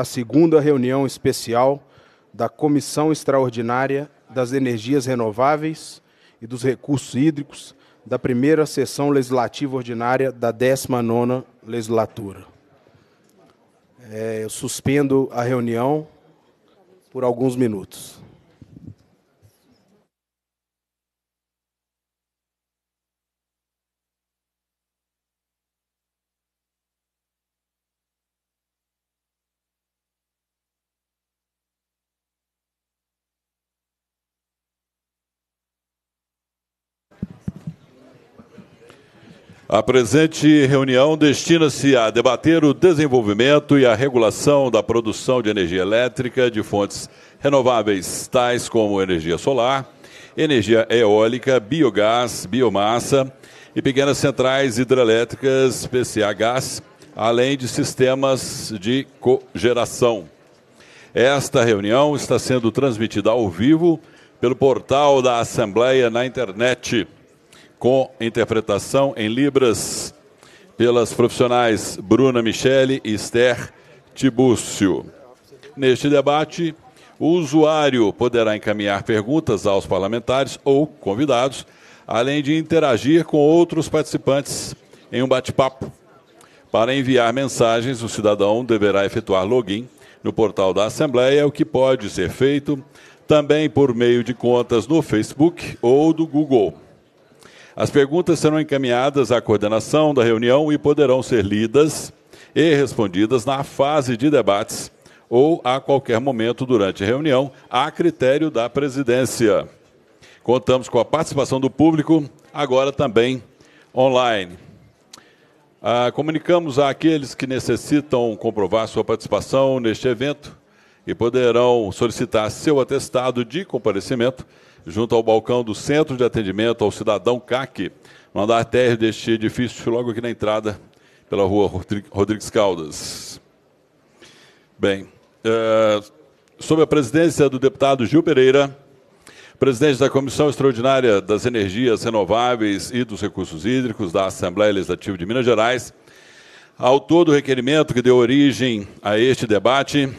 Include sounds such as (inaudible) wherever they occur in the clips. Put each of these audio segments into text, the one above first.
a segunda reunião especial da Comissão Extraordinária das Energias Renováveis e dos Recursos Hídricos da primeira sessão legislativa ordinária da 19ª legislatura. É, eu suspendo a reunião por alguns minutos. A presente reunião destina-se a debater o desenvolvimento e a regulação da produção de energia elétrica de fontes renováveis, tais como energia solar, energia eólica, biogás, biomassa e pequenas centrais hidrelétricas gás, além de sistemas de cogeração. Esta reunião está sendo transmitida ao vivo pelo portal da Assembleia na internet com interpretação em Libras pelas profissionais Bruna Michele e Esther Tibúcio. Neste debate, o usuário poderá encaminhar perguntas aos parlamentares ou convidados, além de interagir com outros participantes em um bate-papo. Para enviar mensagens, o cidadão deverá efetuar login no portal da Assembleia, o que pode ser feito também por meio de contas no Facebook ou do Google. As perguntas serão encaminhadas à coordenação da reunião e poderão ser lidas e respondidas na fase de debates ou a qualquer momento durante a reunião, a critério da presidência. Contamos com a participação do público, agora também online. Ah, comunicamos àqueles que necessitam comprovar sua participação neste evento e poderão solicitar seu atestado de comparecimento junto ao balcão do Centro de Atendimento ao Cidadão CAC, no andar térreo deste edifício, logo aqui na entrada, pela rua Rodrigues Caldas. Bem, é, sob a presidência do deputado Gil Pereira, presidente da Comissão Extraordinária das Energias Renováveis e dos Recursos Hídricos da Assembleia Legislativa de Minas Gerais, autor do requerimento que deu origem a este debate,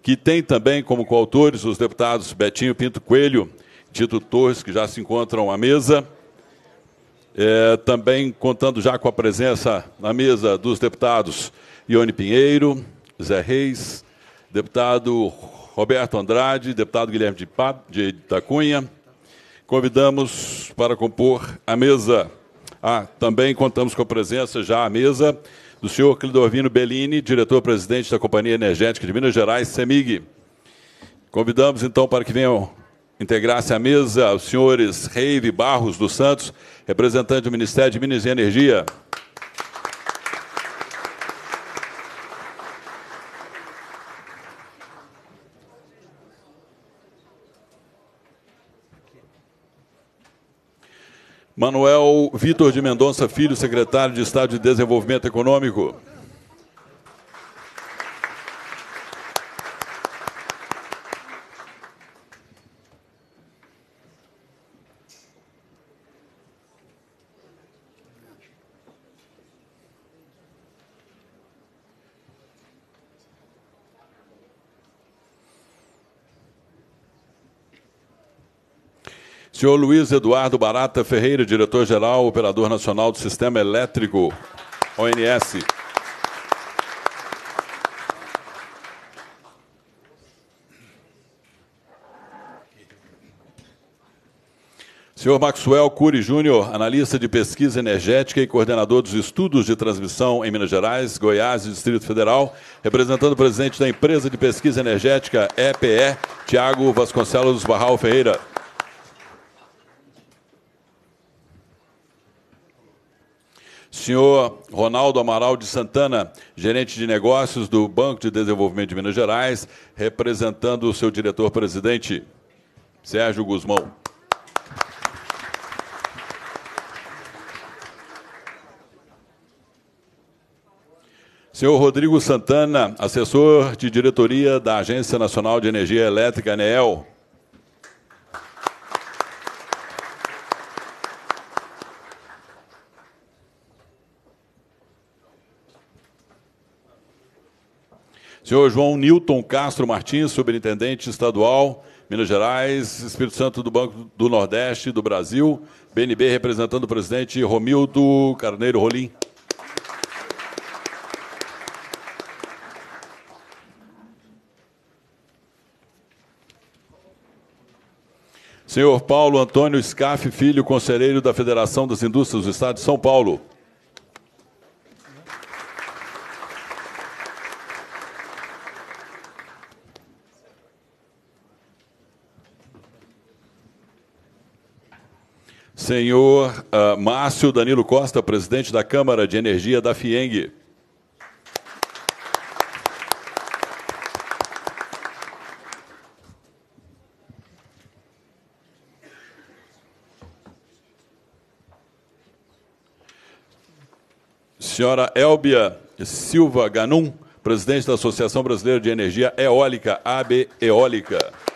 que tem também como coautores os deputados Betinho Pinto Coelho, Tito Torres, que já se encontram à mesa. É, também contando já com a presença na mesa dos deputados Ione Pinheiro, Zé Reis, deputado Roberto Andrade, deputado Guilherme de, Pá, de da Cunha. Convidamos para compor a mesa. Ah, também contamos com a presença já à mesa do senhor Clidorvino Bellini, diretor-presidente da Companhia Energética de Minas Gerais, CEMIG. Convidamos então para que venham Integrasse à mesa os senhores Reive Barros dos Santos, representante do Ministério de Minas e Energia. Manuel Vitor de Mendonça Filho, secretário de Estado de Desenvolvimento Econômico. Senhor Luiz Eduardo Barata Ferreira, diretor-geral, operador nacional do Sistema Elétrico, ONS. Senhor Maxwell Cury Júnior, analista de pesquisa energética e coordenador dos estudos de transmissão em Minas Gerais, Goiás e Distrito Federal, representando o presidente da empresa de pesquisa energética EPE, Tiago Vasconcelos Barral Ferreira. senhor Ronaldo Amaral de Santana, gerente de negócios do Banco de Desenvolvimento de Minas Gerais, representando o seu diretor-presidente, Sérgio Guzmão. Senhor Rodrigo Santana, assessor de diretoria da Agência Nacional de Energia Elétrica, ANEEL. Senhor João Newton Castro Martins, Superintendente Estadual, Minas Gerais, Espírito Santo do Banco do Nordeste do Brasil, BNB representando o presidente Romildo Carneiro Rolim. Senhor Paulo Antônio Scaff Filho, conselheiro da Federação das Indústrias do Estado de São Paulo. Senhor uh, Márcio Danilo Costa, presidente da Câmara de Energia da FIENG. Senhora Elbia Silva Ganum, presidente da Associação Brasileira de Energia Eólica, ABEólica.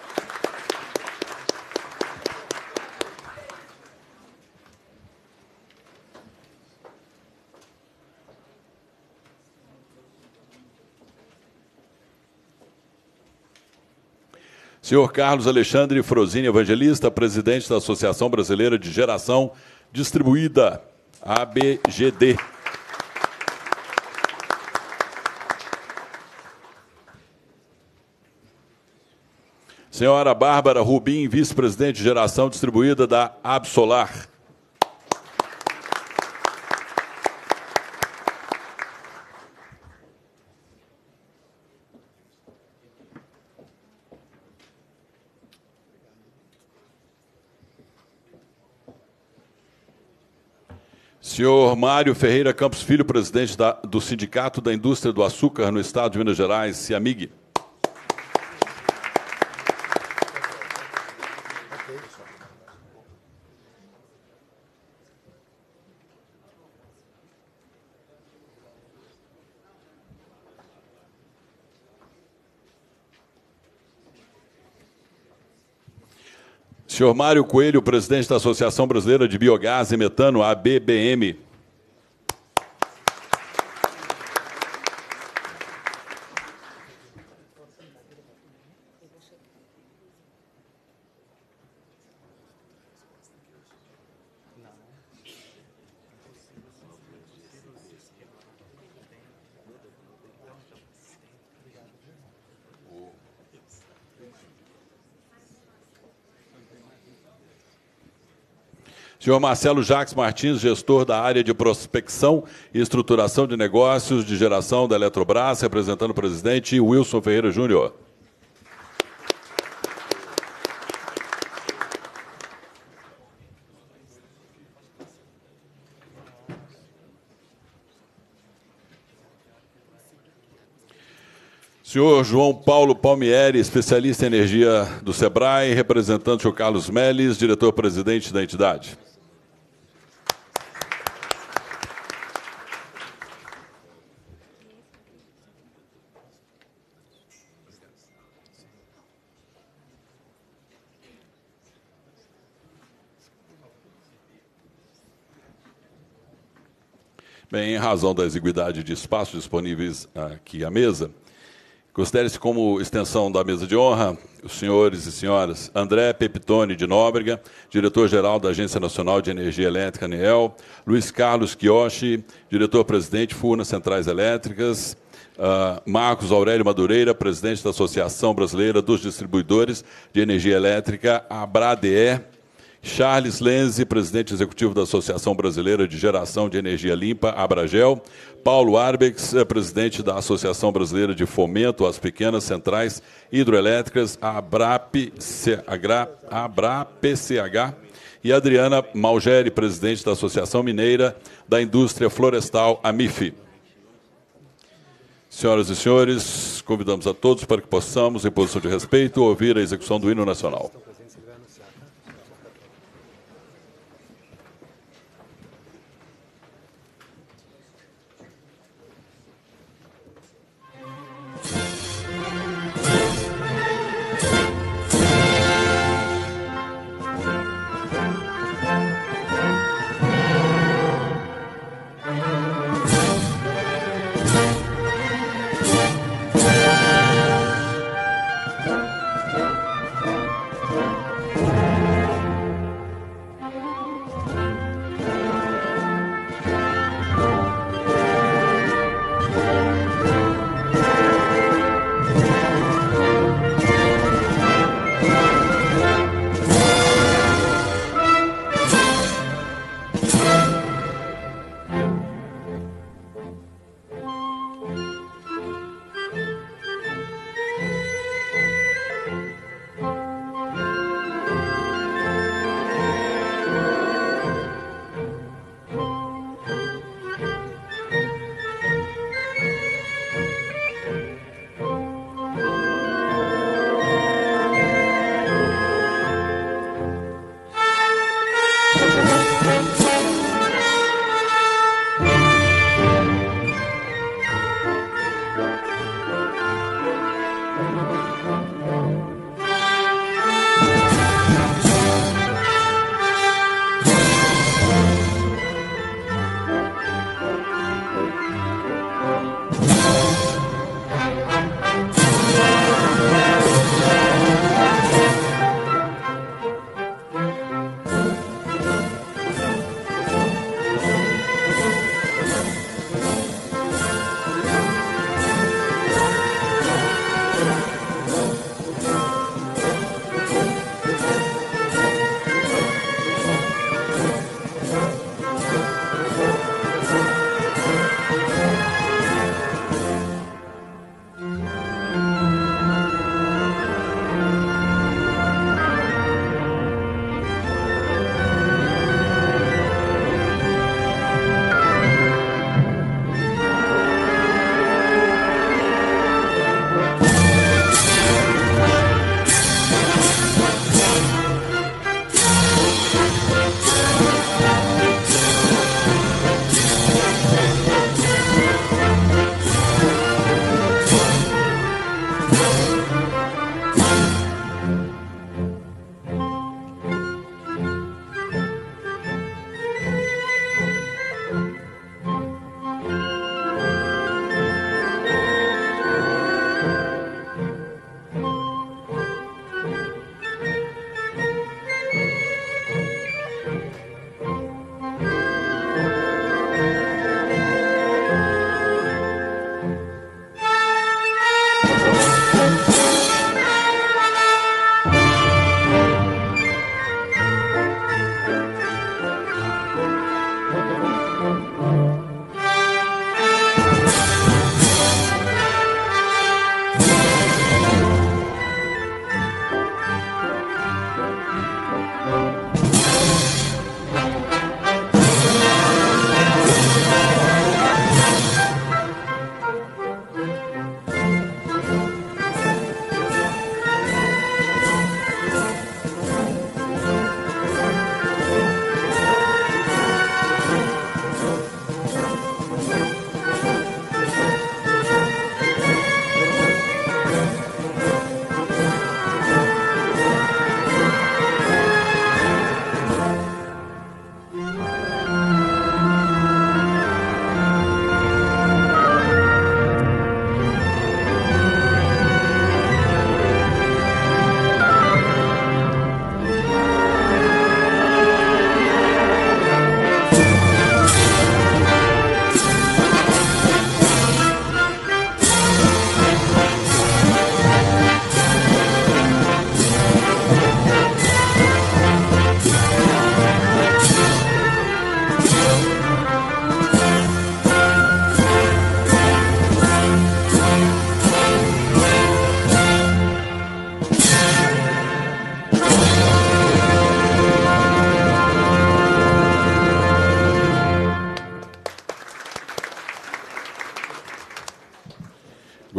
Senhor Carlos Alexandre Frosini Evangelista, presidente da Associação Brasileira de Geração Distribuída, ABGD. Senhora Bárbara Rubim, vice-presidente de geração distribuída da Absolar. Senhor Mário Ferreira Campos Filho, presidente da, do Sindicato da Indústria do Açúcar no Estado de Minas Gerais, CIAMIG. Senhor Mário Coelho, presidente da Associação Brasileira de Biogás e Metano, ABBM. Senhor Marcelo Jacques Martins, gestor da área de prospecção e estruturação de negócios de geração da Eletrobras, representando o presidente Wilson Ferreira Júnior. Senhor João Paulo Palmieri, especialista em energia do SEBRAE, representante o Carlos Melles, diretor-presidente da entidade. Bem, em razão da exiguidade de espaços disponíveis aqui à mesa, considere-se como extensão da mesa de honra os senhores e senhoras André Peptone de Nóbrega, diretor-geral da Agência Nacional de Energia Elétrica, ANEEL, Luiz Carlos Kioshi, diretor-presidente Furnas Centrais Elétricas, Uh, Marcos Aurélio Madureira, presidente da Associação Brasileira dos Distribuidores de Energia Elétrica, ABRADE, Charles Lenze, presidente executivo da Associação Brasileira de Geração de Energia Limpa, Abragel. Paulo Arbex, eh, presidente da Associação Brasileira de Fomento às Pequenas Centrais Hidroelétricas, ABRAPCH. E Adriana Malgeri, presidente da Associação Mineira da Indústria Florestal, AMIF. Senhoras e senhores, convidamos a todos para que possamos, em posição de respeito, ouvir a execução do hino nacional.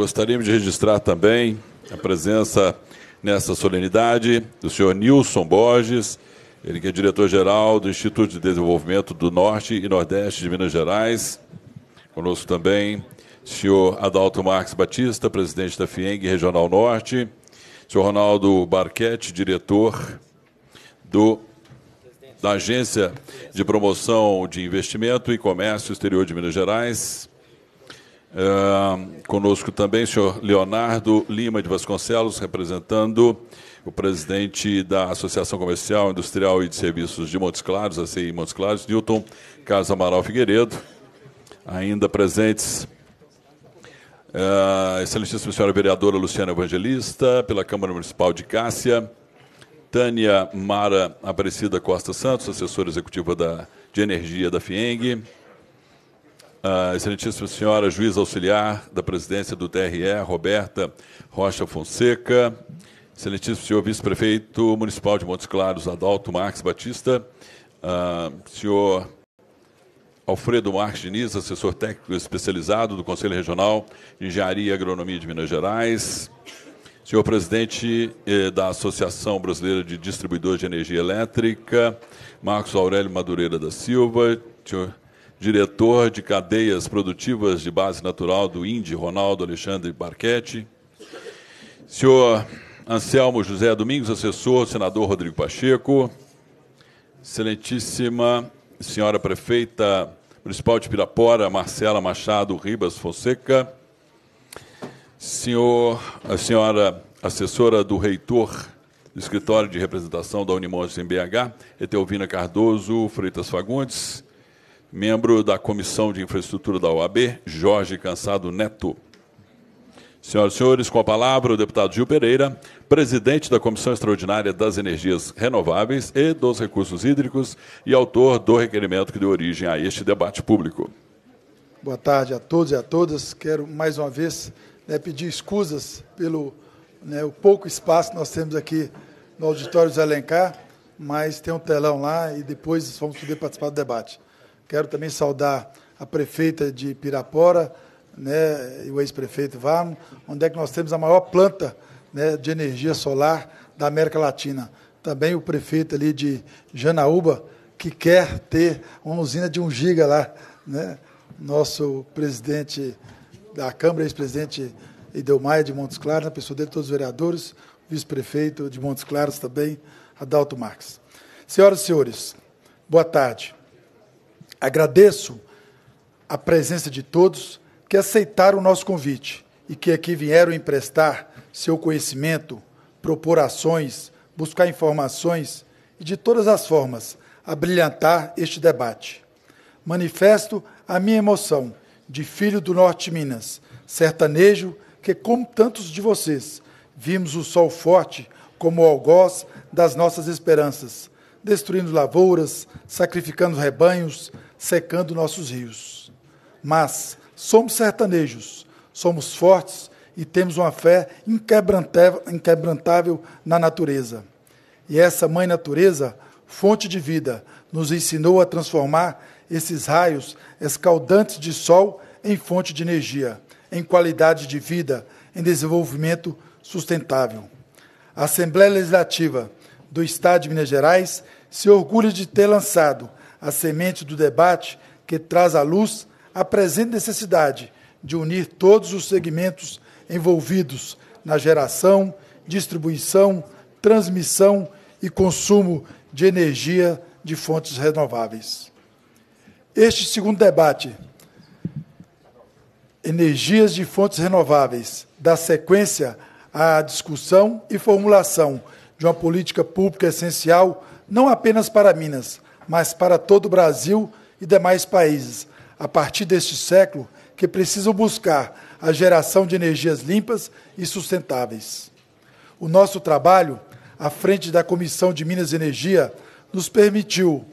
Gostaríamos de registrar também a presença nessa solenidade do senhor Nilson Borges, ele que é diretor-geral do Instituto de Desenvolvimento do Norte e Nordeste de Minas Gerais. Conosco também o senhor Adalto Marques Batista, presidente da FIENG Regional Norte, o senhor Ronaldo Barquete, diretor do da Agência de Promoção de Investimento e Comércio Exterior de Minas Gerais, conosco também o senhor Leonardo Lima de Vasconcelos, representando o presidente da Associação Comercial, Industrial e de Serviços de Montes Claros, ACI Montes Claros, Newton Carlos Amaral Figueiredo. Ainda presentes, uh, excelentíssima senhora vereadora Luciana Evangelista, pela Câmara Municipal de Cássia, Tânia Mara Aparecida Costa Santos, assessora executiva da, de Energia da FIENG, ah, excelentíssima senhora juiz auxiliar da presidência do TRE, Roberta Rocha Fonseca, excelentíssimo senhor vice-prefeito municipal de Montes Claros, Adalto Marques Batista, uh, senhor Alfredo Marques Diniz, assessor técnico especializado do Conselho Regional de Engenharia e Agronomia de Minas Gerais, senhor presidente eh, da Associação Brasileira de Distribuidores de Energia Elétrica, Marcos Aurélio Madureira da Silva, senhor diretor de cadeias produtivas de base natural do INDI, Ronaldo Alexandre Barquete, senhor Anselmo José Domingos, assessor, senador Rodrigo Pacheco, excelentíssima senhora prefeita municipal de Pirapora, Marcela Machado Ribas Fonseca, senhor, a senhora assessora do reitor do Escritório de Representação da Unimontes em BH, Etelvina Cardoso Freitas Fagundes, membro da Comissão de Infraestrutura da OAB, Jorge Cansado Neto. Senhoras e senhores, com a palavra o deputado Gil Pereira, presidente da Comissão Extraordinária das Energias Renováveis e dos Recursos Hídricos e autor do requerimento que deu origem a este debate público. Boa tarde a todos e a todas. Quero mais uma vez né, pedir escusas pelo né, o pouco espaço que nós temos aqui no auditório de Alencar, mas tem um telão lá e depois vamos poder participar do debate. Quero também saudar a prefeita de Pirapora né, e o ex-prefeito Varno, onde é que nós temos a maior planta né, de energia solar da América Latina. Também o prefeito ali de Janaúba, que quer ter uma usina de 1 um giga lá. Né? Nosso presidente da Câmara, ex-presidente Idelmaia de Montes Claros, na pessoa dele, todos os vereadores, vice-prefeito de Montes Claros também, Adalto Marques. Senhoras e senhores, boa tarde. Agradeço a presença de todos que aceitaram o nosso convite e que aqui vieram emprestar seu conhecimento, propor ações, buscar informações e, de todas as formas, abrilhantar este debate. Manifesto a minha emoção de filho do Norte Minas, sertanejo que, como tantos de vocês, vimos o sol forte como o algoz das nossas esperanças, destruindo lavouras, sacrificando rebanhos, secando nossos rios. Mas somos sertanejos, somos fortes e temos uma fé inquebrantável na natureza. E essa mãe natureza, fonte de vida, nos ensinou a transformar esses raios escaldantes de sol em fonte de energia, em qualidade de vida, em desenvolvimento sustentável. A Assembleia Legislativa do Estado de Minas Gerais se orgulha de ter lançado a semente do debate que traz à luz a presente necessidade de unir todos os segmentos envolvidos na geração, distribuição, transmissão e consumo de energia de fontes renováveis. Este segundo debate, energias de fontes renováveis, dá sequência à discussão e formulação de uma política pública essencial, não apenas para Minas, mas para todo o Brasil e demais países, a partir deste século, que precisam buscar a geração de energias limpas e sustentáveis. O nosso trabalho, à frente da Comissão de Minas e Energia, nos permitiu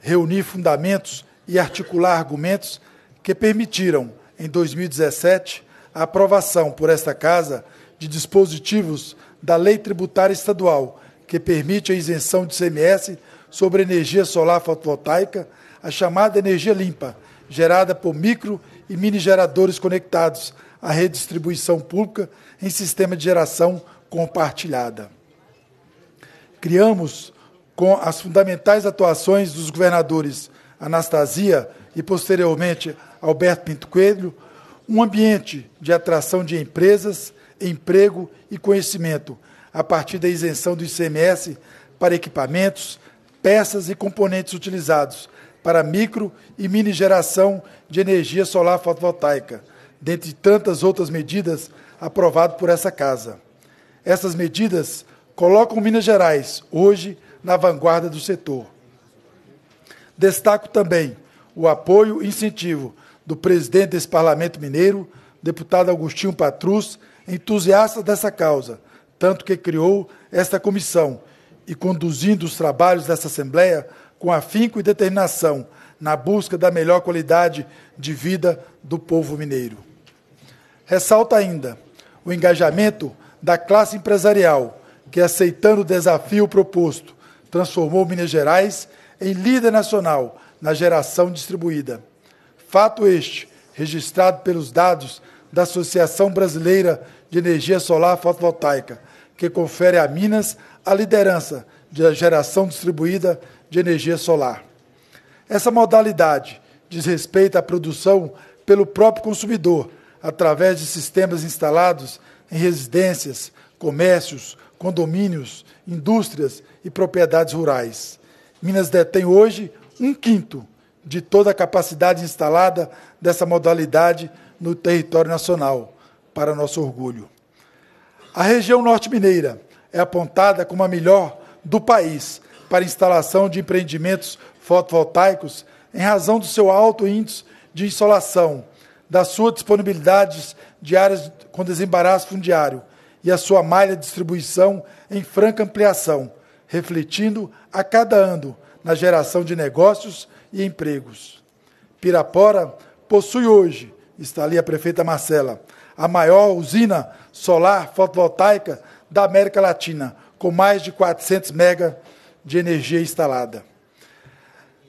reunir fundamentos e articular argumentos que permitiram, em 2017, a aprovação por esta Casa de dispositivos da Lei Tributária Estadual, que permite a isenção de CMS sobre energia solar fotovoltaica, a chamada energia limpa, gerada por micro e mini geradores conectados à redistribuição pública em sistema de geração compartilhada. Criamos, com as fundamentais atuações dos governadores Anastasia e, posteriormente, Alberto Pinto Coelho, um ambiente de atração de empresas emprego e conhecimento, a partir da isenção do ICMS para equipamentos, peças e componentes utilizados para micro e mini geração de energia solar fotovoltaica, dentre tantas outras medidas aprovado por essa casa. Essas medidas colocam Minas Gerais hoje na vanguarda do setor. Destaco também o apoio e incentivo do presidente desse Parlamento Mineiro, deputado Agostinho Patrus, entusiasta dessa causa, tanto que criou esta comissão e conduzindo os trabalhos dessa Assembleia com afinco e determinação na busca da melhor qualidade de vida do povo mineiro. Ressalta ainda o engajamento da classe empresarial, que, aceitando o desafio proposto, transformou Minas Gerais em líder nacional na geração distribuída. Fato este, registrado pelos dados da Associação Brasileira de Energia Solar Fotovoltaica, que confere a Minas a liderança da geração distribuída de energia solar. Essa modalidade diz respeito à produção pelo próprio consumidor, através de sistemas instalados em residências, comércios, condomínios, indústrias e propriedades rurais. Minas detém hoje um quinto de toda a capacidade instalada dessa modalidade no território nacional, para nosso orgulho. A região norte mineira é apontada como a melhor do país para instalação de empreendimentos fotovoltaicos em razão do seu alto índice de insolação, da sua disponibilidade de áreas com desembaraço fundiário e a sua malha de distribuição em franca ampliação, refletindo a cada ano na geração de negócios e empregos. Pirapora possui hoje está ali a prefeita Marcela, a maior usina solar fotovoltaica da América Latina, com mais de 400 mega de energia instalada.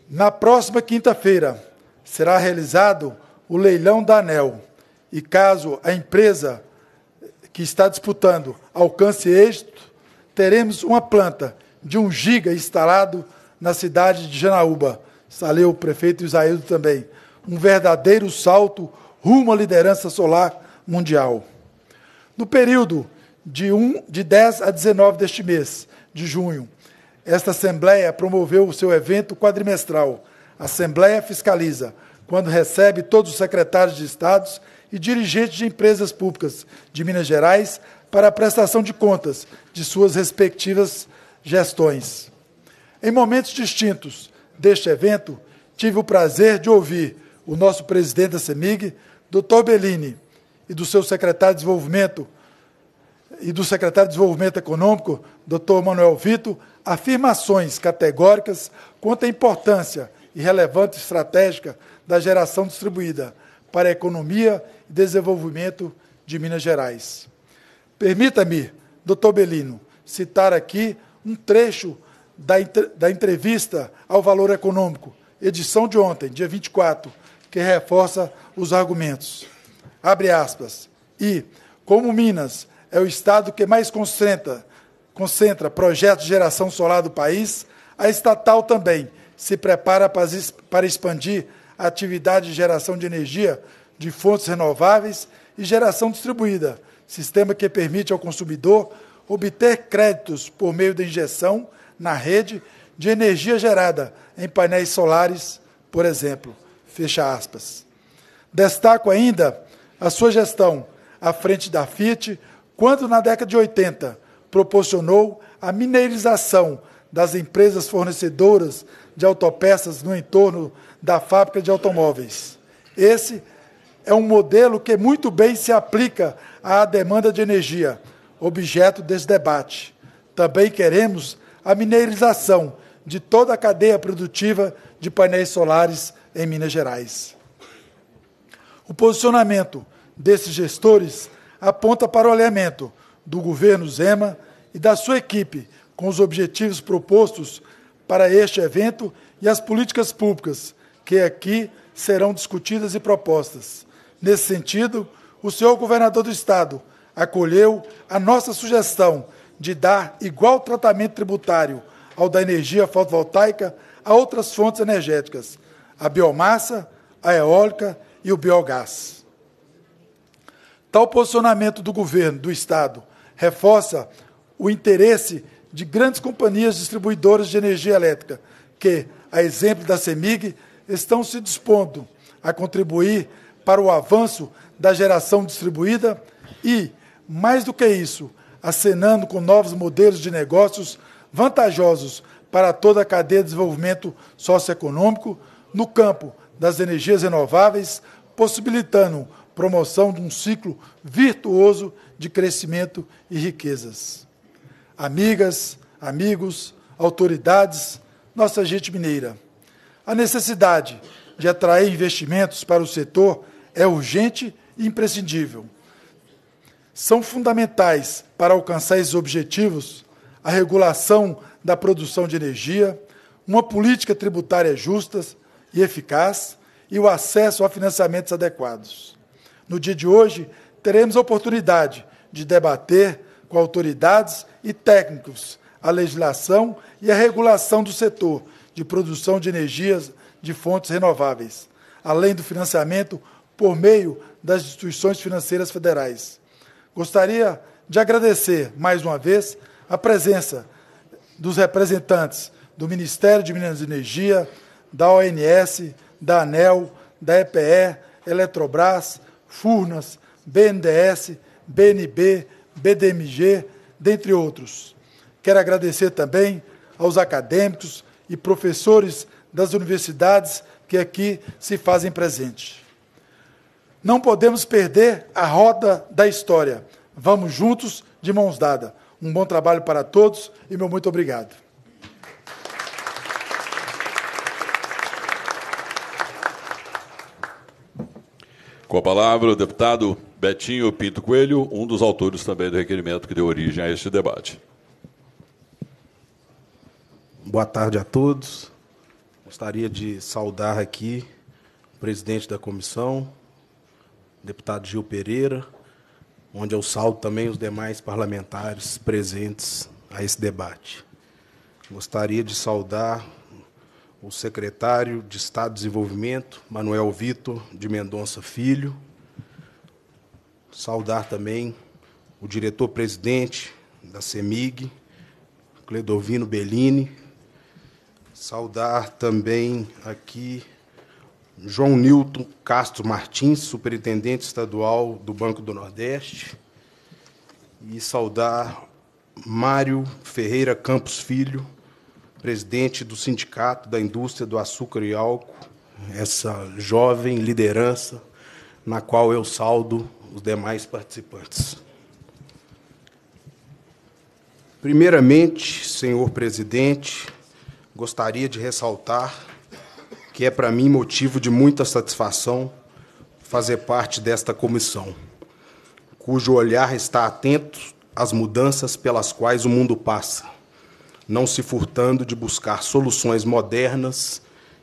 Na próxima quinta-feira será realizado o leilão da ANEL e caso a empresa que está disputando alcance êxito, teremos uma planta de 1 um giga instalado na cidade de Janaúba. Saleu o prefeito Isaildo também. Um verdadeiro salto rumo à liderança solar mundial. No período de, 1, de 10 a 19 deste mês de junho, esta Assembleia promoveu o seu evento quadrimestral, Assembleia Fiscaliza, quando recebe todos os secretários de Estados e dirigentes de empresas públicas de Minas Gerais para a prestação de contas de suas respectivas gestões. Em momentos distintos deste evento, tive o prazer de ouvir o nosso presidente da CEMIG, doutor Bellini e do seu secretário de Desenvolvimento e do secretário de Desenvolvimento Econômico, doutor Manuel Vito, afirmações categóricas quanto à importância e relevância estratégica da geração distribuída para a economia e desenvolvimento de Minas Gerais. Permita-me, doutor Belino, citar aqui um trecho da, da entrevista ao Valor Econômico, edição de ontem, dia 24, que reforça os argumentos. Abre aspas. E, como Minas é o estado que mais concentra, concentra projetos de geração solar do país, a estatal também se prepara para expandir a atividade de geração de energia de fontes renováveis e geração distribuída, sistema que permite ao consumidor obter créditos por meio da injeção na rede de energia gerada em painéis solares, por exemplo. Fecha aspas. Destaco ainda a sua gestão à frente da Fiat, quando na década de 80 proporcionou a mineirização das empresas fornecedoras de autopeças no entorno da fábrica de automóveis. Esse é um modelo que muito bem se aplica à demanda de energia, objeto desse debate. Também queremos a mineirização de toda a cadeia produtiva de painéis solares em Minas Gerais. O posicionamento desses gestores aponta para o alinhamento do governo Zema e da sua equipe com os objetivos propostos para este evento e as políticas públicas que aqui serão discutidas e propostas. Nesse sentido, o senhor governador do Estado acolheu a nossa sugestão de dar igual tratamento tributário ao da energia fotovoltaica a outras fontes energéticas, a biomassa, a eólica e o biogás. Tal posicionamento do governo, do Estado, reforça o interesse de grandes companhias distribuidoras de energia elétrica, que, a exemplo da CEMIG, estão se dispondo a contribuir para o avanço da geração distribuída e, mais do que isso, acenando com novos modelos de negócios vantajosos para toda a cadeia de desenvolvimento socioeconômico, no campo das energias renováveis, possibilitando promoção de um ciclo virtuoso de crescimento e riquezas. Amigas, amigos, autoridades, nossa gente mineira, a necessidade de atrair investimentos para o setor é urgente e imprescindível. São fundamentais para alcançar esses objetivos a regulação da produção de energia, uma política tributária justa e eficaz e o acesso a financiamentos adequados. No dia de hoje, teremos a oportunidade de debater com autoridades e técnicos a legislação e a regulação do setor de produção de energias de fontes renováveis, além do financiamento por meio das instituições financeiras federais. Gostaria de agradecer mais uma vez a presença dos representantes do Ministério de Minas e Energia, da ONS, da ANEL, da EPE, Eletrobras, Furnas, BNDES, BNB, BDMG, dentre outros. Quero agradecer também aos acadêmicos e professores das universidades que aqui se fazem presente. Não podemos perder a roda da história. Vamos juntos, de mãos dadas. Um bom trabalho para todos e meu muito obrigado. Com a palavra, o deputado Betinho Pinto Coelho, um dos autores também do requerimento que deu origem a este debate. Boa tarde a todos. Gostaria de saudar aqui o presidente da comissão, o deputado Gil Pereira, onde eu saldo também os demais parlamentares presentes a esse debate. Gostaria de saudar o secretário de Estado de Desenvolvimento, Manuel Vitor de Mendonça Filho. Saudar também o diretor-presidente da CEMIG, Cledovino Bellini. Saudar também aqui João Nilton Castro Martins, superintendente estadual do Banco do Nordeste. E saudar Mário Ferreira Campos Filho, presidente do Sindicato da Indústria do Açúcar e Álcool, essa jovem liderança na qual eu saldo os demais participantes. Primeiramente, senhor presidente, gostaria de ressaltar que é para mim motivo de muita satisfação fazer parte desta comissão, cujo olhar está atento às mudanças pelas quais o mundo passa não se furtando de buscar soluções modernas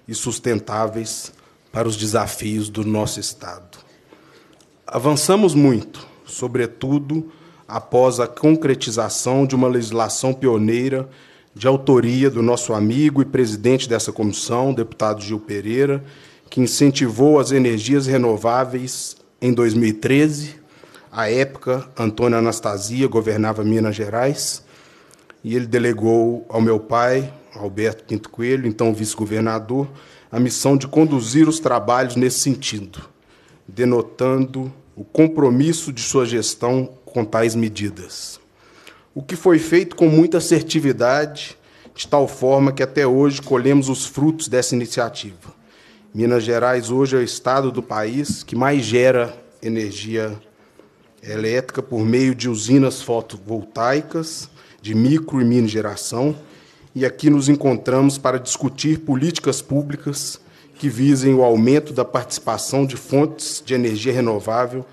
e sustentáveis para os desafios do nosso Estado. Avançamos muito, sobretudo após a concretização de uma legislação pioneira de autoria do nosso amigo e presidente dessa comissão, deputado Gil Pereira, que incentivou as energias renováveis em 2013. À época, Antônio Anastasia governava Minas Gerais e ele delegou ao meu pai, Alberto Quinto Coelho, então vice-governador, a missão de conduzir os trabalhos nesse sentido, denotando o compromisso de sua gestão com tais medidas. O que foi feito com muita assertividade, de tal forma que até hoje colhemos os frutos dessa iniciativa. Minas Gerais hoje é o estado do país que mais gera energia elétrica por meio de usinas fotovoltaicas de micro e mini geração, e aqui nos encontramos para discutir políticas públicas que visem o aumento da participação de fontes de energia renovável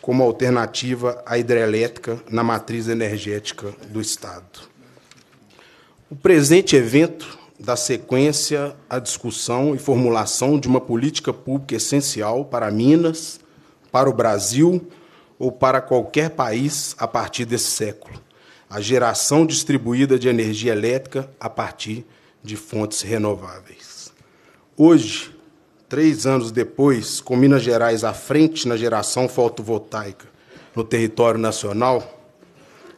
como alternativa à hidrelétrica na matriz energética do Estado. O presente evento dá sequência à discussão e formulação de uma política pública essencial para Minas, para o Brasil ou para qualquer país a partir desse século a geração distribuída de energia elétrica a partir de fontes renováveis. Hoje, três anos depois, com Minas Gerais à frente na geração fotovoltaica no território nacional,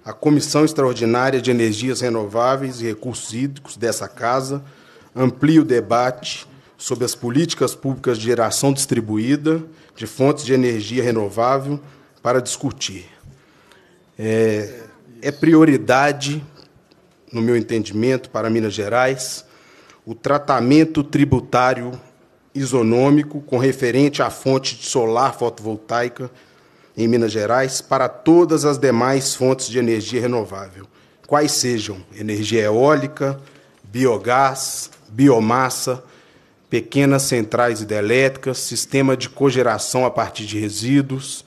a Comissão Extraordinária de Energias Renováveis e Recursos Hídricos dessa Casa amplia o debate sobre as políticas públicas de geração distribuída de fontes de energia renovável para discutir. É, é prioridade, no meu entendimento, para Minas Gerais, o tratamento tributário isonômico com referente à fonte solar fotovoltaica em Minas Gerais para todas as demais fontes de energia renovável, quais sejam energia eólica, biogás, biomassa, pequenas centrais hidrelétricas, sistema de cogeração a partir de resíduos,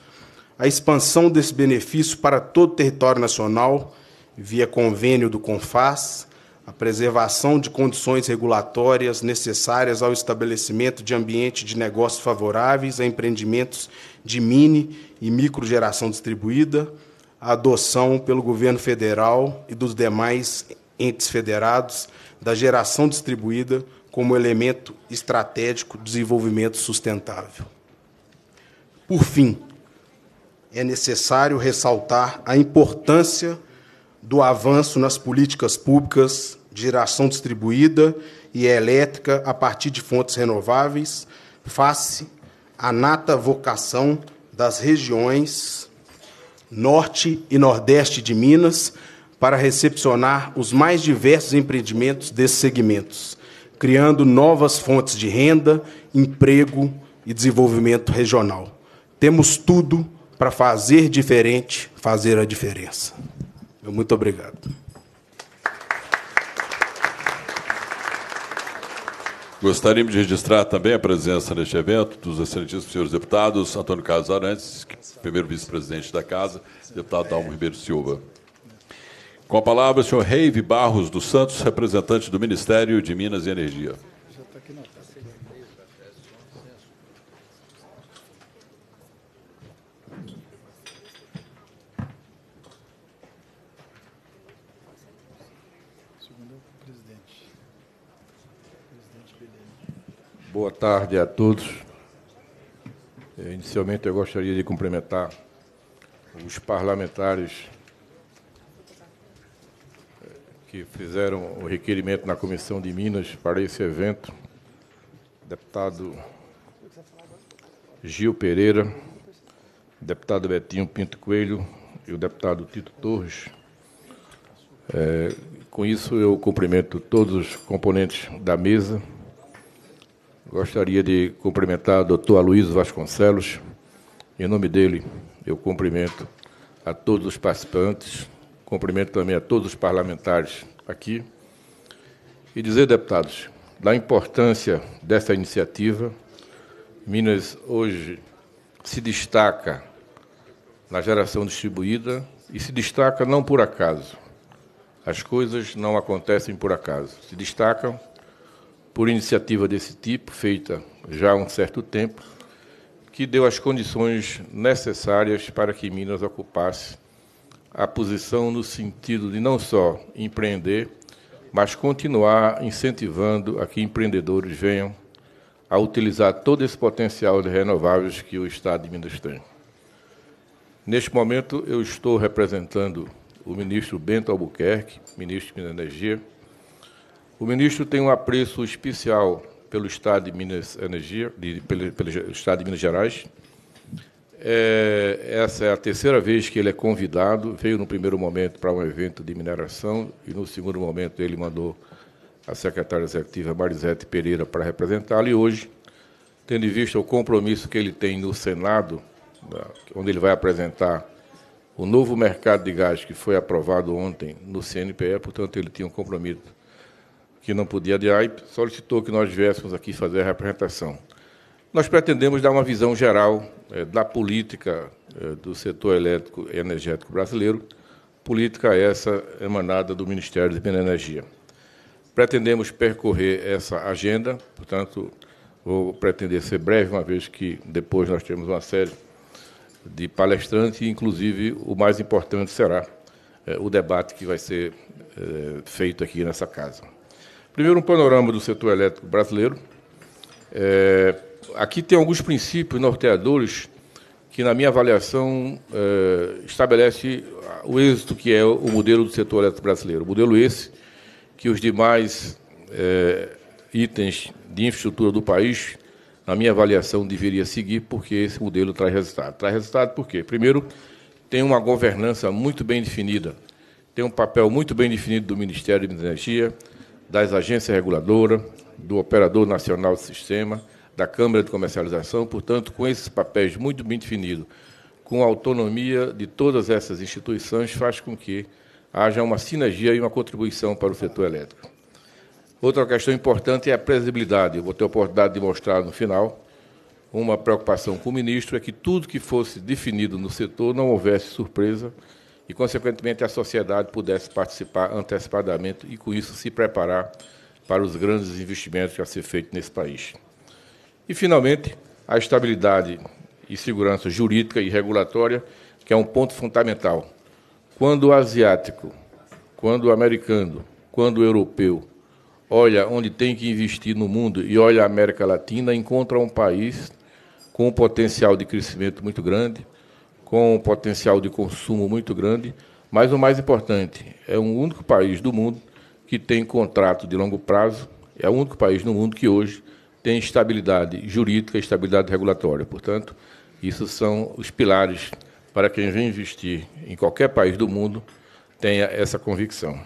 a expansão desse benefício para todo o território nacional, via convênio do CONFAS, a preservação de condições regulatórias necessárias ao estabelecimento de ambiente de negócios favoráveis a empreendimentos de mini e micro geração distribuída, a adoção pelo governo federal e dos demais entes federados da geração distribuída como elemento estratégico do desenvolvimento sustentável. Por fim, é necessário ressaltar a importância do avanço nas políticas públicas de geração distribuída e elétrica a partir de fontes renováveis, face à nata vocação das regiões norte e nordeste de Minas para recepcionar os mais diversos empreendimentos desses segmentos, criando novas fontes de renda, emprego e desenvolvimento regional. Temos tudo para fazer diferente, fazer a diferença. Muito obrigado. Gostaríamos de registrar também a presença neste evento dos excelentíssimos senhores deputados Antônio Carlos Arantes, primeiro vice-presidente da Casa, deputado Dalmo Ribeiro Silva. Com a palavra, o senhor Reive Barros dos Santos, representante do Ministério de Minas e Energia. Boa tarde a todos. Eh, inicialmente, eu gostaria de cumprimentar os parlamentares eh, que fizeram o requerimento na Comissão de Minas para esse evento. Deputado Gil Pereira, deputado Betinho Pinto Coelho e o deputado Tito Torres. É, com isso, eu cumprimento todos os componentes da mesa Gostaria de cumprimentar o doutor Aloysio Vasconcelos. Em nome dele, eu cumprimento a todos os participantes, cumprimento também a todos os parlamentares aqui e dizer, deputados, da importância dessa iniciativa. Minas hoje se destaca na geração distribuída e se destaca não por acaso. As coisas não acontecem por acaso, se destacam por iniciativa desse tipo, feita já há um certo tempo, que deu as condições necessárias para que Minas ocupasse a posição no sentido de não só empreender, mas continuar incentivando a que empreendedores venham a utilizar todo esse potencial de renováveis que o Estado de Minas tem. Neste momento, eu estou representando o ministro Bento Albuquerque, ministro de Minas Energia, o ministro tem um apreço especial pelo Estado de Minas Energia, de, pelo, pelo, Estado de Minas Gerais. É, essa é a terceira vez que ele é convidado. Veio no primeiro momento para um evento de mineração e no segundo momento ele mandou a secretária executiva Marisete Pereira para representá-lo e hoje, tendo em vista o compromisso que ele tem no Senado, né, onde ele vai apresentar o novo mercado de gás que foi aprovado ontem no CNPE, portanto ele tinha um compromisso que não podia adiar, e solicitou que nós viéssemos aqui fazer a representação. Nós pretendemos dar uma visão geral é, da política é, do setor elétrico e energético brasileiro, política essa emanada do Ministério de Minas e Energia. Pretendemos percorrer essa agenda, portanto, vou pretender ser breve, uma vez que depois nós temos uma série de palestrantes, e, inclusive, o mais importante será é, o debate que vai ser feito aqui nessa casa. Primeiro, um panorama do setor elétrico brasileiro. É, aqui tem alguns princípios norteadores que, na minha avaliação, é, estabelece o êxito que é o modelo do setor elétrico brasileiro. O modelo esse que os demais é, itens de infraestrutura do país, na minha avaliação, deveria seguir, porque esse modelo traz resultado. Traz resultado por quê? Primeiro, tem uma governança muito bem definida, tem um papel muito bem definido do Ministério de Energia, das agências reguladoras, do Operador Nacional do Sistema, da Câmara de Comercialização, portanto, com esses papéis muito bem definidos, com a autonomia de todas essas instituições, faz com que haja uma sinergia e uma contribuição para o setor elétrico. Outra questão importante é a previsibilidade. Eu vou ter a oportunidade de mostrar no final. Uma preocupação com o ministro é que tudo que fosse definido no setor não houvesse surpresa e, consequentemente, a sociedade pudesse participar antecipadamente e, com isso, se preparar para os grandes investimentos que a ser feitos nesse país. E, finalmente, a estabilidade e segurança jurídica e regulatória, que é um ponto fundamental. Quando o asiático, quando o americano, quando o europeu olha onde tem que investir no mundo e olha a América Latina, encontra um país com um potencial de crescimento muito grande, com um potencial de consumo muito grande, mas o mais importante, é o único país do mundo que tem contrato de longo prazo, é o único país no mundo que hoje tem estabilidade jurídica e estabilidade regulatória. Portanto, isso são os pilares para quem vem investir em qualquer país do mundo tenha essa convicção.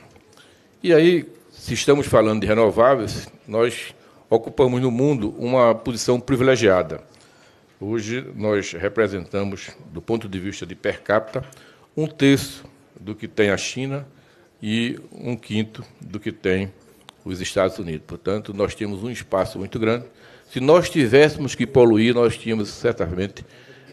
E aí, se estamos falando de renováveis, nós ocupamos no mundo uma posição privilegiada. Hoje nós representamos, do ponto de vista de per capita, um terço do que tem a China e um quinto do que tem os Estados Unidos. Portanto, nós temos um espaço muito grande. Se nós tivéssemos que poluir, nós tínhamos certamente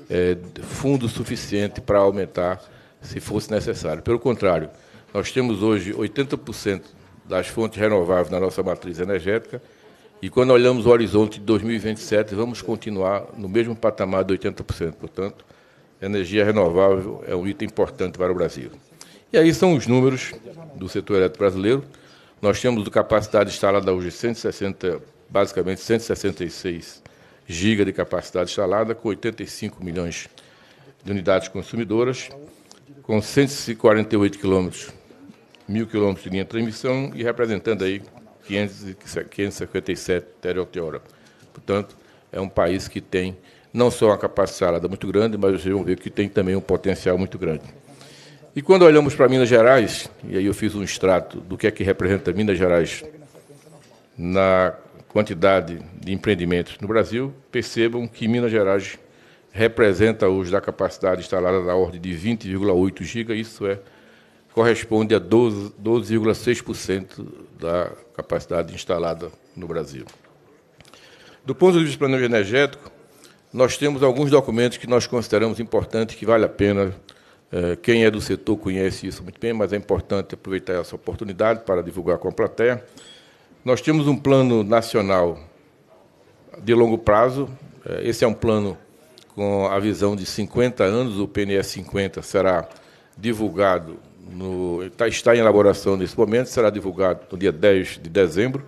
é, fundo suficiente para aumentar se fosse necessário. Pelo contrário, nós temos hoje 80% das fontes renováveis na nossa matriz energética e quando olhamos o horizonte de 2027, vamos continuar no mesmo patamar de 80%. Portanto, energia renovável é um item importante para o Brasil. E aí são os números do setor elétrico brasileiro. Nós temos capacidade instalada hoje 160, basicamente 166 gigas de capacidade instalada, com 85 milhões de unidades consumidoras, com 148 quilômetros, mil quilômetros de linha de transmissão e representando aí 557 terawatt-hora. Portanto, é um país que tem não só uma capacidade instalada muito grande, mas vocês vão ver que tem também um potencial muito grande. E quando olhamos para Minas Gerais, e aí eu fiz um extrato do que é que representa Minas Gerais na quantidade de empreendimentos no Brasil, percebam que Minas Gerais representa hoje da capacidade instalada na ordem de 20,8 GB, isso é corresponde a 12,6% 12 da capacidade instalada no Brasil. Do ponto de vista do planejamento energético, nós temos alguns documentos que nós consideramos importantes, que vale a pena. Eh, quem é do setor conhece isso muito bem, mas é importante aproveitar essa oportunidade para divulgar com a plateia. Nós temos um plano nacional de longo prazo. Eh, esse é um plano com a visão de 50 anos, o PNE 50 será divulgado no, está, está em elaboração nesse momento, será divulgado no dia 10 de dezembro,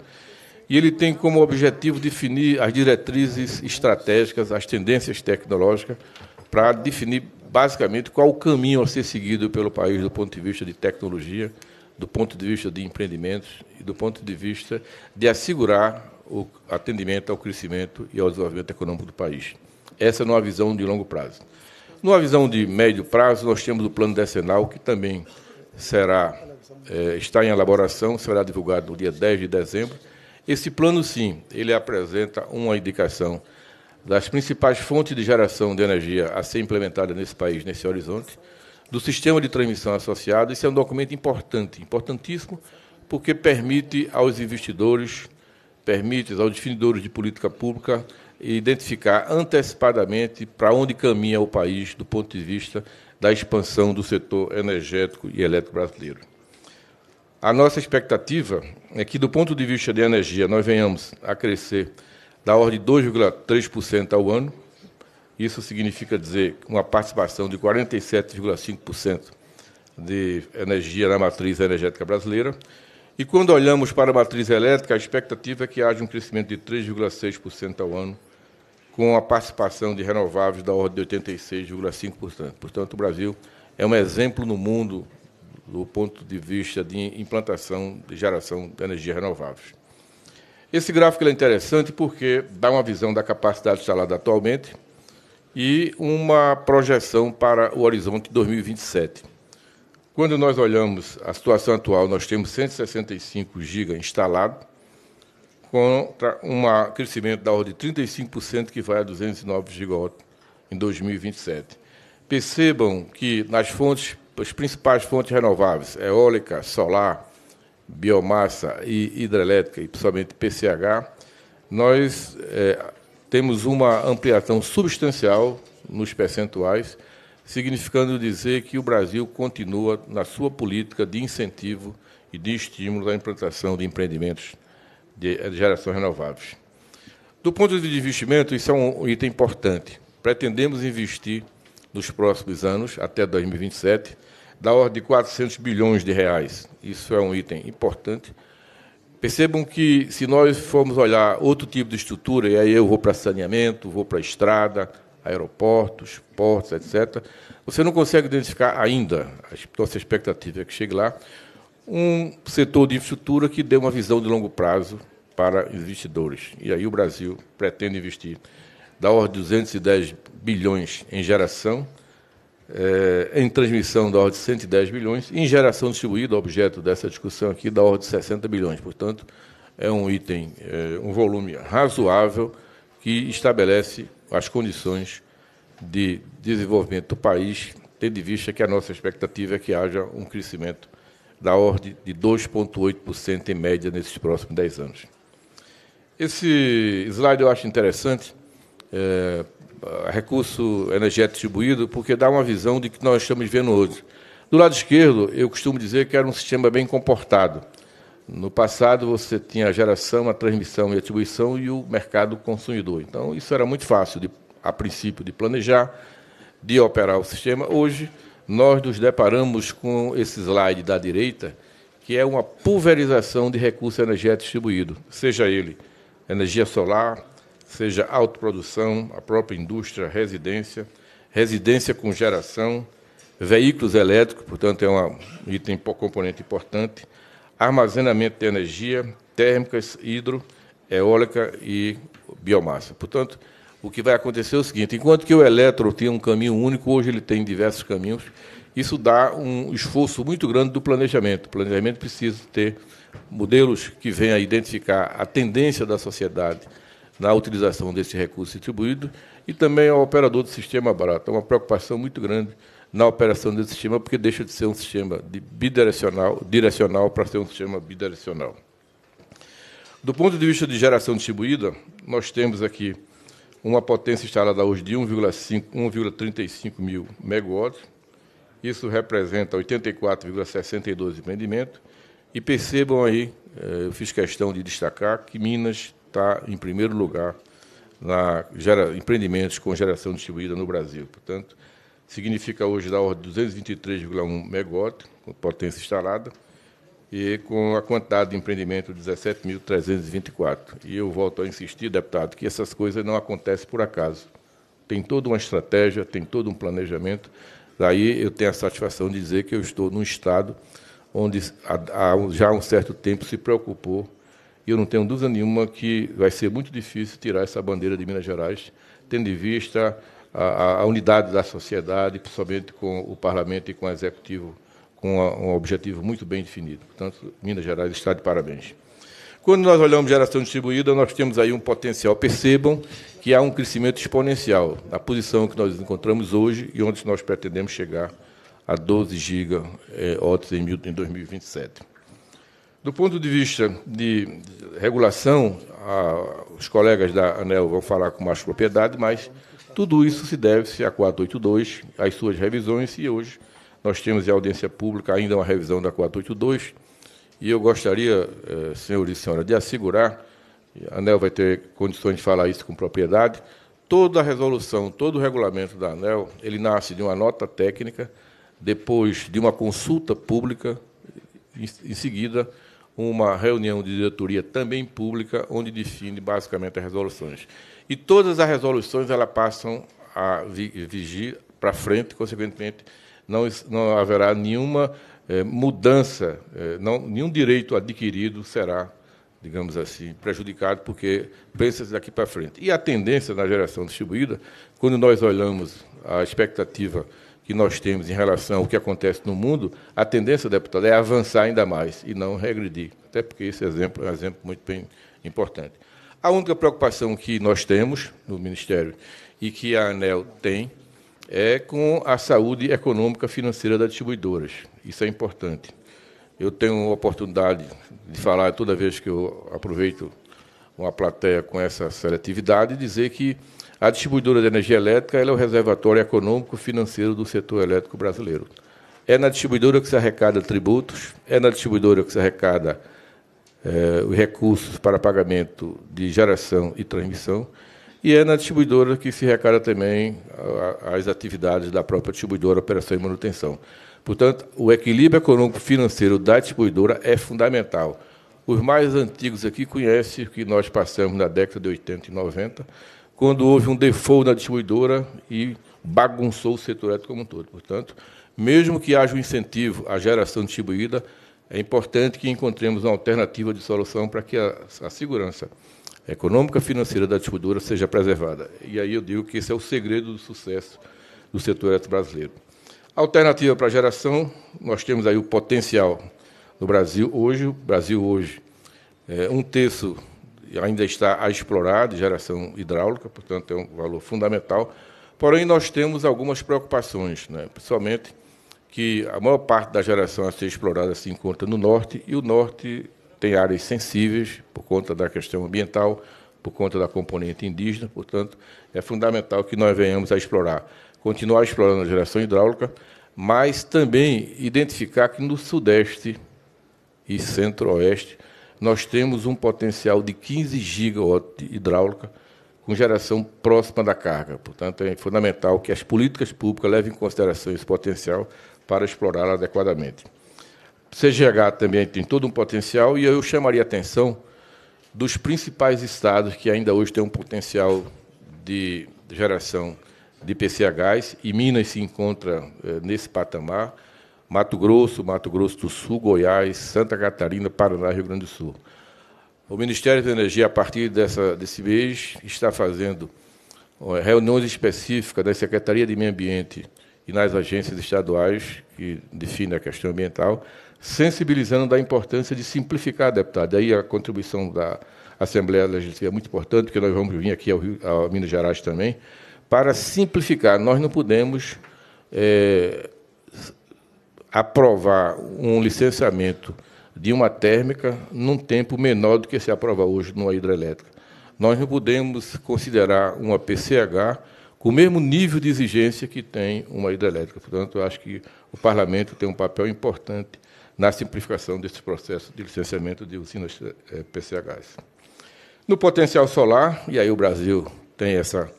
e ele tem como objetivo definir as diretrizes estratégicas, as tendências tecnológicas, para definir basicamente qual o caminho a ser seguido pelo país do ponto de vista de tecnologia, do ponto de vista de empreendimentos e do ponto de vista de assegurar o atendimento ao crescimento e ao desenvolvimento econômico do país. Essa é uma visão de longo prazo. Numa visão de médio prazo, nós temos o plano decenal, que também será, é, está em elaboração, será divulgado no dia 10 de dezembro. Esse plano, sim, ele apresenta uma indicação das principais fontes de geração de energia a ser implementada nesse país, nesse horizonte, do sistema de transmissão associado. Isso é um documento importante, importantíssimo, porque permite aos investidores, permite aos definidores de política pública identificar antecipadamente para onde caminha o país do ponto de vista da expansão do setor energético e elétrico brasileiro. A nossa expectativa é que, do ponto de vista de energia, nós venhamos a crescer da ordem de 2,3% ao ano. Isso significa dizer uma participação de 47,5% de energia na matriz energética brasileira. E quando olhamos para a matriz elétrica, a expectativa é que haja um crescimento de 3,6% ao ano com a participação de renováveis da ordem de 86,5%. Portanto, o Brasil é um exemplo no mundo do ponto de vista de implantação de geração de energia renováveis. Esse gráfico é interessante porque dá uma visão da capacidade instalada atualmente e uma projeção para o horizonte 2027. Quando nós olhamos a situação atual, nós temos 165 GB instalados contra um crescimento da ordem de 35%, que vai a 209 gigawatts em 2027. Percebam que nas fontes, as principais fontes renováveis, eólica, solar, biomassa e hidrelétrica, e principalmente PCH, nós é, temos uma ampliação substancial nos percentuais, significando dizer que o Brasil continua na sua política de incentivo e de estímulo à implantação de empreendimentos de geração renováveis. Do ponto de vista de investimento, isso é um item importante. Pretendemos investir nos próximos anos, até 2027, da ordem de 400 bilhões de reais. Isso é um item importante. Percebam que, se nós formos olhar outro tipo de estrutura, e aí eu vou para saneamento, vou para estrada, aeroportos, portos, etc., você não consegue identificar ainda, a nossa expectativa é que chegue lá, um setor de infraestrutura que dê uma visão de longo prazo para investidores. E aí o Brasil pretende investir da ordem de 210 bilhões em geração, é, em transmissão da ordem de 110 bilhões, e em geração distribuída, objeto dessa discussão aqui, da ordem de 60 bilhões. Portanto, é um item, é, um volume razoável que estabelece as condições de desenvolvimento do país, tendo em vista que a nossa expectativa é que haja um crescimento da ordem de 2,8% em média nesses próximos 10 anos. Esse slide eu acho interessante, é, recurso energético distribuído, porque dá uma visão de que nós estamos vendo hoje. Do lado esquerdo, eu costumo dizer que era um sistema bem comportado. No passado, você tinha a geração, a transmissão e a distribuição e o mercado consumidor. Então, isso era muito fácil, de, a princípio, de planejar, de operar o sistema. Hoje, nós nos deparamos com esse slide da direita, que é uma pulverização de recurso energético distribuído, seja ele energia solar, seja autoprodução, a própria indústria, residência, residência com geração, veículos elétricos, portanto, é um item componente importante, armazenamento de energia, térmicas, hidro, eólica e biomassa. Portanto, o que vai acontecer é o seguinte: enquanto que o elétron tinha um caminho único, hoje ele tem diversos caminhos. Isso dá um esforço muito grande do planejamento. O planejamento precisa ter modelos que venham a identificar a tendência da sociedade na utilização desse recurso distribuído e também ao operador do sistema barato. É uma preocupação muito grande na operação desse sistema, porque deixa de ser um sistema bidirecional, direcional para ser um sistema bidirecional. Do ponto de vista de geração distribuída, nós temos aqui uma potência instalada hoje de 1,35 mil megawatts, isso representa 84,62 de rendimento, e percebam aí, eh, eu fiz questão de destacar que Minas está em primeiro lugar na gera, empreendimentos com geração distribuída no Brasil. Portanto, significa hoje da ordem de 223,1 megawatt, potência instalada, e com a quantidade de empreendimento 17.324. E eu volto a insistir, deputado, que essas coisas não acontecem por acaso. Tem toda uma estratégia, tem todo um planejamento. Daí eu tenho a satisfação de dizer que eu estou num estado onde há já há um certo tempo se preocupou, e eu não tenho dúvida nenhuma que vai ser muito difícil tirar essa bandeira de Minas Gerais, tendo em vista a, a unidade da sociedade, principalmente com o parlamento e com o executivo com um objetivo muito bem definido. Portanto, Minas Gerais está de parabéns. Quando nós olhamos geração distribuída, nós temos aí um potencial. Percebam que há um crescimento exponencial da posição que nós encontramos hoje e onde nós pretendemos chegar a 12 gigawatts é, em 2027. Do ponto de vista de regulação, os colegas da ANEL vão falar com mais propriedade, mas tudo isso se deve-se a 482, às suas revisões e hoje nós temos em audiência pública ainda uma revisão da 482 e eu gostaria, eh, senhores e senhoras, de assegurar, a ANEL vai ter condições de falar isso com propriedade, toda a resolução, todo o regulamento da ANEL, ele nasce de uma nota técnica, depois de uma consulta pública, em seguida uma reunião de diretoria também pública, onde define basicamente as resoluções. E todas as resoluções elas passam a vigir para frente, consequentemente, não, não haverá nenhuma eh, mudança, eh, não, nenhum direito adquirido será, digamos assim, prejudicado, porque pensa daqui para frente. E a tendência na geração distribuída, quando nós olhamos a expectativa que nós temos em relação ao que acontece no mundo, a tendência, deputado, é avançar ainda mais e não regredir. Até porque esse exemplo é um exemplo muito bem importante. A única preocupação que nós temos no Ministério e que a ANEL tem é com a saúde econômica financeira das distribuidoras. Isso é importante. Eu tenho a oportunidade de falar toda vez que eu aproveito uma plateia com essa seletividade, dizer que a distribuidora de energia elétrica é o reservatório econômico financeiro do setor elétrico brasileiro. É na distribuidora que se arrecada tributos, é na distribuidora que se arrecada é, os recursos para pagamento de geração e transmissão, e é na distribuidora que se recara também as atividades da própria distribuidora, operação e manutenção. Portanto, o equilíbrio econômico-financeiro da distribuidora é fundamental. Os mais antigos aqui conhecem que nós passamos na década de 80 e 90, quando houve um default na distribuidora e bagunçou o setor elétrico como um todo. Portanto, mesmo que haja um incentivo à geração distribuída, é importante que encontremos uma alternativa de solução para que a, a segurança econômica e financeira da distribuidora seja preservada. E aí eu digo que esse é o segredo do sucesso do setor elétrico brasileiro. Alternativa para geração, nós temos aí o potencial no Brasil hoje, o Brasil hoje, é, um terço ainda está a explorar de geração hidráulica, portanto é um valor fundamental. Porém, nós temos algumas preocupações, né? principalmente que a maior parte da geração a ser explorada se encontra no norte, e o norte tem áreas sensíveis por conta da questão ambiental, por conta da componente indígena, portanto, é fundamental que nós venhamos a explorar, continuar explorando a geração hidráulica, mas também identificar que no Sudeste e Centro-Oeste nós temos um potencial de 15 gigawatts hidráulica com geração próxima da carga. Portanto, é fundamental que as políticas públicas levem em consideração esse potencial para explorá-la adequadamente. CGH também tem todo um potencial e eu chamaria a atenção dos principais estados que ainda hoje têm um potencial de geração de PCHs, e Minas se encontra eh, nesse patamar, Mato Grosso, Mato Grosso do Sul, Goiás, Santa Catarina, Paraná, Rio Grande do Sul. O Ministério da Energia, a partir dessa, desse mês, está fazendo eh, reuniões específicas da Secretaria de Meio Ambiente e nas agências estaduais que definem a questão ambiental, sensibilizando da importância de simplificar, deputado. Aí a contribuição da Assembleia Legislativa é muito importante, porque nós vamos vir aqui ao, Rio, ao Minas Gerais também, para simplificar. Nós não podemos é, aprovar um licenciamento de uma térmica num tempo menor do que se aprova hoje numa hidrelétrica. Nós não podemos considerar uma PCH com o mesmo nível de exigência que tem uma hidrelétrica. Portanto, eu acho que o Parlamento tem um papel importante na simplificação desse processo de licenciamento de usinas eh, PCHs. No potencial solar, e aí o Brasil tem essa,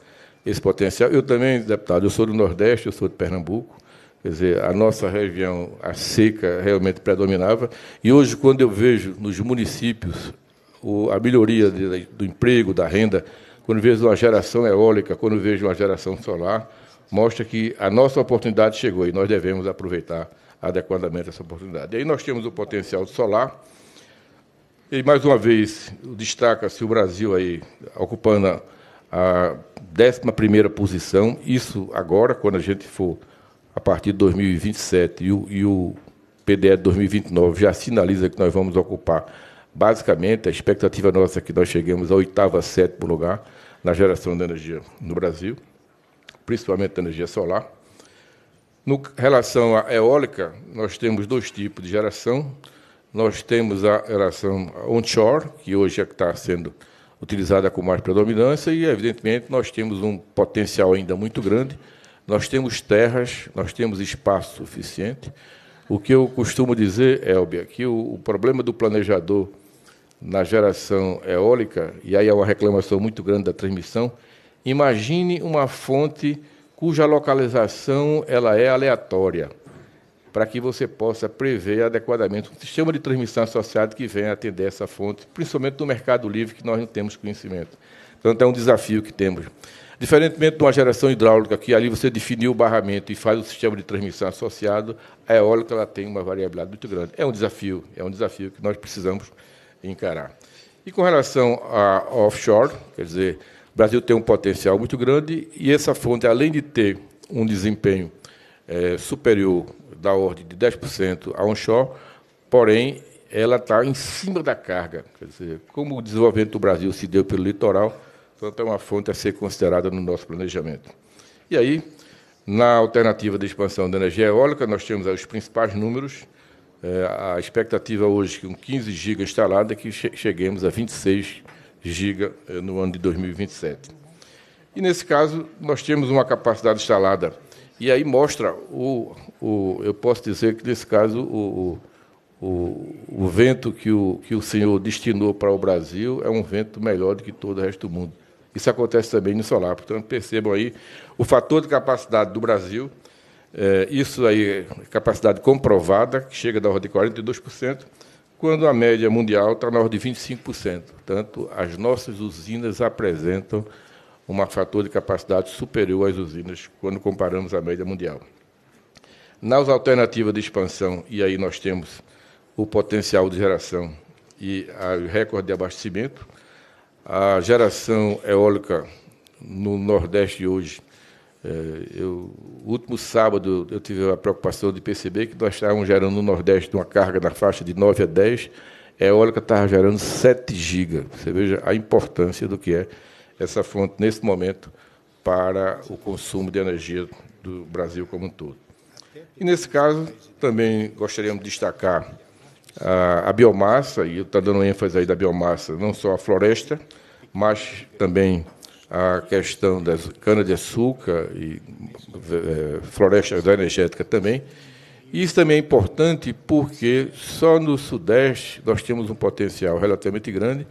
esse potencial, eu também, deputado, eu sou do Nordeste, eu sou de Pernambuco, quer dizer, a nossa região, a seca realmente predominava, e hoje, quando eu vejo nos municípios a melhoria do emprego, da renda, quando vejo uma geração eólica, quando vejo uma geração solar, mostra que a nossa oportunidade chegou e nós devemos aproveitar adequadamente essa oportunidade. E aí nós temos o potencial solar. E, mais uma vez, destaca-se assim, o Brasil aí ocupando a 11ª posição, isso agora, quando a gente for a partir de 2027 e o, e o PDE 2029 já sinaliza que nós vamos ocupar, basicamente, a expectativa nossa é que nós cheguemos à oitava, sétimo lugar na geração de energia no Brasil, principalmente da energia solar. No relação à eólica, nós temos dois tipos de geração. Nós temos a geração onshore, que hoje é que está sendo utilizada com mais predominância, e, evidentemente, nós temos um potencial ainda muito grande. Nós temos terras, nós temos espaço suficiente. O que eu costumo dizer, Elbia, é que o, o problema do planejador na geração eólica, e aí é uma reclamação muito grande da transmissão, imagine uma fonte cuja localização ela é aleatória, para que você possa prever adequadamente o sistema de transmissão associado que venha atender essa fonte, principalmente no mercado livre, que nós não temos conhecimento. Portanto, é um desafio que temos. Diferentemente de uma geração hidráulica, que ali você definiu o barramento e faz o sistema de transmissão associado, a eólica ela tem uma variabilidade muito grande. É um desafio, é um desafio que nós precisamos encarar. E com relação a offshore, quer dizer, o Brasil tem um potencial muito grande e essa fonte, além de ter um desempenho é, superior da ordem de 10% a onshore, porém, ela está em cima da carga. Quer dizer, como o desenvolvimento do Brasil se deu pelo litoral, então é uma fonte a ser considerada no nosso planejamento. E aí, na alternativa de expansão da energia eólica, nós temos os principais números. É, a expectativa hoje, com 15 gigas instalada, é que cheguemos a 26 gigas giga eh, no ano de 2027. E, nesse caso, nós temos uma capacidade instalada. E aí mostra, o, o, eu posso dizer que, nesse caso, o, o, o vento que o, que o Senhor destinou para o Brasil é um vento melhor do que todo o resto do mundo. Isso acontece também no solar. Portanto, percebam aí o fator de capacidade do Brasil, é, isso aí, capacidade comprovada, que chega da ordem de 42%, quando a média mundial está na ordem de 25%. Portanto, as nossas usinas apresentam um fator de capacidade superior às usinas quando comparamos a média mundial. Nas alternativas de expansão, e aí nós temos o potencial de geração e o recorde de abastecimento, a geração eólica no Nordeste hoje é, eu, último sábado, eu tive a preocupação de perceber que nós estávamos gerando no Nordeste uma carga na faixa de 9 a 10, a eólica estava gerando 7 gigas. Você veja a importância do que é essa fonte nesse momento para o consumo de energia do Brasil como um todo. E, nesse caso, também gostaríamos de destacar a, a biomassa, e eu dando ênfase aí da biomassa, não só a floresta, mas também a questão da cana-de-açúcar e é, florestas energética também. Isso também é importante porque só no Sudeste nós temos um potencial relativamente grande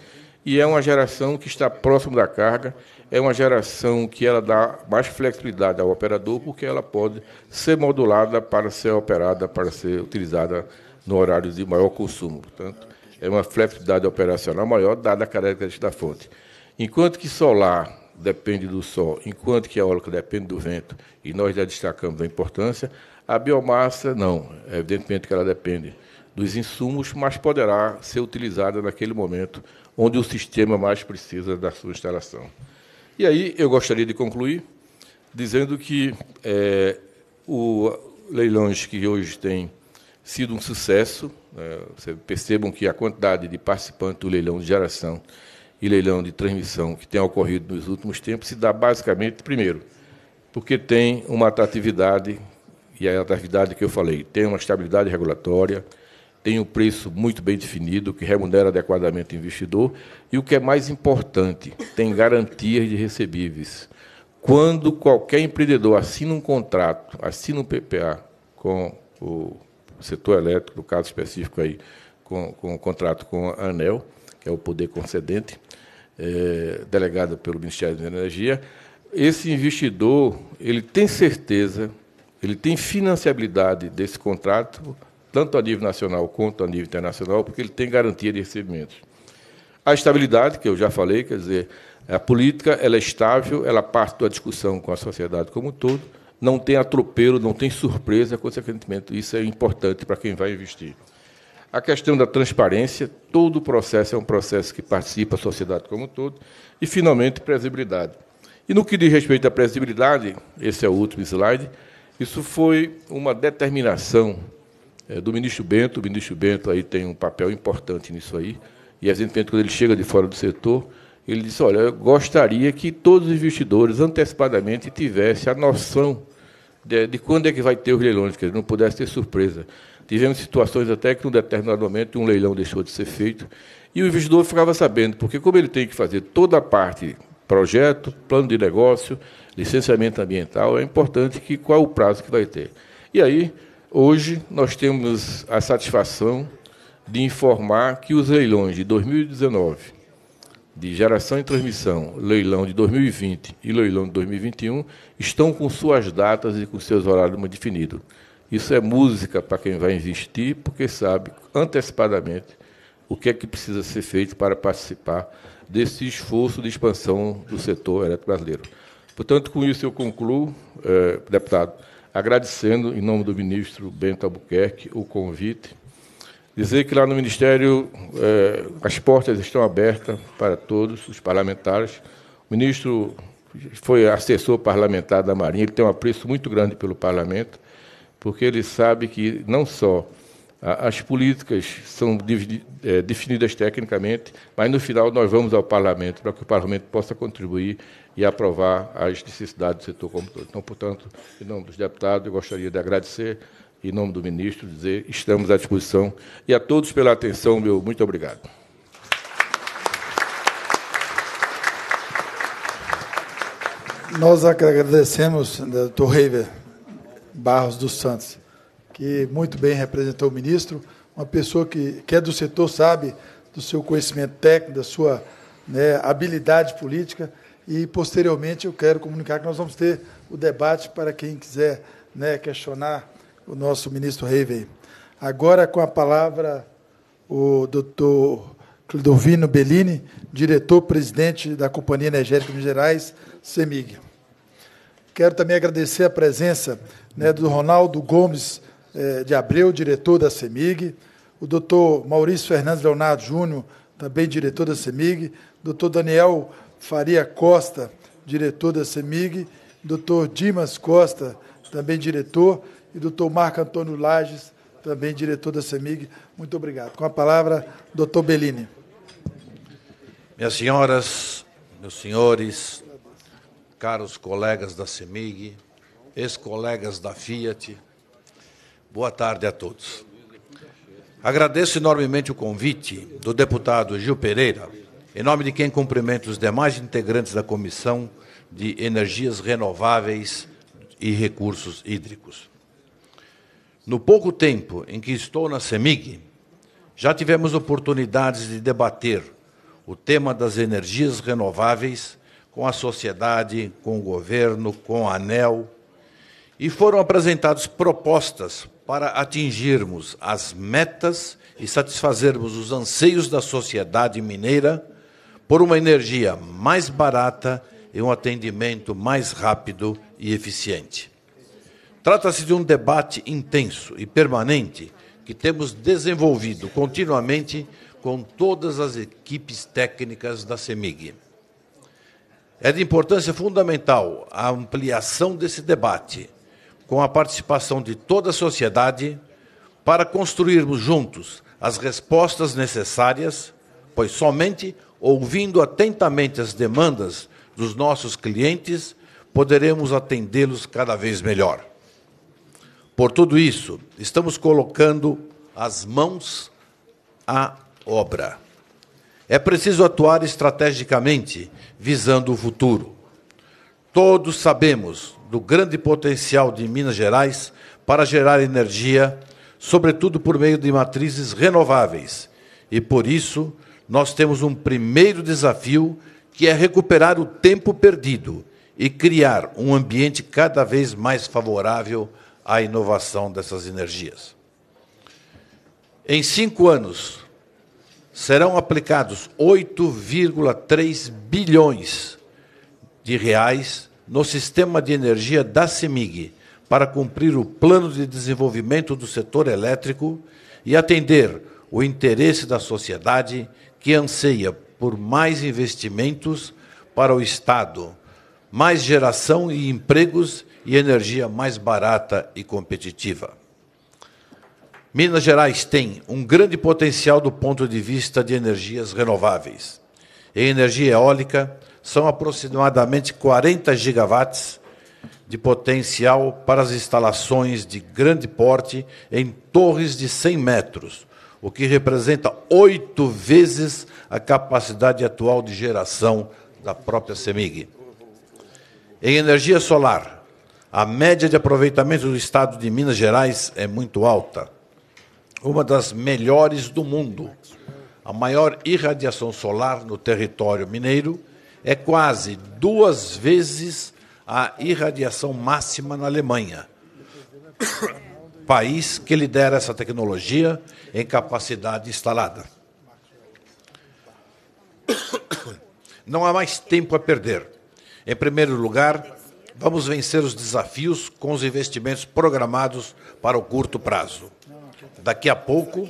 e é uma geração que está próximo da carga, é uma geração que ela dá mais flexibilidade ao operador porque ela pode ser modulada para ser operada, para ser utilizada no horário de maior consumo. Portanto, é uma flexibilidade operacional maior dada a característica da fonte. Enquanto que solar depende do sol, enquanto que a eólica depende do vento, e nós já destacamos a importância, a biomassa não, evidentemente que ela depende dos insumos, mas poderá ser utilizada naquele momento onde o sistema mais precisa da sua instalação. E aí eu gostaria de concluir dizendo que é, o leilões que hoje tem sido um sucesso, é, percebam que a quantidade de participantes do leilão de geração e leilão de transmissão que tem ocorrido nos últimos tempos se dá basicamente, primeiro, porque tem uma atratividade, e é a atratividade que eu falei, tem uma estabilidade regulatória, tem um preço muito bem definido, que remunera adequadamente o investidor, e o que é mais importante, tem garantias de recebíveis. Quando qualquer empreendedor assina um contrato, assina um PPA com o setor elétrico, no caso específico aí, com, com o contrato com a ANEL, que é o poder concedente, é, delegada pelo Ministério da Energia, esse investidor ele tem certeza, ele tem financiabilidade desse contrato, tanto a nível nacional quanto a nível internacional, porque ele tem garantia de recebimentos. A estabilidade, que eu já falei, quer dizer, a política ela é estável, ela parte da discussão com a sociedade como um todo, não tem atropelo, não tem surpresa, consequentemente, isso é importante para quem vai investir. A questão da transparência, todo o processo é um processo que participa a sociedade como um todo, e finalmente previsibilidade. E no que diz respeito à previsibilidade, esse é o último slide, isso foi uma determinação eh, do ministro Bento, o ministro Bento aí tem um papel importante nisso aí, e a gente, quando ele chega de fora do setor, ele disse, olha, eu gostaria que todos os investidores antecipadamente tivessem a noção de, de quando é que vai ter os leilões, que não pudesse ter surpresa. Tivemos situações até que, num determinado momento, um leilão deixou de ser feito e o investidor ficava sabendo, porque, como ele tem que fazer toda a parte projeto, plano de negócio, licenciamento ambiental, é importante que qual é o prazo que vai ter. E aí, hoje, nós temos a satisfação de informar que os leilões de 2019, de geração e transmissão, leilão de 2020 e leilão de 2021, estão com suas datas e com seus horários definidos. Isso é música para quem vai investir, porque sabe antecipadamente o que é que precisa ser feito para participar desse esforço de expansão do setor elétrico brasileiro. Portanto, com isso eu concluo, eh, deputado, agradecendo, em nome do ministro Bento Albuquerque, o convite. Dizer que lá no Ministério eh, as portas estão abertas para todos os parlamentares. O ministro foi assessor parlamentar da Marinha, ele tem um apreço muito grande pelo parlamento porque ele sabe que não só as políticas são é, definidas tecnicamente, mas no final nós vamos ao parlamento para que o parlamento possa contribuir e aprovar as necessidades do setor como todo. Então, portanto, em nome dos deputados, eu gostaria de agradecer, em nome do ministro, dizer estamos à disposição e a todos pela atenção, meu muito obrigado. Nós agradecemos, doutor Reiver. Barros dos Santos, que muito bem representou o ministro, uma pessoa que, que é do setor, sabe do seu conhecimento técnico, da sua né, habilidade política. E, posteriormente, eu quero comunicar que nós vamos ter o debate para quem quiser né, questionar o nosso ministro Reiven. Agora, com a palavra, o doutor Clodovino Bellini, diretor-presidente da Companhia Energética de Minas Gerais, CEMIG. Quero também agradecer a presença né, do Ronaldo Gomes eh, de Abreu, diretor da CEMIG, o doutor Maurício Fernandes Leonardo Júnior, também diretor da CEMIG, doutor Daniel Faria Costa, diretor da CEMIG, doutor Dimas Costa, também diretor, e doutor Marco Antônio Lages, também diretor da CEMIG. Muito obrigado. Com a palavra, doutor Bellini. Minhas senhoras, meus senhores, caros colegas da CEMIG, ex-colegas da Fiat. Boa tarde a todos. Agradeço enormemente o convite do deputado Gil Pereira, em nome de quem cumprimento os demais integrantes da Comissão de Energias Renováveis e Recursos Hídricos. No pouco tempo em que estou na CEMIG, já tivemos oportunidades de debater o tema das energias renováveis com a sociedade, com o governo, com a ANEL, e foram apresentadas propostas para atingirmos as metas e satisfazermos os anseios da sociedade mineira por uma energia mais barata e um atendimento mais rápido e eficiente. Trata-se de um debate intenso e permanente que temos desenvolvido continuamente com todas as equipes técnicas da CEMIG. É de importância fundamental a ampliação desse debate com a participação de toda a sociedade, para construirmos juntos as respostas necessárias, pois somente ouvindo atentamente as demandas dos nossos clientes poderemos atendê-los cada vez melhor. Por tudo isso, estamos colocando as mãos à obra. É preciso atuar estrategicamente, visando o futuro. Todos sabemos do grande potencial de Minas Gerais para gerar energia, sobretudo por meio de matrizes renováveis. E por isso, nós temos um primeiro desafio que é recuperar o tempo perdido e criar um ambiente cada vez mais favorável à inovação dessas energias. Em cinco anos, serão aplicados 8,3 bilhões de reais no sistema de energia da CEMIG para cumprir o plano de desenvolvimento do setor elétrico e atender o interesse da sociedade que anseia por mais investimentos para o Estado, mais geração e empregos e energia mais barata e competitiva. Minas Gerais tem um grande potencial do ponto de vista de energias renováveis, em energia eólica, são aproximadamente 40 gigawatts de potencial para as instalações de grande porte em torres de 100 metros, o que representa oito vezes a capacidade atual de geração da própria CEMIG. Em energia solar, a média de aproveitamento do estado de Minas Gerais é muito alta, uma das melhores do mundo. A maior irradiação solar no território mineiro é quase duas vezes a irradiação máxima na Alemanha, país que lidera essa tecnologia em capacidade instalada. Não há mais tempo a perder. Em primeiro lugar, vamos vencer os desafios com os investimentos programados para o curto prazo. Daqui a pouco,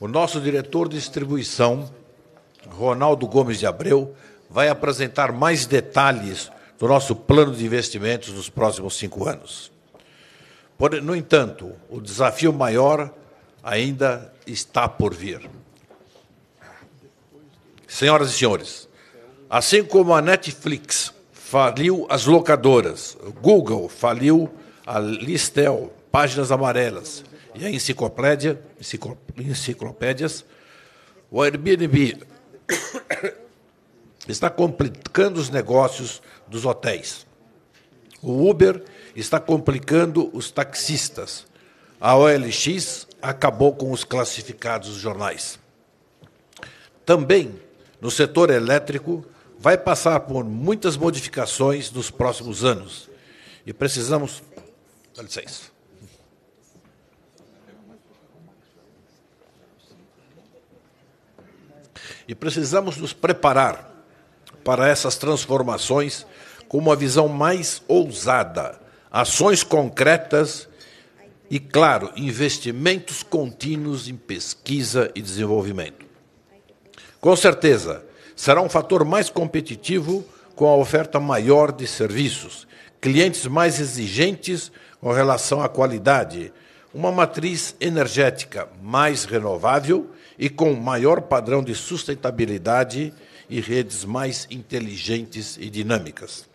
o nosso diretor de distribuição, Ronaldo Gomes de Abreu, vai apresentar mais detalhes do nosso plano de investimentos nos próximos cinco anos. No entanto, o desafio maior ainda está por vir. Senhoras e senhores, assim como a Netflix faliu as locadoras, Google faliu a Listel, Páginas Amarelas e a Enciclopédia, Enciclopédias, o Airbnb está complicando os negócios dos hotéis. O Uber está complicando os taxistas. A OLX acabou com os classificados dos jornais. Também, no setor elétrico, vai passar por muitas modificações nos próximos anos. E precisamos. Dá licença. E precisamos nos preparar para essas transformações com uma visão mais ousada, ações concretas e, claro, investimentos contínuos em pesquisa e desenvolvimento. Com certeza, será um fator mais competitivo com a oferta maior de serviços, clientes mais exigentes com relação à qualidade, uma matriz energética mais renovável e com maior padrão de sustentabilidade e redes mais inteligentes e dinâmicas.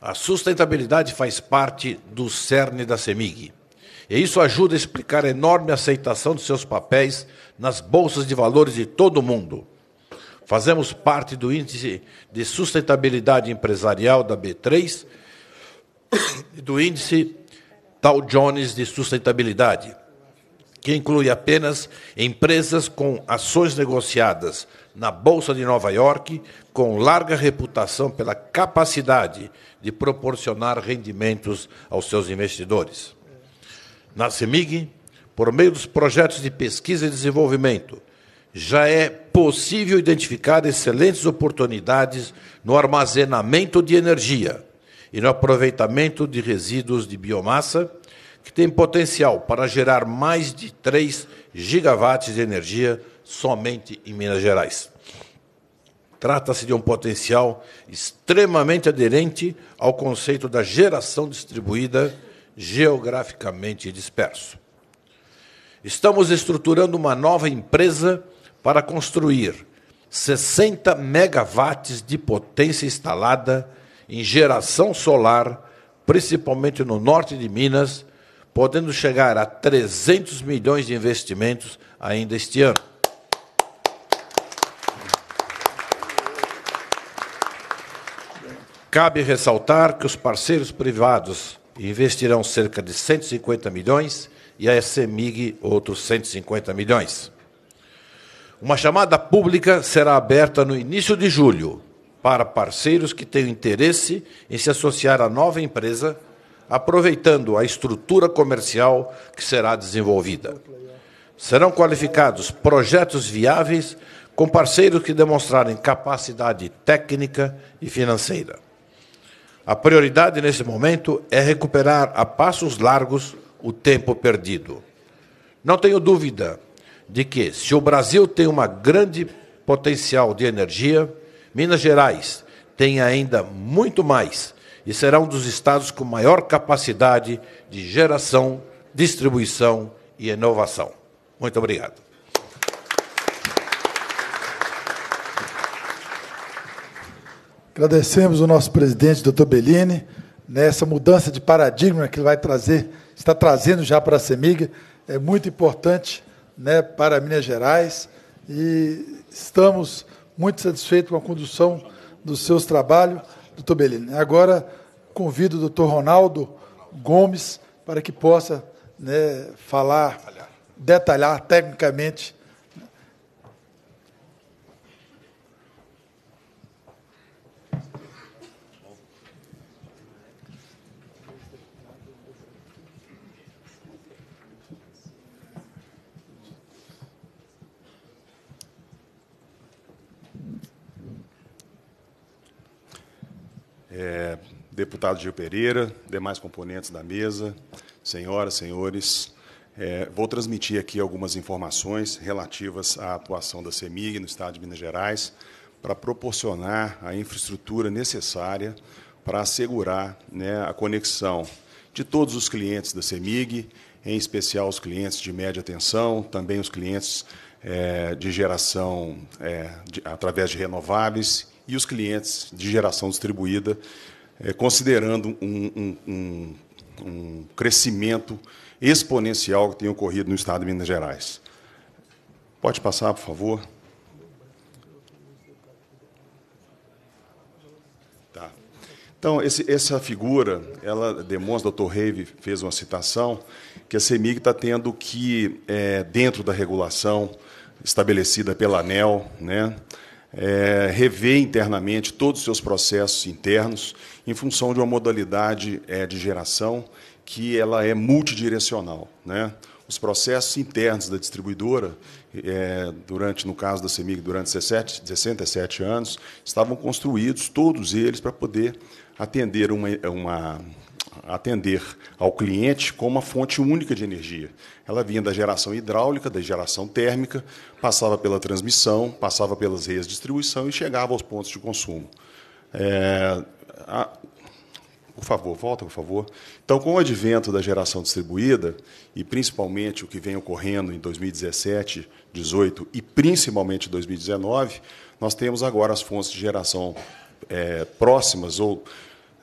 A sustentabilidade faz parte do cerne da CEMIG. E isso ajuda a explicar a enorme aceitação de seus papéis nas bolsas de valores de todo o mundo. Fazemos parte do Índice de Sustentabilidade Empresarial da B3 e do Índice Dow Jones de Sustentabilidade, que inclui apenas empresas com ações negociadas na Bolsa de Nova York, com larga reputação pela capacidade de proporcionar rendimentos aos seus investidores. Na CEMIG, por meio dos projetos de pesquisa e desenvolvimento, já é possível identificar excelentes oportunidades no armazenamento de energia e no aproveitamento de resíduos de biomassa que tem potencial para gerar mais de 3 gigawatts de energia somente em Minas Gerais. Trata-se de um potencial extremamente aderente ao conceito da geração distribuída geograficamente disperso. Estamos estruturando uma nova empresa para construir 60 megawatts de potência instalada em geração solar, principalmente no norte de Minas, podendo chegar a 300 milhões de investimentos ainda este ano. Cabe ressaltar que os parceiros privados investirão cerca de 150 milhões e a SEMIG outros 150 milhões. Uma chamada pública será aberta no início de julho para parceiros que tenham interesse em se associar à nova empresa aproveitando a estrutura comercial que será desenvolvida. Serão qualificados projetos viáveis com parceiros que demonstrarem capacidade técnica e financeira. A prioridade nesse momento é recuperar a passos largos o tempo perdido. Não tenho dúvida de que, se o Brasil tem uma grande potencial de energia, Minas Gerais tem ainda muito mais e será um dos estados com maior capacidade de geração, distribuição e inovação. Muito obrigado. Agradecemos o nosso presidente, doutor Bellini, nessa mudança de paradigma que ele vai trazer, está trazendo já para a CEMIG, é muito importante né, para Minas Gerais e estamos muito satisfeitos com a condução dos seus trabalhos doutor Agora convido o doutor Ronaldo Gomes para que possa né, falar, detalhar tecnicamente é, deputado Gil Pereira, demais componentes da mesa, senhoras, senhores. É, vou transmitir aqui algumas informações relativas à atuação da CEMIG no Estado de Minas Gerais para proporcionar a infraestrutura necessária para assegurar né, a conexão de todos os clientes da CEMIG, em especial os clientes de média tensão, também os clientes é, de geração é, de, através de renováveis e os clientes de geração distribuída, é, considerando um, um, um, um crescimento exponencial que tem ocorrido no Estado de Minas Gerais. Pode passar, por favor. Tá. Então, esse, essa figura, ela demonstra, o doutor Reive fez uma citação, que a CEMIG está tendo que, é, dentro da regulação estabelecida pela ANEL, né, é, rever internamente todos os seus processos internos em função de uma modalidade é, de geração que ela é multidirecional. Né? Os processos internos da distribuidora, é, durante no caso da CEMIG, durante 17, 67 anos, estavam construídos todos eles para poder atender uma, uma atender ao cliente com uma fonte única de energia. Ela vinha da geração hidráulica, da geração térmica, passava pela transmissão, passava pelas redes de distribuição e chegava aos pontos de consumo. É, a, por favor, volta, por favor. Então, com o advento da geração distribuída, e principalmente o que vem ocorrendo em 2017, 2018 e principalmente 2019, nós temos agora as fontes de geração é, próximas ou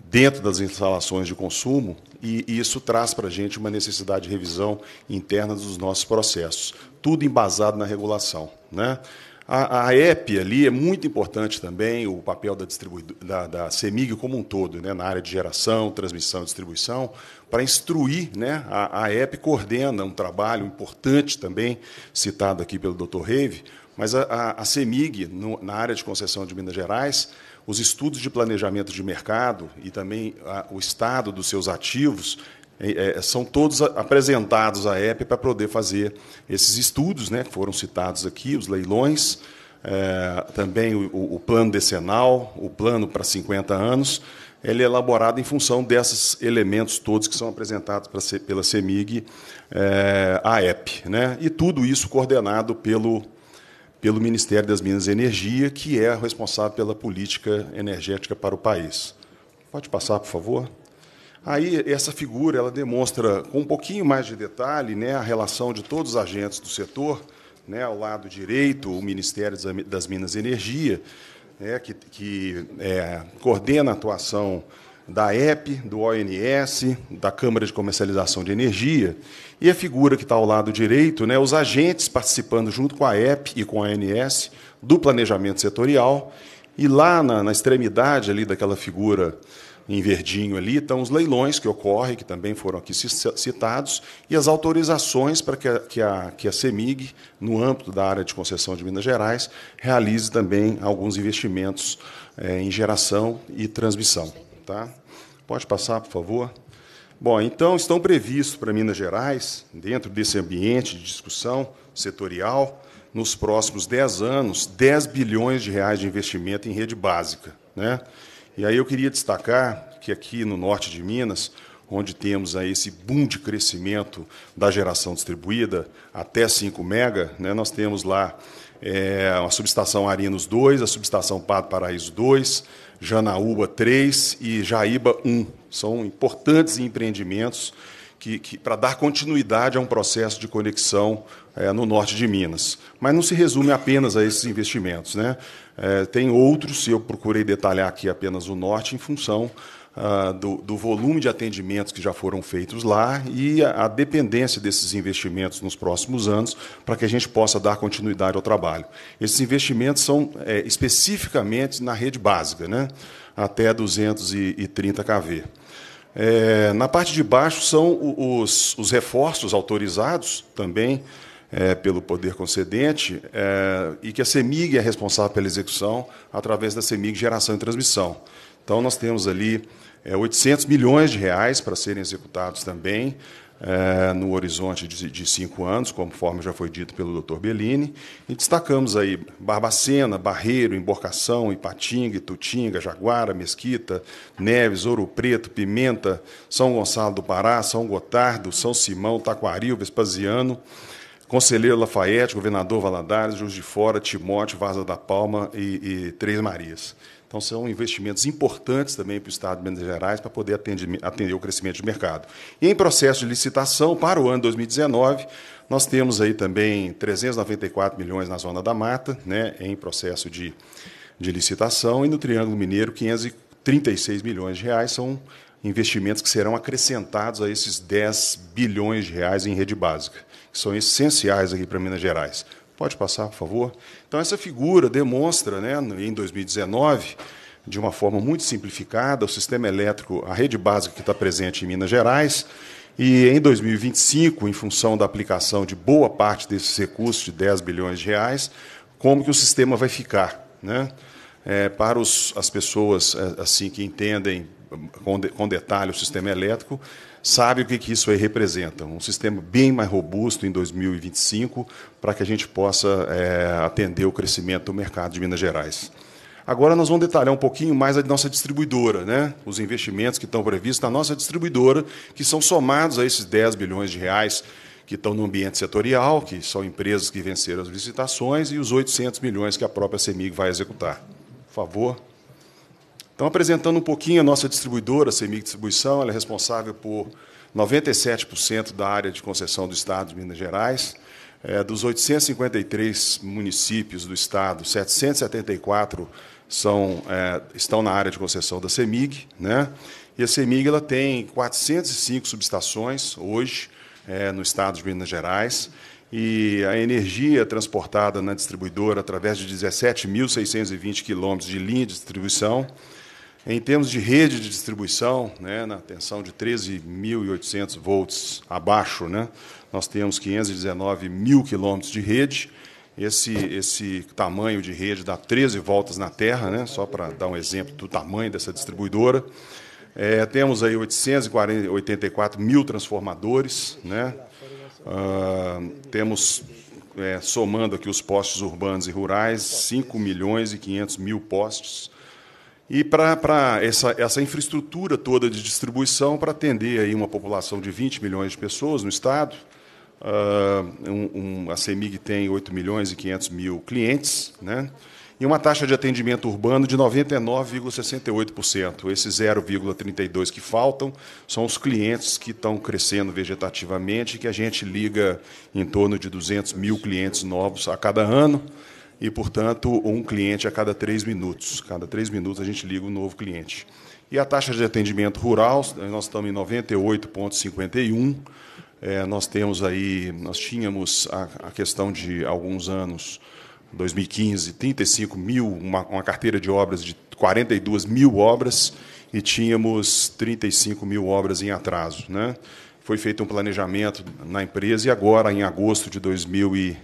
dentro das instalações de consumo, e isso traz para a gente uma necessidade de revisão interna dos nossos processos, tudo embasado na regulação. Né? A, a EP ali é muito importante também, o papel da, da, da CEMIG como um todo, né, na área de geração, transmissão e distribuição, para instruir. Né, a, a EP coordena um trabalho importante também, citado aqui pelo Dr. Reive, mas a, a, a CEMIG, no, na área de concessão de Minas Gerais, os estudos de planejamento de mercado e também a, o estado dos seus ativos é, é são todos apresentados à EP para poder fazer esses estudos, né, que foram citados aqui, os leilões, é, também o, o, plano decenal, o plano para 50 anos, ele é elaborado em função desses elementos todos que são apresentados pela CEMIG é, à EP. Né, e tudo isso coordenado pelo pelo Ministério das Minas e Energia, que é responsável pela política energética para o país. Pode passar, por favor? Aí essa figura ela demonstra com um pouquinho mais de detalhe né, a relação de todos os agentes do setor, né, ao lado direito o Ministério das Minas e Energia, né, que, que é, coordena a atuação da EP, do ONS, da Câmara de Comercialização de Energia, e a figura que está ao lado direito, né, os agentes participando junto com a EP e com a ONS do planejamento setorial, e lá na, na extremidade ali daquela figura em verdinho ali estão os leilões que ocorrem, que também foram aqui citados, e as autorizações para que a, que a, que a CEMIG, no âmbito da área de concessão de Minas Gerais, realize também alguns investimentos é, em geração e transmissão. Tá? Pode passar, por favor. Bom, então estão previstos para Minas Gerais, dentro desse ambiente de discussão setorial, nos próximos 10 anos, 10 bilhões de reais de investimento em rede básica. Né? E aí eu queria destacar que aqui no norte de Minas, onde temos aí esse boom de crescimento da geração distribuída até 5 mega, né, nós temos lá é, a subestação Arinos 2, a subestação Pato Paraíso 2, Janaúba 3 e Jaíba 1. São importantes empreendimentos que, que para dar continuidade a um processo de conexão é, no norte de Minas. Mas não se resume apenas a esses investimentos. Né? É, tem outros, e eu procurei detalhar aqui apenas o norte, em função uh, do, do, volume de atendimentos que já foram feitos lá e a, a dependência desses investimentos nos próximos anos para que a gente possa dar continuidade ao trabalho. Esses investimentos são é, especificamente na rede básica, né? até 230 kV. É, na parte de baixo são os, os reforços autorizados também é, pelo poder concedente é, e que a CEMIG é responsável pela execução através da CEMIG Geração e Transmissão. Então, nós temos ali é, 800 milhões de reais para serem executados também é, no horizonte de, de, cinco anos, conforme já foi dito pelo Dr. Bellini. E destacamos aí Barbacena, Barreiro, Emborcação, Ipatinga, Tutinga, Jaguara, Mesquita, Neves, Ouro Preto, Pimenta, São Gonçalo do Pará, São Gotardo, São Simão, Taquaril, Vespasiano. Conselheiro Lafayette, Governador Valadares, Juiz de Fora, Timóteo, Vaza da Palma e, e Três Marias. Então, são investimentos importantes também para o Estado de Minas Gerais para poder atender, atender o crescimento de mercado. E em processo de licitação, para o ano 2019, nós temos aí também 394 milhões na Zona da Mata, né, em processo de, de licitação, e no Triângulo Mineiro, 536 milhões de reais são investimentos que serão acrescentados a esses 10 bilhões de reais em rede básica, que são essenciais aqui para Minas Gerais. Pode passar, por favor. Então, essa figura demonstra, né, em 2019, de uma forma muito simplificada, o sistema elétrico, a rede básica que está presente em Minas Gerais. E em 2025, em função da aplicação de boa parte desses recursos, de 10 bilhões de reais, como que o sistema vai ficar. Né? É, para os, as pessoas é, assim que entendem com, de, com detalhe o sistema elétrico, sabe o que, que isso aí representa. Um sistema bem mais robusto em 2025 para que a gente possa é, atender o crescimento do mercado de Minas Gerais. Agora nós vamos detalhar um pouquinho mais a nossa distribuidora, né? os investimentos que estão previstos na nossa distribuidora, que são somados a esses 10 bilhões de reais que estão no ambiente setorial, que são empresas que venceram as licitações, e os 800 milhões que a própria CEMIG vai executar. Por favor. Então, apresentando um pouquinho a nossa distribuidora, a CEMIG Distribuição, ela é responsável por 97% da área de concessão do Estado de Minas Gerais. É, dos 853 municípios do Estado, 774 são, é, estão na área de concessão da CEMIG. Né? E a CEMIG ela tem 405 subestações hoje é, no Estado de Minas Gerais. E a energia transportada na distribuidora através de 17.620 quilômetros de linha de distribuição em termos de rede de distribuição, né, na tensão de 13.800 volts abaixo, né, nós temos 519 mil quilômetros de rede. Esse, esse tamanho de rede dá 13 voltas na Terra, né, só para dar um exemplo do tamanho dessa distribuidora. É, temos aí 884 mil transformadores. Né, ah, temos é, somando aqui os postes urbanos e rurais, 5 milhões e 500 mil postes e para essa, essa infraestrutura toda de distribuição para atender aí uma população de 20 milhões de pessoas no Estado. Uh, um, um, a CEMIG tem 8 milhões e 500 mil clientes, né? e uma taxa de atendimento urbano de 99,68%. Esses 0,32% que faltam são os clientes que estão crescendo vegetativamente, que a gente liga em torno de 200 mil clientes novos a cada ano e, portanto, um cliente a cada três minutos. Cada três minutos a gente liga um novo cliente. E a taxa de atendimento rural, nós estamos em 98,51%. É, nós temos aí, nós tínhamos a, a, questão de alguns anos, 2015, 35 mil, uma, uma, carteira de obras de 42 mil obras e tínhamos 35 mil obras em atraso. Né? Foi feito um planejamento na empresa e agora, em agosto de 2019,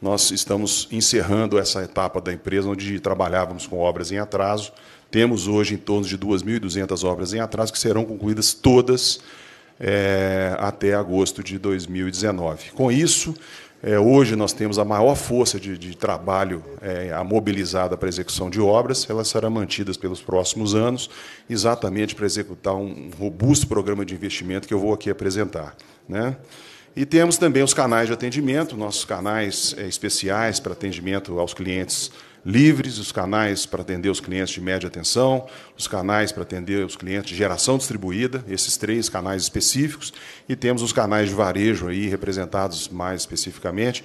nós estamos encerrando essa etapa da empresa onde trabalhávamos com obras em atraso. Temos hoje em torno de 2.200 obras em atraso, que serão concluídas todas é, até agosto de 2019. Com isso, é, hoje nós temos a maior força de, de trabalho é, mobilizada para execução de obras, elas serão mantidas pelos próximos anos, exatamente para executar um robusto programa de investimento que eu vou aqui apresentar. Né? E temos também os canais de atendimento, nossos canais é, especiais para atendimento aos clientes livres, os canais para atender os clientes de média atenção, os canais para atender os clientes de geração distribuída, esses três canais específicos, e temos os canais de varejo aí representados mais especificamente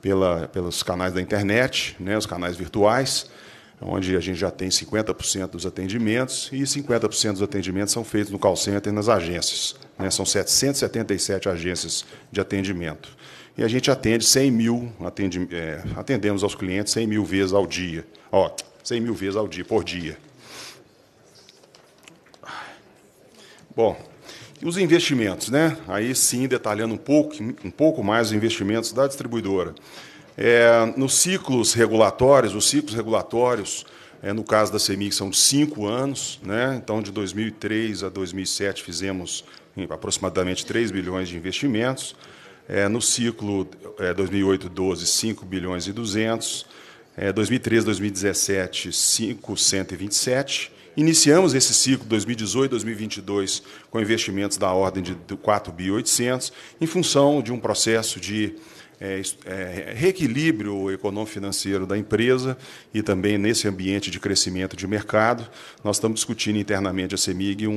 pela, pelos canais da internet, né, os canais virtuais onde a gente já tem 50% dos atendimentos e 50% dos atendimentos são feitos no call center e nas agências. Né? São 777 agências de atendimento. E a gente atende 100 mil, é, atendemos aos clientes 100 mil vezes ao dia. Ó, 100 mil vezes ao dia, por dia. Bom, e os investimentos, né? Aí sim, detalhando um pouco, um pouco mais os investimentos da distribuidora. É, nos ciclos regulatórios, os ciclos regulatórios, é, no caso da CEMIG, são cinco anos, né? então de 2003 a 2007 fizemos aproximadamente 3 bilhões de investimentos, é, no ciclo 2008-12, é, 5 bilhões e 200, é, 2013-2017, 527, Iniciamos esse ciclo 2018-2022 com investimentos da ordem de 4.800, em função de um processo de é, é, reequilíbrio econômico-financeiro da empresa e também nesse ambiente de crescimento de mercado. Nós estamos discutindo internamente a CEMIG um,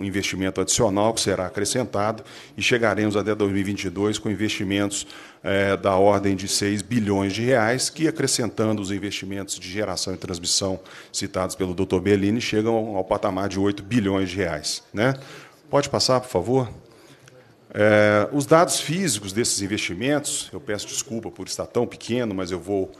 um investimento adicional que será acrescentado e chegaremos até 2022 com investimentos é, da ordem de 6 bilhões de reais, que acrescentando os investimentos de geração e transmissão citados pelo Dr. Bellini, chegam ao, patamar de 8 bilhões de reais. Né? Pode passar, por favor? É, os dados físicos desses investimentos, eu peço desculpa por estar tão pequeno, mas eu vou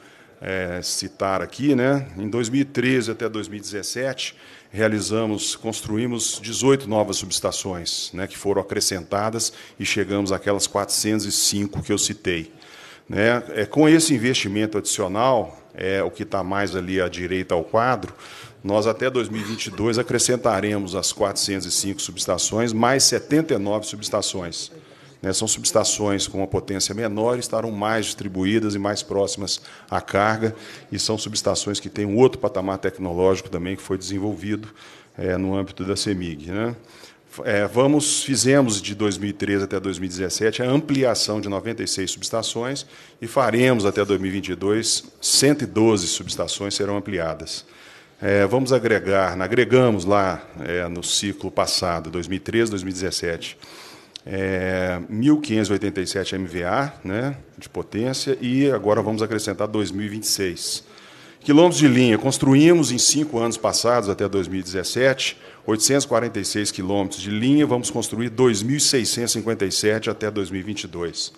é, citar aqui, né? Em 2013 até 2017, realizamos, construímos 18 novas subestações, né, que foram acrescentadas e chegamos àquelas 405 que eu citei. Né? É, com esse investimento adicional, é o que está mais ali à direita ao quadro, nós, até 2022, acrescentaremos as 405 subestações, mais 79 subestações. Né? São subestações com uma potência menor, estarão mais distribuídas e mais próximas à carga, e são subestações que têm um outro patamar tecnológico também que foi desenvolvido é, no âmbito da CEMIG. Né? É, vamos, fizemos de 2013 até 2017 a ampliação de 96 subestações e faremos até 2022 112 subestações serão ampliadas. É, vamos agregar, agregamos lá é, no ciclo passado, 2013, 2017, é, 1.587 MVA né, de potência e agora vamos acrescentar 2026. Quilômetros de linha, construímos em cinco anos passados, até 2017, 846 quilômetros de linha, vamos construir 2.657 até 2022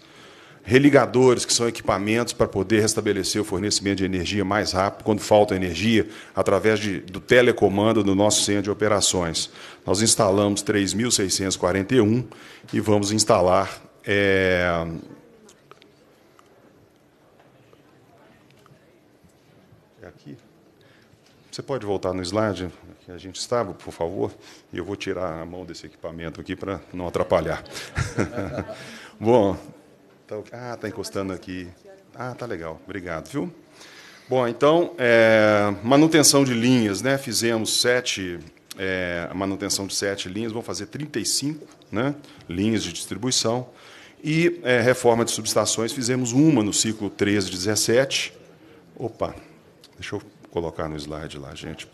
religadores, que são equipamentos para poder restabelecer o fornecimento de energia mais rápido, quando falta energia, através de, do telecomando do nosso centro de operações. Nós instalamos 3.641 e vamos instalar. É... é aqui. Você pode voltar no slide que a gente estava, por favor? E eu vou tirar a mão desse equipamento aqui para não atrapalhar. (laughs) Bom, então, ah, tá encostando aqui. Ah, tá legal. Obrigado, viu? Bom, então, é, manutenção de linhas, né? Fizemos sete, é, manutenção de sete linhas, Vou fazer 35 né? linhas de distribuição. E é, reforma de subestações, fizemos uma no ciclo 13 de 17. Opa, deixa eu colocar no slide lá, gente.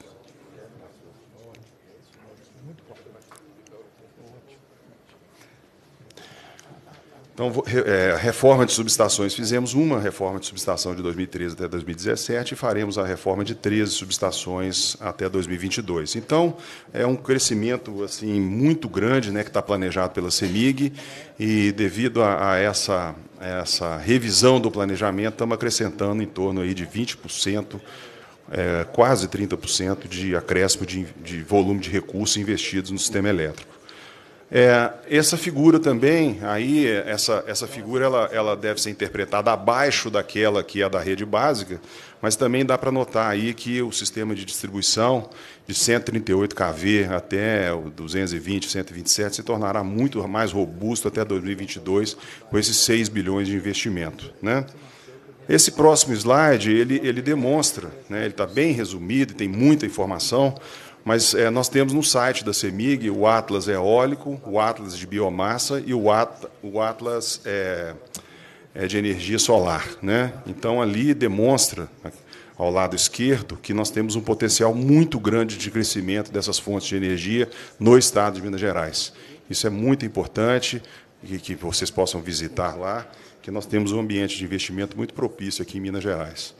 Então, é, reforma de subestações, fizemos uma reforma de subestação de 2013 até 2017 e faremos a reforma de 13 subestações até 2022. Então, é um crescimento assim muito grande né, que está planejado pela CEMIG e, devido a, a essa, essa revisão do planejamento, estamos acrescentando em torno aí de 20%. É, quase 30% de acréscimo de, de volume de recursos investidos no sistema elétrico. É, essa figura também, aí essa, essa figura ela, ela deve ser interpretada abaixo daquela que é da rede básica, mas também dá para notar aí que o sistema de distribuição de 138 kV até 220, 127 se tornará muito mais robusto até 2022 com esses 6 bilhões de investimento, né? Esse próximo slide ele, ele demonstra, né, ele está bem resumido e tem muita informação, mas é, nós temos no site da CEMIG o Atlas Eólico, o Atlas de Biomassa e o, At o Atlas é, é, de Energia Solar. Né? Então, ali demonstra, ao lado esquerdo, que nós temos um potencial muito grande de crescimento dessas fontes de energia no estado de Minas Gerais. Isso é muito importante, e que vocês possam visitar lá, que nós temos um ambiente de investimento muito propício aqui em Minas Gerais.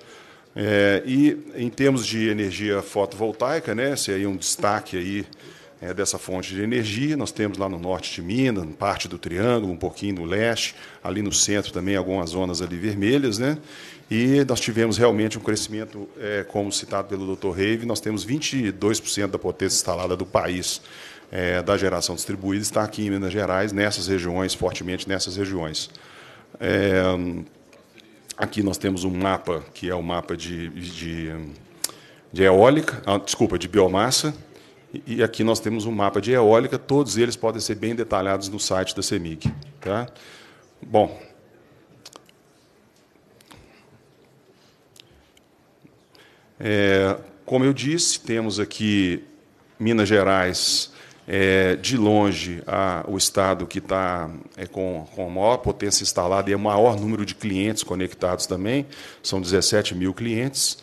É, e em termos de energia fotovoltaica, né, é um destaque aí é, dessa fonte de energia. Nós temos lá no norte de Minas, parte do Triângulo, um pouquinho no leste, ali no centro também algumas zonas ali vermelhas, né? E nós tivemos realmente um crescimento, é, como citado pelo Dr. Reive, nós temos 22% da potência instalada do país é, da geração distribuída está aqui em Minas Gerais, nessas regiões, fortemente nessas regiões. É, Aqui nós temos um mapa, que é o um mapa de, de, de eólica, ah, desculpa, de biomassa, e aqui nós temos um mapa de eólica, todos eles podem ser bem detalhados no site da CEMIG. Tá? Bom. É, como eu disse, temos aqui Minas Gerais é, de longe, a, o Estado que está é, com, com a maior potência instalada e o maior número de clientes conectados também, são 17 mil clientes,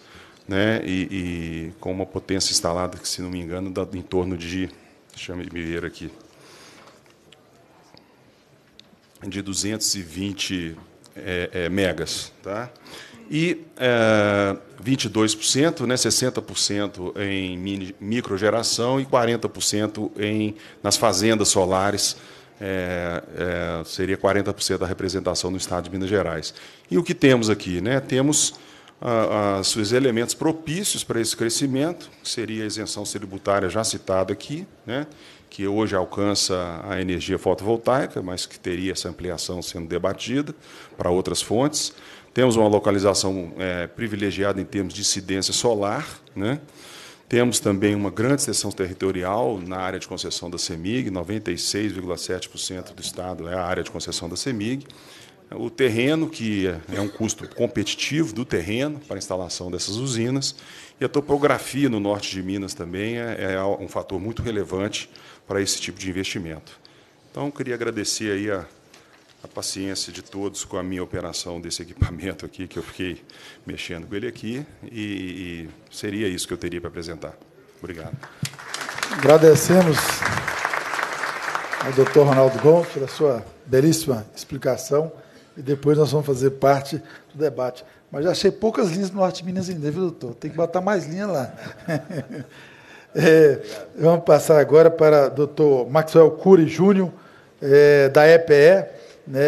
né, e, e com uma potência instalada que, se não me engano, dá em torno de. Deixa eu me ver aqui. De 220 é, é, megas. Tá? e é, 22%, né, 60% em microgeração e 40% em, nas fazendas solares, é, é, seria 40% da representação no estado de Minas Gerais. E o que temos aqui? Né? Temos os seus os elementos propícios para esse crescimento, que seria a isenção tributária já citada aqui, né, que hoje alcança a energia fotovoltaica, mas que teria essa ampliação sendo debatida para outras fontes. Temos uma localização é, privilegiada em termos de incidência solar. Né? Temos também uma grande extensão territorial na área de concessão da CEMIG, 96,7% do estado é a área de concessão da CEMIG o terreno, que é, é um custo competitivo do terreno para a instalação dessas usinas, e a topografia no norte de Minas também é, é um fator muito relevante para esse tipo de investimento. Então, queria agradecer aí a, a paciência de todos com a minha operação desse equipamento aqui, que eu fiquei mexendo com ele aqui, e, e seria isso que eu teria para apresentar. Obrigado. Agradecemos ao doutor Ronaldo Gomes pela sua belíssima explicação e depois nós vamos fazer parte do debate. Mas já achei poucas linhas no Norte Minas ainda, viu, doutor? Tem que botar mais linha lá. (laughs) É, vamos passar agora para o doutor Maxwell Cury Júnior, é, da EPE, né,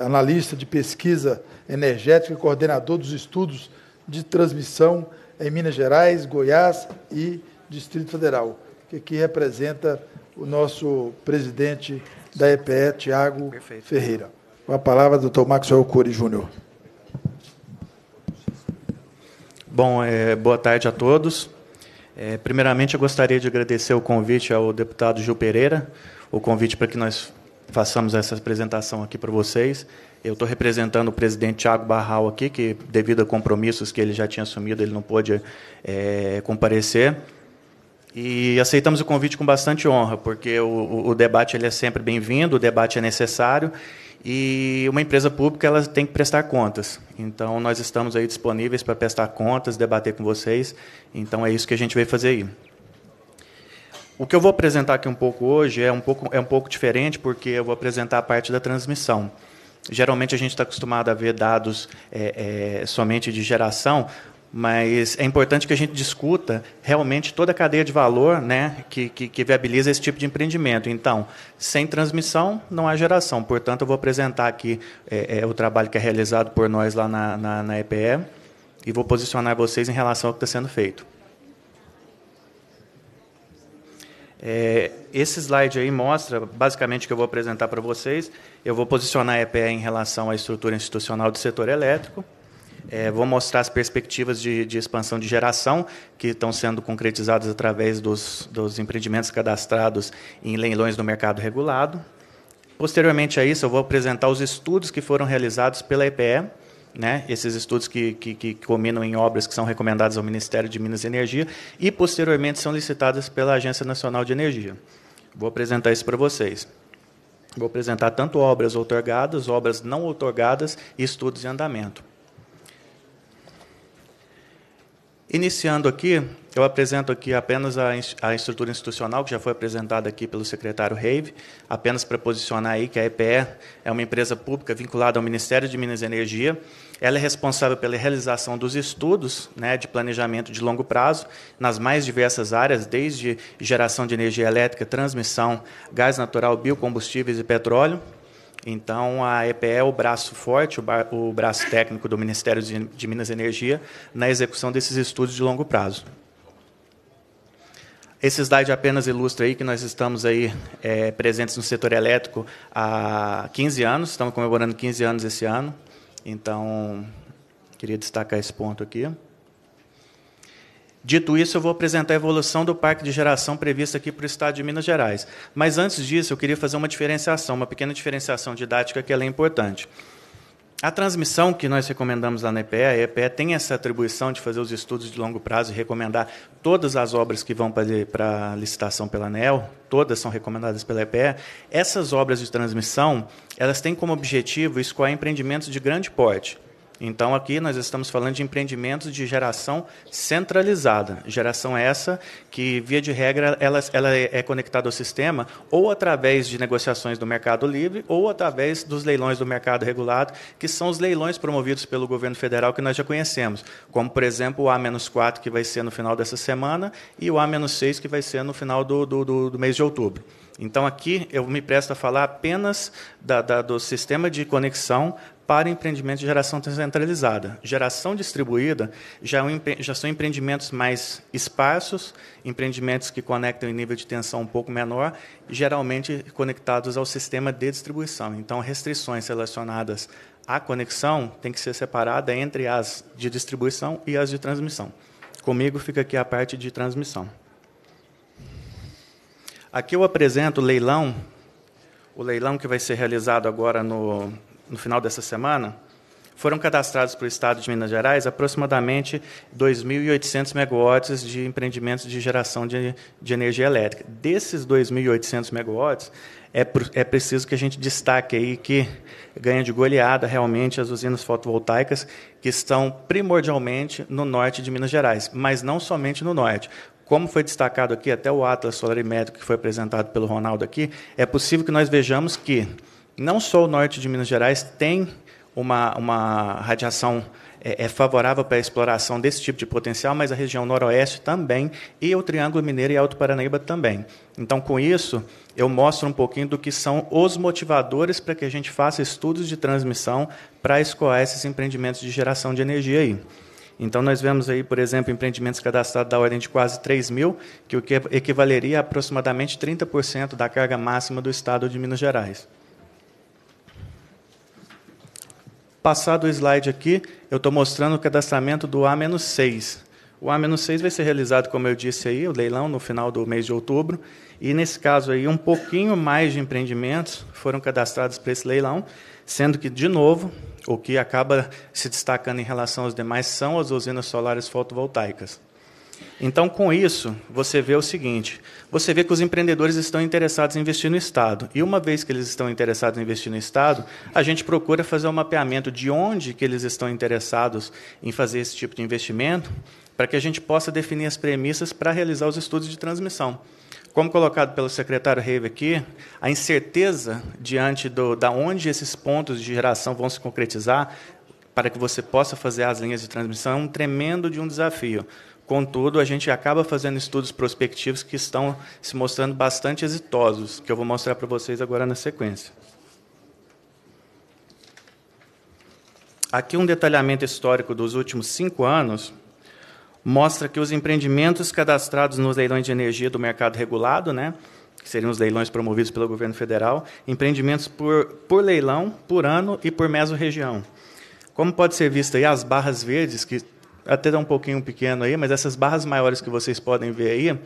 analista de pesquisa energética e coordenador dos estudos de transmissão em Minas Gerais, Goiás e Distrito Federal, que aqui representa o nosso presidente da EPE, Tiago Ferreira. Com a palavra, doutor Maxwell Cury Júnior. Bom, é, boa tarde a todos. É, primeiramente, eu gostaria de agradecer o convite ao deputado Gil Pereira, o convite para que nós façamos essa apresentação aqui para vocês. Eu estou representando o presidente Tiago Barral aqui, que, devido a compromissos que ele já tinha assumido, ele não pôde é, comparecer. E aceitamos o convite com bastante honra, porque o, o debate ele é sempre bem-vindo, o debate é necessário, e uma empresa pública ela tem que prestar contas. Então nós estamos aí disponíveis para prestar contas, debater com vocês. Então é isso que a gente veio fazer aí. O que eu vou apresentar aqui um pouco hoje é um pouco, é um pouco diferente, porque eu vou apresentar a parte da transmissão. Geralmente a gente está acostumado a ver dados é, é, somente de geração, mas é importante que a gente discuta realmente toda a cadeia de valor né, que, que, que, viabiliza esse tipo de empreendimento. Então, sem transmissão, não há geração. Portanto, eu vou apresentar aqui é, é, o trabalho que é realizado por nós lá na, na, na EPE e vou posicionar vocês em relação ao que está sendo feito. É, esse slide aí mostra, basicamente, o que eu vou apresentar para vocês. Eu vou posicionar a EPE em relação à estrutura institucional do setor elétrico. É, vou mostrar as perspectivas de, de, expansão de geração que estão sendo concretizadas através dos, dos empreendimentos cadastrados em leilões do mercado regulado. Posteriormente a isso, eu vou apresentar os estudos que foram realizados pela EPE, né, esses estudos que, que, que combinam em obras que são recomendadas ao Ministério de Minas e Energia e, posteriormente, são licitadas pela Agência Nacional de Energia. Vou apresentar isso para vocês. Vou apresentar tanto obras outorgadas, obras não outorgadas e estudos em andamento. Iniciando aqui, eu apresento aqui apenas a, a estrutura institucional, que já foi apresentada aqui pelo secretário Reive, apenas para posicionar aí que a EPE é uma empresa pública vinculada ao Ministério de Minas e Energia. Ela é responsável pela realização dos estudos né, de planejamento de longo prazo nas mais diversas áreas, desde geração de energia elétrica, transmissão, gás natural, biocombustíveis e petróleo. Então, a EPE é o braço forte, o braço técnico do Ministério de Minas e Energia, na execução desses estudos de longo prazo. Esse slide apenas ilustra aí que nós estamos aí é, presentes no setor elétrico há 15 anos, estamos comemorando 15 anos esse ano. Então, queria destacar esse ponto aqui. Dito isso, eu vou apresentar a evolução do parque de geração prevista aqui para o Estado de Minas Gerais. Mas antes disso, eu queria fazer uma diferenciação, uma pequena diferenciação didática que é importante. A transmissão que nós recomendamos lá na EPE, a EPE tem essa atribuição de fazer os estudos de longo prazo e recomendar todas as obras que vão para licitação pela ANEL, todas são recomendadas pela EPE. Essas obras de transmissão, elas têm como objetivo escoar empreendimentos de grande porte. Então, aqui nós estamos falando de empreendimentos de geração centralizada. Geração essa que, via de regra, ela, ela é, é conectada ao sistema ou através de negociações do mercado livre ou através dos leilões do mercado regulado, que são os leilões promovidos pelo governo federal que nós já conhecemos, como, por exemplo, o A-4, que vai ser no final dessa semana, e o A-6, que vai ser no final do, do, do, do mês de outubro. Então, aqui eu me presto a falar apenas da, da, do sistema de conexão para empreendimentos de geração descentralizada, Geração distribuída já, é já, são empreendimentos mais espaços, empreendimentos que conectam em nível de tensão um pouco menor, geralmente conectados ao sistema de distribuição. Então, restrições relacionadas à conexão têm que ser separada entre as de distribuição e as de transmissão. Comigo fica aqui a parte de transmissão. Aqui eu apresento o leilão, o leilão que vai ser realizado agora no no final dessa semana, foram cadastrados para o Estado de Minas Gerais aproximadamente 2.800 megawatts de empreendimentos de geração de, de energia elétrica. Desses 2.800 megawatts, é, é preciso que a gente destaque aí que ganha de goleada realmente as usinas fotovoltaicas que estão primordialmente no norte de Minas Gerais, mas não somente no norte. Como foi destacado aqui, até o Atlas Solarimétrico que foi apresentado pelo Ronaldo aqui, é possível que nós vejamos que não só o norte de Minas Gerais tem uma, uma radiação é, é, favorável para a exploração desse tipo de potencial, mas a região noroeste também e o Triângulo Mineiro e Alto Paranaíba também. Então, com isso, eu mostro um pouquinho do que são os motivadores para que a gente faça estudos de transmissão para escoar esses empreendimentos de geração de energia aí. Então, nós vemos aí, por exemplo, empreendimentos cadastrados da ordem de quase 3 mil, que o que equivaleria a aproximadamente 30% da carga máxima do estado de Minas Gerais. Passado o slide aqui, eu estou mostrando o cadastramento do A-6. O A-6 vai ser realizado, como eu disse aí, o leilão no final do mês de outubro. E nesse caso aí, um pouquinho mais de empreendimentos foram cadastrados para esse leilão, sendo que, de novo, o que acaba se destacando em relação aos demais são as usinas solares fotovoltaicas. Então, com isso, você vê o seguinte: você vê que os empreendedores estão interessados em investir no Estado. E uma vez que eles estão interessados em investir no Estado, a gente procura fazer um mapeamento de onde que eles estão interessados em fazer esse tipo de investimento, para que a gente possa definir as premissas para realizar os estudos de transmissão. Como colocado pelo secretário Reiva aqui, a incerteza diante do, da onde esses pontos de geração vão se concretizar para que você possa fazer as linhas de transmissão é um tremendo de um desafio. Contudo, a gente acaba fazendo estudos prospectivos que estão se mostrando bastante exitosos, que eu vou mostrar para vocês agora na sequência. Aqui um detalhamento histórico dos últimos cinco anos mostra que os empreendimentos cadastrados nos leilões de energia do mercado regulado, né, que seriam os leilões promovidos pelo governo federal, empreendimentos por, por leilão, por ano e por mesorregião. Como pode ser visto aí, as barras verdes que até dá tá um pouquinho pequeno aí, mas essas barras maiores que vocês podem ver aí,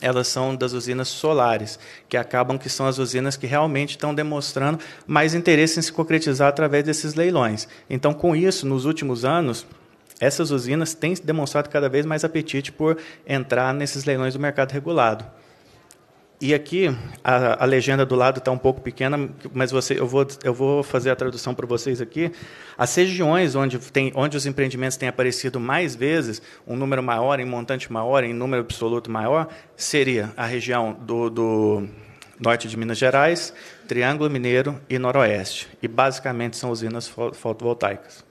elas são das usinas solares, que acabam que são as usinas que realmente estão demonstrando mais interesse em se concretizar através desses leilões. Então, com isso, nos últimos anos, essas usinas têm demonstrado cada vez mais apetite por entrar nesses leilões do mercado regulado. E aqui a, a legenda do lado está um pouco pequena, mas você, eu, vou, eu vou fazer a tradução para vocês aqui. As regiões onde, tem, onde os empreendimentos têm aparecido mais vezes, um número maior, em montante maior, em número absoluto maior, seria a região do, do norte de Minas Gerais, Triângulo Mineiro e Noroeste. E basicamente são usinas fotovoltaicas.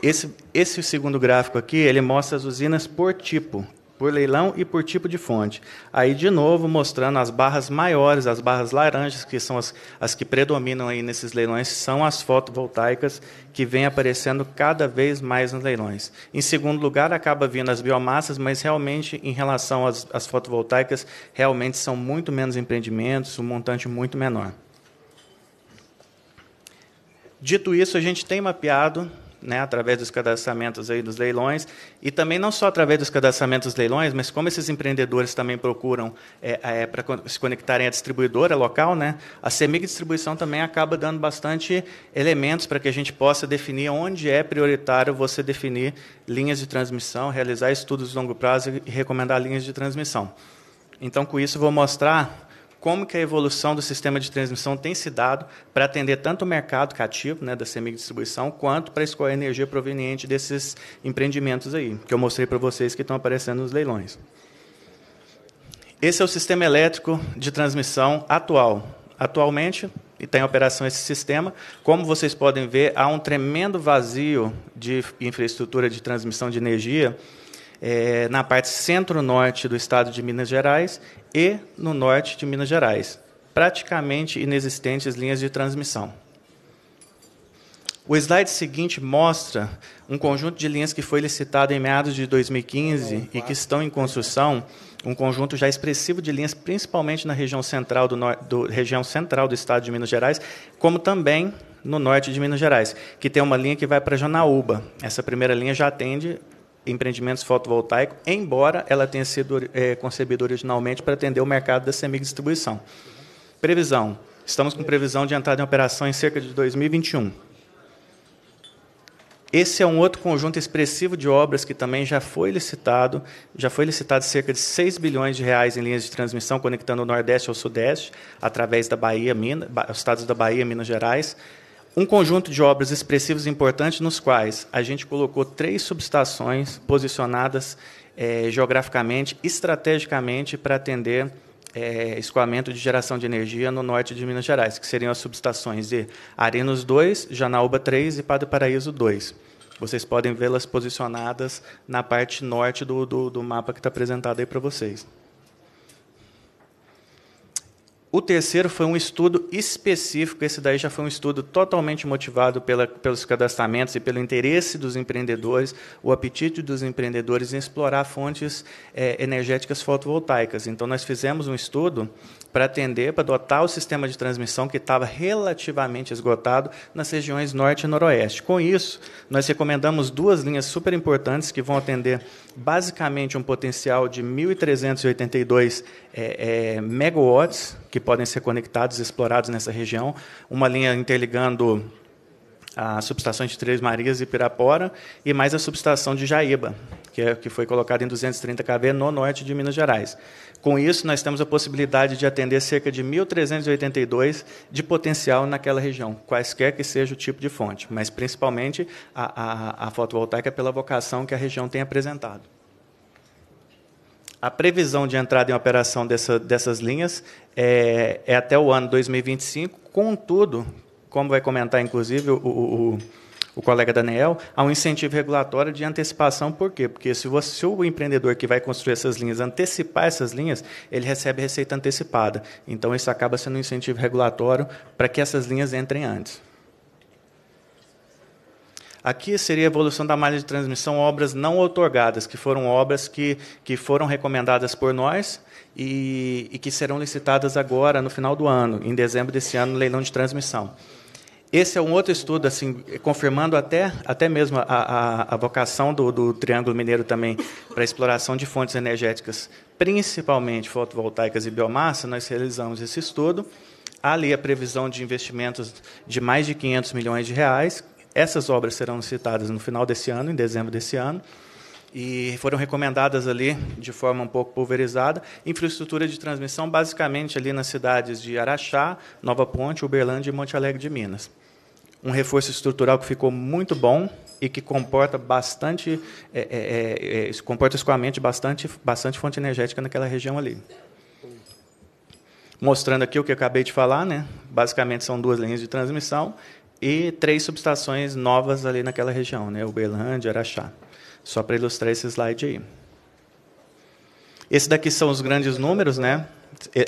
Esse, esse segundo gráfico aqui, ele mostra as usinas por tipo por leilão e por tipo de fonte. Aí, de novo, mostrando as barras maiores, as barras laranjas, que são as, as que predominam aí nesses leilões, são as fotovoltaicas que vêm aparecendo cada vez mais nos leilões. Em segundo lugar, acaba vindo as biomassas, mas realmente, em relação às, às fotovoltaicas, realmente são muito menos empreendimentos, um montante muito menor. Dito isso, a gente tem mapeado né, através dos cadastramentos aí dos leilões, e também não só através dos cadastramentos dos leilões, mas como esses empreendedores também procuram é, é, para se conectarem à distribuidora local, né, a Semig Distribuição também acaba dando bastante elementos para que a gente possa definir onde é prioritário você definir linhas de transmissão, realizar estudos de longo prazo e recomendar linhas de transmissão. Então, com isso, vou mostrar como que a evolução do sistema de transmissão tem se dado para atender tanto o mercado cativo né, da Semig Distribuição, quanto para escolher a energia proveniente desses empreendimentos aí, que eu mostrei para vocês que estão aparecendo nos leilões. Esse é o sistema elétrico de transmissão atual. Atualmente, e está em operação esse sistema. Como vocês podem ver, há um tremendo vazio de infraestrutura de transmissão de energia é, na parte centro-norte do estado de Minas Gerais e no norte de Minas Gerais, praticamente inexistentes linhas de transmissão. O slide seguinte mostra um conjunto de linhas que foi licitado em meados de 2015 e que estão em construção, um conjunto já expressivo de linhas, principalmente na região central do, do região central do estado de Minas Gerais, como também no norte de Minas Gerais, que tem uma linha que vai para Janaúba. Essa primeira linha já atende empreendimentos fotovoltaicos, embora ela tenha sido é, concebida originalmente para atender o mercado da semi-distribuição. Previsão. Estamos com previsão de entrada em operação em cerca de 2021. Esse é um outro conjunto expressivo de obras que também já foi licitado, já foi licitado cerca de 6 bilhões de reais em linhas de transmissão conectando o Nordeste ao Sudeste, através da Bahia, Minas, os estados da Bahia, Minas Gerais, um conjunto de obras expressivas importantes nos quais a gente colocou três subestações posicionadas eh, geograficamente, estrategicamente, para atender eh, escoamento de geração de energia no norte de Minas Gerais, que seriam as subestações de Arenos 2, Janaúba 3 e Padre Paraíso 2. Vocês podem vê-las posicionadas na parte norte do, do, do mapa que está apresentado aí para vocês. O terceiro foi um estudo específico, esse daí já foi um estudo totalmente motivado pela, pelos cadastramentos e pelo interesse dos empreendedores, o apetite dos empreendedores em explorar fontes é, energéticas fotovoltaicas. Então, nós fizemos um estudo para atender, para dotar o sistema de transmissão que estava relativamente esgotado nas regiões norte e noroeste. Com isso, nós recomendamos duas linhas super importantes que vão atender basicamente um potencial de 1.382 é, é, megawatts que podem ser conectados e explorados nessa região. Uma linha interligando a subestação de Três Marias e Pirapora e mais a subestação de Jaíba, que, é, que foi colocada em 230 kV no norte de Minas Gerais. Com isso, nós temos a possibilidade de atender cerca de 1.382 de potencial naquela região, quaisquer que seja o tipo de fonte, mas principalmente a, a, a fotovoltaica pela vocação que a região tem apresentado. A previsão de entrada em operação dessa, dessas linhas é, é, até o ano 2025, contudo, como vai comentar inclusive o, o o colega Daniel, há um incentivo regulatório de antecipação. Por quê? Porque se, você, se o empreendedor que vai construir essas linhas antecipar essas linhas, ele recebe receita antecipada. Então, isso acaba sendo um incentivo regulatório para que essas linhas entrem antes. Aqui seria a evolução da malha de transmissão, obras não otorgadas, que foram obras que, que foram recomendadas por nós e, e que serão licitadas agora, no final do ano, em dezembro desse ano, no leilão de transmissão. Esse é um outro estudo, assim, confirmando até, até mesmo a, a, a vocação do, do, Triângulo Mineiro também para a exploração de fontes energéticas, principalmente fotovoltaicas e biomassa. Nós realizamos esse estudo. Há ali a previsão de investimentos de mais de 500 milhões de reais. Essas obras serão citadas no final desse ano, em dezembro desse ano e foram recomendadas ali de forma um pouco pulverizada infraestrutura de transmissão basicamente ali nas cidades de Araxá, Nova Ponte, Uberlândia e Monte Alegre de Minas. Um reforço estrutural que ficou muito bom e que comporta bastante é, é, é, é comporta escoamento bastante bastante fonte energética naquela região ali. Mostrando aqui o que eu acabei de falar, né? Basicamente são duas linhas de transmissão e três subestações novas ali naquela região, né? Uberlândia, Araxá. Só para ilustrar esse slide aí. Esse daqui são os grandes números, né?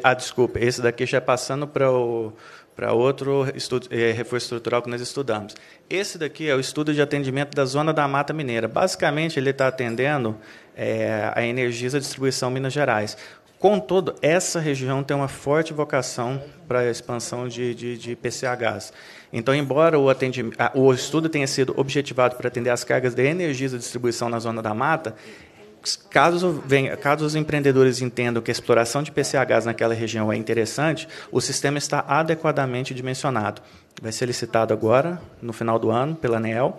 Ah, desculpa, esse daqui já é passando para o para outro estudo, é, reforço estrutural que nós estudamos. Esse daqui é o estudo de atendimento da zona da Mata Mineira. Basicamente, ele está atendendo é, a da Distribuição Minas Gerais. Contudo, essa região tem uma forte vocação para a expansão de, de, de PCHs. Então, embora o, o estudo tenha sido objetivado para atender as cargas de energias da distribuição na zona da mata, caso, venha, caso os empreendedores entendam que a exploração de PCHs naquela região é interessante, o sistema está adequadamente dimensionado. Vai ser licitado agora, no final do ano, pela ANEEL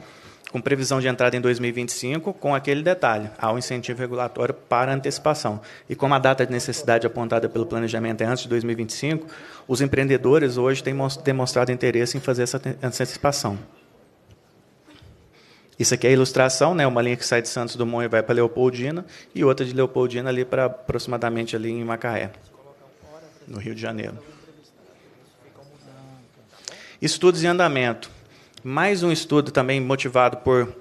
com previsão de entrada em 2025, com aquele detalhe, há um incentivo regulatório para antecipação. E como a data de necessidade apontada pelo planejamento é antes de 2025, os empreendedores hoje têm demonstrado interesse em fazer essa antecipação. Isso aqui é a ilustração, né? Uma linha que sai de Santos Dumont e vai para Leopoldina e outra de Leopoldina ali para aproximadamente ali em Macaé, no Rio de Janeiro. Estudos em andamento mais um estudo também motivado por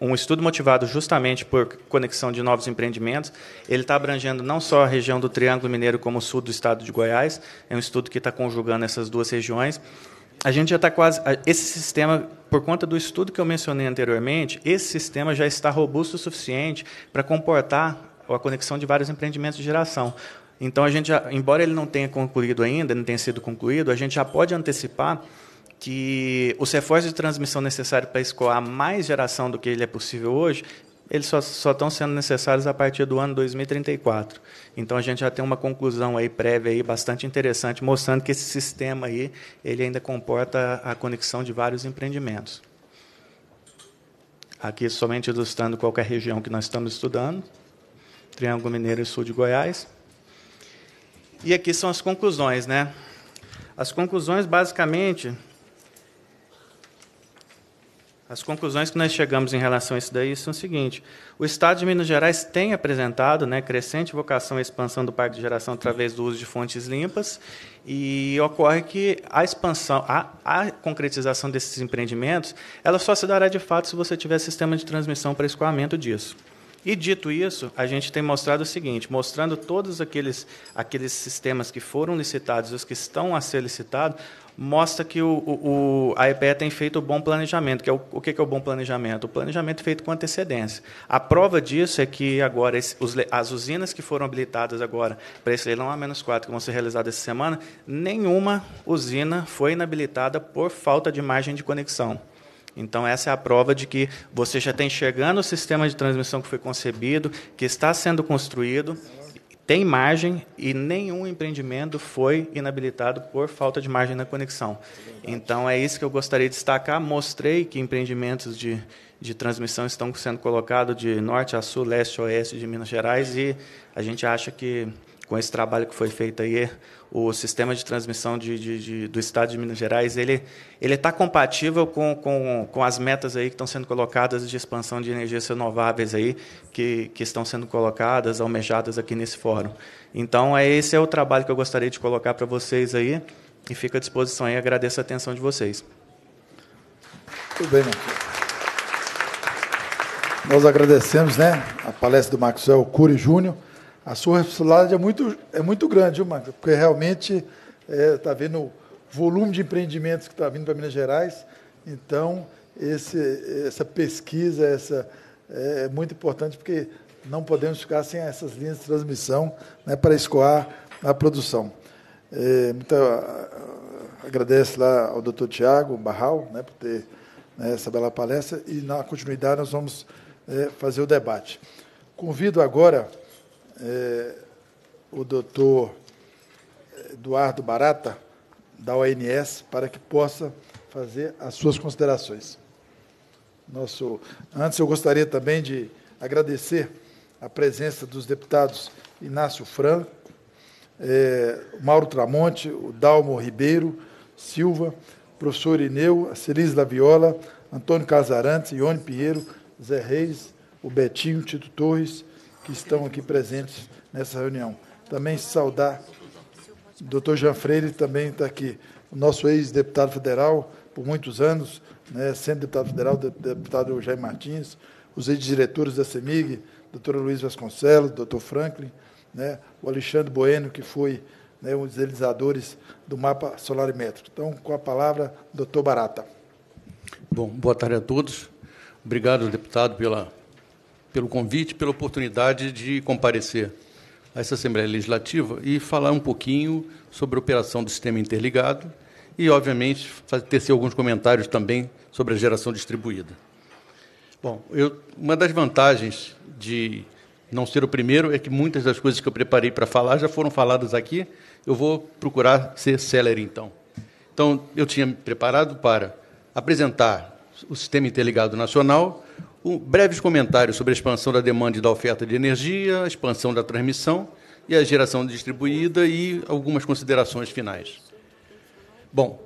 um estudo motivado justamente por conexão de novos empreendimentos. Ele está abrangendo não só a região do Triângulo Mineiro, como o sul do estado de Goiás. É um estudo que está conjugando essas duas regiões. A gente já está quase. Esse sistema, por conta do estudo que eu mencionei anteriormente, esse sistema já está robusto o suficiente para comportar a conexão de vários empreendimentos de geração. Então, a gente, já, embora ele não tenha concluído ainda, não tenha sido concluído, a gente já pode antecipar que os reforços de transmissão necessários para escoar mais geração do que ele é possível hoje, eles só, só estão sendo necessários a partir do ano 2034. Então a gente já tem uma conclusão aí prévia aí bastante interessante mostrando que esse sistema aí ele ainda comporta a conexão de vários empreendimentos. Aqui somente ilustrando qualquer é região que nós estamos estudando, Triângulo Mineiro e Sul de Goiás. E aqui são as conclusões, né? As conclusões basicamente as conclusões que nós chegamos em relação a isso daí são o seguinte: o Estado de Minas Gerais tem apresentado né, crescente vocação à expansão do parque de geração através do uso de fontes limpas, e ocorre que a expansão, a, a concretização desses empreendimentos, ela só se dará de fato se você tiver sistema de transmissão para escoamento disso. E dito isso, a gente tem mostrado o seguinte, mostrando todos aqueles, aqueles sistemas que foram licitados, os que estão a ser licitados, mostra que o, o, a EPE tem feito bom planejamento. Que é o, o que é o bom planejamento? O planejamento feito com antecedência. A prova disso é que agora esse, os, as usinas que foram habilitadas agora para esse leilão A-4 que vão ser realizadas essa semana, nenhuma usina foi inabilitada por falta de margem de conexão. Então, essa é a prova de que você já está enxergando o sistema de transmissão que foi concebido, que está sendo construído, tem margem e nenhum empreendimento foi inabilitado por falta de margem na conexão. Então, é isso que eu gostaria de destacar. Mostrei que empreendimentos de, de transmissão estão sendo colocados de norte a sul, leste a oeste de Minas Gerais e a gente acha que com esse trabalho que foi feito aí, o sistema de transmissão de, de, de, do Estado de Minas Gerais, ele ele está compatível com, com, com as metas aí que estão sendo colocadas de expansão de energias renováveis aí que, que estão sendo colocadas, almejadas aqui nesse fórum. Então, é esse é o trabalho que eu gostaria de colocar para vocês aí e fico à disposição e Agradeço a atenção de vocês. Muito bem, Marcos. Nós agradecemos né, a palestra do Maxwell Cury Júnior a sua responsabilidade é muito, é muito grande, viu, Magda? Porque realmente está é, tá vendo o volume de empreendimentos que está vindo para Minas Gerais. Então, esse, essa pesquisa essa, é, é muito importante, porque não podemos ficar sem essas linhas de transmissão né, para escoar a produção. É, muito, agradeço lá ao doutor Tiago Barral né, por ter né, essa bela palestra e, na continuidade, nós vamos é, fazer o debate. Convido agora é, o doutor Eduardo Barata, da ONS, para que possa fazer as suas considerações. Nosso, antes, eu gostaria também de agradecer a presença dos deputados Inácio Franco, é, Mauro Tramonte, o Dalmo Ribeiro Silva, professor Ineu, a Celise Laviola, Antônio Casarantes, Ione Pinheiro, Zé Reis, o Betinho, Tito Torres, que estão aqui presentes nessa reunião. Também saudar o doutor Jean Freire, também está aqui, o nosso ex-deputado federal por muitos anos, né, sendo deputado federal, deputado Jair Martins, os ex-diretores da CEMIG, doutor Luiz Vasconcelos, doutor Franklin, né, o Alexandre Bueno, que foi né, um dos realizadores do mapa solarimétrico. Então, com a palavra, doutor Barata. Bom, boa tarde a todos. Obrigado, deputado, pela pelo convite, pela oportunidade de comparecer a essa Assembleia Legislativa e falar um pouquinho sobre a operação do sistema interligado e, obviamente, tecer alguns comentários também sobre a geração distribuída. Bom, eu, uma das vantagens de não ser o primeiro é que muitas das coisas que eu preparei para falar já foram faladas aqui. Eu vou procurar ser celere, então. Então, eu tinha me preparado para apresentar o Sistema Interligado Nacional, um, breves comentários sobre a expansão da demanda e da oferta de energia, a expansão da transmissão e a geração distribuída e algumas considerações finais. Bom,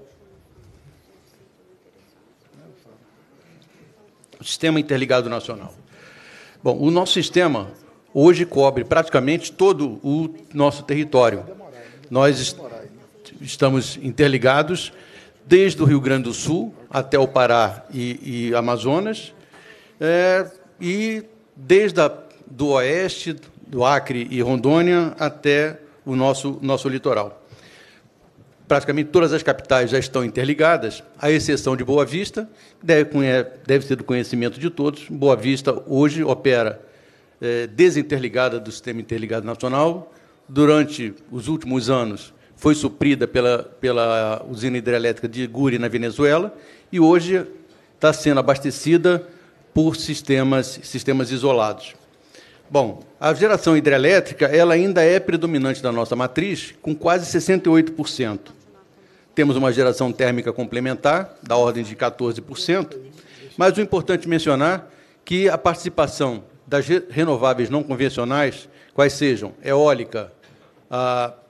Sistema Interligado Nacional. Bom, o nosso sistema hoje cobre praticamente todo o nosso território. Nós est estamos interligados desde o Rio Grande do Sul até o Pará e, e Amazonas, é, e desde a, do oeste, do Acre e Rondônia, até o nosso, nosso litoral. Praticamente todas as capitais já estão interligadas, à exceção de Boa Vista, deve, deve ser do conhecimento de todos. Boa Vista hoje opera é, desinterligada do Sistema Interligado Nacional. Durante os últimos anos, foi suprida pela, pela usina hidrelétrica de Guri, na Venezuela, e hoje está sendo abastecida por sistemas, sistemas isolados. Bom, a geração hidrelétrica ela ainda é predominante da nossa matriz, com quase 68%. Temos uma geração térmica complementar, da ordem de 14%, mas o importante mencionar que a participação das renováveis não convencionais, quais sejam eólica,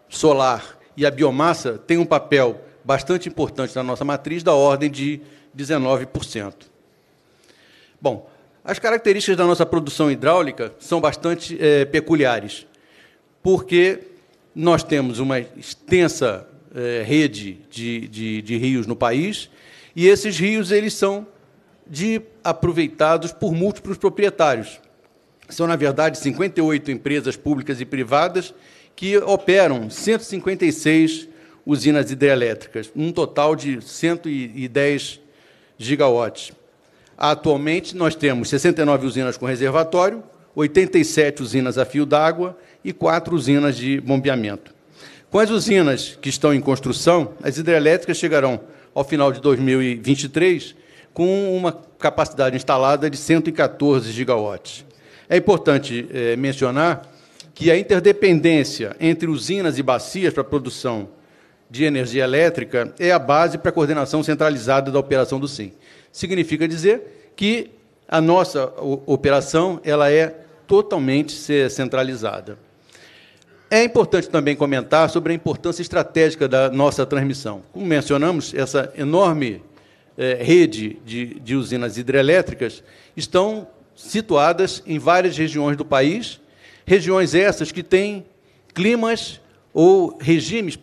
solar e a biomassa, tem um papel bastante importante na nossa matriz, da ordem de 19%. Bom, as características da nossa produção hidráulica são bastante é, peculiares, porque nós temos uma extensa é, rede de, de, de rios no país e esses rios eles são de aproveitados por múltiplos proprietários. São, na verdade, 58 empresas públicas e privadas que operam 156 usinas hidrelétricas, um total de 110 gigawatts. Atualmente, nós temos 69 usinas com reservatório, 87 usinas a fio d'água e 4 usinas de bombeamento. Com as usinas que estão em construção, as hidrelétricas chegarão ao final de 2023 com uma capacidade instalada de 114 gigawatts. É importante é, mencionar que a interdependência entre usinas e bacias para a produção de energia elétrica é a base para a coordenação centralizada da operação do SIM significa dizer que a nossa operação ela é totalmente centralizada. É importante também comentar sobre a importância estratégica da nossa transmissão. Como mencionamos, essa enorme eh, rede de, de usinas hidrelétricas estão situadas em várias regiões do país, regiões essas que têm climas ou regimes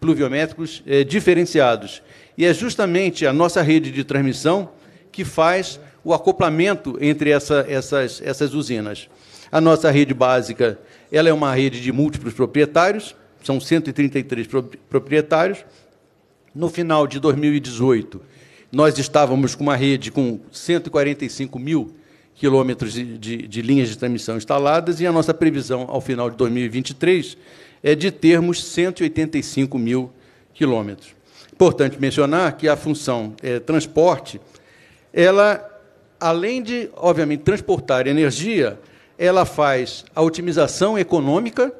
pluviométricos eh, diferenciados. E é justamente a nossa rede de transmissão que faz o acoplamento entre essa, essas, essas usinas. A nossa rede básica ela é uma rede de múltiplos proprietários, são 133 proprietários. No final de 2018, nós estávamos com uma rede com 145 mil quilômetros de, de, de, linhas de transmissão instaladas e a nossa previsão ao final de 2023 é de termos 185 mil quilômetros. Importante mencionar que a função é, transporte, ela, além de, obviamente, transportar energia, ela faz a otimização econômica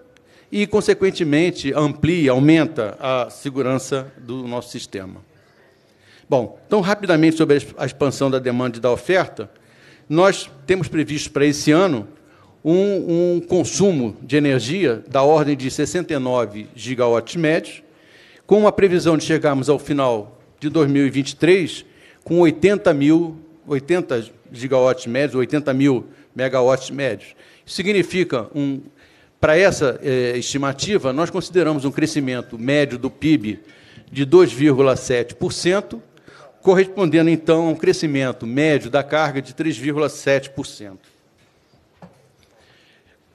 e, consequentemente, amplia, aumenta a segurança do nosso sistema. Bom, então, rapidamente sobre a expansão da demanda e da oferta, nós temos previsto para esse ano um, um consumo de energia da ordem de 69 gigawatts médios, com a previsão de chegarmos ao final de 2023 com 80 mil, 80 gigawatts médios, 80 mil megawatts médios. Isso significa um para essa eh, estimativa, nós consideramos um crescimento médio do PIB de 2,7%, correspondendo então a um crescimento médio da carga de 3,7%.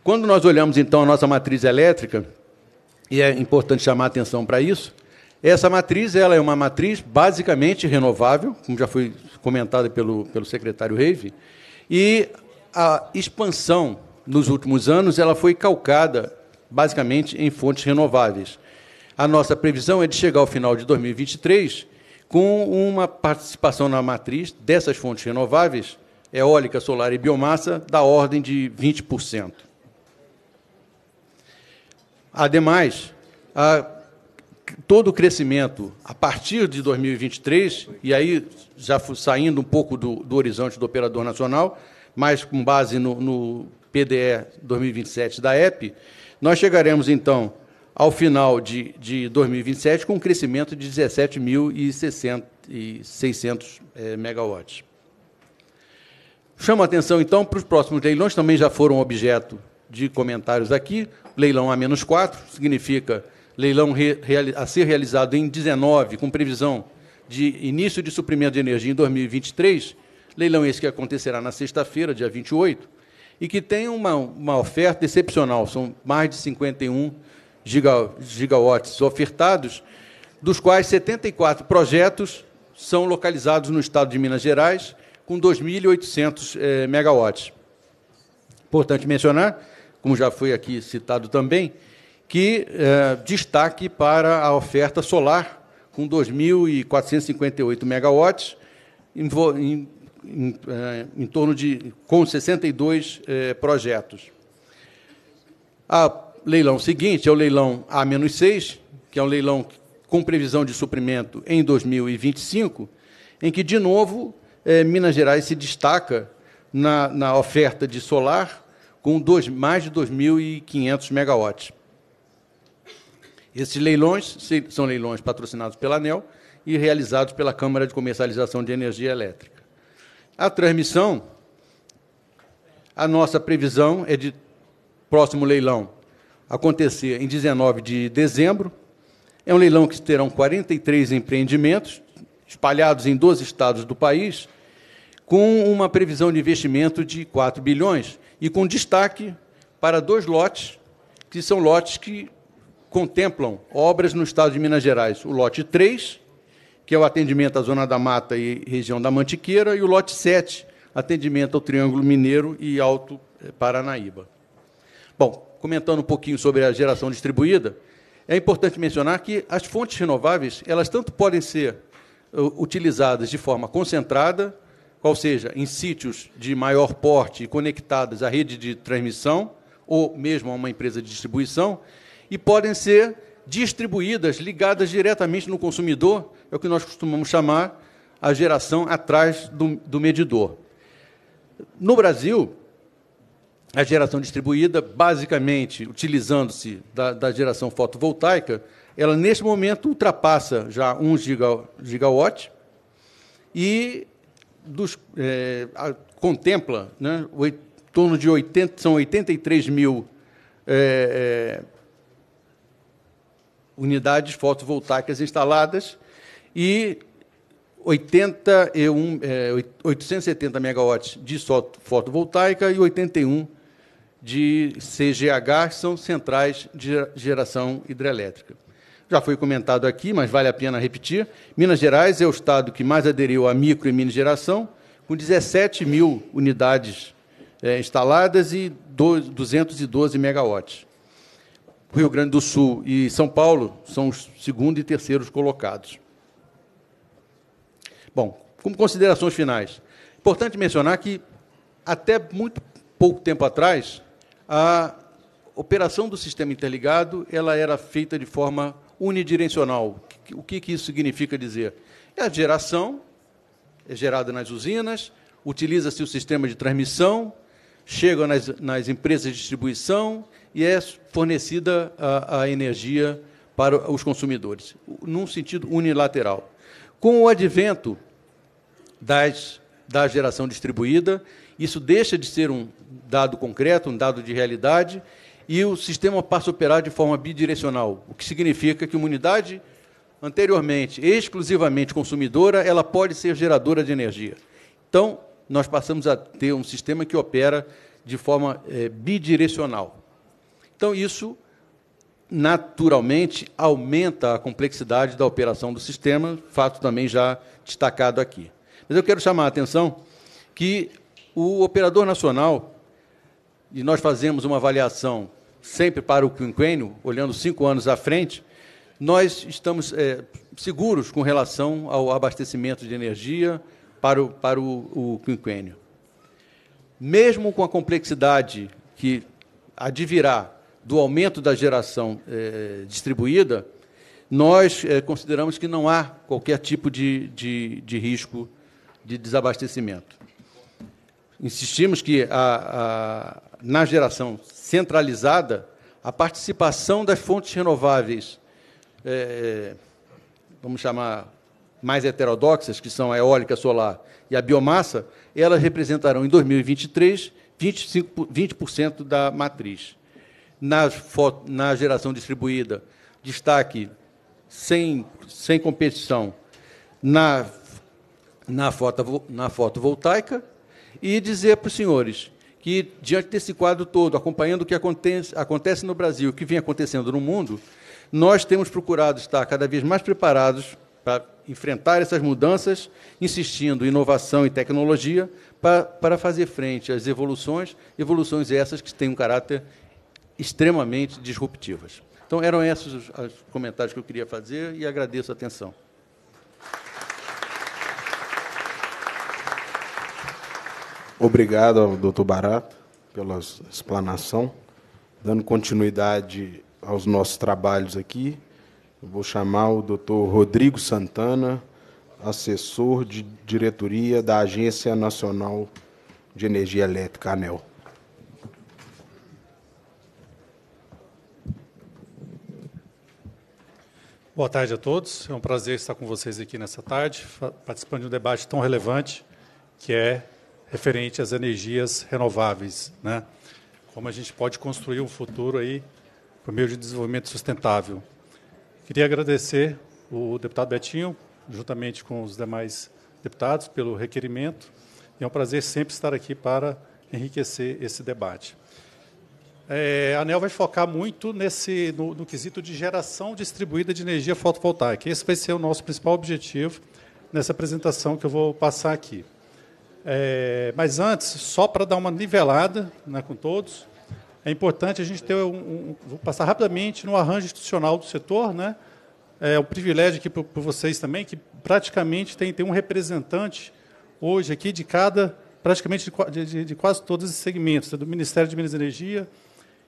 Quando nós olhamos então a nossa matriz elétrica, e é importante chamar atenção para isso, essa matriz ela é uma matriz basicamente renovável, como já foi comentado pelo, pelo secretário Reive, e a expansão nos últimos anos ela foi calcada basicamente em fontes renováveis. A nossa previsão é de chegar ao final de 2023 com uma participação na matriz dessas fontes renováveis, eólica, solar e biomassa, da ordem de 20%. Ademais, a todo o crescimento a partir de 2023, e aí já saindo um pouco do, do horizonte do operador nacional, mas com base no, no PDE 2027 da EP, nós chegaremos então ao final de, de 2027 com um crescimento de 17.600 é, eh, megawatts. Chama atenção então para os próximos leilões, também já foram objeto de comentários aqui. Leilão A-4 significa leilão re, a ser realizado em 19, com previsão de início de suprimento de energia em 2023, leilão esse que acontecerá na sexta-feira, dia 28, e que tem uma, uma oferta excepcional, são mais de 51 giga, gigawatts ofertados, dos quais 74 projetos são localizados no estado de Minas Gerais, com 2.800 eh, megawatts. Importante mencionar, como já foi aqui citado também, que é, destaque para a oferta solar, com 2.458 megawatts, em, em, em, é, em, torno de com 62 é, projetos. O leilão seguinte é o leilão A-6, que é um leilão com previsão de suprimento em 2025, em que, de novo, Minas Gerais se destaca na, na oferta de solar com dois, mais de 2.500 megawatts. Esses leilões são leilões patrocinados pela ANEL e realizados pela Câmara de Comercialização de Energia Elétrica. A transmissão, a nossa previsão é de próximo leilão acontecer em 19 de dezembro. É um leilão que terão 43 empreendimentos espalhados em 12 estados do país, com uma previsão de investimento de 4 bilhões e com destaque para dois lotes, que são lotes que contemplam obras no estado de Minas Gerais. O lote 3, que é o atendimento à Zona da Mata e região da Mantiqueira, e o lote 7, atendimento ao Triângulo Mineiro e Alto eh, Paranaíba. Bom, comentando um pouquinho sobre a geração distribuída, é importante mencionar que as fontes renováveis, elas tanto podem ser eh, utilizadas de forma concentrada, ou seja, em sítios de maior porte conectadas à rede de transmissão ou mesmo a uma empresa de distribuição, e podem ser distribuídas, ligadas diretamente no consumidor, é o que nós costumamos chamar a geração atrás do, do medidor. No Brasil, a geração distribuída, basicamente utilizando-se da, da, geração fotovoltaica, ela neste momento ultrapassa já 1 giga, gigawatt e dos, é, a, contempla né, em torno de 80, são 83 mil é, é, unidades fotovoltaicas instaladas e 81, é, 870 megawatts de fotovoltaica e 81 de CGH, que são centrais de geração hidrelétrica. Já foi comentado aqui, mas vale a pena repetir. Minas Gerais é o estado que mais aderiu à micro e mini geração, com 17 mil unidades é, instaladas e 212 megawatts. Rio Grande do Sul e São Paulo são os segundo e terceiros colocados. Bom, como considerações finais, importante mencionar que até muito pouco tempo atrás a operação do sistema interligado ela era feita de forma unidirecional. O que, que isso significa dizer? É a geração é gerada nas usinas, utiliza-se o sistema de transmissão, chega nas, nas empresas de distribuição, e é fornecida a, a energia para os consumidores, num sentido unilateral. Com o advento das, da geração distribuída, isso deixa de ser um dado concreto, um dado de realidade, e o sistema passa a operar de forma bidirecional, o que significa que uma unidade anteriormente exclusivamente consumidora, ela pode ser geradora de energia. Então, nós passamos a ter um sistema que opera de forma é, bidirecional. Então, isso naturalmente aumenta a complexidade da operação do sistema, fato também já destacado aqui. Mas eu quero chamar a atenção que o operador nacional, e nós fazemos uma avaliação sempre para o quinquênio, olhando cinco anos à frente, nós estamos é, seguros com relação ao abastecimento de energia para, o, para o, o quinquênio. Mesmo com a complexidade que advirá do aumento da geração é, distribuída, nós é, consideramos que não há qualquer tipo de, de, de risco de desabastecimento. Insistimos que a, a, na geração centralizada, a participação das fontes renováveis, é, vamos chamar mais heterodoxas, que são a eólica solar e a biomassa, elas representarão em 2023 25, 20% da matriz na, na geração distribuída, destaque sem, sem competição na, na, foto, na fotovoltaica, e dizer para os senhores que, diante desse quadro todo, acompanhando o que acontece, acontece no Brasil, o que vem acontecendo no mundo, nós temos procurado estar cada vez mais preparados para enfrentar essas mudanças, insistindo em inovação e tecnologia para, para fazer frente às evoluções, evoluções essas que têm um caráter extremamente disruptivas. Então, eram esses os, os comentários que eu queria fazer e agradeço a atenção. Obrigado doutor Barato pela explanação. Dando continuidade aos nossos trabalhos aqui, vou chamar o doutor Rodrigo Santana, assessor de diretoria da Agência Nacional de Energia Elétrica, ANEL. Boa tarde a todos. É um prazer estar com vocês aqui nessa tarde, participando de um debate tão relevante que é referente às energias renováveis, né? Como a gente pode construir um futuro aí por meio de desenvolvimento sustentável. Queria agradecer o deputado Betinho, juntamente com os demais deputados, pelo requerimento. E é um prazer sempre estar aqui para enriquecer esse debate é, a ANEL vai focar muito nesse, no, no, quesito de geração distribuída de energia fotovoltaica. Esse vai ser o nosso principal objetivo nessa apresentação que eu vou passar aqui. É, mas antes, só para dar uma nivelada né, com todos, é importante a gente ter um, um, Vou passar rapidamente no arranjo institucional do setor, né? É um privilégio aqui para vocês também, que praticamente tem, tem um representante hoje aqui de cada, praticamente de, de, de quase todos os segmentos, né, do Ministério de Minas e Energia,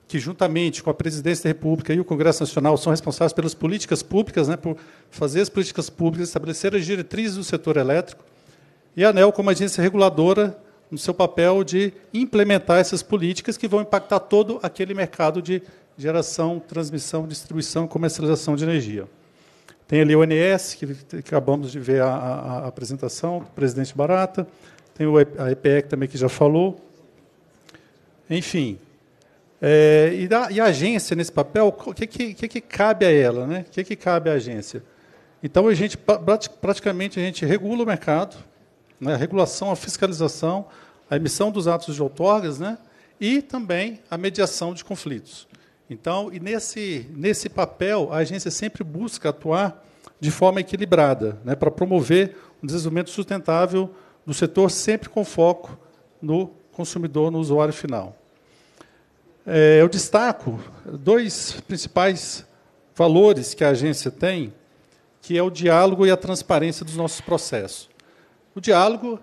que, juntamente com a Presidência da República e o Congresso Nacional, são responsáveis pelas políticas públicas, né, por fazer as políticas públicas, estabelecer as diretrizes do setor elétrico, e a ANEL como agência reguladora no seu papel de implementar essas políticas que vão impactar todo aquele mercado de geração, transmissão, distribuição e comercialização de energia. Tem ali o ONS, que, que acabamos de ver a, a, a, apresentação do presidente Barata, tem a EPEC também que já falou. Enfim, é, e, da, e, a agência nesse papel, o que, que, que, cabe a ela? Né? que, que cabe à agência? Então, a gente, praticamente, a gente regula o mercado, né? a regulação, a fiscalização, a emissão dos atos de outorgas né? e também a mediação de conflitos. Então, e nesse, nesse papel, a agência sempre busca atuar de forma equilibrada, né? para promover um desenvolvimento sustentável do setor, sempre com foco no consumidor, no usuário final. É, eu destaco dois principais valores que a agência tem, que é o diálogo e a transparência dos nossos processos. O diálogo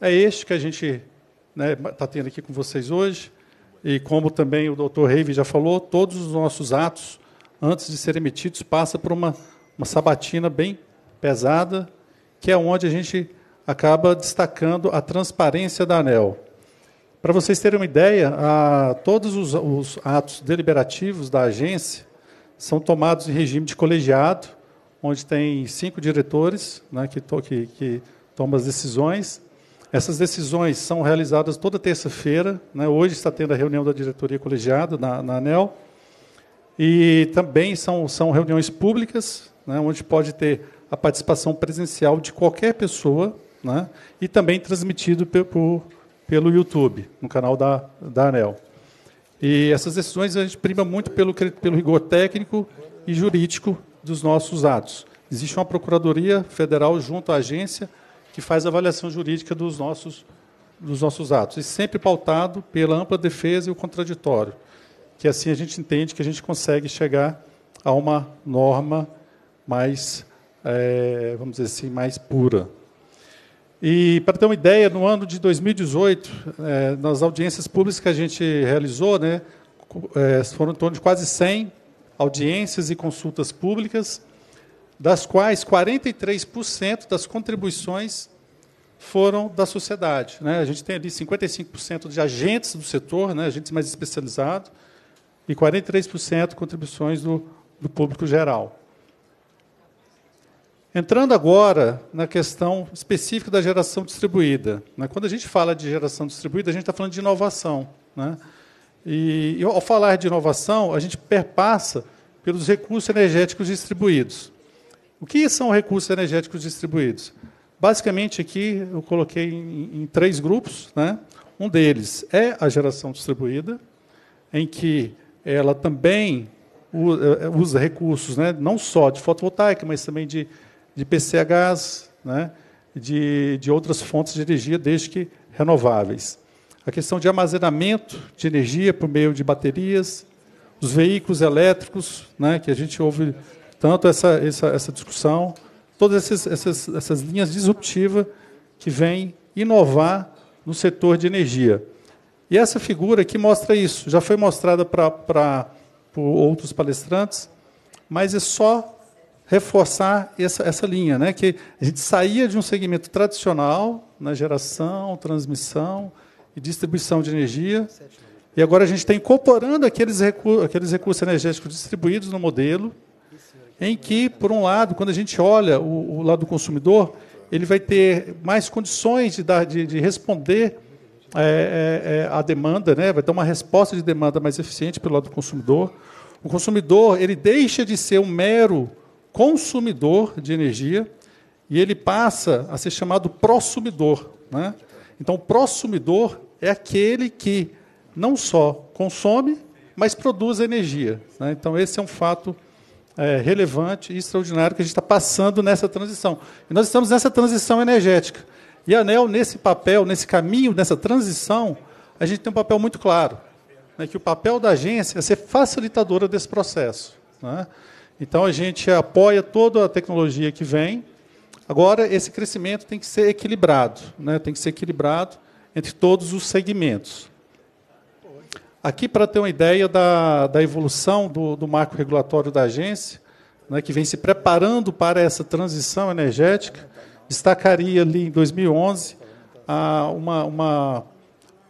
é este que a gente está né, tá tendo aqui com vocês hoje, e como também o doutor Reive já falou, todos os nossos atos, antes de serem emitidos, passa por uma, uma sabatina bem pesada, que é onde a gente acaba destacando a transparência da ANEL. Para vocês terem uma ideia, a, todos os, os atos deliberativos da agência são tomados em regime de colegiado, onde tem cinco diretores né, que, to, que, que tomam as decisões. Essas decisões são realizadas toda terça-feira. Né, hoje está tendo a reunião da diretoria colegiada na, na ANEL. E também são, são reuniões públicas, né, onde pode ter a participação presencial de qualquer pessoa né, e também transmitido por, por pelo YouTube, no canal da, da ANEL. E essas decisões a gente prima muito pelo, pelo rigor técnico e jurídico dos nossos atos. Existe uma Procuradoria Federal junto à agência que faz a avaliação jurídica dos nossos, dos nossos atos, e sempre pautado pela ampla defesa e o contraditório, que assim a gente entende que a gente consegue chegar a uma norma mais, é, vamos dizer assim, mais pura. E, para ter uma ideia, no ano de 2018, é, nas audiências públicas que a gente realizou, né, é, foram em torno de quase 100 audiências e consultas públicas, das quais 43% das contribuições foram da sociedade. Né? A gente tem ali 55% de agentes do setor, né, agentes mais especializados, e 43% contribuições do, do público geral. Entrando agora na questão específica da geração distribuída. Né? Quando a gente fala de geração distribuída, a gente está falando de inovação. Né? E, e, ao falar de inovação, a gente perpassa pelos recursos energéticos distribuídos. O que são recursos energéticos distribuídos? Basicamente, aqui eu coloquei em, em três grupos. Né? Um deles é a geração distribuída, em que ela também é, usa recursos, né? não só de fotovoltaica, mas também de de PCHs, né, de, de outras fontes de energia, desde que renováveis. A questão de armazenamento de energia por meio de baterias, os veículos elétricos, né, que a gente ouve tanto essa, essa, essa discussão, todas essas, essas, essas linhas disruptivas que vêm inovar no setor de energia. E essa figura aqui mostra isso, já foi mostrada para outros palestrantes, mas é só reforçar essa, essa linha, né? que a gente saía de um segmento tradicional na geração, transmissão e distribuição de energia, e agora a gente está incorporando aqueles, recursos, aqueles recursos energéticos distribuídos no modelo, em que, por um lado, quando a gente olha o, o lado do consumidor, ele vai ter mais condições de, dar, de, de responder é, é, é, demanda, né? vai ter uma resposta de demanda mais eficiente pelo lado do consumidor. O consumidor ele deixa de ser um mero consumidor de energia e ele passa a ser chamado prosumidor. Né? Então, o prosumidor é aquele que não só consome, mas produz energia. Né? Então, esse é um fato é, relevante e extraordinário que a gente está passando nessa transição. E nós estamos nessa transição energética. E a ANEL, nesse papel, nesse caminho, nessa transição, a gente tem um papel muito claro. Né, que o papel da agência é ser facilitadora desse processo. Né? Então a gente apoia toda a tecnologia que vem. Agora esse crescimento tem que ser equilibrado, né? Tem que ser equilibrado entre todos os segmentos. Aqui para ter uma ideia da, da evolução do, do marco regulatório da agência, né, que vem se preparando para essa transição energética, destacaria ali em 2011 a, uma, uma,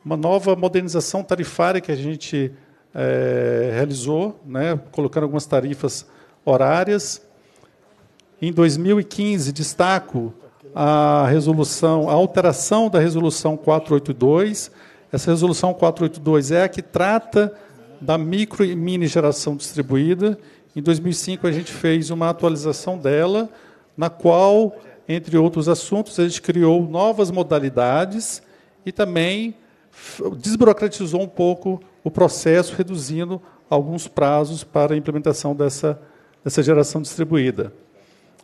uma nova modernização tarifária que a gente é, realizou, né, colocando algumas tarifas horárias. Em 2015, destaco a resolução, a alteração da resolução 482. Essa resolução 482 é a que trata da micro e mini geração distribuída. Em 2005 a gente fez uma atualização dela, na qual, entre outros assuntos, a gente criou novas modalidades e também desburocratizou um pouco o processo, reduzindo alguns prazos para a implementação dessa dessa geração distribuída.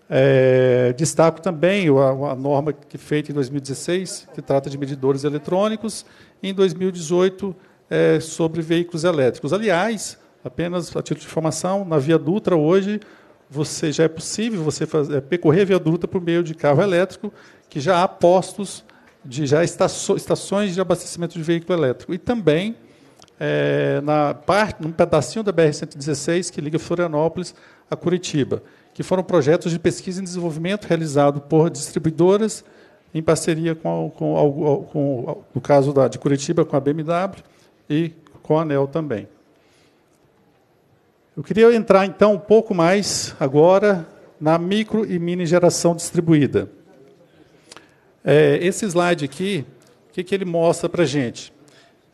É, destaco também a, a norma que feita em 2016, que trata de medidores eletrônicos, e em 2018, é, sobre veículos elétricos. Aliás, apenas a título de informação, na Via Dutra hoje você já é possível você fazer, é, percorrer a Via Dutra por meio de carro elétrico, que já há postos de já estações de abastecimento de veículo elétrico. E também é, na parte, num pedacinho da BR-116 que liga Florianópolis a Curitiba, que foram projetos de pesquisa e desenvolvimento realizados por distribuidoras em parceria com, com, com, no caso da, de Curitiba, com a BMW e com a ANEL também. Eu queria entrar, então, um pouco mais agora na micro e mini geração distribuída. É, esse slide aqui, o que, que ele mostra para a gente?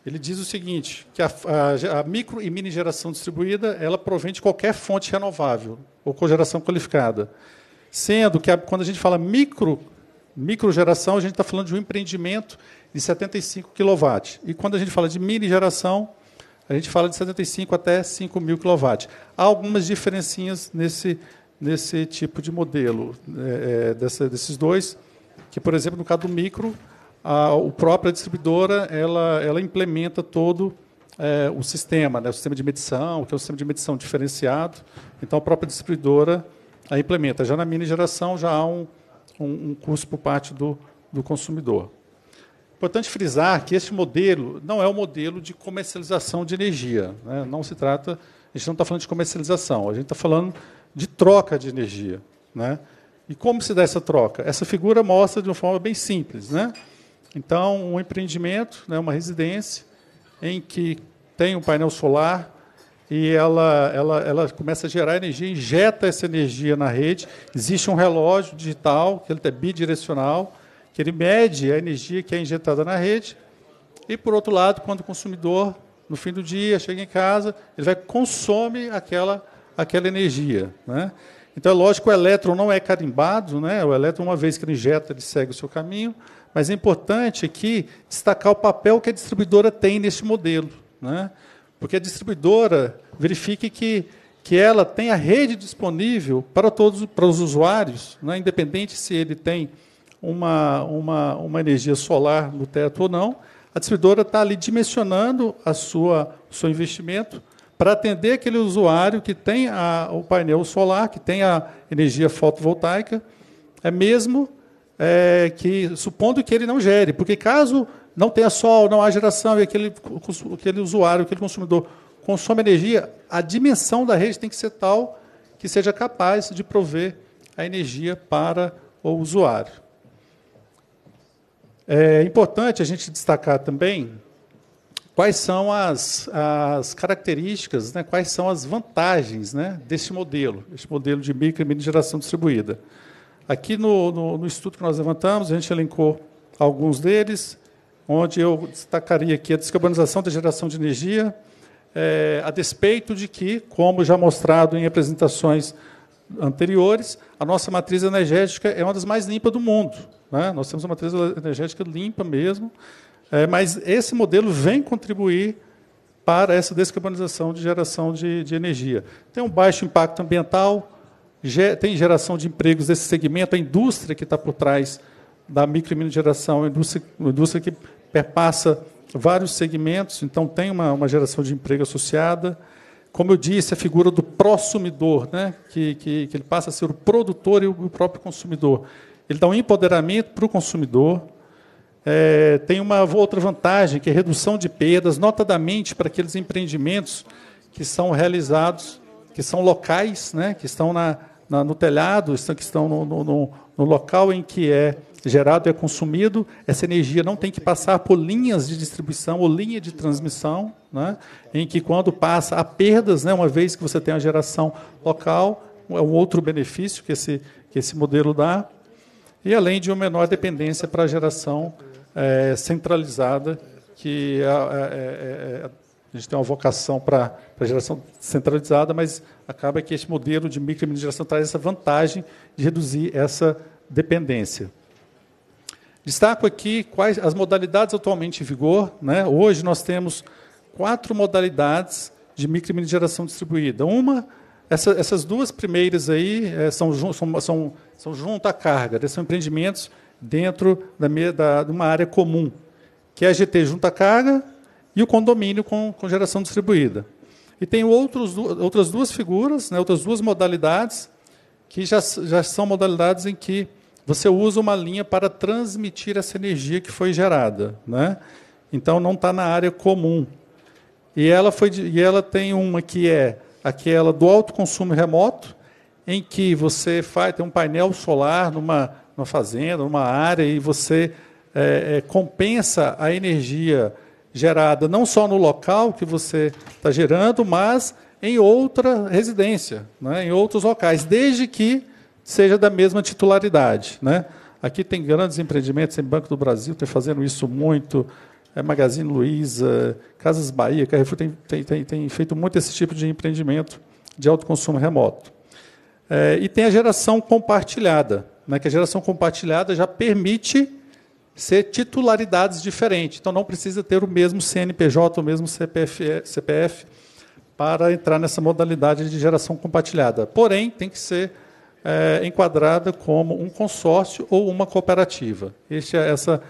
Ele diz o seguinte, que a, a, a, micro e mini geração distribuída, ela provém de qualquer fonte renovável ou cogeração qualificada. Sendo que a, quando a gente fala micro, micro geração, a gente está falando de um empreendimento de 75 kW. E quando a gente fala de mini geração, a gente fala de 75 até 5 mil kW. Há algumas diferencinhas nesse, nesse tipo de modelo, é, é, dessa, desses dois, que, por exemplo, no caso do micro, a, a própria distribuidora ela, ela implementa todo é, o sistema, né, o sistema de medição, que é um sistema de medição diferenciado. Então, a própria distribuidora a implementa. Já na mini geração, já há um, um, um custo por parte do, do consumidor. Importante frisar que este modelo não é o modelo de comercialização de energia. Né? Não se trata, a gente não está falando de comercialização, a gente está falando de troca de energia. Né? E como se dá essa troca? Essa figura mostra de uma forma bem simples. Né? Então, um empreendimento, né, uma residência, em que tem um painel solar e ela, ela, ela começa a gerar energia, injeta essa energia na rede. Existe um relógio digital, que ele é bidirecional, que ele mede a energia que é injetada na rede. E, por outro lado, quando o consumidor, no fim do dia, chega em casa, ele vai consome aquela, aquela energia. Né? Então, é lógico, o elétron não é carimbado, né? o elétron, uma vez que ele injeta, ele segue o seu caminho, mas é importante aqui destacar o papel que a distribuidora tem neste modelo. Né? Porque a distribuidora verifique que, que ela tem a rede disponível para todos para os usuários, né? independente se ele tem uma, uma, uma energia solar no teto ou não, a distribuidora está ali dimensionando a sua, o seu investimento para atender aquele usuário que tem a, o painel solar, que tem a energia fotovoltaica, é mesmo é, que, supondo que ele não gere, porque caso não tenha sol, não há geração, e aquele, aquele usuário, aquele consumidor consome energia, a dimensão da rede tem que ser tal que seja capaz de prover a energia para o usuário. É importante a gente destacar também quais são as, as características, né, quais são as vantagens né, desse modelo, esse modelo de micro e mini geração distribuída. Aqui no, no, no estudo que nós levantamos, a gente elencou alguns deles, onde eu destacaria aqui a descarbonização da geração de energia, é, a despeito de que, como já mostrado em apresentações anteriores, a nossa matriz energética é uma das mais limpas do mundo. Né? Nós temos uma matriz energética limpa mesmo, é, mas esse modelo vem contribuir para essa descarbonização de geração de, de energia. Tem um baixo impacto ambiental, tem geração de empregos desse segmento, a indústria que está por trás da micro e mini geração, a indústria, a indústria que perpassa vários segmentos, então tem uma, uma geração de emprego associada. Como eu disse, a figura do prosumidor, né? que, que, que ele passa a ser o produtor e o, próprio consumidor. Ele dá um empoderamento para o consumidor. É, tem uma outra vantagem, que é redução de perdas, notadamente para aqueles empreendimentos que são realizados, que são locais, né? que estão na, na, no telhado, que estão no, no, no local em que é gerado e é consumido, essa energia não tem que passar por linhas de distribuição ou linha de transmissão, né? em que quando passa há perdas, né? uma vez que você tem a geração local, é um outro benefício que esse, que esse modelo dá, e além de uma menor dependência para a geração é, centralizada, que é, é, a gente tem uma vocação para a geração centralizada, mas acaba que este modelo de micro e mini geração traz essa vantagem de reduzir essa dependência. Destaco aqui quais as modalidades atualmente em vigor. Né? Hoje nós temos quatro modalidades de micro e mini geração distribuída. Uma, essa, essas duas primeiras aí é, são, são, são, são junto à carga, né? são empreendimentos dentro da, da, de uma área comum, que é a GT junto à carga, e o condomínio com, com geração distribuída. E tem outros, outras duas figuras, né, outras duas modalidades, que já, já são modalidades em que você usa uma linha para transmitir essa energia que foi gerada. Né? Então, não está na área comum. E ela, foi, e ela tem uma que é aquela do autoconsumo remoto, em que você faz, tem um painel solar numa, numa fazenda, numa área, e você é, é, compensa a energia gerada não só no local que você está gerando, mas em outra residência, né, em outros locais, desde que seja da mesma titularidade. Né? Aqui tem grandes empreendimentos em Banco do Brasil, tem fazendo isso muito, é, Magazine Luiza, Casas Bahia, Carrefour tem, tem, tem, tem, feito muito esse tipo de empreendimento de alto consumo remoto. É, e tem a geração compartilhada, né, que a geração compartilhada já permite ser titularidades diferentes. Então, não precisa ter o mesmo CNPJ, o mesmo CPF, eh, CPF para entrar nessa modalidade de geração compartilhada. Porém, tem que ser é, enquadrada como um consórcio ou uma cooperativa. Este, é, essa,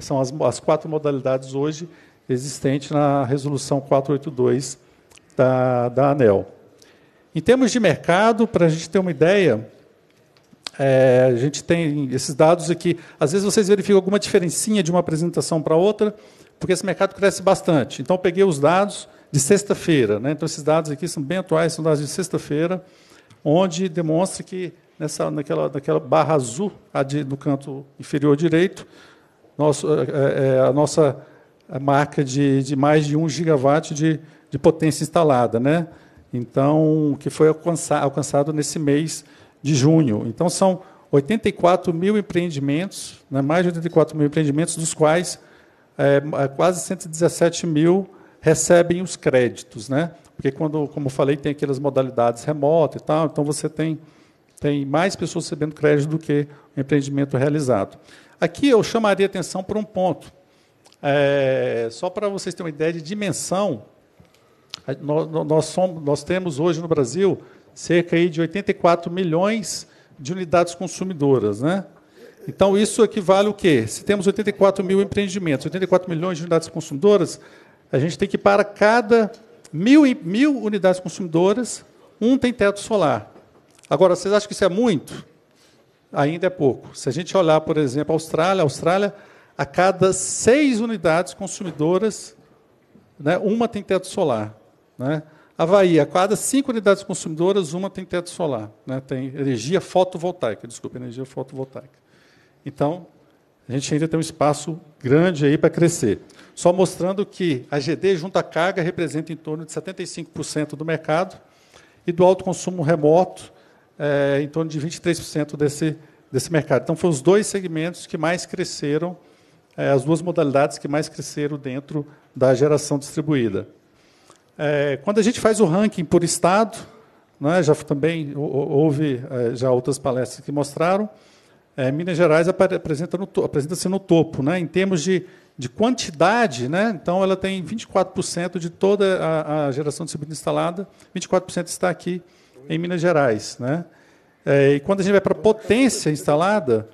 são as, as quatro modalidades hoje existentes na Resolução 482 da, da ANEL. Em termos de mercado, para a gente ter uma ideia, é, a gente tem esses dados aqui. Às vezes vocês verificam alguma diferencinha de uma apresentação para outra, porque esse mercado cresce bastante. Então, peguei os dados de sexta-feira. Né? Então, esses dados aqui são bem atuais, são dados de sexta-feira, onde demonstra que nessa, naquela, naquela barra azul, a de, no canto inferior direito, nosso, é, é, é a nossa marca de, de, mais de 1 gigawatt de, de potência instalada. Né? Então, que foi alcançado nesse mês de junho. Então, são 84 mil empreendimentos, né, mais de 84 mil empreendimentos, dos quais é, é quase 117 mil recebem os créditos. Né? Porque, quando, como falei, tem aquelas modalidades remota e tal, então você tem, tem mais pessoas recebendo crédito do que o empreendimento realizado. Aqui eu chamaria atenção para um ponto. É, só para vocês terem uma ideia de dimensão, nós, somos, nós temos hoje no Brasil cerca aí de 84 milhões de unidades consumidoras. Né? Então, isso equivale o quê? Se temos 84 mil empreendimentos, 84 milhões de unidades consumidoras, a gente tem que, para cada mil, mil unidades consumidoras, um tem teto solar. Agora, vocês acham que isso é muito? Ainda é pouco. Se a gente olhar, por exemplo, a Austrália, a Austrália, a cada seis unidades consumidoras, né, uma tem teto solar. Né? Havaí, a cada cinco unidades consumidoras, uma tem teto solar, né? tem energia fotovoltaica, desculpa, energia fotovoltaica. Então, a gente ainda tem um espaço grande aí para crescer. Só mostrando que a GD junto à carga representa em torno de 75% do mercado e do alto consumo remoto é, em torno de 23% desse, desse mercado. Então, foram os dois segmentos que mais cresceram, é, as duas modalidades que mais cresceram dentro da geração distribuída. É, quando a gente faz o ranking por estado, né, já também houve é, já outras palestras que mostraram, é, Minas Gerais apresenta-se no, apresenta no, topo, né, em termos de, de quantidade, né, então ela tem 24% de toda a, a, geração de subida instalada, 24% está aqui em Minas Gerais. Né. É, e quando a gente vai para potência instalada,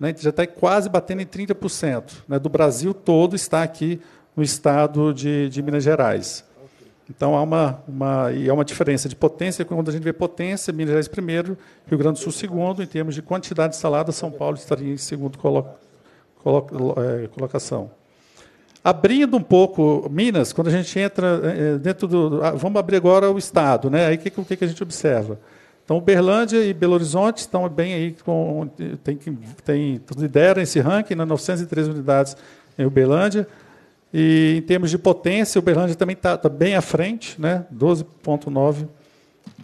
né, já está quase batendo em 30%. Né, do Brasil todo está aqui no estado de, de Minas Gerais. Então há uma, uma, e há uma diferença de potência, quando a gente vê potência, Minas Gerais primeiro, Rio Grande do Sul segundo, em termos de quantidade instalada, São Paulo estaria em segundo colo, colo, é, colocação. Abrindo um pouco Minas, quando a gente entra é, é dentro do. Ah, vamos abrir agora o Estado, né? Aí o que, que, que a gente observa? Então, Uberlândia e Belo Horizonte estão bem aí, com, tem, tem, lideram esse ranking, né, 903 unidades em Uberlândia, e em termos de potência, o Berlândia também está tá bem à frente, né? 12,9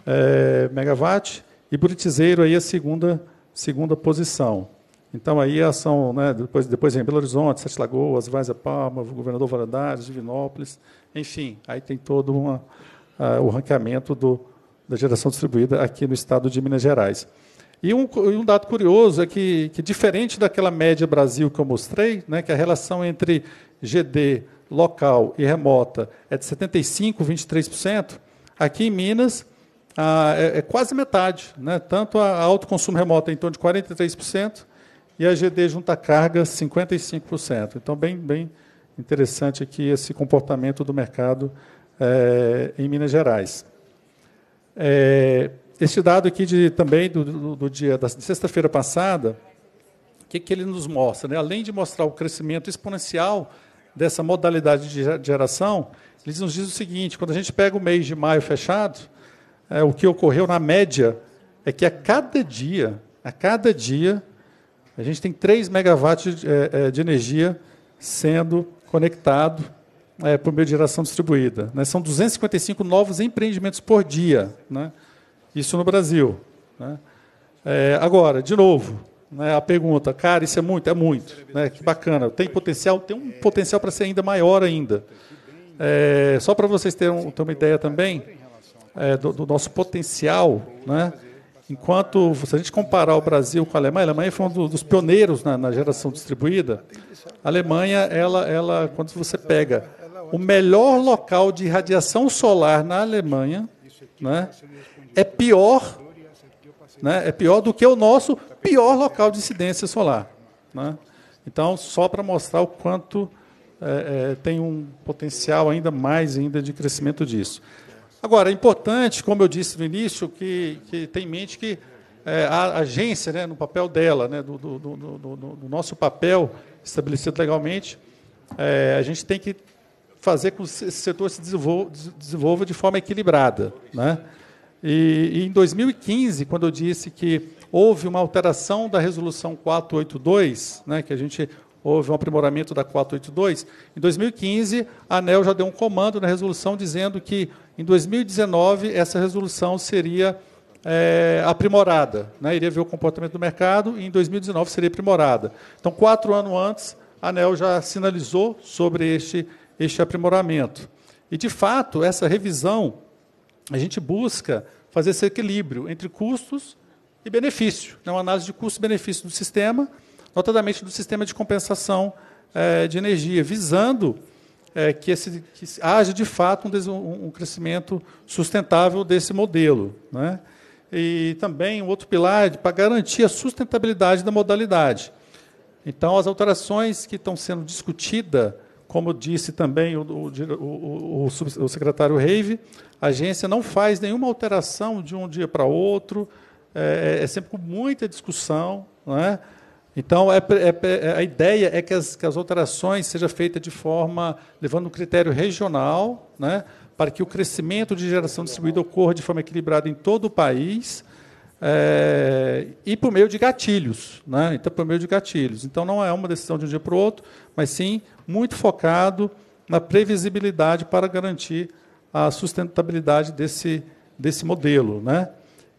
é, megawatt. E Buritizeiro aí é a segunda, segunda posição. Então aí a ação, né, depois, depois vem Belo Horizonte, Sete Lagoas, Vaza Palma, Governador Valadares, Divinópolis, enfim, aí tem todo uma, uh, o ranqueamento do, da geração distribuída aqui no estado de Minas Gerais. E um, um, dado curioso é que, que, diferente daquela média Brasil que eu mostrei, né, que a relação entre GD local e remota é de 75%, 23%, aqui em Minas ah, é, é, quase metade. Né? Tanto a, alto autoconsumo remoto é em torno de 43% e a GD junta carga 55%. Então, bem, bem interessante aqui esse comportamento do mercado é, em Minas Gerais. É, este dado aqui de, também do, do, do dia da sexta-feira passada, o que, que ele nos mostra? Né? Além de mostrar o crescimento exponencial dessa modalidade de geração, ele nos diz o seguinte: quando a gente pega o mês de maio fechado, é, o que ocorreu na média é que a cada dia, a cada dia, a gente tem 3 megawatts de, é, é, de energia sendo conectado é, por meio de geração distribuída. Né? São 255 novos empreendimentos por dia. Né? Isso no Brasil. Né? É, agora, de novo, né, a pergunta, cara, isso é muito? É muito. Né? Que bacana. Tem potencial, tem um potencial para ser ainda maior ainda. É, só para vocês terem, terem, uma ideia também é, do, do, nosso potencial, né? enquanto, se a gente comparar o Brasil com a Alemanha, a Alemanha foi um dos pioneiros na, na geração distribuída. A Alemanha, ela, ela, quando você pega o melhor local de radiação solar na Alemanha, né? é pior, né, é pior do que o nosso pior local de incidência solar. Né? Então, só para mostrar o quanto é, é, tem um potencial ainda mais ainda de crescimento disso. Agora, é importante, como eu disse no início, que, que tem em mente que é, a agência, né, no papel dela, né, do, do, do, do nosso papel estabelecido legalmente, é, a gente tem que fazer com que esse setor se desenvolva, desenvolva de forma equilibrada. Né? E, e em 2015, quando eu disse que houve uma alteração da resolução 482, né, que a gente houve um aprimoramento da 482. Em 2015, a ANEL já deu um comando na resolução dizendo que em 2019 essa resolução seria é, aprimorada, né? iria ver o comportamento do mercado e em 2019 seria aprimorada. Então, quatro anos antes, a ANEL já sinalizou sobre este, este aprimoramento. E, de fato, essa revisão a gente busca fazer esse equilíbrio entre custos e benefício, né, uma análise de custo-benefício do sistema, notadamente do sistema de compensação é, de energia, visando é, que, esse, que haja de fato um, um crescimento sustentável desse modelo. Né? E também um outro pilar para garantir a sustentabilidade da modalidade. Então, as alterações que estão sendo discutidas, como disse também o, o, o, o secretário Reive, a agência não faz nenhuma alteração de um dia para outro, é, é, é sempre com muita discussão. Né? Então, é é, é, é, a ideia é que as, que as alterações sejam feitas de forma, levando um critério regional, né? para que o crescimento de geração distribuída ocorra de forma equilibrada em todo o país, é, e por meio de gatilhos, né? então por meio de gatilhos. Então não é uma decisão de um dia para o outro, mas sim muito focado na previsibilidade para garantir a sustentabilidade desse, desse modelo. Né?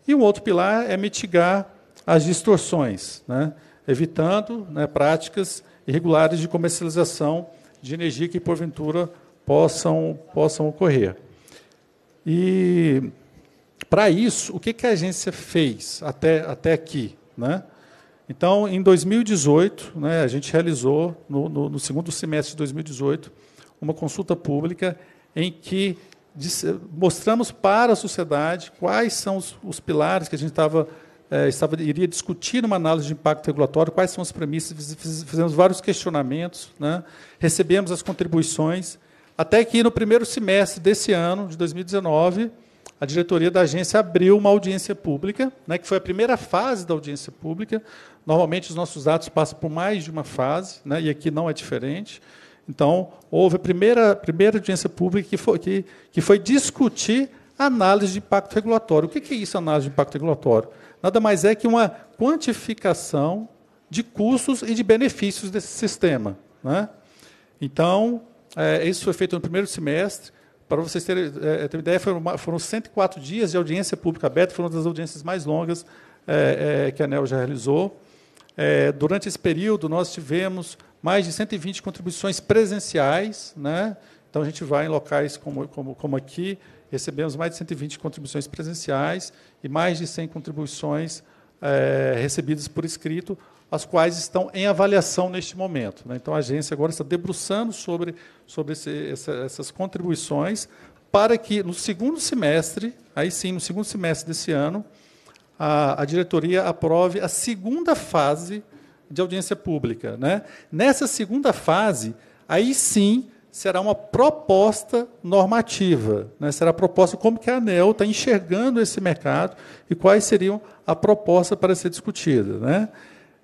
E um outro pilar é mitigar as distorções, né? evitando né, práticas irregulares de comercialização de energia que, porventura, possam, possam ocorrer. E, para isso, o que, que a agência fez até, até aqui? Né? Então, em 2018, né, a gente realizou, no, no, no segundo semestre de 2018, uma consulta pública em que mostramos para a sociedade quais são os, os pilares que a gente estava, é, estava, iria discutir numa análise de impacto regulatório, quais são as premissas, fizemos vários questionamentos, né? recebemos as contribuições, até que no primeiro semestre desse ano, de 2019, a diretoria da agência abriu uma audiência pública, né, que foi a primeira fase da audiência pública. Normalmente, os nossos atos passam por mais de uma fase, né, e aqui não é diferente. Então, houve a primeira, primeira audiência pública que foi, que, que foi discutir análise de impacto regulatório. O que é isso, análise de impacto regulatório? Nada mais é que uma quantificação de custos e de benefícios desse sistema. Né? Então, é, isso foi feito no primeiro semestre. Para vocês terem, é, é terem ideia, foram, foram 104 dias de audiência pública aberta, foram uma das audiências mais longas é, é, que a ANEL já realizou. É, durante esse período, nós tivemos mais de 120 contribuições presenciais. Né? Então, a gente vai em locais como, como, como aqui, recebemos mais de 120 contribuições presenciais e mais de 100 contribuições é, recebidas por escrito, as quais estão em avaliação neste momento. Né? Então, a agência agora está debruçando sobre, sobre esse, essa, essas contribuições para que, no segundo semestre, aí sim, no segundo semestre desse ano, a, a diretoria aprove a segunda fase de audiência pública. Né? Nessa segunda fase, aí sim será uma proposta normativa, né? será proposta como que a ANEL está enxergando esse mercado e quais seriam a proposta para ser discutida. Né?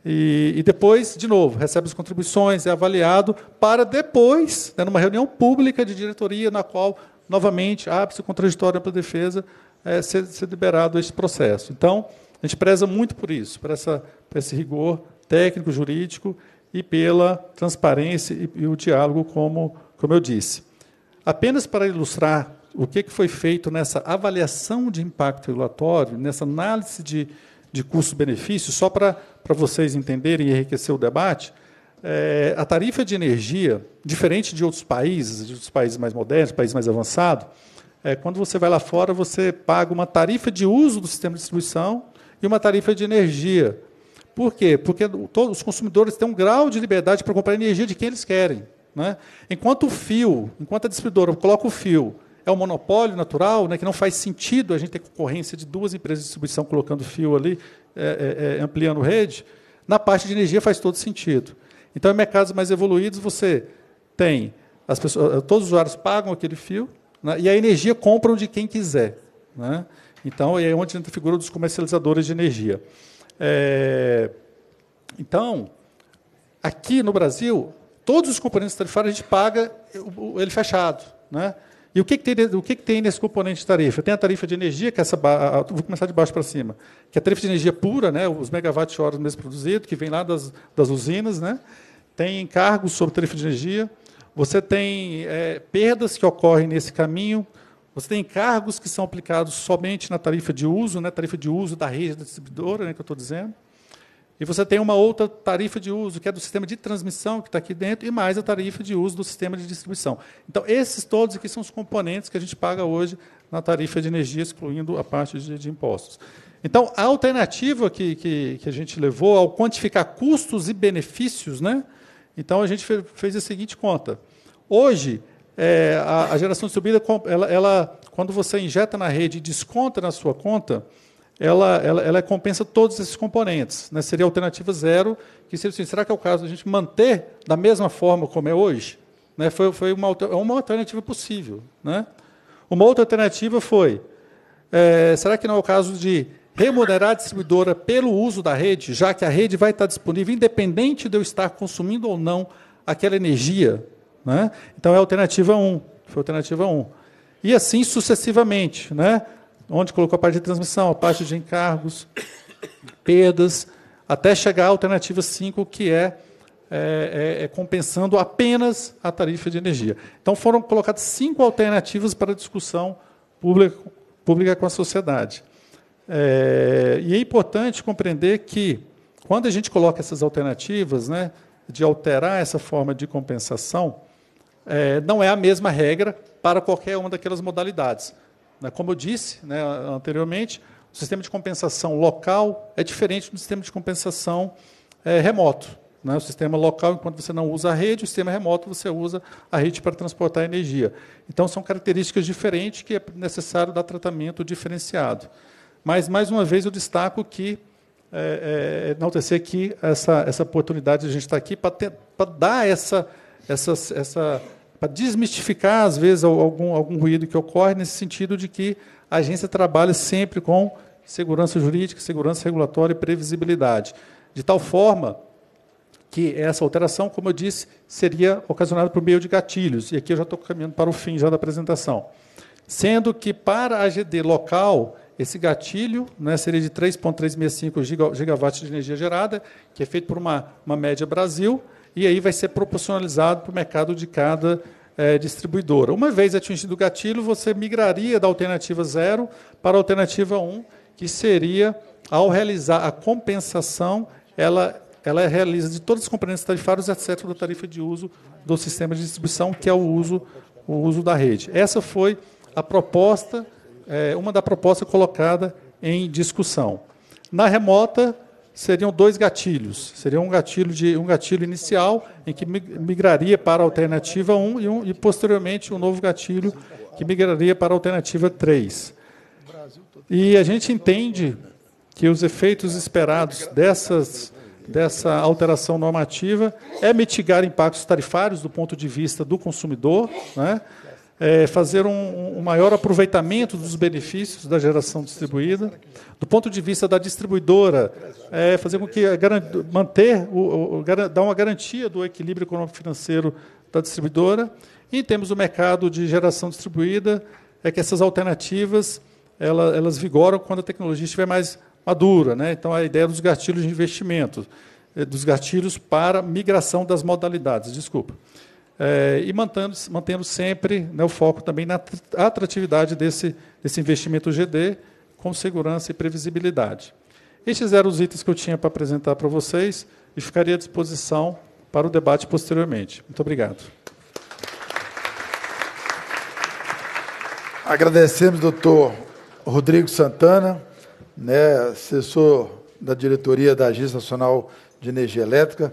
E, e depois, de novo, recebe as contribuições, é avaliado para depois, né, numa reunião pública de diretoria, na qual, novamente, ápice contraditório para defesa, é, ser, ser liberado esse processo. Então, a gente preza muito por isso, por, essa, por esse rigor técnico, jurídico e pela transparência e, e o diálogo, como, como eu disse. Apenas para ilustrar o que, que foi feito nessa avaliação de impacto regulatório, nessa análise de, de custo-benefício, só para, para vocês entenderem e enriquecer o debate, é, a tarifa de energia, diferente de outros países, de outros países mais modernos, países mais avançados, é, quando você vai lá fora, você paga uma tarifa de uso do sistema de distribuição e uma tarifa de energia. Por quê? Porque todos os consumidores têm um grau de liberdade para comprar energia de quem eles querem. Né? Enquanto o fio, enquanto a distribuidora coloca o fio, é um monopólio natural, né, que não faz sentido a gente ter concorrência de duas empresas de distribuição colocando fio ali, é, é, é ampliando rede, na parte de energia faz todo sentido. Então, em mercados mais evoluídos, você tem as pessoas, eh, todos os usuários pagam aquele fio né, e a energia compram de quem quiser. Né? Então, é onde entra a figura dos comercializadores de energia. É, então, aqui no Brasil, todos os componentes tarifários a gente paga ele fechado. Né? E o que, que, tem, o que, que tem nesse componente de tarifa? Tem a tarifa de energia, que é essa. Vou começar de baixo para cima, que é a tarifa de energia pura, né, os megawatts-horas mesmo produzido, que vem lá das, das usinas. Né? Tem encargos sobre tarifa de energia. Você tem é, perdas que ocorrem nesse caminho, você tem cargos que são aplicados somente na tarifa de uso, né, tarifa de uso da rede da distribuidora, né, que eu estou dizendo. E você tem uma outra tarifa de uso, que é do sistema de transmissão, que está aqui dentro, e mais a tarifa de uso do sistema de distribuição. Então, esses todos aqui são os componentes que a gente paga hoje na tarifa de energia, excluindo a parte de, de impostos. Então, a alternativa que, que, que, a gente levou ao quantificar custos e benefícios, né? então a gente fez a seguinte conta. Hoje, é, a, a, geração de subida, ela, ela, quando você injeta na rede e desconta na sua conta, ela, ela, ela compensa todos esses componentes. Né? Seria a alternativa zero, que seria assim, será que é o caso a gente manter da mesma forma como é hoje? Né? Foi, foi uma, é uma alternativa possível. Né? Uma outra alternativa foi, é, será que não é o caso de remunerar a distribuidora pelo uso da rede, já que a rede vai estar disponível independente de eu estar consumindo ou não aquela energia né? Então é a alternativa 1, foi a alternativa 1. E assim sucessivamente, né? onde colocou a parte de transmissão, a parte de encargos, perdas, até chegar à alternativa 5, que é, é, é, é compensando apenas a tarifa de energia. Então foram colocadas cinco alternativas para discussão pública, pública com a sociedade. É, e é importante compreender que, quando a gente coloca essas alternativas, né, de alterar essa forma de compensação, é, não é a mesma regra para qualquer uma daquelas modalidades. Né, como eu disse né, anteriormente, o sistema de compensação local é diferente do sistema de compensação é, remoto. Né? O sistema local, enquanto você não usa a rede, o sistema remoto você usa a rede para transportar energia. Então, são características diferentes que é necessário dar tratamento diferenciado. Mas, mais uma vez, eu destaco que, é, é, que essa, essa oportunidade de a gente estar aqui para, para dar essa, essa, essa para desmistificar, às vezes, algum, algum ruído que ocorre, nesse sentido de que a agência trabalha sempre com segurança jurídica, segurança regulatória e previsibilidade. De tal forma que essa alteração, como eu disse, seria ocasionada por meio de gatilhos. E aqui eu já estou caminhando para o fim já da apresentação. Sendo que para a AGD local, esse gatilho né, seria de 3,365 gigawatts de energia gerada, que é feito por uma, uma média Brasil, e aí vai ser proporcionalizado para o mercado de cada é, distribuidora. Uma vez atingido o gatilho, você migraria da alternativa zero para a alternativa 1, um, que seria, ao realizar a compensação, ela, ela é realiza de todos os componentes tarifários, exceto da tarifa de uso do sistema de distribuição, que é o uso, o uso da rede. Essa foi a proposta, é, uma da proposta colocada em discussão. Na remota, seriam dois gatilhos. Seria um gatilho de um gatilho inicial em que migraria para a alternativa 1 e, um, e posteriormente um novo gatilho que migraria para a alternativa 3. E a gente entende que os efeitos esperados dessas dessa alteração normativa é mitigar impactos tarifários do ponto de vista do consumidor, né? é, fazer um, um, maior aproveitamento dos benefícios da geração distribuída, do ponto de vista da distribuidora, é, fazer com que manter, o, o, o, dar uma garantia do equilíbrio econômico-financeiro da distribuidora, e temos o mercado de geração distribuída, é que essas alternativas elas, elas vigoram quando a tecnologia estiver mais madura, né? Então a ideia dos gatilhos de investimento, é, dos gatilhos para migração das modalidades, desculpa é, e mantendo, mantendo sempre né, o foco também na atratividade desse, desse investimento GD, com segurança e previsibilidade. Estes eram os itens que eu tinha para apresentar para vocês e ficaria à disposição para o debate posteriormente. Muito obrigado. Agradecemos, doutor Rodrigo Santana, né, assessor da diretoria da Agência Nacional de Energia Elétrica.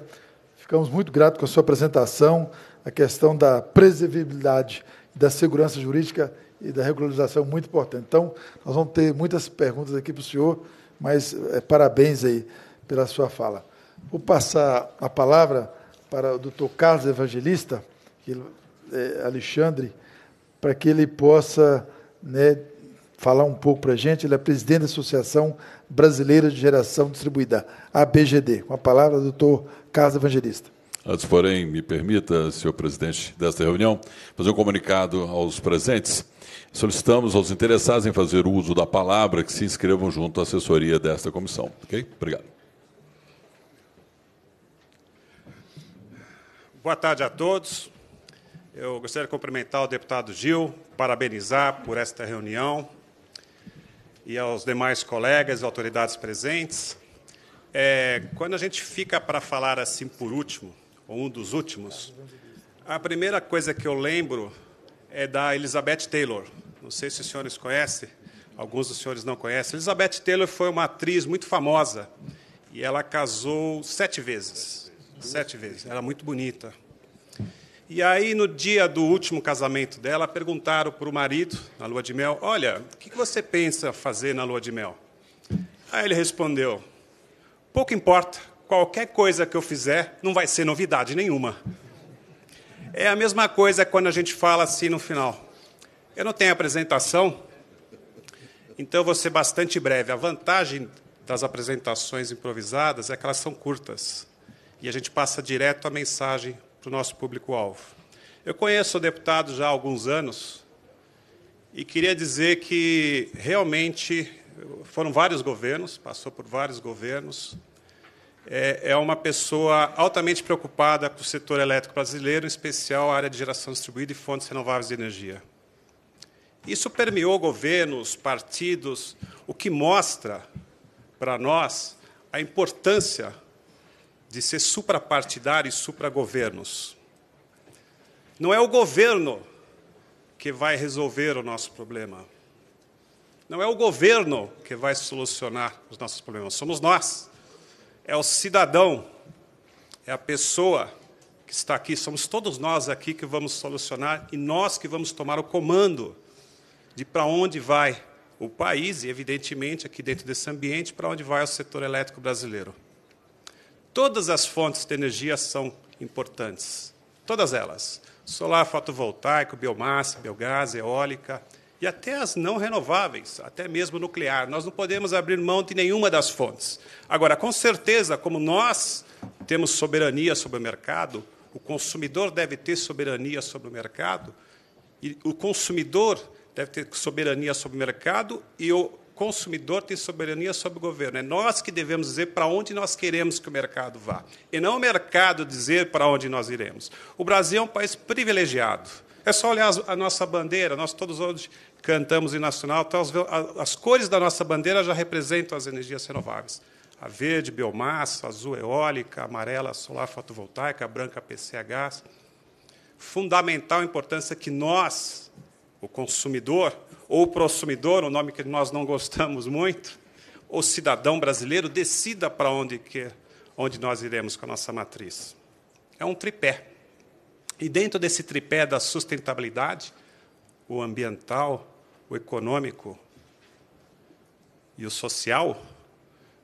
Ficamos muito gratos com a sua apresentação a questão da previsibilidade, da segurança jurídica e da regularização muito importante. Então, nós vamos ter muitas perguntas aqui para o senhor, mas é, parabéns aí pela sua fala. Vou passar a palavra para o doutor Carlos Evangelista, é, Alexandre, para que ele possa né, falar um pouco para a gente. Ele é presidente da Associação Brasileira de Geração Distribuída, ABGD. Com a palavra, doutor Carlos Evangelista. Antes, porém, me permita, senhor presidente desta reunião, fazer um comunicado aos presentes. Solicitamos aos interessados em fazer uso da palavra que se inscrevam junto à assessoria desta comissão. Ok? Obrigado. Boa tarde a todos. Eu gostaria de cumprimentar o deputado Gil, parabenizar por esta reunião e aos demais colegas e autoridades presentes. É, quando a gente fica para falar assim por último, ou um dos últimos. A primeira coisa que eu lembro é da Elizabeth Taylor. Não sei se os senhores conhecem, alguns dos senhores não conhecem. Elizabeth Taylor foi uma atriz muito famosa e ela casou sete vezes. Sete vezes. Era é muito bonita. E aí, no dia do último casamento dela, perguntaram para o marido, na lua de mel: Olha, o que você pensa fazer na lua de mel? Aí ele respondeu: Pouco importa, qualquer coisa que eu fizer não vai ser novidade nenhuma. É a mesma coisa quando a gente fala assim no final. Eu não tenho apresentação, então eu vou ser bastante breve. A vantagem das apresentações improvisadas é que elas são curtas e a gente passa direto a mensagem para o nosso público-alvo. Eu conheço o deputado já há alguns anos e queria dizer que realmente foram vários governos, passou por vários governos, é, é uma pessoa altamente preocupada com o setor elétrico brasileiro, em especial a área de geração distribuída e fontes renováveis de energia. Isso permeou governos, partidos, o que mostra para nós a importância de ser suprapartidário e supragovernos. Não é o governo que vai resolver o nosso problema. Não é o governo que vai solucionar os nossos problemas, somos nós é o cidadão, é a pessoa que está aqui, somos todos nós aqui que vamos solucionar e nós que vamos tomar o comando de para onde vai o país e, evidentemente, aqui dentro desse ambiente, para onde vai o setor elétrico brasileiro. Todas as fontes de energia são importantes, todas elas: solar, fotovoltaico, biomassa, biogás, eólica, e até as não renováveis, até mesmo nuclear. Nós não podemos abrir mão de nenhuma das fontes. Agora, com certeza, como nós temos soberania sobre o mercado, o consumidor deve ter soberania sobre o mercado, e o consumidor deve ter soberania sobre o mercado e o consumidor tem soberania sobre o governo. É nós que devemos dizer para onde nós queremos que o mercado vá, e não o mercado dizer para onde nós iremos. O Brasil é um país privilegiado. É só olhar a nossa bandeira, nós todos hoje cantamos em nacional, então as, as cores da nossa bandeira já representam as energias renováveis. A verde, biomassa, azul, eólica, amarela, solar fotovoltaica, branca, PCH. Fundamental a importância que nós, o consumidor, ou o prosumidor, um nome que nós não gostamos muito, o cidadão brasileiro decida para onde quer, onde nós iremos com a nossa matriz. É um tripé. E dentro desse tripé da sustentabilidade, o ambiental, o econômico e o social,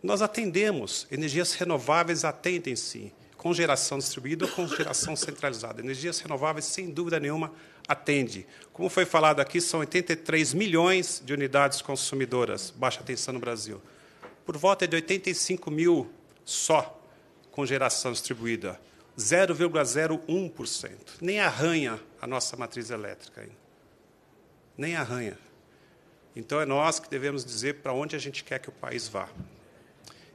nós atendemos, energias renováveis atendem sim, com geração distribuída ou com geração centralizada. Energias renováveis, sem dúvida nenhuma, atende. Como foi falado aqui, são 83 milhões de unidades consumidoras, baixa tensão no Brasil. Por volta de 85 mil só com geração distribuída, 0,01%. Nem arranha a nossa matriz elétrica ainda. Nem arranha. Então, é nós que devemos dizer para onde a gente quer que o país vá.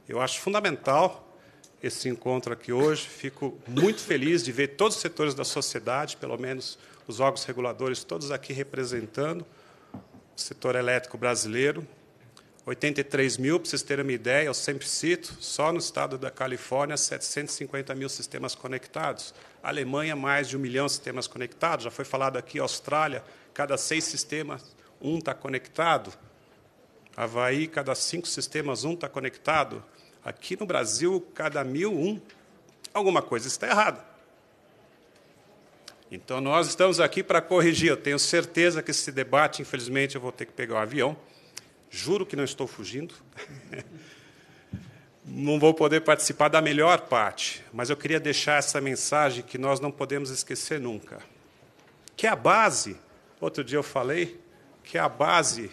Eu acho fundamental esse encontro aqui hoje. Fico muito feliz de ver todos os setores da sociedade, pelo menos os órgãos reguladores, todos aqui representando o setor elétrico brasileiro. 83 mil, para vocês terem uma ideia, eu sempre cito, só no estado da Califórnia, 750 mil sistemas conectados. A Alemanha, mais de um milhão de sistemas conectados. Já foi falado aqui, Austrália, cada seis sistemas um está conectado. Havaí, cada cinco sistemas, um está conectado. Aqui no Brasil, cada mil, um. Alguma coisa está errada. Então, nós estamos aqui para corrigir. Eu tenho certeza que esse debate, infelizmente, eu vou ter que pegar o um avião. Juro que não estou fugindo. (laughs) não vou poder participar da melhor parte, mas eu queria deixar essa mensagem que nós não podemos esquecer nunca. Que é a base, outro dia eu falei, que é a base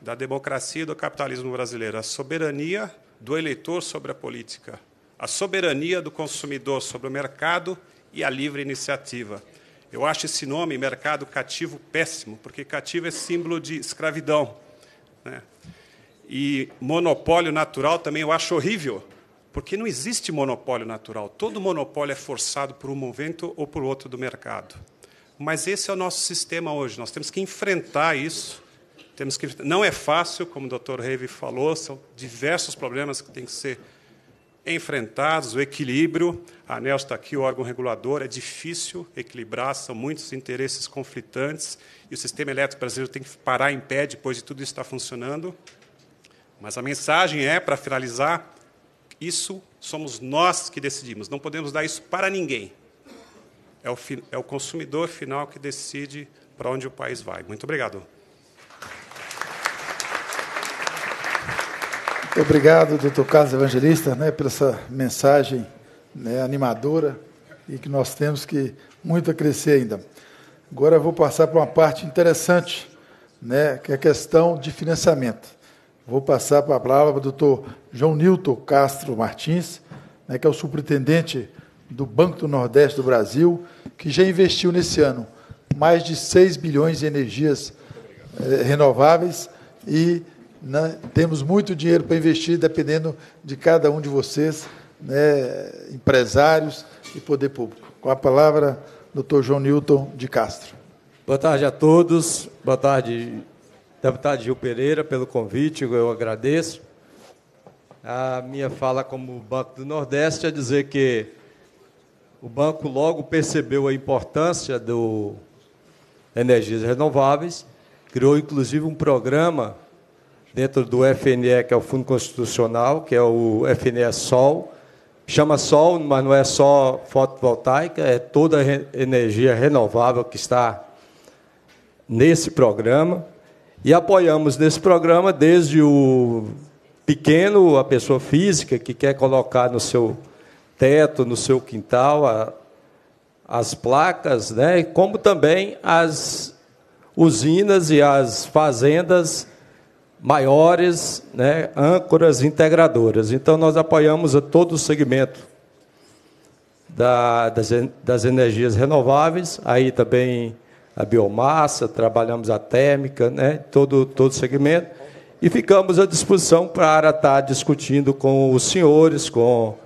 da democracia e do capitalismo brasileiro, a soberania do eleitor sobre a política, a soberania do consumidor sobre o mercado e a livre iniciativa. Eu acho esse nome, mercado cativo, péssimo, porque cativo é símbolo de escravidão. Né? E monopólio natural também eu acho horrível, porque não existe monopólio natural. Todo monopólio é forçado por um movimento ou por outro do mercado. Mas esse é o nosso sistema hoje. Nós temos que enfrentar isso. Temos que não é fácil, como o Dr. Reve falou, são diversos problemas que têm que ser enfrentados, o equilíbrio. A ANEL está aqui, o órgão regulador, é difícil equilibrar, são muitos interesses conflitantes, e o sistema elétrico brasileiro tem que parar em pé depois de tudo isso está funcionando. Mas a mensagem é, para finalizar, isso somos nós que decidimos, não podemos dar isso para ninguém é o, é o consumidor final que decide para onde o país vai. Muito obrigado. obrigado, doutor Carlos Evangelista, né, por essa mensagem né, animadora e que nós temos que muito a crescer ainda. Agora vou passar para uma parte interessante, né, que é a questão de financiamento. Vou passar para a palavra para o doutor João Nilton Castro Martins, né, que é o superintendente do Banco do Nordeste do Brasil, que já investiu nesse ano mais de 6 bilhões em energias eh, renováveis e né, temos muito dinheiro para investir, dependendo de cada um de vocês, né, empresários e poder público. Com a palavra, doutor João Newton de Castro. Boa tarde a todos. Boa tarde, deputado Gil Pereira, pelo convite, eu agradeço. A minha fala como Banco do Nordeste é dizer que o banco logo percebeu a importância do energias renováveis, criou inclusive um programa dentro do FNE, que é o Fundo Constitucional, que é o FNE Sol. Chama Sol, mas não é só fotovoltaica, é toda a energia renovável que está nesse programa. E apoiamos nesse programa desde o pequeno, a pessoa física que quer colocar no seu teto, no seu quintal, a, as placas, né? como também as usinas e as fazendas maiores, né? âncoras integradoras. Então, nós apoiamos a todo o segmento da, das, das energias renováveis, aí também a biomassa, trabalhamos a térmica, né? todo, todo o segmento, e ficamos à disposição para estar discutindo com os senhores, com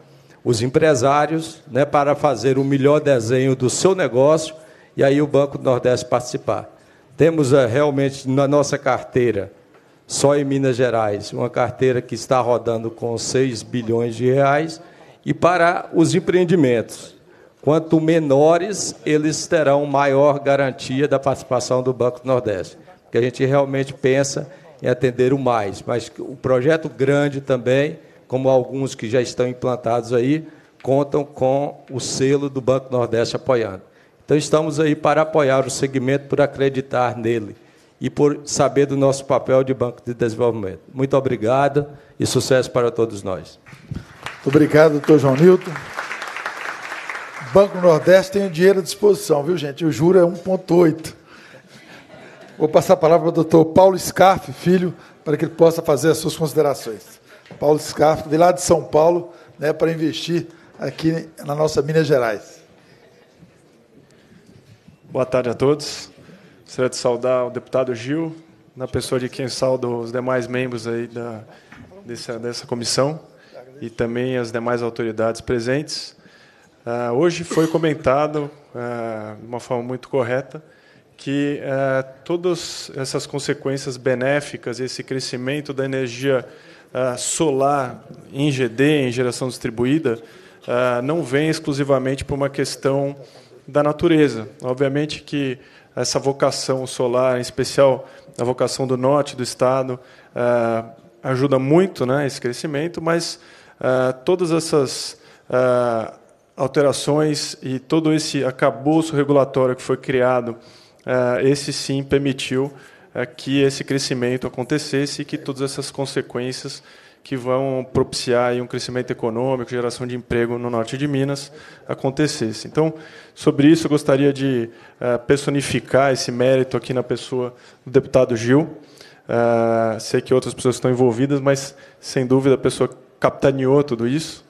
os empresários né, para fazer o melhor desenho do seu negócio e aí o Banco do Nordeste participar. Temos eh, realmente na nossa carteira, só em Minas Gerais, uma carteira que está rodando com 6 bilhões de reais e para os empreendimentos. Quanto menores, eles terão maior garantia da participação do Banco do Nordeste. Porque a gente realmente pensa em atender o mais. Mas o projeto grande também como alguns que já estão implantados aí, contam com o selo do Banco Nordeste apoiando. Então, estamos aí para apoiar o segmento, por acreditar nele e por saber do nosso papel de Banco de Desenvolvimento. Muito obrigado e sucesso para todos nós. Muito obrigado, doutor João Nilton. O Banco Nordeste tem o dinheiro à disposição, viu, gente? O juro é 1,8. Vou passar a palavra para o doutor Paulo Scarfe, filho, para que ele possa fazer as suas considerações. Paulo Scarfo, de lá de São Paulo, né, para investir aqui na nossa Minas Gerais. Boa tarde a todos. Gostaria de saudar o deputado Gil, na pessoa de quem saudo os demais membros aí da, dessa, dessa comissão e também as demais autoridades presentes. Uh, hoje foi comentado, uh, de uma forma muito correta, que uh, todas essas consequências benéficas, esse crescimento da energia ah, solar em GD, em geração distribuída, ah, não vem exclusivamente por uma questão da natureza. Obviamente que essa vocação solar, em especial a vocação do norte do estado, ah, ajuda muito né, esse crescimento, mas todas essas alterações e todo esse acabouço regulatório que foi criado, esse sim permitiu é que esse crescimento acontecesse e que todas essas consequências que vão propiciar um crescimento econômico, geração de emprego no norte de Minas, acontecesse. Então, sobre isso, eu gostaria de eh, personificar esse mérito aqui na pessoa do deputado Gil. Eh, sei que outras pessoas estão envolvidas, mas, sem dúvida, a pessoa capitaneou tudo isso.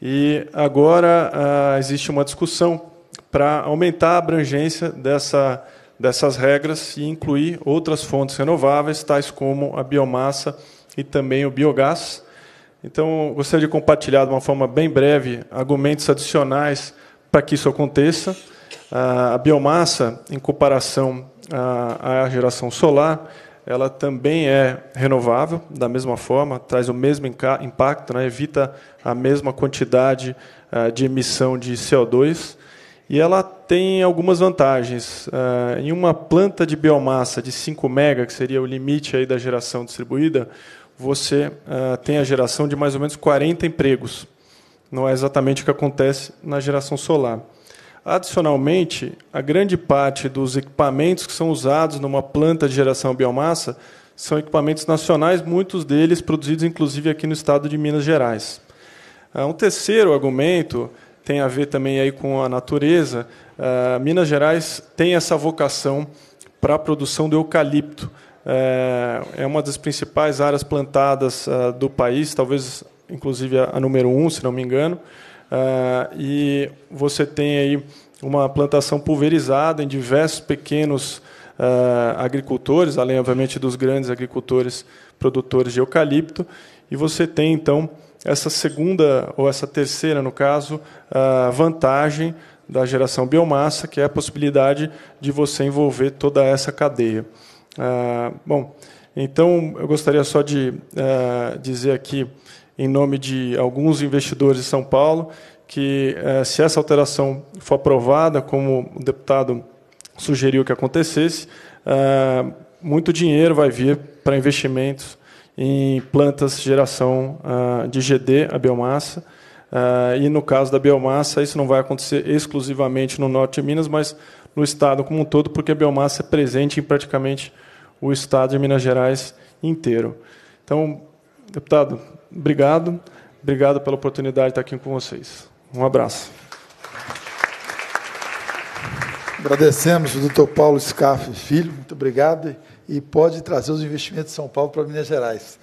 E agora ah, existe uma discussão para aumentar a abrangência dessa dessas regras e incluir outras fontes renováveis, tais como a biomassa e também o biogás. Então, gostaria de compartilhar de uma forma bem breve argumentos adicionais para que isso aconteça. A biomassa, em comparação à geração solar, ela também é renovável, da mesma forma, traz o mesmo impacto, né? evita a mesma quantidade eh, de emissão de CO2. E ela tem algumas vantagens. Uh, em uma planta de biomassa de 5 mega, que seria o limite aí da geração distribuída, você uh, tem a geração de mais ou menos 40 empregos. Não é exatamente o que acontece na geração solar. Adicionalmente, a grande parte dos equipamentos que são usados numa planta de geração de biomassa são equipamentos nacionais, muitos deles produzidos inclusive aqui no estado de Minas Gerais. Uh, um terceiro argumento tem a ver também aí com a natureza. Uh, Minas Gerais tem essa vocação para a produção do eucalipto. Uh, é uma das principais áreas plantadas uh, do país, talvez inclusive a, a, número um, se não me engano. e você tem aí uma plantação pulverizada em diversos pequenos agricultores, além obviamente dos grandes agricultores produtores de eucalipto. E você tem então essa segunda, ou essa terceira, no caso, vantagem da geração biomassa, que é a possibilidade de você envolver toda essa cadeia. Ah, bom, então eu gostaria só de ah, dizer aqui, em nome de alguns investidores de São Paulo, que ah, se essa alteração for aprovada, como o deputado sugeriu que acontecesse, ah, muito dinheiro vai vir para investimentos em plantas de geração ah, de GD, a biomassa. Ah, e no caso da biomassa, isso não vai acontecer exclusivamente no norte de Minas, mas no estado como um todo, porque a biomassa é presente em praticamente o estado de Minas Gerais inteiro. Então, deputado, obrigado. Obrigado pela oportunidade de estar aqui com vocês. Um abraço. Agradecemos o doutor Paulo Scaff Filho, muito obrigado e pode trazer os investimentos de São Paulo para Minas Gerais.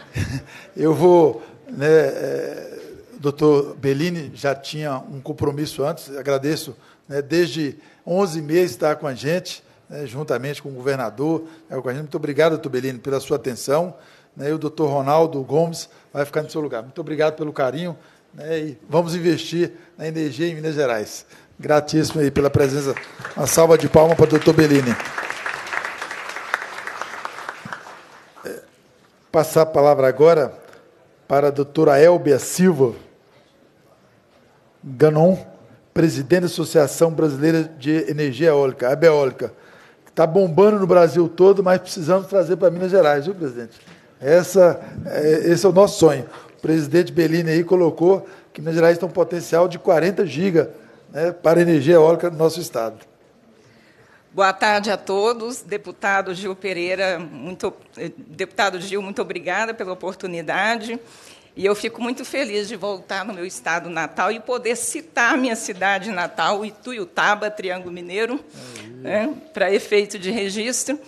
(laughs) Eu vou. Né, é, doutor Bellini já tinha um compromisso antes, agradeço, né, desde 11 meses está com a gente, né, juntamente com o governador. Muito obrigado, doutor Bellini, pela sua atenção. Né, e o doutor Ronaldo Gomes vai ficar no seu lugar. Muito obrigado pelo carinho né, e vamos investir na energia em Minas Gerais. Gratíssimo aí pela presença. Uma salva de palmas para o doutor Bellini. Passar a palavra agora para a doutora Elbia Silva Ganon, presidente da Associação Brasileira de Energia Eólica, Abeólica, que está bombando no Brasil todo, mas precisamos trazer para Minas Gerais, viu, presidente? Essa, é, esse é o nosso sonho. O presidente Bellini aí colocou que Minas Gerais tem um potencial de 40 gigas né, para energia eólica no nosso estado. Boa tarde a todos. Deputado Gil Pereira, muito, eh, deputado Gil, muito obrigada pela oportunidade. E eu fico muito feliz de voltar no meu estado natal e poder citar minha cidade natal, Ituiutaba, Triângulo Mineiro, né, para efeito de registro.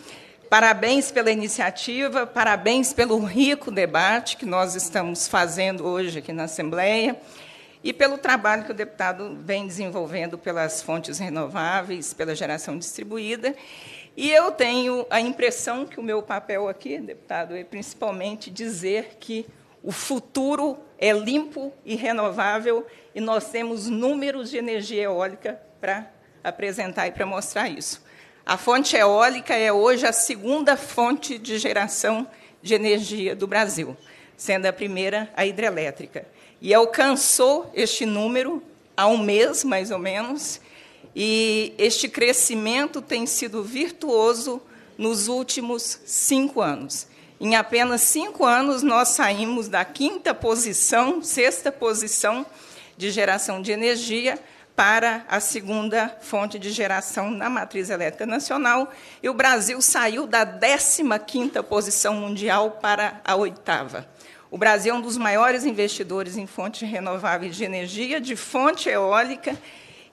Parabéns pela iniciativa, parabéns pelo rico debate que nós estamos fazendo hoje aqui na Assembleia e pelo trabalho que o deputado vem desenvolvendo pelas fontes renováveis, pela geração distribuída. E eu tenho a impressão que o meu papel aqui, deputado, é principalmente dizer que o futuro é limpo e renovável e nós temos números de energia eólica para apresentar e para mostrar isso. A fonte eólica é hoje a segunda fonte de geração de energia do Brasil, sendo a primeira a hidrelétrica e alcançou este número há um mês, mais ou menos, e este crescimento tem sido virtuoso nos últimos cinco anos. Em apenas cinco anos, nós saímos da quinta posição, sexta posição de geração de energia para a segunda fonte de geração na matriz elétrica nacional, e o Brasil saiu da 15ª posição mundial para a oitava. O Brasil é um dos maiores investidores em fontes renováveis de energia, de fonte eólica,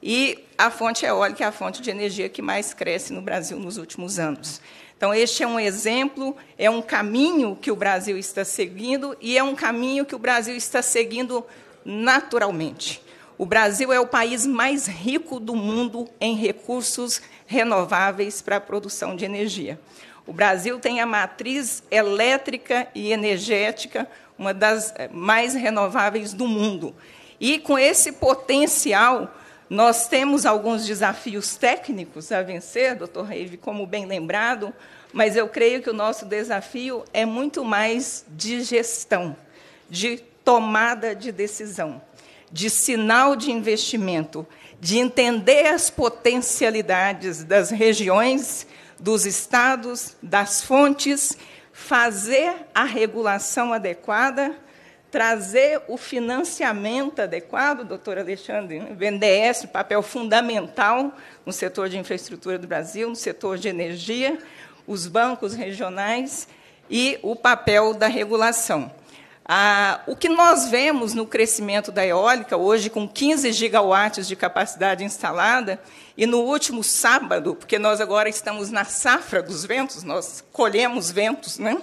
e a fonte eólica é a fonte de energia que mais cresce no Brasil nos últimos anos. Então, este é um exemplo, é um caminho que o Brasil está seguindo e é um caminho que o Brasil está seguindo naturalmente. O Brasil é o país mais rico do mundo em recursos renováveis para a produção de energia. O Brasil tem a matriz elétrica e energética uma das eh, mais renováveis do mundo. E com esse potencial, nós temos alguns desafios técnicos a vencer, doutor Reive, como bem lembrado, mas eu creio que o nosso desafio é muito mais de gestão, de tomada de decisão, de sinal de investimento, de entender as potencialidades das regiões, dos estados, das fontes fazer a regulação adequada, trazer o financiamento adequado, doutor Alexandre, BNDES, papel fundamental no setor de infraestrutura do Brasil, no setor de energia, os bancos regionais e o papel da regulação. Ah, o que nós vemos no crescimento da eólica, hoje com 15 gigawatts de capacidade instalada, e no último sábado, porque nós agora estamos na safra dos ventos, nós colhemos ventos, né?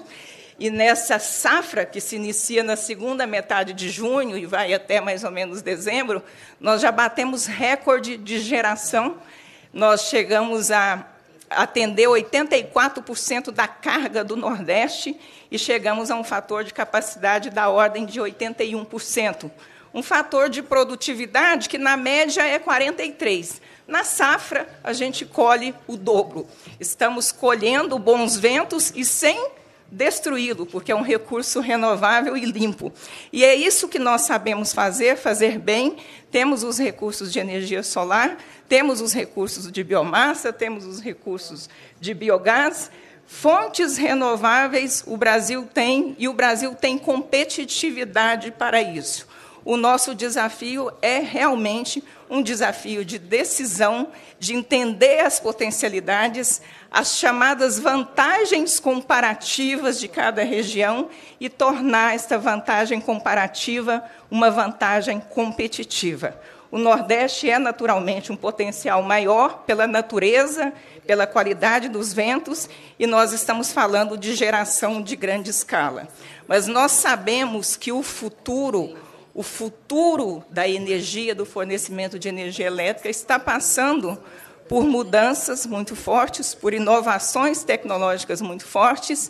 e nessa safra que se inicia na segunda metade de junho e vai até mais ou menos dezembro, nós já batemos recorde de geração. Nós chegamos a atender 84% da carga do Nordeste e chegamos a um fator de capacidade da ordem de 81%. Um fator de produtividade que, na média, é 43%. Na safra, a gente colhe o dobro. Estamos colhendo bons ventos e sem destruí-lo, porque é um recurso renovável e limpo. E é isso que nós sabemos fazer, fazer bem. Temos os recursos de energia solar, temos os recursos de biomassa, temos os recursos de biogás. Fontes renováveis o Brasil tem e o Brasil tem competitividade para isso. O nosso desafio é realmente um desafio de decisão, de entender as potencialidades, as chamadas vantagens comparativas de cada região e tornar esta vantagem comparativa uma vantagem competitiva. O Nordeste é naturalmente um potencial maior pela natureza, pela qualidade dos ventos, e nós estamos falando de geração de grande escala. Mas nós sabemos que o futuro, o futuro da energia, do fornecimento de energia elétrica, está passando por mudanças muito fortes, por inovações tecnológicas muito fortes,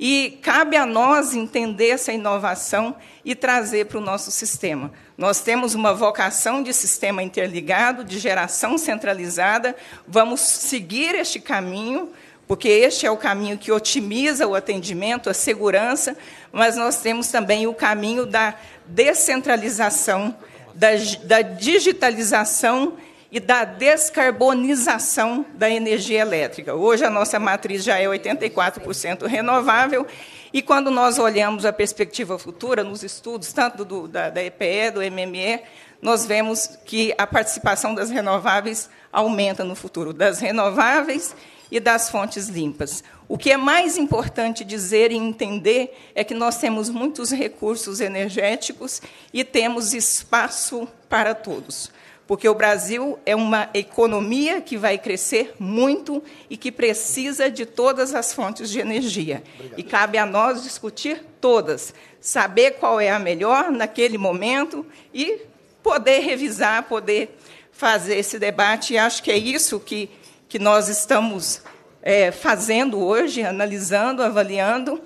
e cabe a nós entender essa inovação e trazer para o nosso sistema. Nós temos uma vocação de sistema interligado, de geração centralizada, vamos seguir este caminho, porque este é o caminho que otimiza o atendimento, a segurança, mas nós temos também o caminho da descentralização, da, da digitalização e da descarbonização da energia elétrica. Hoje a nossa matriz já é 84% renovável e quando nós olhamos a perspectiva futura nos estudos tanto do, da, da EPE, do MME, nós vemos que a participação das renováveis aumenta no futuro, das renováveis e das fontes limpas. O que é mais importante dizer e entender é que nós temos muitos recursos energéticos e temos espaço para todos porque o Brasil é uma economia que vai crescer muito e que precisa de todas as fontes de energia. Obrigado. E cabe a nós discutir todas, saber qual é a melhor naquele momento e poder revisar, poder fazer esse debate. E acho que é isso que, que nós estamos é, fazendo hoje, analisando, avaliando,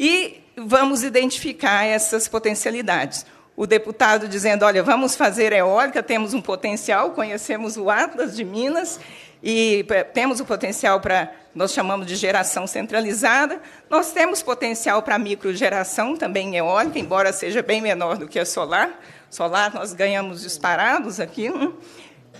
e vamos identificar essas potencialidades o deputado dizendo: olha, vamos fazer eólica, temos um potencial, conhecemos o Atlas de Minas e eh, temos o potencial para, nós chamamos de geração centralizada, nós temos potencial para microgeração também eólica, embora seja bem menor do que a solar. Solar nós ganhamos disparados aqui. Né?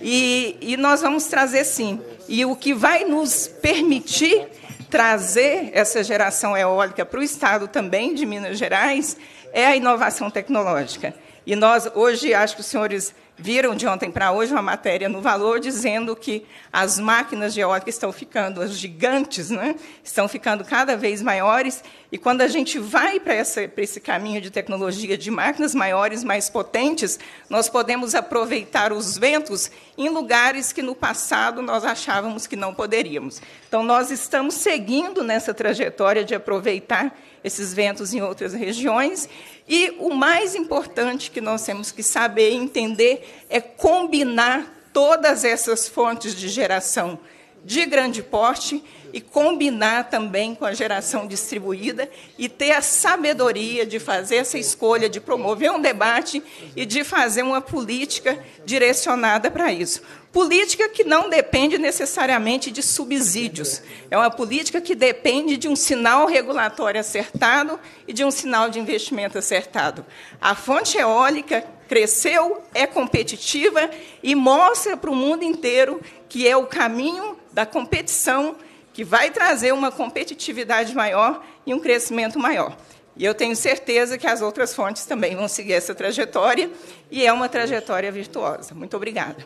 E, e nós vamos trazer sim. E o que vai nos permitir trazer essa geração eólica para o estado também de Minas Gerais é a inovação tecnológica. E nós, hoje, acho que os senhores viram de ontem para hoje uma matéria no Valor dizendo que as máquinas de estão ficando, as gigantes, né, estão ficando cada vez maiores. E quando a gente vai para esse caminho de tecnologia de máquinas maiores, mais potentes, nós podemos aproveitar os ventos em lugares que no passado nós achávamos que não poderíamos. Então, nós estamos seguindo nessa trajetória de aproveitar esses ventos em outras regiões. E o mais importante que nós temos que saber e entender é combinar todas essas fontes de geração de grande porte e combinar também com a geração distribuída e ter a sabedoria de fazer essa escolha, de promover um debate e de fazer uma política direcionada para isso. Política que não depende necessariamente de subsídios, é uma política que depende de um sinal regulatório acertado e de um sinal de investimento acertado. A fonte eólica cresceu, é competitiva e mostra para o mundo inteiro que é o caminho da competição que vai trazer uma competitividade maior e um crescimento maior. E eu tenho certeza que as outras fontes também vão seguir essa trajetória, e é uma trajetória virtuosa. Muito obrigada.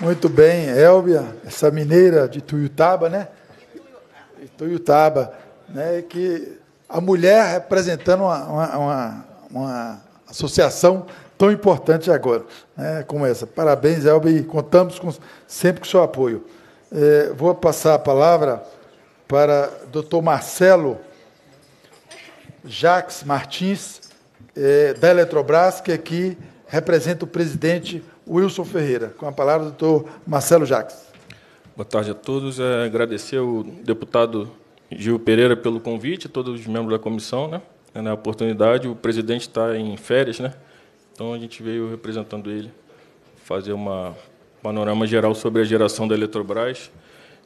Muito bem, Elbia, essa mineira de Tuiutaba, né? Tuiutaba, né? Que a mulher representando uma, uma, uma, uma associação tão importante agora, né? Como essa. Parabéns, Elbia, e contamos com, sempre com o seu apoio. É, vou passar a palavra para Dr. Marcelo Jacques Martins, é, da Eletrobras, que aqui representa o presidente Wilson Ferreira. Com a palavra, doutor Marcelo Jacques. Boa tarde a todos. É, agradecer ao deputado Gil Pereira pelo convite, todos os membros da comissão, né? É, na né, oportunidade, o presidente está em férias, né? Então a gente veio representando ele fazer uma panorama geral sobre a geração da Eletrobras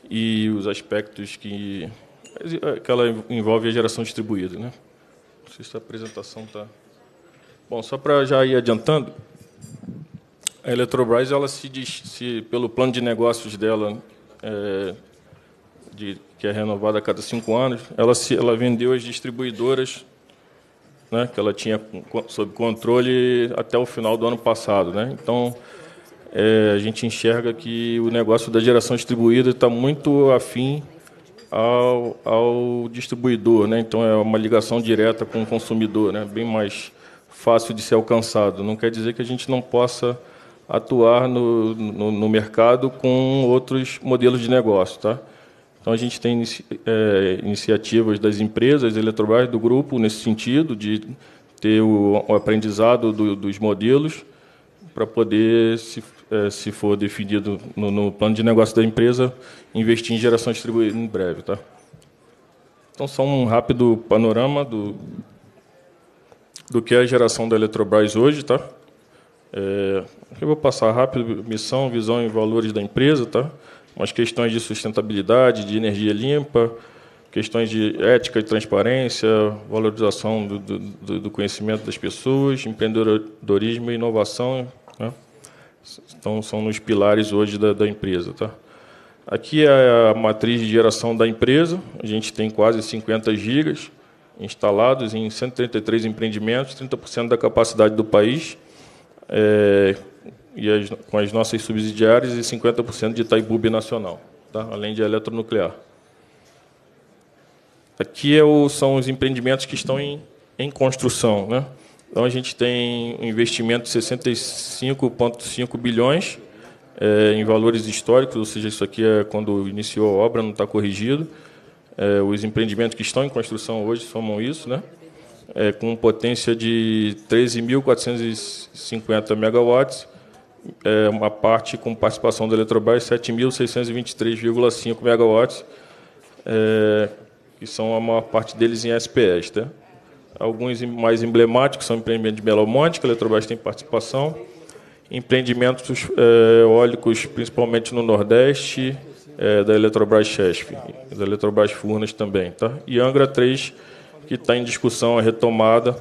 e os aspectos que, é, que ela envolve a geração distribuída, né? Não sei se a apresentação está. Bom, só para já ir adiantando, a Eletrobras, ela se, se pelo plano de negócios dela, é, de, que é renovada a cada cinco anos, ela, se, ela vendeu as distribuidoras né, que ela tinha sob controle até o final do ano passado. Né? Então, é, a gente enxerga que o negócio da geração distribuída está muito afim ao, ao distribuidor. Né? Então, é uma ligação direta com o consumidor, né? bem mais fácil de ser alcançado. Não quer dizer que a gente não possa atuar no, no, no mercado com outros modelos de negócio. Tá? Então, a gente tem é, iniciativas das empresas Eletrobras, do grupo, nesse sentido, de ter o, o aprendizado do, dos modelos para poder, se, é, se for definido no, no, plano de negócio da empresa, investir em geração distribuída em breve. Tá? Então, só um rápido panorama do, do que é a geração da Eletrobras hoje. Tá? É, eu vou passar rápido, missão, visão e valores da empresa, tá? Umas questões de sustentabilidade, de energia limpa, questões de ética e transparência, valorização do, do, do conhecimento das pessoas, empreendedorismo e inovação, né? Então, são nos pilares hoje da, da empresa, tá? Aqui é a matriz de geração da empresa, a gente tem quase 50 gigas instalados em 133 empreendimentos, 30% da capacidade do país, é, e as, com as nossas subsidiárias e 50% de Itaibu Nacional, tá? além de eletronuclear. Aqui é o, são os empreendimentos que estão em, em construção. Né? Então, a gente tem um investimento de 65,5 bilhões é, em valores históricos, ou seja, isso aqui é quando iniciou a obra, não está corrigido. É, os empreendimentos que estão em construção hoje somam isso, né? é, com potência de 13.450 megawatts, é, uma parte com participação da Eletrobras 7.623,5 megawatts, é, que são a maior parte deles em SPS. Tá? Alguns mais emblemáticos são empreendimentos de Belo Monte, que a Eletrobras tem participação, empreendimentos é, eólicos, principalmente no Nordeste, é, da Eletrobras Chesf, da Eletrobras Furnas também. Tá? E Angra 3 que está em discussão a retomada,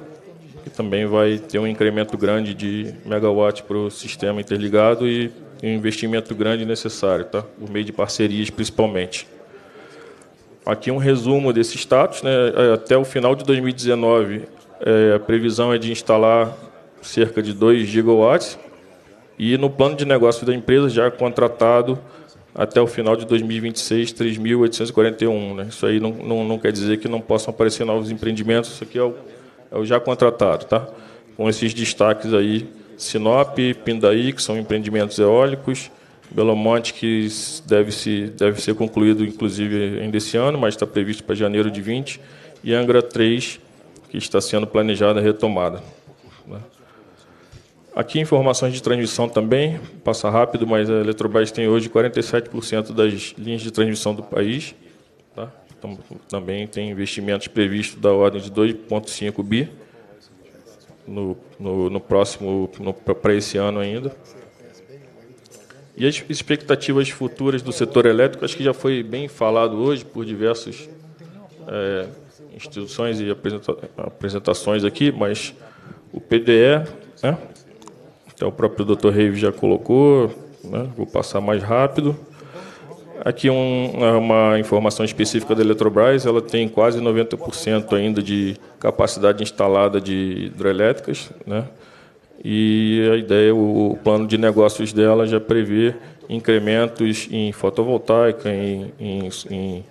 que também vai ter um incremento grande de megawatt para o sistema interligado e um investimento grande necessário, tá? por meio de parcerias principalmente. Aqui um resumo desse status. Né? É, até o final de 2019, é, a previsão é de instalar cerca de 2 gigawatts. E no plano de negócio da empresa, já contratado até o final de 2026, 3.841. Né? Isso aí não, não, não, quer dizer que não possam aparecer novos empreendimentos, isso aqui é o, é o já contratado, tá? com esses destaques aí, Sinop, Pindaí, que são empreendimentos eólicos, Belo Monte, que deve, se, deve ser concluído, inclusive, ainda esse ano, mas está previsto para janeiro de 20, e Angra 3, que está sendo planejada a retomada. Né? Aqui, informações de transmissão também, passa rápido, mas a Eletrobras tem hoje 47% das linhas de transmissão do país. Tá? Então, também tem investimentos previstos da ordem de 2,5 bi no, no, no próximo, para esse ano ainda. E as expectativas futuras do setor elétrico, acho que já foi bem falado hoje por diversas é, instituições e apresentações aqui, mas o PDE, né, até o próprio Dr. Reis já colocou, né? vou passar mais rápido. Aqui um, é uma informação específica da Eletrobras, ela tem quase 90% ainda de capacidade instalada de hidrelétricas, né? E a ideia, o plano de negócios dela já prevê incrementos em fotovoltaica, em, em, em,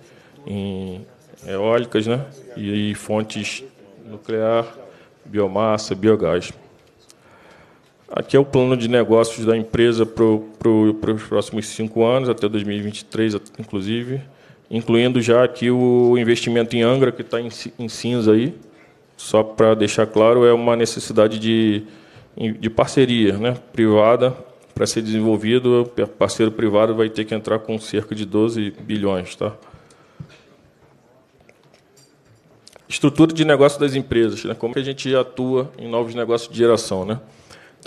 em eólicas, né? E, e fontes nuclear, biomassa, biogás. Aqui é o plano de negócios da empresa para pro, os próximos cinco anos, até 2023, inclusive, incluindo já aqui o investimento em Angra, que está em, em cinza aí. Só para deixar claro, é uma necessidade de, de parceria né, privada para ser desenvolvido. O parceiro privado vai ter que entrar com cerca de 12 bilhões. Tá? Estrutura de negócio das empresas, né? como que a gente atua em novos negócios de geração. Né?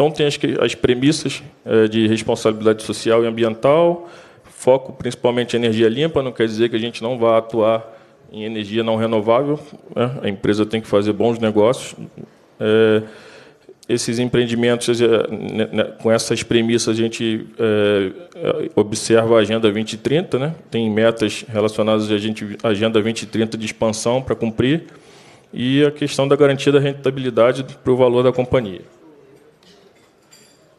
Então, tem as, as premissas é, de responsabilidade social e ambiental, foco principalmente em energia limpa, não quer dizer que a gente não vá atuar em energia não renovável, né? a empresa tem que fazer bons negócios. É, esses empreendimentos, é, né, né, com essas premissas, a gente é, é observa a Agenda 2030, né? tem metas relacionadas à Agenda 2030 de expansão para cumprir, e a questão da garantia da rentabilidade para o valor da companhia.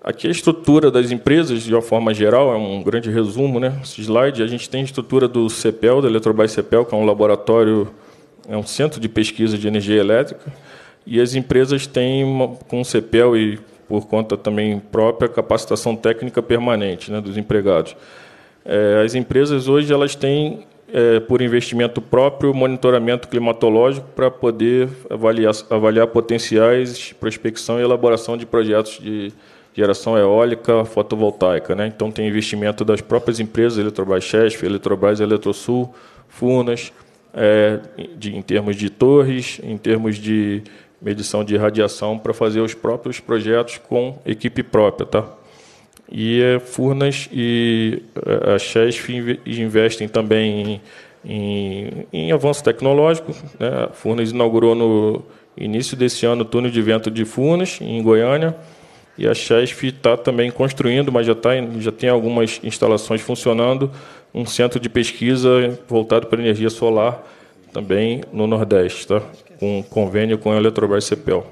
Aqui a estrutura das empresas, de uma forma geral, é um grande resumo, né? Esse slide, a gente tem a estrutura do CEPEL, da Eletrobras CEPEL, que é um laboratório, é um centro de pesquisa de energia elétrica, e as empresas têm, com o CEPEL e por conta também própria, capacitação técnica permanente né, dos empregados. É, as empresas hoje elas têm, é, por investimento próprio, monitoramento climatológico para poder avaliar, avaliar potenciais, prospecção e elaboração de projetos de geração eólica, fotovoltaica. Né? Então, tem investimento das próprias empresas, Eletrobras Chesf, Eletrobras Eletrosul, Furnas, é, de, em termos de torres, em termos de medição de radiação, para fazer os próprios projetos com equipe própria. Tá? E é, Furnas e é, a Chesf investem também em, em, em avanço tecnológico. Né? A Furnas inaugurou no início desse ano o túnel de vento de Furnas, em Goiânia, e a Chesf está também construindo, mas já, tá, já tem algumas instalações funcionando, um centro de pesquisa voltado para energia solar também no Nordeste, tá? com um convênio com a Eletrobras Cepel.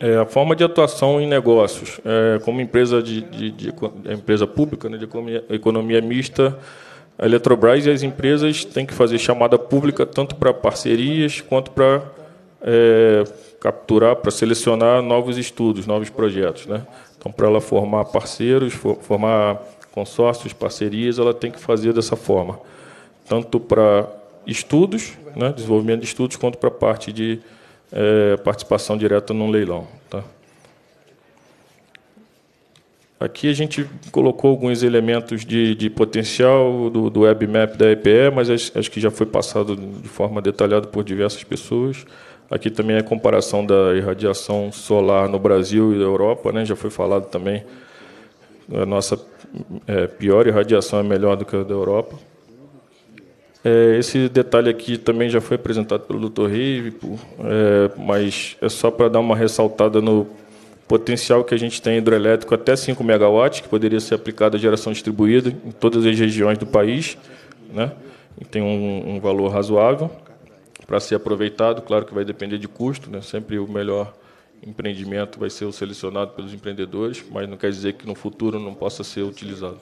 É, a forma de atuação em negócios. É, como empresa, de, de, de, de é empresa pública né, de economia, economia mista, a Eletrobras e as empresas têm que fazer chamada pública tanto para parcerias quanto para é, capturar, para selecionar novos estudos, novos projetos. Né? Então, para ela formar parceiros, formar consórcios, parcerias, ela tem que fazer dessa forma, tanto para estudos, né, desenvolvimento de estudos, quanto para parte de é, participação direta num leilão. Tá? Aqui a gente colocou alguns elementos de, de potencial do, do webmap da EPE, mas acho que já foi passado de forma detalhada por diversas pessoas. Aqui também é a comparação da irradiação solar no Brasil e na Europa, né? já foi falado também. A nossa é, pior irradiação é melhor do que a da Europa. É, esse detalhe aqui também já foi apresentado pelo Dr. Rive, é, mas é só para dar uma ressaltada no potencial que a gente tem hidrelétrico até 5 megawatts, que poderia ser aplicado à geração distribuída em todas as regiões do país, né? E tem um, um valor razoável para ser aproveitado. Claro que vai depender de custo, né? sempre o melhor empreendimento vai ser o selecionado pelos empreendedores, mas não quer dizer que no futuro não possa ser utilizado.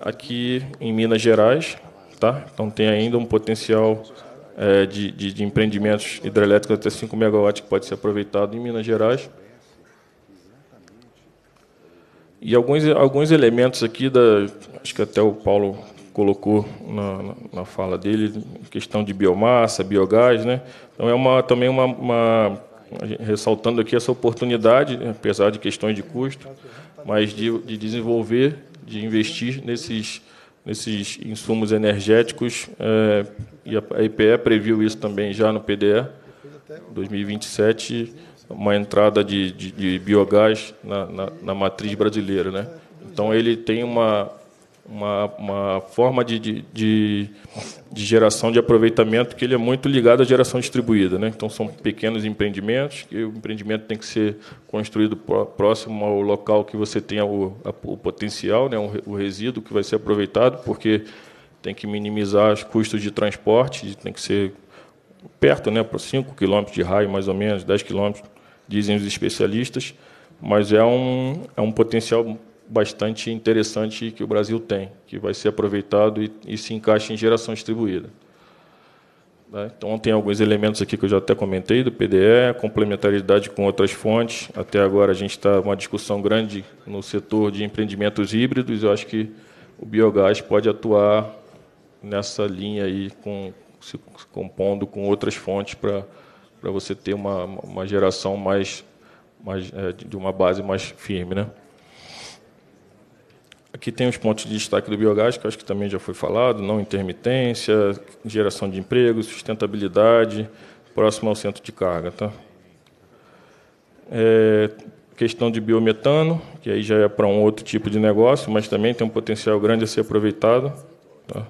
Aqui em Minas Gerais, tá? então tem ainda um potencial é, de, de, de, empreendimentos hidrelétricos até 5 megawatts que pode ser aproveitado em Minas Gerais. E alguns, alguns elementos aqui, da, acho que até o Paulo colocou na, na, fala dele, questão de biomassa, biogás, né? Então é uma também uma, uma ressaltando aqui essa oportunidade, né? apesar de questões de custo, mas de, de desenvolver, de investir nesses nesses insumos energéticos é, e a IPE previu isso também já no PDE 2027 uma entrada de, de, de biogás na, na, na matriz brasileira, né? Então ele tem uma uma, uma forma de, de, de, de, geração de aproveitamento que ele é muito ligado à geração distribuída. Né? Então, são pequenos empreendimentos, e o empreendimento tem que ser construído próximo ao local que você tenha o, o potencial, né? o resíduo que vai ser aproveitado, porque tem que minimizar os custos de transporte, tem que ser perto, né, para 5 quilômetros de raio, mais ou menos, 10 quilômetros, dizem os especialistas, mas é um, é um potencial bastante interessante que o Brasil tem, que vai ser aproveitado e, e se encaixa em geração distribuída. Né? Então, tem alguns elementos aqui que eu já até comentei do PDE, complementaridade com outras fontes. Até agora a gente está uma discussão grande no setor de empreendimentos híbridos. Eu acho que o biogás pode atuar nessa linha aí, com, se compondo com outras fontes para para você ter uma, uma geração mais, mais é, de uma base mais firme, né? Aqui tem os pontos de destaque do biogás, que acho que também já foi falado, não intermitência, geração de emprego, sustentabilidade, próximo ao centro de carga. Tá? É, questão de biometano, que aí já é para um outro tipo de negócio, mas também tem um potencial grande a ser aproveitado. Tá?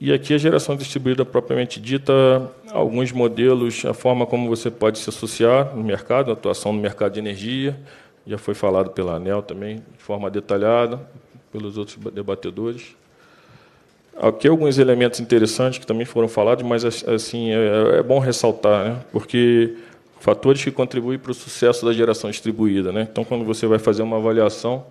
E aqui a geração distribuída propriamente dita, alguns modelos, a forma como você pode se associar no mercado, a atuação no mercado de energia, já foi falado pela ANEL também, de forma detalhada, pelos outros debatedores. Aqui alguns elementos interessantes que também foram falados, mas assim é, é bom ressaltar, né? porque fatores que contribuem para o sucesso da geração distribuída. Né? Então, quando você vai fazer uma avaliação,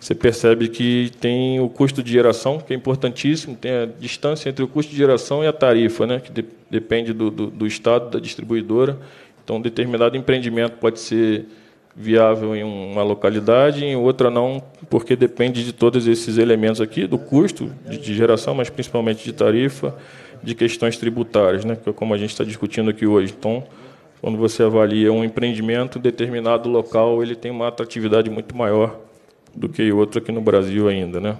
você percebe que tem o custo de geração, que é importantíssimo, tem a distância entre o custo de geração e a tarifa, né? que de, depende do, do, do estado, da distribuidora. Então, um determinado empreendimento pode ser viável em uma localidade, em outra não, porque depende de todos esses elementos aqui, do custo de geração, mas principalmente de tarifa, de questões tributárias, né, é como a gente está discutindo aqui hoje. Então, quando você avalia um empreendimento, determinado local ele tem uma atratividade muito maior do que outro aqui no Brasil ainda, né?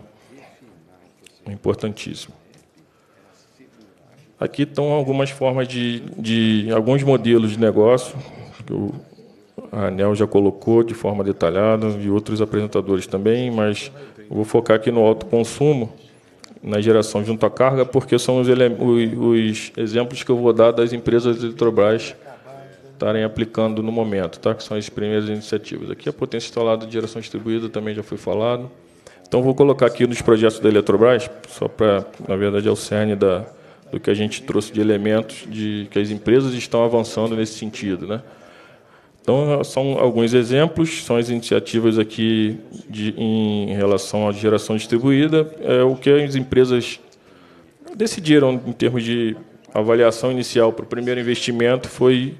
Importantíssimo. Aqui estão algumas formas de, de alguns modelos de negócio que eu a ANEL já colocou de forma detalhada e outros apresentadores também, mas vou focar aqui no alto consumo, na geração junto à carga, porque são os, os, exemplos que eu vou dar das empresas da Eletrobras estarem aplicando no momento, tá? que são as primeiras iniciativas. Aqui a potência instalada de geração distribuída também já foi falado. Então, vou colocar aqui nos projetos da Eletrobras, só para, na verdade, é o cerne da, do que a gente trouxe de elementos de que as empresas estão avançando nesse sentido. Né? Então, são alguns exemplos, são as iniciativas aqui de, em relação à geração distribuída, é o que as empresas decidiram em termos de avaliação inicial para o primeiro investimento foi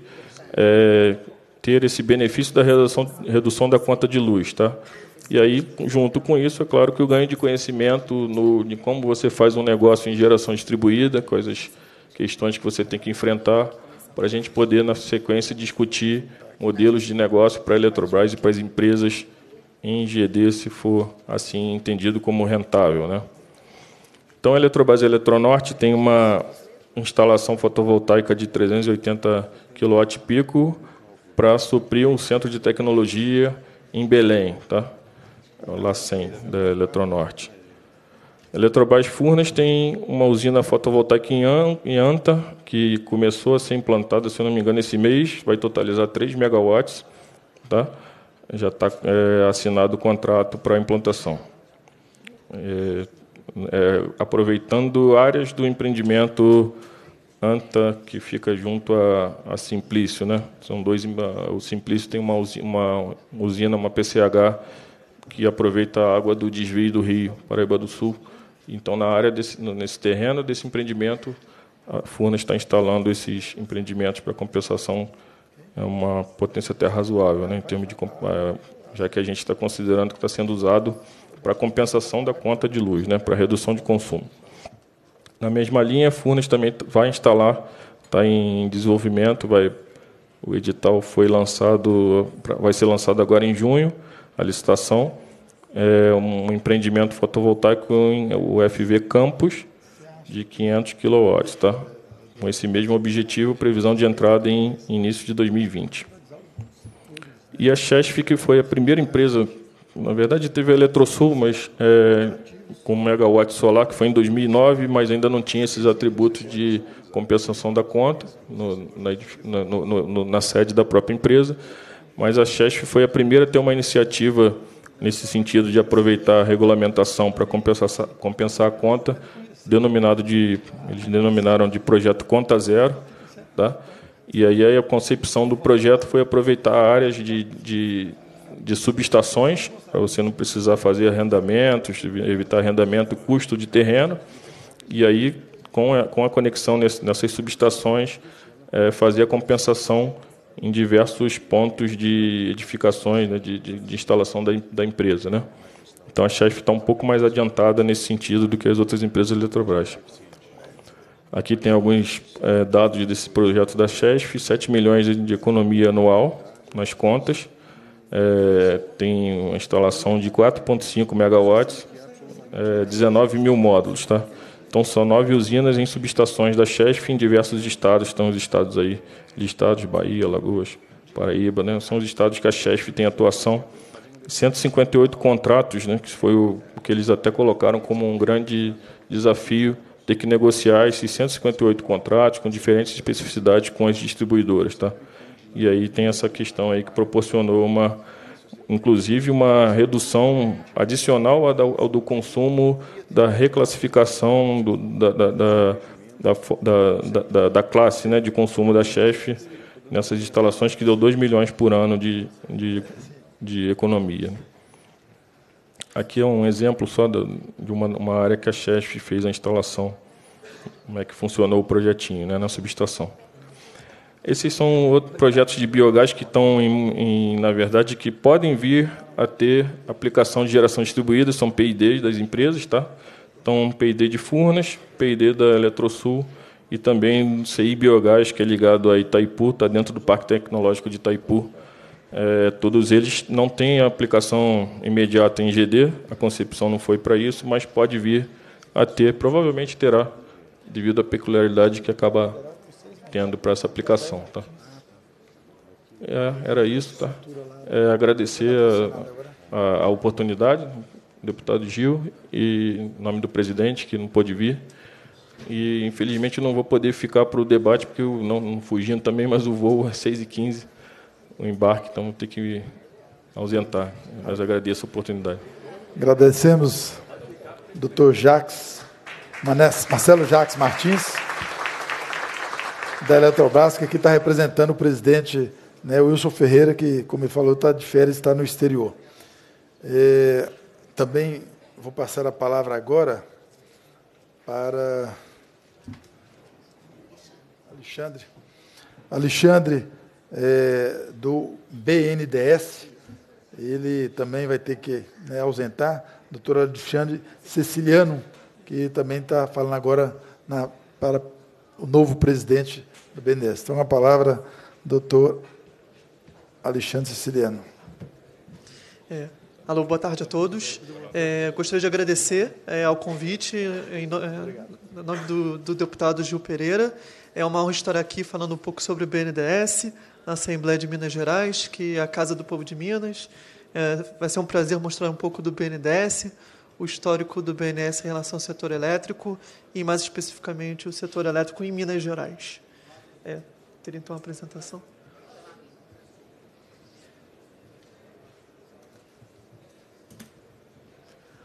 é, ter esse benefício da redução, redução da conta de luz. Tá? E aí, junto com isso, é claro que o ganho de conhecimento no, de como você faz um negócio em geração distribuída, coisas, questões que você tem que enfrentar, para a gente poder, na sequência, discutir modelos de negócio para a Eletrobras e para as empresas em GD, se for assim entendido como rentável. Né? Então, a Eletrobras Eletronorte tem uma instalação fotovoltaica de 380 kW pico para suprir um centro de tecnologia em Belém, tá? É o LACEN, da Eletronorte. Eletrobras Furnas tem uma usina fotovoltaica em Anta, que começou a ser implantada, se eu não me engano, esse mês, vai totalizar 3 megawatts. Tá? Já está é, assinado o contrato para a implantação. É, é, aproveitando áreas do empreendimento Anta, que fica junto a, a Simplício. Né? São dois, o Simplício tem uma usina, uma, usina, uma PCH, que aproveita a água do desvio do rio Paraíba do Sul então, na área desse, nesse terreno desse empreendimento, a Furnas está instalando esses empreendimentos para compensação é uma potência até razoável, né, em termos de é, já que a gente está considerando que está sendo usado para compensação da conta de luz, né, para redução de consumo. Na mesma linha, a Furnas também vai instalar, está em desenvolvimento, vai o edital foi lançado, vai ser lançado agora em junho, a licitação é, um empreendimento fotovoltaico, o FV Campos, de 500 kW, tá? com esse mesmo objetivo, previsão de entrada em início de 2020. E a Chesf, que foi a primeira empresa, na verdade teve a Eletrosul, mas é, com megawatt solar, que foi em 2009, mas ainda não tinha esses atributos de compensação da conta no, na, no, no, na sede da própria empresa. Mas a Chesf foi a primeira a ter uma iniciativa nesse sentido de aproveitar a regulamentação para compensar, compensar a conta, denominado de, eles denominaram de projeto Conta Zero. Tá? E aí a concepção do projeto foi aproveitar áreas de, de, de subestações, para você não precisar fazer arrendamentos, evitar arrendamento, custo de terreno, e aí com a, com a conexão nesse, nessas subestações, é, fazer a compensação em diversos pontos de edificações, né, de, de, de, instalação da, da empresa. Né? Então a Chesf está um pouco mais adiantada nesse sentido do que as outras empresas da Eletrobras. Aqui tem alguns é, dados desse projeto da Chesf, 7 milhões de economia anual nas contas, é, tem uma instalação de 4,5 megawatts, é, 19 mil módulos. Tá? Então, são nove usinas em subestações da Chesf em diversos estados. Estão os estados aí listados, Bahia, Lagoas, Paraíba. Né? São os estados que a Chesf tem atuação. 158 contratos, né, que foi o, que eles até colocaram como um grande desafio, ter que negociar esses 158 contratos com diferentes especificidades com as distribuidoras. Tá? E aí tem essa questão aí que proporcionou uma inclusive uma redução adicional ao do consumo da reclassificação do, da, da, da, da, classe né, de consumo da chefe nessas instalações, que deu 2 milhões por ano de, de, de economia. Aqui é um exemplo só de uma, uma área que a chefe fez a instalação, como é que funcionou o projetinho né, na subestação. Esses são outros projetos de biogás que estão, em, em, na verdade, que podem vir a ter aplicação de geração distribuída, são PIDs das empresas, tá? Então, PID de Furnas, PID da Eletrosul e também CI Biogás, que é ligado a Itaipu, está dentro do Parque Tecnológico de Itaipu. É, todos eles não têm aplicação imediata em GD, a concepção não foi para isso, mas pode vir a ter, provavelmente terá, devido à peculiaridade que acaba Nintendo para essa aplicação. Tá? É, era isso. Tá? É, agradecer a, a, a oportunidade, deputado Gil, e em nome do presidente, que não pôde vir. E, infelizmente, não vou poder ficar para o debate, porque eu não, não fugindo também, mas o voo é 6h15, o embarque, então vou ter que me ausentar. Mas agradeço a oportunidade. Agradecemos, doutor Jacques, Marcelo Jacques Martins da Eletrobras, que aqui está representando o presidente né, Wilson Ferreira, que, como ele falou, está de férias, está no exterior. É, também vou passar a palavra agora para Alexandre. Alexandre, é, do BNDS. ele também vai ter que né, ausentar. Doutor Alexandre Ceciliano, que também está falando agora na, para o novo presidente BNDES. Então, a palavra, doutor Alexandre Siciliano. É. Alô, boa tarde a todos. É, gostaria de agradecer é, ao convite em no, é, nome do, do, deputado Gil Pereira. É uma honra estar aqui falando um pouco sobre o BNDES na Assembleia de Minas Gerais, que é a Casa do Povo de Minas. É, vai ser um prazer mostrar um pouco do BNDES, o histórico do BNDES em relação ao setor elétrico e, mais especificamente, o setor elétrico em Minas Gerais. É, teria então a apresentação.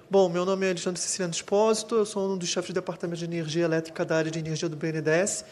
Bom, meu nome é Alexandre Siciliano Espósito, eu sou um dos chefes do Departamento de Energia Elétrica da área de energia do BNDES.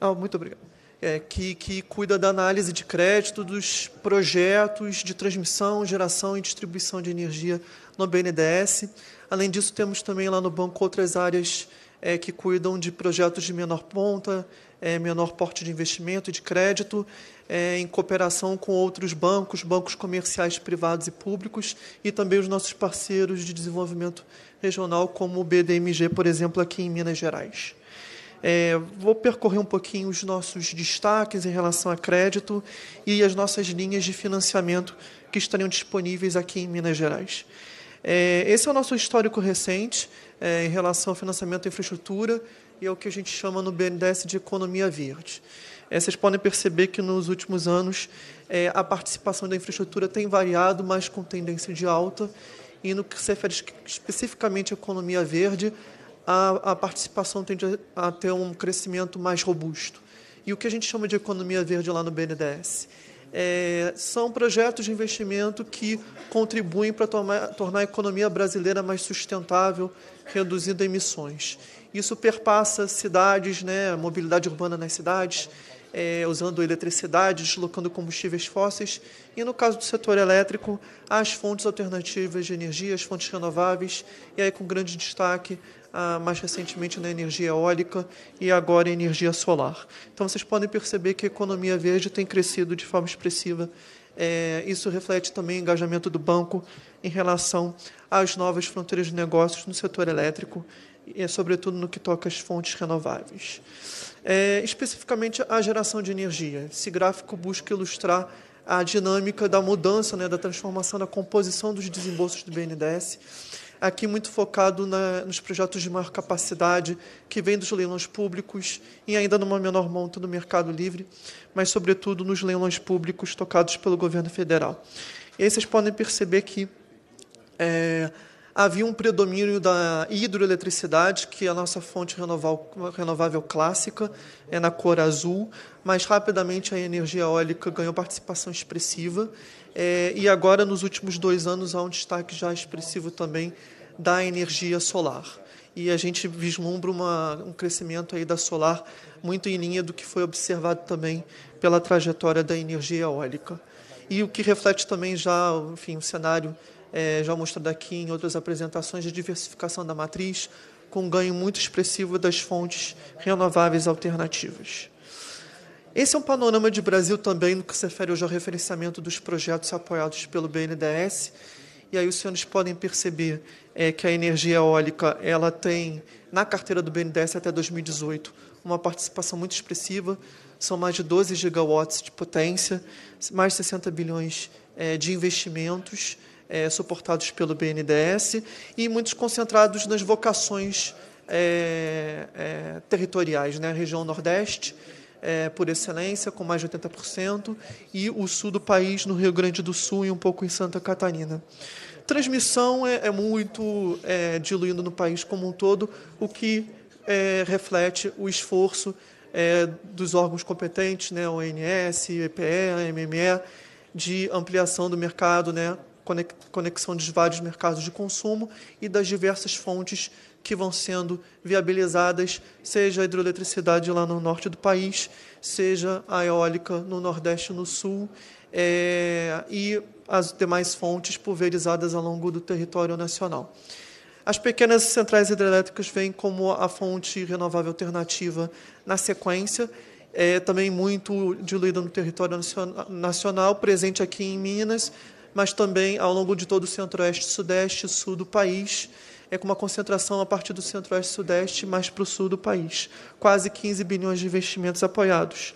Ah, muito obrigado. É, que, que cuida da análise de crédito dos projetos de transmissão, geração e distribuição de energia no BNDES. Além disso, temos também lá no banco outras áreas é, que cuidam de projetos de menor ponta, é, menor porte de investimento e de crédito, é, em cooperação com outros bancos, bancos comerciais privados e públicos, e também os nossos parceiros de desenvolvimento regional, como o BDMG, por exemplo, aqui em Minas Gerais. É, vou percorrer um pouquinho os nossos destaques em relação a crédito e as nossas linhas de financiamento que estariam disponíveis aqui em Minas Gerais. É, esse é o nosso histórico recente é, em relação ao financiamento à infraestrutura e é o que a gente chama no BNDES de economia verde. É, vocês podem perceber que nos últimos anos é, a participação da infraestrutura tem variado, mas com tendência de alta, e no que se refere especificamente à economia verde, a, a participação tende a, ter um crescimento mais robusto. E o que a gente chama de economia verde lá no BNDES? É, são projetos de investimento que contribuem para tornar a economia brasileira mais sustentável, reduzindo emissões. Isso perpassa cidades, né, mobilidade urbana nas cidades, é, usando eletricidade, deslocando combustíveis fósseis. E no caso do setor elétrico, as fontes alternativas de energia, as fontes renováveis, e aí com grande destaque ah, mais recentemente na energia eólica e agora em energia solar. Então vocês podem perceber que a economia verde tem crescido de forma expressiva. É, isso reflete também o engajamento do banco em relação às novas fronteiras de negócios no setor elétrico e, é, sobretudo no que toca às fontes renováveis. É, especificamente a geração de energia. Esse gráfico busca ilustrar a dinâmica da mudança, né, da transformação da composição dos desembolsos do BNDES. Aqui muito focado na, nos projetos de maior capacidade, que vêm dos leilões públicos e ainda numa menor monta do mercado livre, mas sobretudo nos leilões públicos tocados pelo governo federal. E aí vocês podem perceber que é, havia um predomínio da hidroeletricidade, que é a nossa fonte renovável clássica, é na cor azul, mas rapidamente a energia eólica ganhou participação expressiva é, e agora, nos últimos dois anos, há um destaque já expressivo também da energia solar. E a gente vislumbra uma, um crescimento aí da solar muito em linha do que foi observado também pela trajetória da energia eólica. E o que reflete também já enfim, o cenário é, já mostrado aqui em outras apresentações, de diversificação da matriz, com um ganho muito expressivo das fontes renováveis alternativas. Esse é um panorama de Brasil também no que se refere hoje ao referenciamento dos projetos apoiados pelo BNDES. E aí os senhores podem perceber é, que a energia eólica ela tem, na carteira do BNDES até 2018, uma participação muito expressiva. São mais de 12 gigawatts de potência, mais de 60 bilhões é, de investimentos é, suportados pelo BNDES e muitos concentrados nas vocações é, é, territoriais, né? região Nordeste, é, por excelência, com mais de 80%, e o sul do país, no Rio Grande do Sul e um pouco em Santa Catarina. Transmissão é, é muito é, diluindo no país como um todo, o que é, reflete o esforço é, dos órgãos competentes, né, ONS, EPE, MME, de ampliação do mercado, né, conexão de vários mercados de consumo e das diversas fontes que vão sendo viabilizadas, seja a hidroeletricidade lá no norte do país, seja a eólica no nordeste e no sul, é, e as demais fontes pulverizadas ao longo do território nacional. As pequenas centrais hidrelétricas vêm como a fonte renovável alternativa na sequência, é, também muito diluída no território nacional, presente aqui em Minas, mas também ao longo de todo o centro-oeste, sudeste, sul do país, é com uma concentração a partir do centro-oeste, sudeste, mais para o sul do país. Quase 15 bilhões de investimentos apoiados.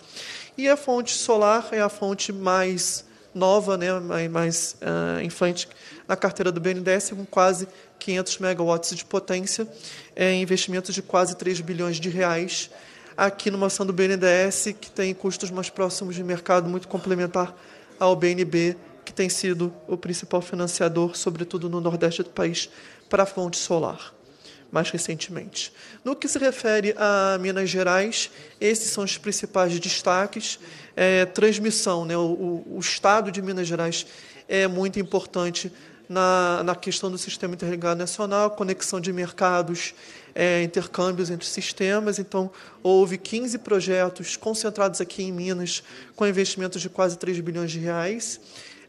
E a fonte solar é a fonte mais nova, né, mais uh, infante na carteira do BNDES, com quase 500 megawatts de potência, é investimentos de quase 3 bilhões de reais, aqui numa ação do BNDES que tem custos mais próximos de mercado, muito complementar ao BNB tem sido o principal financiador, sobretudo no nordeste do país, para a fonte solar, mais recentemente. No que se refere a Minas Gerais, esses são os principais destaques. É, transmissão, né? o, o, estado de Minas Gerais é muito importante na, na questão do sistema interligado nacional, conexão de mercados, é, intercâmbios entre sistemas. Então, houve 15 projetos concentrados aqui em Minas, com investimentos de quase 3 bilhões de reais.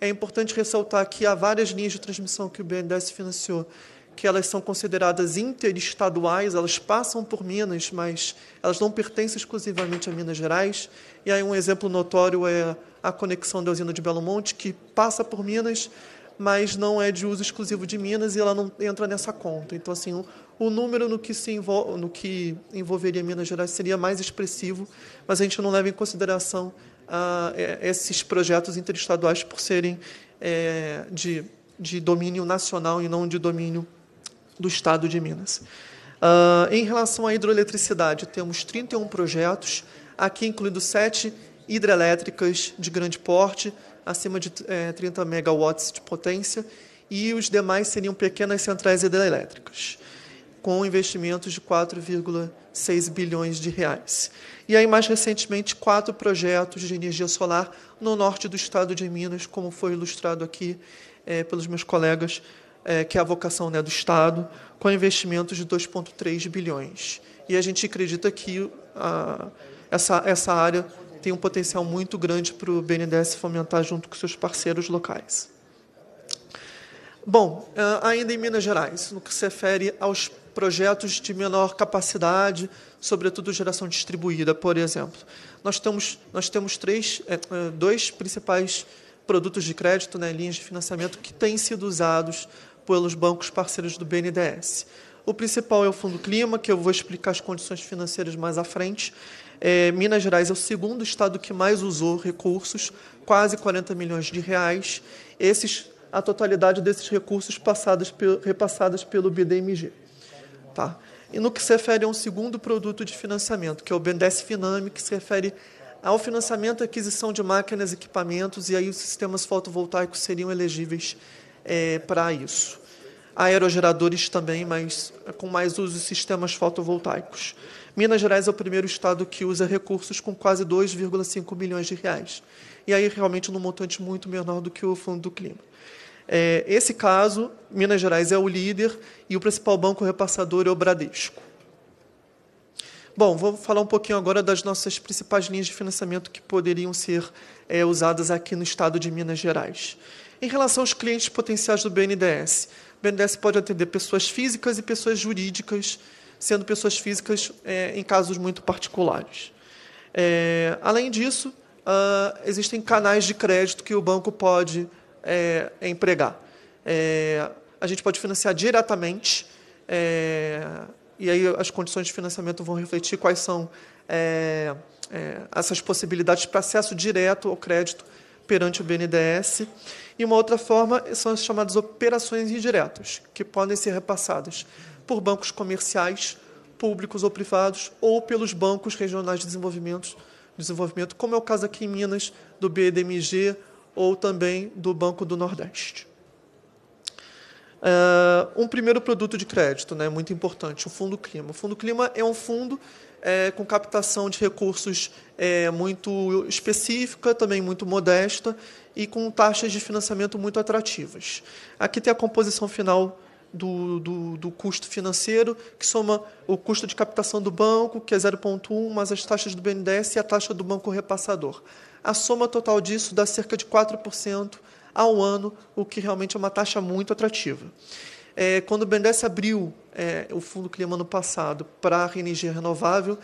É importante ressaltar que há várias linhas de transmissão que o BNDES financiou, que elas são consideradas interestaduais, elas passam por Minas, mas elas não pertencem exclusivamente a Minas Gerais. E aí um exemplo notório é a conexão da usina de Belo Monte, que passa por Minas, mas não é de uso exclusivo de Minas e ela não entra nessa conta. Então, assim, o, o número no que, se envol no que envolveria Minas Gerais seria mais expressivo, mas a gente não leva em consideração ah, esses projetos interestaduais por serem é, de, de domínio nacional e não de domínio do Estado de Minas. Ah, em relação à hidroeletricidade, temos 31 projetos, aqui incluindo sete hidrelétricas de grande porte, acima de é, 30 megawatts de potência, e os demais seriam pequenas centrais hidrelétricas com investimentos de 4,6 bilhões de reais. E aí, mais recentemente, quatro projetos de energia solar no norte do estado de Minas, como foi ilustrado aqui é, pelos meus colegas, é, que é a vocação né, do Estado, com investimentos de 2,3 bilhões. E a gente acredita que a, ah, essa, essa área tem um potencial muito grande para o BNDES fomentar junto com seus parceiros locais. Bom, ah, ainda em Minas Gerais, no que se refere aos projetos de menor capacidade, sobretudo geração distribuída, por exemplo. Nós temos, nós temos três, é, é, dois principais produtos de crédito, né, linhas de financiamento, que têm sido usados pelos bancos parceiros do BNDES. O principal é o Fundo Clima, que eu vou explicar as condições financeiras mais à frente. É, Minas Gerais é o segundo estado que mais usou recursos, quase 40 milhões de reais. Esses, a totalidade desses recursos passados, repassados pelo BDMG. Tá? E no que se refere a um segundo produto de financiamento, que é o BNDES Finame, que se refere ao financiamento e aquisição de máquinas, e equipamentos, e aí os sistemas fotovoltaicos seriam elegíveis é, para isso. Aerogeradores também, mas com mais uso de sistemas fotovoltaicos. Minas Gerais é o primeiro estado que usa recursos com quase 2,5 milhões de reais. E aí realmente num montante muito menor do que o Fundo do Clima. É, esse caso, Minas Gerais é o líder e o principal banco repassador é o Bradesco. Bom, vou falar um pouquinho agora das nossas principais linhas de financiamento que poderiam ser é, usadas aqui no estado de Minas Gerais. Em relação aos clientes potenciais do BNDES, o BNDES pode atender pessoas físicas e pessoas jurídicas, sendo pessoas físicas é, em casos muito particulares. É, além disso, uh, existem canais de crédito que o banco pode é, é, empregar. É, a gente pode financiar diretamente, é, e aí as condições de financiamento vão refletir quais são é, essas possibilidades para acesso direto ao crédito perante o BNDES. E uma outra forma são as chamadas operações indiretas, que podem ser repassadas por bancos comerciais, públicos ou privados, ou pelos bancos regionais de desenvolvimento, desenvolvimento como é o caso aqui em Minas, do BDMG, ou também do Banco do Nordeste. Uh, um primeiro produto de crédito, né, muito importante, o Fundo Clima. O Fundo Clima é um fundo é, com captação de recursos é, muito específica, também muito modesta e com taxas de financiamento muito atrativas. Aqui tem a composição final do, do, do custo financeiro, que soma o custo de captação do banco, que é 0,1, mais as taxas do BNDES e a taxa do banco repassador. A soma total disso dá cerca de 4% ao ano, o que realmente é uma taxa muito atrativa. É, quando o BNDES abriu é, o Fundo Clima no passado para a energia renovável,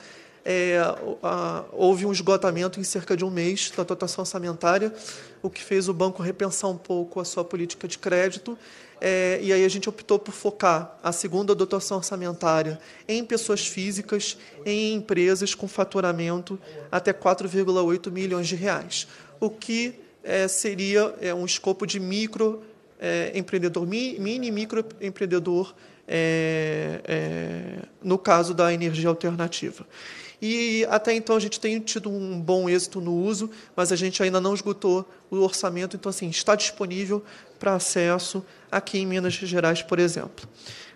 é, a, houve um esgotamento em cerca de um mês da dotação orçamentária, o que fez o banco repensar um pouco a sua política de crédito é, e aí a gente optou por focar a segunda dotação orçamentária em pessoas físicas, em empresas com faturamento até 4,8 milhões de reais, o que é, seria é, um escopo de micro é, empreendedor, mini microempreendedor, é, é, no caso da energia alternativa. E até então a gente tem tido um bom êxito no uso, mas a gente ainda não esgotou o orçamento, então assim, está disponível para acesso aqui em Minas Gerais, por exemplo.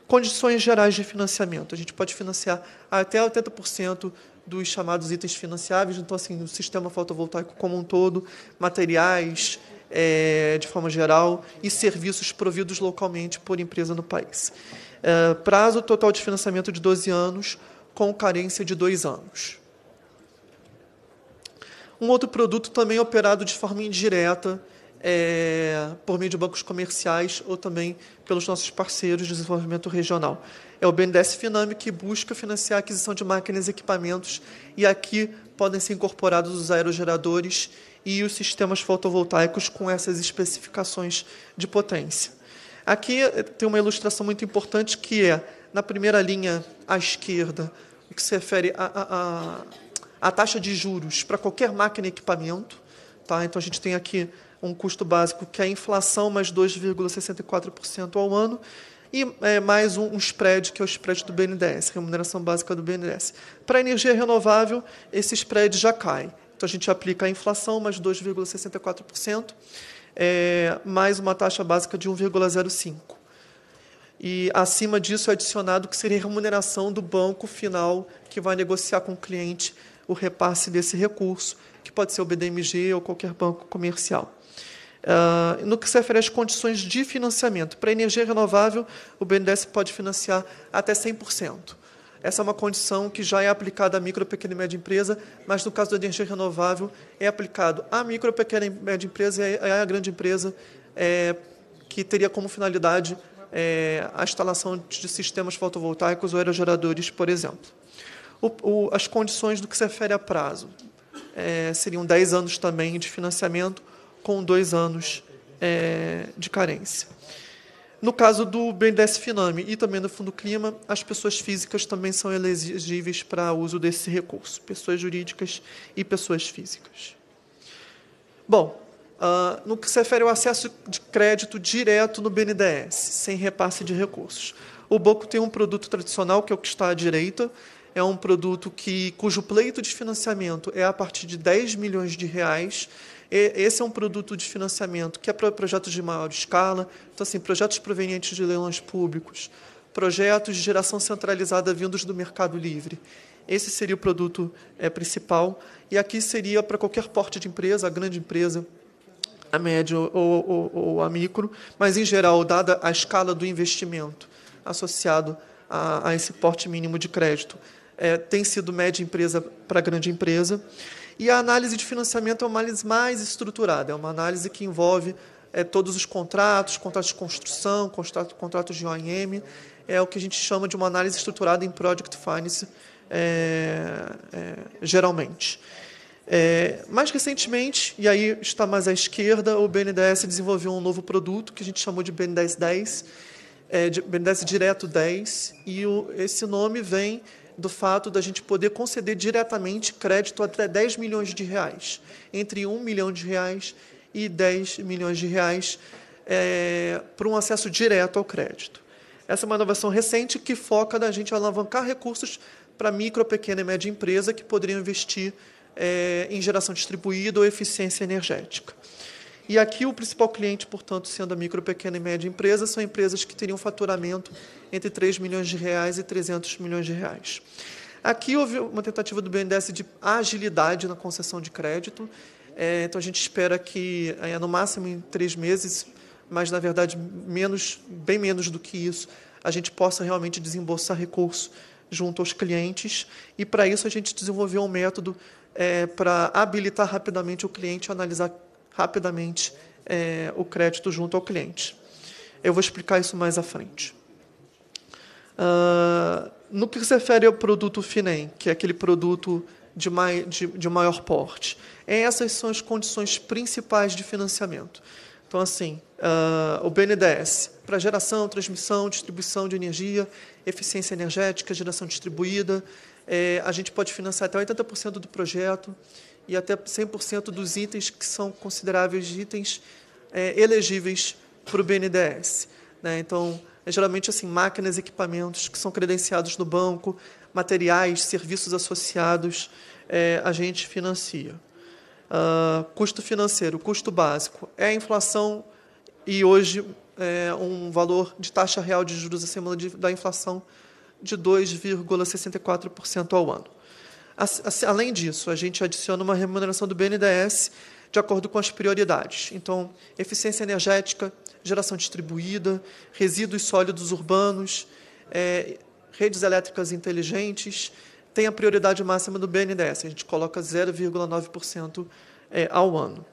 Condições gerais de financiamento. A gente pode financiar até 80% dos chamados itens financiáveis, então assim, o sistema fotovoltaico como um todo, materiais, é, de forma geral, e serviços providos localmente por empresa no país. É, prazo total de financiamento de 12 anos, com carência de dois anos. Um outro produto também operado de forma indireta, é, por meio de bancos comerciais ou também pelos nossos parceiros de desenvolvimento regional. É o BNDES Finame que busca financiar a aquisição de máquinas e equipamentos e aqui podem ser incorporados os aerogeradores e os sistemas fotovoltaicos com essas especificações de potência. Aqui eh, tem uma ilustração muito importante que é, na primeira linha à esquerda, o que se refere à taxa de juros para qualquer máquina e equipamento. Tá? Então, a gente tem aqui um custo básico que é a inflação mais 2,64% ao ano e é, mais um, um, spread, que é o spread do BNDES, remuneração básica do BNDES. Para a energia renovável, esse spread já cai. Então, a gente aplica a inflação mais 2,64%, é, mais uma taxa básica de 1,05%. E acima disso é adicionado que seria a remuneração do banco final que vai negociar com o cliente o repasse desse recurso, que pode ser o BDMG ou qualquer banco comercial. Ah, no que se refere às condições de financiamento, para energia renovável, o BNDES pode financiar até 100%. Essa é uma condição que já é aplicada à micro, pequena e média empresa, mas no caso da energia renovável, é aplicado à micro, pequena e média empresa e à grande empresa, é, que teria como finalidade é, a instalação de sistemas fotovoltaicos ou aerogeradores, por exemplo. O, o, as condições do que se refere a prazo é, seriam 10 anos também de financiamento, com dois anos é, de carência. No caso do BNDES Finame e também do Fundo Clima, as pessoas físicas também são elegíveis para uso desse recurso, pessoas jurídicas e pessoas físicas. Bom, uh, no que se refere ao acesso de crédito direto no BNDES, sem repasse de recursos. O banco tem um produto tradicional, que é o que está à direita, é um produto que, cujo pleito de financiamento é a partir de 10 milhões de reais, esse é um produto de financiamento que é para projetos de maior escala, então assim, projetos provenientes de leilões públicos, projetos de geração centralizada vindos do mercado livre. Esse seria o produto é, principal e aqui seria para qualquer porte de empresa, a grande empresa, a média ou, ou, ou a micro, mas em geral, dada a escala do investimento associado a, a esse porte mínimo de crédito, é, tem sido média empresa para grande empresa. E a análise de financiamento é uma análise mais estruturada, é uma análise que envolve é, todos os contratos, contratos de construção, contrato, contratos de OIM, é o que a gente chama de uma análise estruturada em Project Finance, é, é, geralmente. mais recentemente, e aí está mais à esquerda, o BNDES desenvolveu um novo produto que a gente chamou de BNDES 10, é, de, BNDES Direto 10, e o, esse nome vem do fato da gente poder conceder diretamente crédito até 10 milhões de reais, entre 1 milhão de reais e 10 milhões de reais é, eh, para um acesso direto ao crédito. Essa é uma inovação recente que foca na gente alavancar recursos para micro, pequena e média empresa que poderiam investir é, em geração distribuída ou eficiência energética. E aqui o principal cliente, portanto, sendo a micro, pequena e média empresa, são empresas que teriam faturamento entre 3 milhões de reais e 300 milhões de reais. Aqui houve uma tentativa do BNDES de agilidade na concessão de crédito, é, então a gente espera que, é, no máximo em três meses, mas na verdade menos, bem menos do que isso, a gente possa realmente desembolsar recurso junto aos clientes e para isso a gente desenvolveu um método é, para habilitar rapidamente o cliente a analisar rapidamente é, o crédito junto ao cliente. Eu vou explicar isso mais à frente. Uh, no que se refere ao produto FINEM, que é aquele produto de, mai, de, de maior porte, essas são as condições principais de financiamento. Então, assim, uh, o BNDES, para geração, transmissão, distribuição de energia, eficiência energética, geração distribuída, é, a gente pode financiar até 80% do projeto e até 100% dos itens que são consideráveis itens é, elegíveis para o BNDES. Né? Então, é geralmente assim, máquinas, equipamentos que são credenciados no banco, materiais, serviços associados, é, a gente financia. Uh, custo financeiro, custo básico, é a inflação e hoje é, um valor de taxa real de juros acima de, da inflação de 2,64% ao ano. Além disso, a gente adiciona uma remuneração do BNDES de acordo com as prioridades. Então, eficiência energética, geração distribuída, resíduos sólidos urbanos, é, redes elétricas inteligentes, tem a prioridade máxima do BNDES. A gente coloca 0,9% é, ao ano.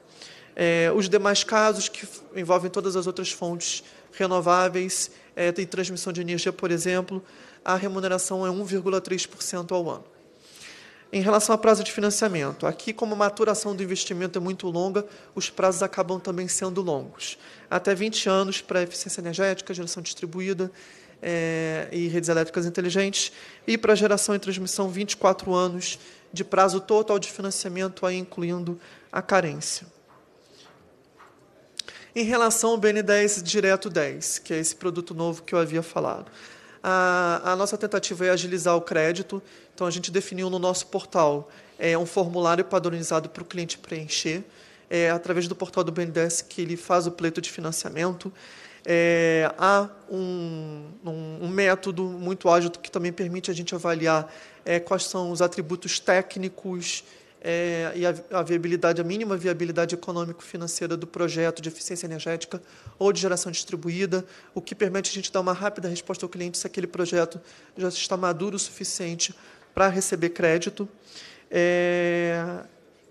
É, os demais casos que envolvem todas as outras fontes renováveis, é, tem transmissão de energia, por exemplo, a remuneração é 1,3% ao ano. Em relação ao prazo de financiamento, aqui, como a maturação do investimento é muito longa, os prazos acabam também sendo longos. Até 20 anos para eficiência energética, geração distribuída é, e redes elétricas inteligentes, e para geração e transmissão, 24 anos de prazo total de financiamento, aí incluindo a carência. Em relação ao BN10 Direto 10, que é esse produto novo que eu havia falado. A, a, nossa tentativa é agilizar o crédito, então a gente definiu no nosso portal é, um formulário padronizado para o cliente preencher, é, através do portal do BNDES que ele faz o pleito de financiamento. É, há um, um, um, método muito ágil que também permite a gente avaliar é, quais são os atributos técnicos é, e a, a viabilidade, a mínima viabilidade econômico-financeira do projeto de eficiência energética ou de geração distribuída, o que permite a gente dar uma rápida resposta ao cliente se aquele projeto já está maduro o suficiente para receber crédito. É,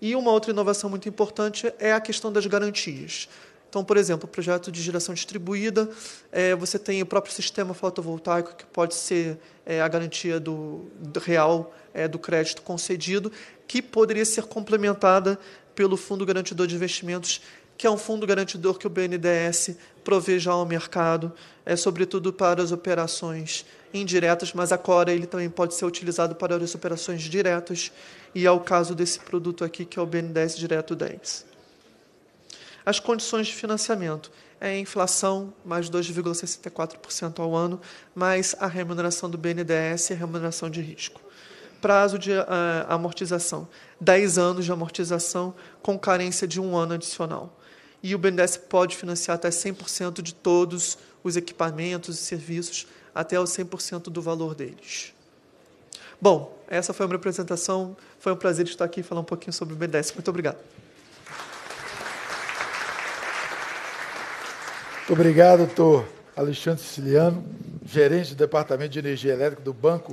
e uma outra inovação muito importante é a questão das garantias. Então, por exemplo, o projeto de geração distribuída, é, você tem o próprio sistema fotovoltaico, que pode ser é, a garantia do, do real é, do crédito concedido, que poderia ser complementada pelo Fundo Garantidor de Investimentos, que é um fundo garantidor que o BNDES provê já ao mercado, é sobretudo para as operações indiretas, mas agora ele também pode ser utilizado para as operações diretas, e é o caso desse produto aqui, que é o BNDES Direto 10. As condições de financiamento é a inflação mais 2,64% ao ano, mais a remuneração do BNDES e a é remuneração de risco prazo de uh, amortização, 10 anos de amortização com carência de um ano adicional. E o BNDES pode financiar até 100% de todos os equipamentos e serviços, até os 100% do valor deles. Bom, essa foi a minha apresentação. Foi um prazer estar aqui e falar um pouquinho sobre o BNDES. Muito obrigado. Muito obrigado, doutor Alexandre Siciliano, gerente do Departamento de Energia Elétrica do Banco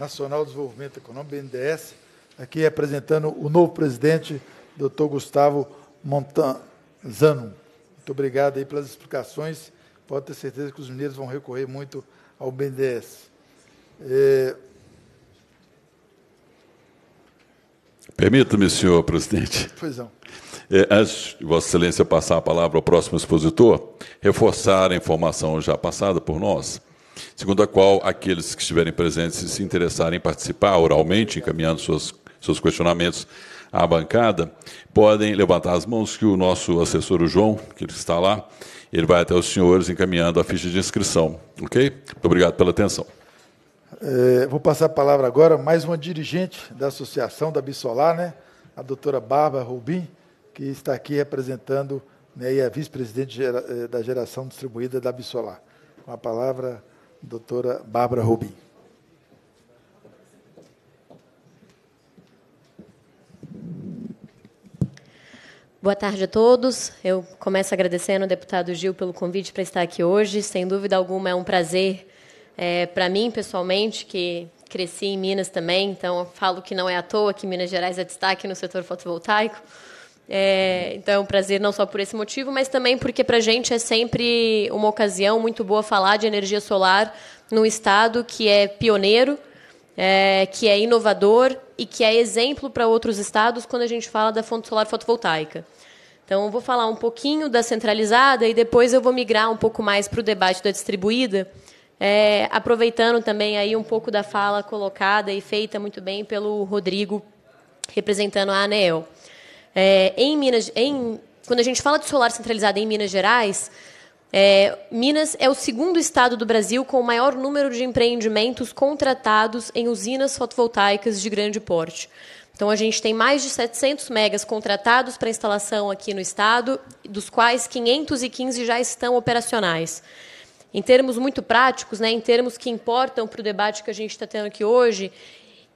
Nacional de Desenvolvimento Econômico, BNDES, aqui apresentando o novo presidente, doutor Gustavo Montanzano. Muito obrigado aí pelas explicações. Pode ter certeza que os mineiros vão recorrer muito ao BNDES. É... Permita-me, senhor presidente. Pois não. É, antes de Vossa Excelência passar a palavra ao próximo expositor, reforçar a informação já passada por nós segundo a qual aqueles que estiverem presentes e se interessarem em participar oralmente, encaminhando suas, seus questionamentos à bancada, podem levantar as mãos que o nosso assessor, o João, que está lá, ele vai até os senhores encaminhando a ficha de inscrição. Ok? Muito obrigado pela atenção. É, vou passar a palavra agora a mais uma dirigente da associação da Bissolar, né? a doutora Bárbara Rubim, que está aqui representando né, e é vice-presidente eh, da geração distribuída da Bissolar. Com a palavra, doutora Bárbara Rubim. Boa tarde a todos. Eu começo agradecendo ao deputado Gil pelo convite para estar aqui hoje. Sem dúvida alguma, é um prazer é, para mim, pessoalmente, que cresci em Minas também, então falo que não é à toa que Minas Gerais é destaque no setor fotovoltaico. É, então é um prazer não só por esse motivo, mas também porque para a gente é sempre uma ocasião muito boa falar de energia solar num estado que é pioneiro, é, que é inovador e que é exemplo para outros estados quando a gente fala da fonte solar fotovoltaica. Então, eu vou falar um pouquinho da centralizada e depois eu vou migrar um pouco mais para o debate da distribuída, é, aproveitando também aí um pouco da fala colocada e feita muito bem pelo Rodrigo, representando a ANEEL. É, em Minas, em, quando a gente fala de solar centralizado em Minas Gerais, é, Minas é o segundo estado do Brasil com o maior número de empreendimentos contratados em usinas fotovoltaicas de grande porte. Então, a gente tem mais de 700 megas contratados para instalação aqui no estado, dos quais 515 já estão operacionais. Em termos muito práticos, né, em termos que importam para o debate que a gente está tendo aqui hoje,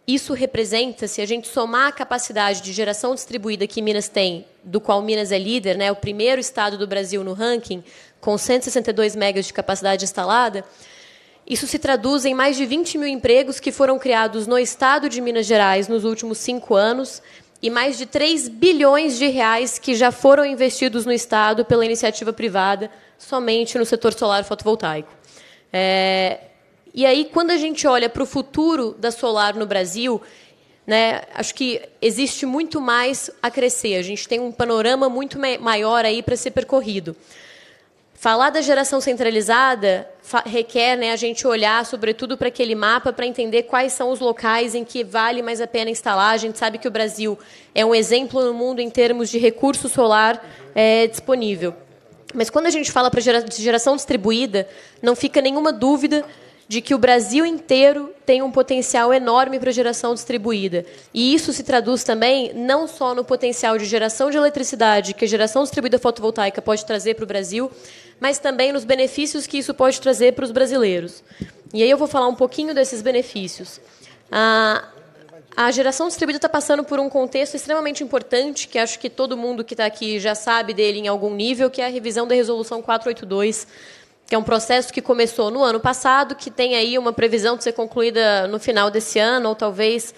isso representa, se a gente somar a capacidade de geração distribuída que Minas tem, do qual Minas é líder, né, o primeiro estado do Brasil no ranking, com 162 megas de capacidade instalada, isso se traduz em mais de 20 mil empregos que foram criados no estado de Minas Gerais nos últimos cinco anos e mais de 3 bilhões de reais que já foram investidos no estado pela iniciativa privada somente no setor solar fotovoltaico. É, e aí, quando a gente olha para o futuro da solar no Brasil, né, acho que existe muito mais a crescer. A gente tem um panorama muito maior aí para ser percorrido. Falar da geração centralizada requer né, a gente olhar, sobretudo, para aquele mapa para entender quais são os locais em que vale mais a pena instalar. A gente sabe que o Brasil é um exemplo no mundo em termos de recurso solar é, disponível. Mas quando a gente fala para geração distribuída, não fica nenhuma dúvida de que o Brasil inteiro tem um potencial enorme para geração distribuída. E isso se traduz também não só no potencial de geração de eletricidade que a geração distribuída fotovoltaica pode trazer para o Brasil, mas também nos benefícios que isso pode trazer para os brasileiros. E aí eu vou falar um pouquinho desses benefícios. A, a geração distribuída está passando por um contexto extremamente importante, que acho que todo mundo que está aqui já sabe dele em algum nível, que é a revisão da Resolução 482 que é um processo que começou no ano passado, que tem aí uma previsão de ser concluída no final desse ano, ou talvez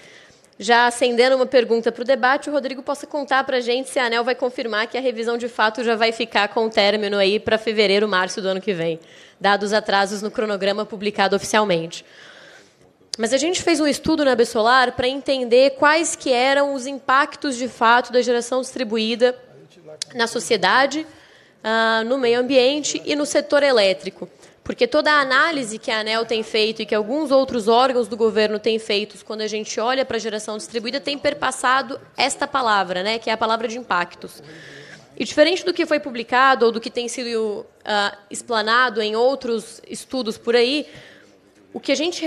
já acendendo uma pergunta para o debate, o Rodrigo possa contar para a gente se a ANEL vai confirmar que a revisão de fato já vai ficar com o término aí para fevereiro, março do ano que vem, dados atrasos no cronograma publicado oficialmente. Mas a gente fez um estudo na Bessolar para entender quais que eram os impactos de fato da geração distribuída na sociedade ah, no meio ambiente e no setor elétrico. Porque toda a análise que a ANEL tem feito e que alguns outros órgãos do governo têm feito, quando a gente olha para a geração distribuída, tem perpassado esta palavra, né, que é a palavra de impactos. E diferente do que foi publicado ou do que tem sido uh, explanado em outros estudos por aí, o que a gente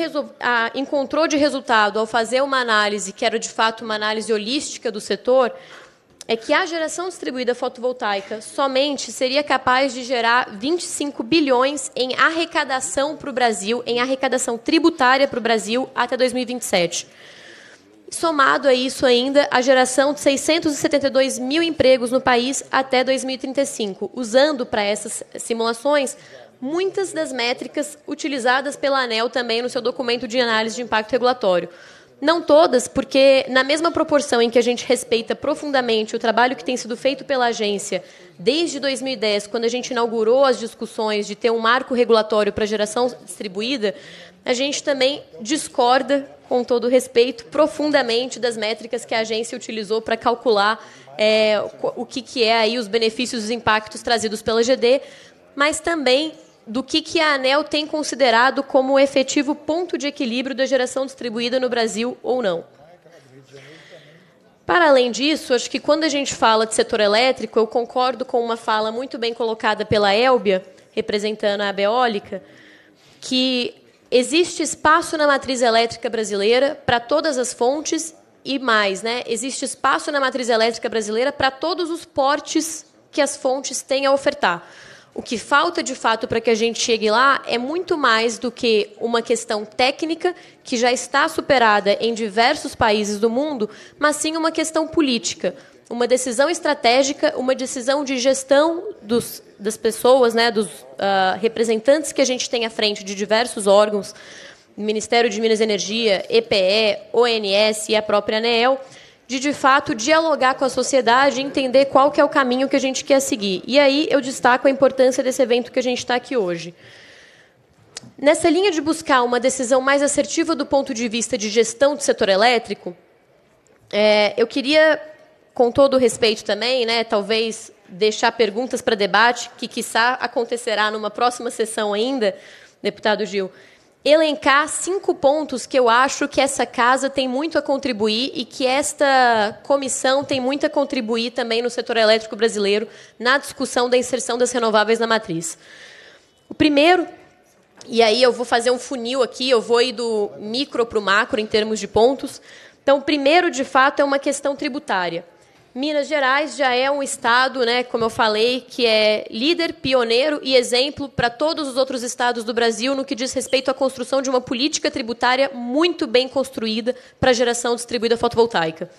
encontrou de resultado ao fazer uma análise, que era de fato uma análise holística do setor, é que a geração distribuída fotovoltaica somente seria capaz de gerar 25 bilhões em arrecadação para o Brasil, em arrecadação tributária para o Brasil até 2027. Somado a isso ainda, a geração de 672 mil empregos no país até 2035, usando para essas simulações muitas das métricas utilizadas pela ANEL também no seu documento de análise de impacto regulatório. Não todas, porque na mesma proporção em que a gente respeita profundamente o trabalho que tem sido feito pela agência desde 2010, quando a gente inaugurou as discussões de ter um marco regulatório para geração distribuída, a gente também discorda, com todo respeito, profundamente das métricas que a agência utilizou para calcular é, o que, que é aí os benefícios e os impactos trazidos pela GD, mas também do que, que a ANEL tem considerado como o efetivo ponto de equilíbrio da geração distribuída no Brasil ou não. Para além disso, acho que quando a gente fala de setor elétrico, eu concordo com uma fala muito bem colocada pela Elbia, representando a Beólica, que existe espaço na matriz elétrica brasileira para todas as fontes e mais, né? Existe espaço na matriz elétrica brasileira para todos os portes que as fontes têm a ofertar. O que falta de fato para que a gente chegue lá é muito mais do que uma questão técnica que já está superada em diversos países do mundo, mas sim uma questão política, uma decisão estratégica, uma decisão de gestão dos, das pessoas, né, dos uh, representantes que a gente tem à frente de diversos órgãos, Ministério de Minas e Energia, EPE, ONS e a própria ANEEL de de fato dialogar com a sociedade, e entender qual que é o caminho que a gente quer seguir. E aí eu destaco a importância desse evento que a gente está aqui hoje. Nessa linha de buscar uma decisão mais assertiva do ponto de vista de gestão do setor elétrico, é, eu queria, com todo respeito também, né, talvez deixar perguntas para debate, que quiçá acontecerá numa próxima sessão ainda, deputado Gil, elencar cinco pontos que eu acho que essa casa tem muito a contribuir e que esta comissão tem muito a contribuir também no setor elétrico brasileiro na discussão da inserção das renováveis na matriz. O primeiro, e aí eu vou fazer um funil aqui, eu vou ir do micro para o macro em termos de pontos. Então, o primeiro, de fato, é uma questão tributária. Minas Gerais já é um estado, né, como eu falei, que é líder, pioneiro e exemplo para todos os outros estados do Brasil no que diz respeito à construção de uma política tributária muito bem construída para a geração distribuída fotovoltaica.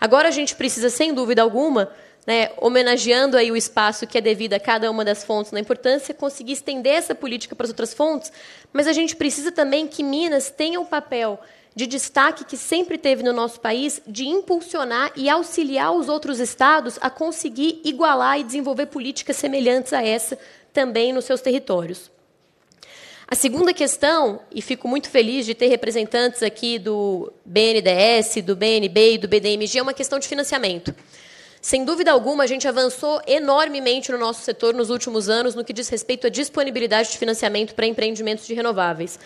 Agora a gente precisa, sem dúvida alguma, né, homenageando aí o espaço que é devido a cada uma das fontes na importância, conseguir estender essa política para as outras fontes, mas a gente precisa também que Minas tenha um papel de destaque que sempre teve no nosso país de impulsionar e auxiliar os outros estados a conseguir igualar e desenvolver políticas semelhantes a essa também nos seus territórios. A segunda questão, e fico muito feliz de ter representantes aqui do BNDES, do BNB e do BDMG, é uma questão de financiamento. Sem dúvida alguma, a gente avançou enormemente no nosso setor nos últimos anos no que diz respeito à disponibilidade de financiamento para empreendimentos de renováveis.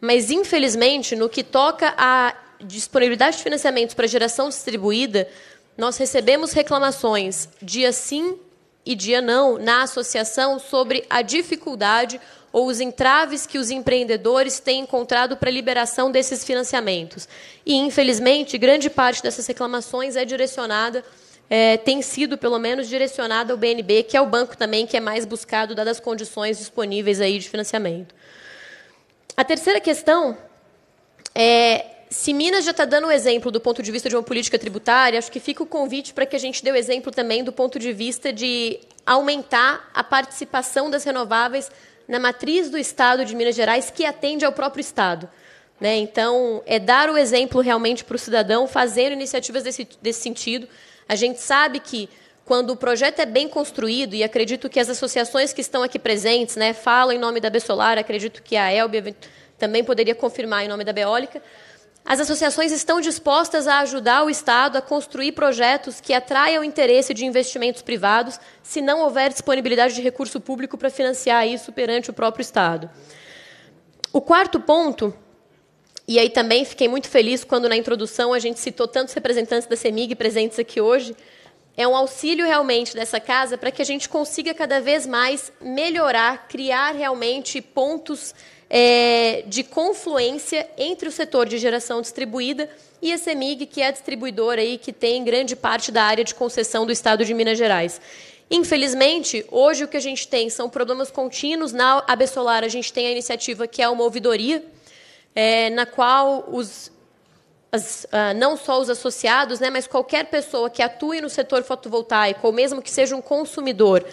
Mas, infelizmente, no que toca à disponibilidade de financiamentos para geração distribuída, nós recebemos reclamações dia sim e dia não na associação sobre a dificuldade ou os entraves que os empreendedores têm encontrado para a liberação desses financiamentos. E, infelizmente, grande parte dessas reclamações é direcionada, é, tem sido, pelo menos, direcionada ao BNB, que é o banco também que é mais buscado, dadas as condições disponíveis aí de financiamento. A terceira questão é se Minas já está dando um exemplo do ponto de vista de uma política tributária, acho que fica o convite para que a gente dê o um exemplo também do ponto de vista de aumentar a participação das renováveis na matriz do Estado de Minas Gerais, que atende ao próprio Estado. Né? Então, é dar o exemplo realmente para o cidadão, fazendo iniciativas desse, desse sentido. A gente sabe que quando o projeto é bem construído, e acredito que as associações que estão aqui presentes, né, falam em nome da Bessolar, acredito que a Elbia também poderia confirmar em nome da Beólica, as associações estão dispostas a ajudar o Estado a construir projetos que atraiam o interesse de investimentos privados, se não houver disponibilidade de recurso público para financiar isso perante o próprio Estado. O quarto ponto, e aí também fiquei muito feliz quando na introdução a gente citou tantos representantes da CEMIG presentes aqui hoje, é um auxílio realmente dessa casa para que a gente consiga cada vez mais melhorar, criar realmente pontos é, de confluência entre o setor de geração distribuída e a CEMIG, que é a distribuidora aí, que tem grande parte da área de concessão do Estado de Minas Gerais. Infelizmente, hoje o que a gente tem são problemas contínuos. Na AB Solar, a gente tem a iniciativa que é uma ouvidoria, é, na qual os as, uh, não só os associados, né, mas qualquer pessoa que atue no setor fotovoltaico, ou mesmo que seja um consumidor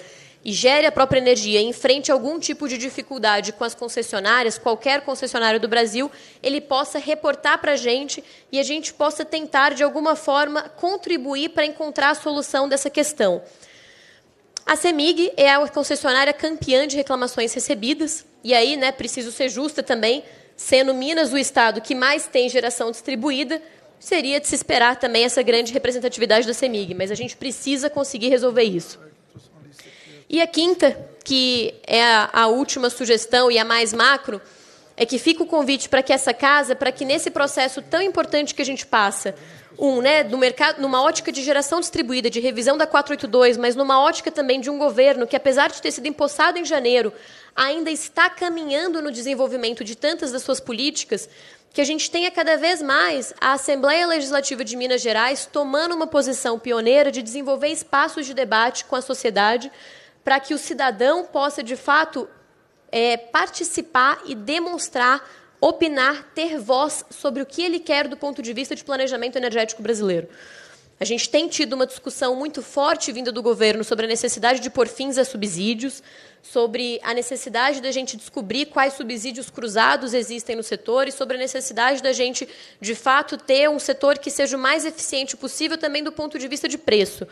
e gere a própria energia e enfrente algum tipo de dificuldade com as concessionárias, qualquer concessionário do Brasil, ele possa reportar para a gente e a gente possa tentar, de alguma forma, contribuir para encontrar a solução dessa questão. A CEMIG é a concessionária campeã de reclamações recebidas, e aí, né, preciso ser justa também, sendo Minas o estado que mais tem geração distribuída, seria de se esperar também essa grande representatividade da CEMIG, mas a gente precisa conseguir resolver isso. E a quinta, que é a última sugestão e a mais macro, é que fica o convite para que essa casa, para que nesse processo tão importante que a gente passa, um, né, no mercado, numa ótica de geração distribuída, de revisão da 482, mas numa ótica também de um governo que, apesar de ter sido empossado em janeiro, ainda está caminhando no desenvolvimento de tantas das suas políticas que a gente tenha cada vez mais a Assembleia Legislativa de Minas Gerais tomando uma posição pioneira de desenvolver espaços de debate com a sociedade para que o cidadão possa, de fato, é, participar e demonstrar, opinar, ter voz sobre o que ele quer do ponto de vista de planejamento energético brasileiro. A gente tem tido uma discussão muito forte vinda do governo sobre a necessidade de pôr fins a subsídios, sobre a necessidade da gente descobrir quais subsídios cruzados existem no setor e sobre a necessidade da gente, de fato, ter um setor que seja o mais eficiente possível também do ponto de vista de preço.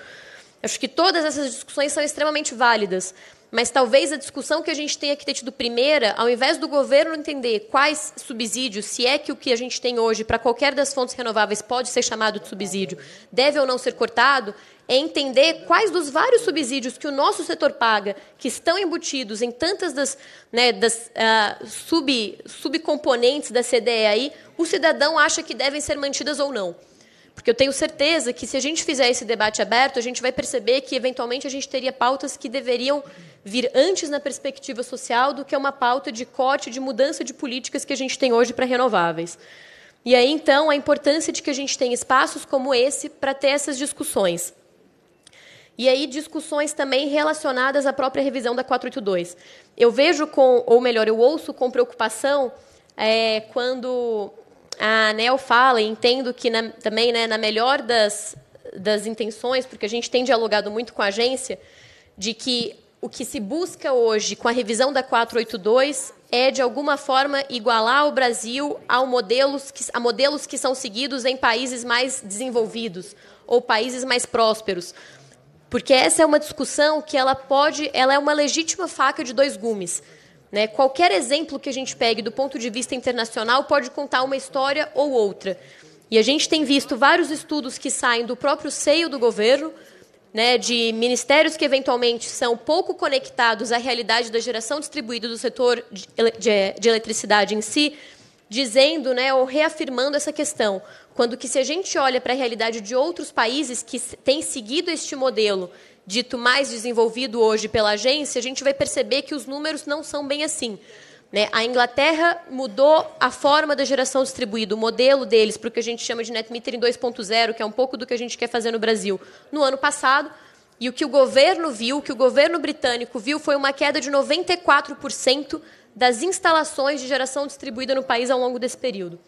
Acho que todas essas discussões são extremamente válidas, mas talvez a discussão que a gente tenha que ter tido primeira, ao invés do governo entender quais subsídios, se é que o que a gente tem hoje para qualquer das fontes renováveis pode ser chamado de subsídio, deve ou não ser cortado, é entender quais dos vários subsídios que o nosso setor paga, que estão embutidos em tantas das, né, das uh, sub, subcomponentes da CDE aí, o cidadão acha que devem ser mantidas ou não. Porque eu tenho certeza que, se a gente fizer esse debate aberto, a gente vai perceber que, eventualmente, a gente teria pautas que deveriam vir antes na perspectiva social do que uma pauta de corte, de mudança de políticas que a gente tem hoje para renováveis. E aí, então, a importância de que a gente tenha espaços como esse para ter essas discussões. E aí, discussões também relacionadas à própria revisão da 482. Eu vejo com, ou melhor, eu ouço com preocupação é, quando a ANEL fala, e entendo que na, também, né, na melhor das, das intenções, porque a gente tem dialogado muito com a agência, de que o que se busca hoje com a revisão da 482 é, de alguma forma, igualar o Brasil ao modelos que, a modelos que são seguidos em países mais desenvolvidos ou países mais prósperos. Porque essa é uma discussão que ela pode, ela é uma legítima faca de dois gumes. Né? Qualquer exemplo que a gente pegue do ponto de vista internacional pode contar uma história ou outra. E a gente tem visto vários estudos que saem do próprio seio do governo, né, de ministérios que eventualmente são pouco conectados à realidade da geração distribuída do setor de, de, de eletricidade em si, dizendo né, ou reafirmando essa questão. Quando que se a gente olha para a realidade de outros países que têm seguido este modelo, dito mais desenvolvido hoje pela agência, a gente vai perceber que os números não são bem assim. Né? A Inglaterra mudou a forma da geração distribuída, o modelo deles, para o que a gente chama de net metering 2.0, que é um pouco do que a gente quer fazer no Brasil, no ano passado. E o que o governo viu, o que o governo britânico viu, foi uma queda de 94% das instalações de geração distribuída no país ao longo desse período.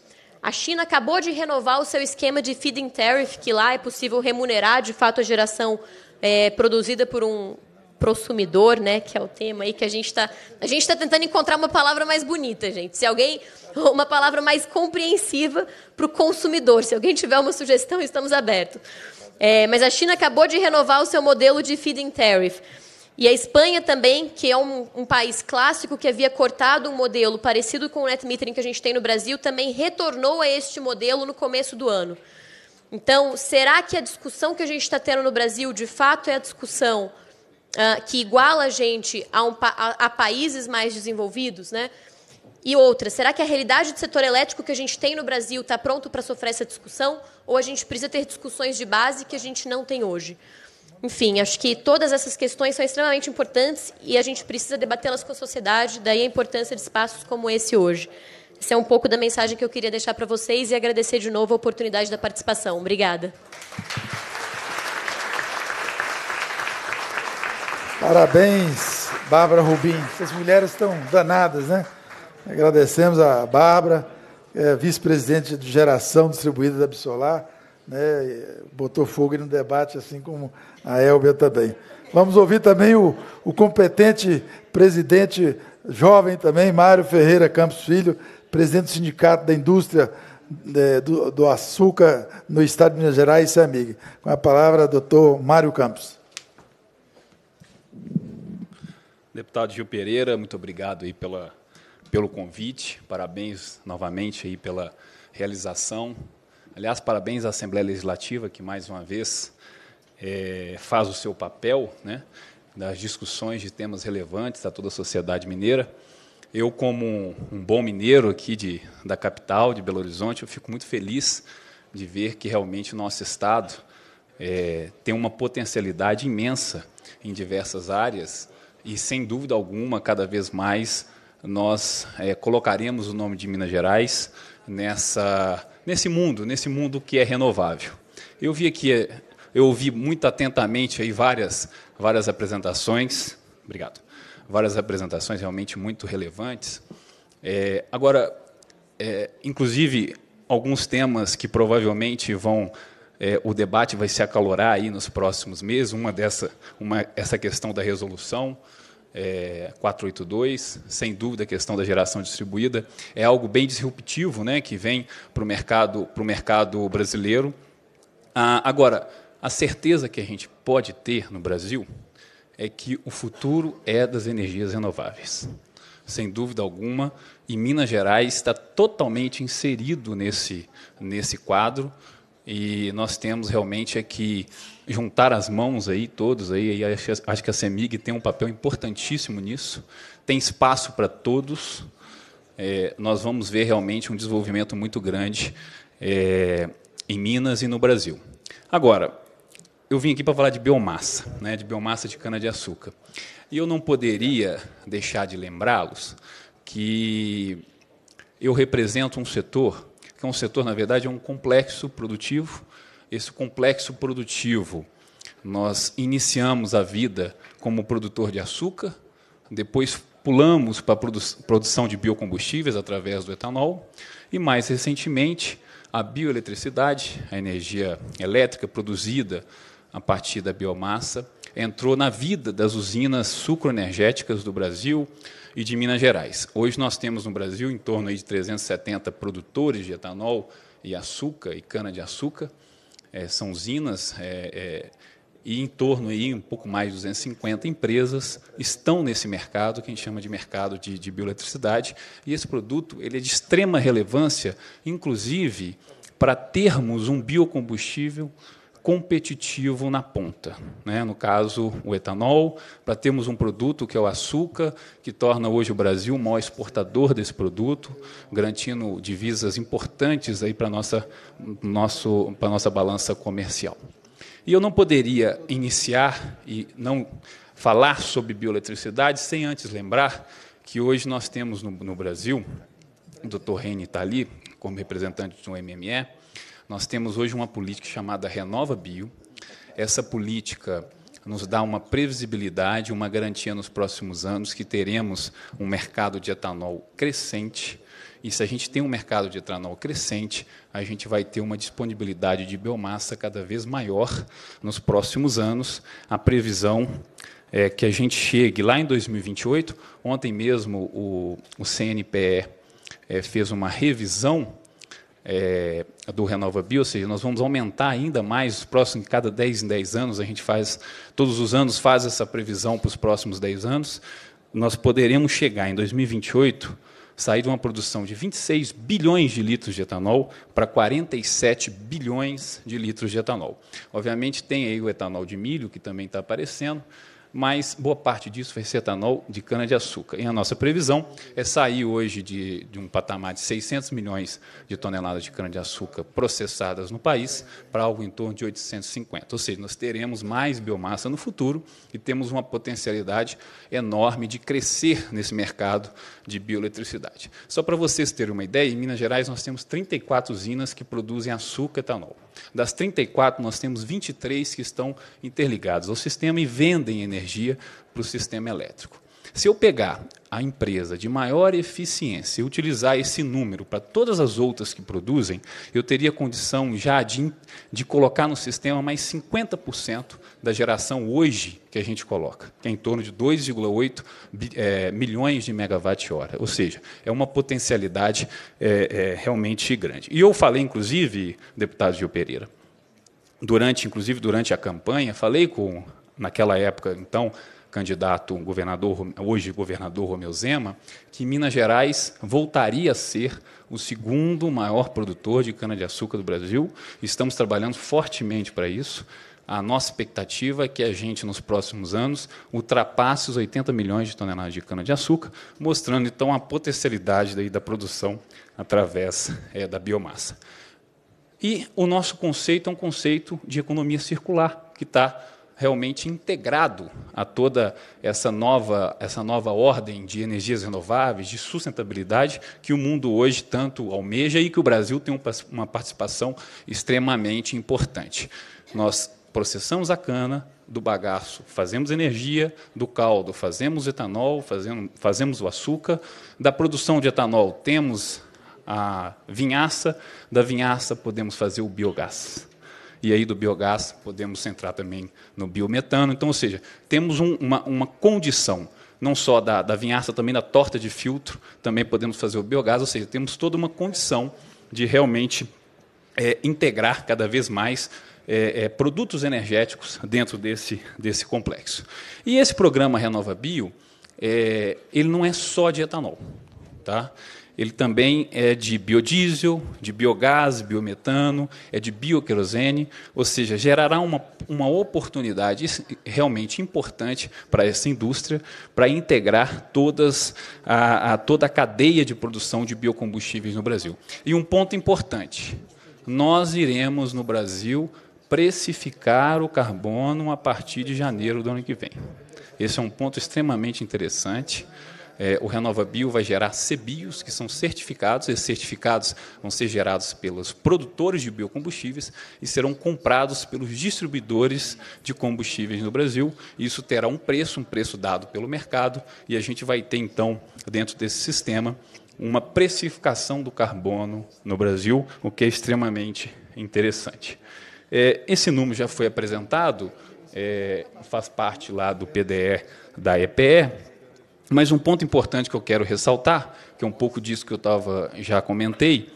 A China acabou de renovar o seu esquema de feed-in tariff, que lá é possível remunerar de fato a geração é, produzida por um, prosumidor, né, que é o tema aí que a gente está, a gente está tentando encontrar uma palavra mais bonita, gente. Se alguém uma palavra mais compreensiva para o consumidor, se alguém tiver uma sugestão, estamos abertos. É, mas a China acabou de renovar o seu modelo de feed-in tariff. E a Espanha também, que é um, um, país clássico que havia cortado um modelo parecido com o net metering que a gente tem no Brasil, também retornou a este modelo no começo do ano. Então, será que a discussão que a gente está tendo no Brasil, de fato, é a discussão uh, que iguala a gente a, um, a, a países mais desenvolvidos, né? E outra, será que a realidade do setor elétrico que a gente tem no Brasil está pronto para sofrer essa discussão? Ou a gente precisa ter discussões de base que a gente não tem hoje? Enfim, acho que todas essas questões são extremamente importantes e a gente precisa debatê-las com a sociedade, daí a importância de espaços como esse hoje. Essa é um pouco da mensagem que eu queria deixar para vocês e agradecer de novo a oportunidade da participação. Obrigada. Parabéns, Bárbara Rubim. Essas mulheres estão danadas, né? Agradecemos a Bárbara, é, vice-presidente de geração distribuída da Bissolar, né? botou fogo no debate, assim como a Elbia também. Vamos ouvir também o, o competente presidente jovem também, Mário Ferreira Campos Filho, presidente do Sindicato da Indústria é, do, do Açúcar no Estado de Minas Gerais, e amigo. Com a palavra, doutor Mário Campos. Deputado Gil Pereira, muito obrigado aí pela, pelo convite. Parabéns novamente aí pela realização. Aliás, parabéns à Assembleia Legislativa, que mais uma vez é, faz o seu papel né, nas discussões de temas relevantes a toda a sociedade mineira. Eu, como um bom mineiro aqui de, da capital, de Belo Horizonte, eu fico muito feliz de ver que realmente o nosso Estado é, tem uma potencialidade imensa em diversas áreas e sem dúvida alguma, cada vez mais, nós é, colocaremos o nome de Minas Gerais nessa, nesse mundo, nesse mundo que é renovável. Eu vi aqui, eu ouvi muito atentamente aí várias, várias apresentações, obrigado, várias apresentações realmente muito relevantes. É, agora, é, inclusive, alguns temas que provavelmente vão é, o debate vai se acalorar aí nos próximos meses. Uma dessa, uma, essa questão da resolução é, 482, sem dúvida a questão da geração distribuída é algo bem disruptivo, né, que vem para o mercado, pro mercado brasileiro. Ah, agora, a certeza que a gente pode ter no Brasil é que o futuro é das energias renováveis sem dúvida alguma, e Minas Gerais está totalmente inserido nesse, nesse quadro. E nós temos realmente é que juntar as mãos aí, todos aí, e acho, acho que a CEMIG tem um papel importantíssimo nisso, tem espaço para todos. É, nós vamos ver realmente um desenvolvimento muito grande é, em Minas e no Brasil. Agora, eu vim aqui para falar de biomassa, né, de biomassa de cana-de-açúcar. E eu não poderia deixar de lembrá-los que eu represento um setor que é um setor, na verdade, é um complexo produtivo. Esse complexo produtivo, nós iniciamos a vida como produtor de açúcar, depois pulamos para a produção de biocombustíveis através do etanol e, mais recentemente, a bioeletricidade, a energia elétrica produzida a partir da biomassa, entrou na vida das usinas sucroenergéticas do Brasil, e de Minas Gerais. Hoje nós temos no Brasil em torno aí de 370 produtores de etanol e açúcar e cana-de-açúcar, é, são usinas, é, é, e em torno aí um pouco mais de 250 empresas estão nesse mercado que a gente chama de mercado de, de bioeletricidade e esse produto ele é de extrema relevância, inclusive para termos um biocombustível competitivo na ponta. Né? No caso, o etanol, para termos um produto que é o açúcar, que torna hoje o Brasil o maior exportador desse produto, garantindo divisas importantes para a nossa, nosso, nossa balança comercial. E eu não poderia iniciar e não falar sobre bioeletricidade sem antes lembrar que hoje nós temos no, no Brasil, o Dr. Reni está ali, como representante do MME, nós temos hoje uma política chamada Renova Bio. Essa política nos dá uma previsibilidade, uma garantia nos próximos anos que teremos um mercado de etanol crescente. E se a gente tem um mercado de etanol crescente, a gente vai ter uma disponibilidade de biomassa cada vez maior nos próximos anos. A previsão é que a gente chegue lá em 2028. Ontem mesmo o, o CNPE é, fez uma revisão é, do Renova Bio, ou seja, nós vamos aumentar ainda mais os próximos, cada 10 em 10 anos, a gente faz, todos os anos faz essa previsão para os próximos 10 anos, nós poderemos chegar em 2028, sair de uma produção de 26 bilhões de litros de etanol para 47 bilhões de litros de etanol. Obviamente tem aí o etanol de milho, que também está aparecendo, mas boa parte disso foi cetanol de cana-de-açúcar. E a nossa previsão é sair hoje de, de um patamar de 600 milhões de toneladas de cana-de-açúcar processadas no país para algo em torno de 850. Ou seja, nós teremos mais biomassa no futuro e temos uma potencialidade enorme de crescer nesse mercado de bioeletricidade. Só para vocês terem uma ideia, em Minas Gerais nós temos 34 usinas que produzem açúcar e etanol. Das 34, nós temos 23 que estão interligados ao sistema e vendem energia para o sistema elétrico. Se eu pegar a empresa de maior eficiência e utilizar esse número para todas as outras que produzem, eu teria condição já de, de colocar no sistema mais 50% da geração hoje que a gente coloca, que é em torno de 2,8 é, eh, milhões de megawatt-hora. Ou seja, é uma potencialidade é, é, realmente grande. E eu falei, inclusive, deputado Gil Pereira, durante, inclusive durante a campanha, falei com, naquela época, então, candidato governador, hoje governador Romeu Zema, que Minas Gerais voltaria a ser o segundo maior produtor de cana-de-açúcar do Brasil. Estamos trabalhando fortemente para isso. A nossa expectativa é que a gente, nos próximos anos, ultrapasse os 80 milhões de toneladas de cana-de-açúcar, mostrando então a potencialidade daí da produção através é, da biomassa. E o nosso conceito é um conceito de economia circular, que está realmente integrado a toda essa nova, essa nova ordem de energias renováveis, de sustentabilidade que o mundo hoje tanto almeja e que o Brasil tem uma participação extremamente importante. Nós processamos a cana, do bagaço fazemos energia, do caldo fazemos etanol, fazemos, fazemos o açúcar, da produção de etanol temos a vinhaça, da vinhaça podemos fazer o biogás e aí do biogás podemos entrar também no biometano. Então, ou seja, temos um, uma, uma condição não só da, da vinhaça, também da torta de filtro, também podemos fazer o biogás, ou seja, temos toda uma condição de realmente é, integrar cada vez mais é, é, produtos energéticos dentro desse, desse complexo. E esse programa Renova Bio, é, ele não é só de etanol. Tá? ele também é de biodiesel, de biogás, biometano, é de bioquerosene, ou seja, gerará uma, uma oportunidade realmente importante para essa indústria para integrar todas a, a, toda a cadeia de produção de biocombustíveis no Brasil. E um ponto importante: nós iremos no Brasil precificar o carbono a partir de janeiro do ano que vem. Esse é um ponto extremamente interessante. É, o RenovaBio vai gerar CBios, que são certificados. Esses certificados vão ser gerados pelos produtores de biocombustíveis e serão comprados pelos distribuidores de combustíveis no Brasil. Isso terá um preço, um preço dado pelo mercado, e a gente vai ter, então, dentro desse sistema, uma precificação do carbono no Brasil, o que é extremamente interessante. É, esse número já foi apresentado, é, faz parte lá do PDE da EPE, mas um ponto importante que eu quero ressaltar, que é um pouco disso que eu tava, já comentei,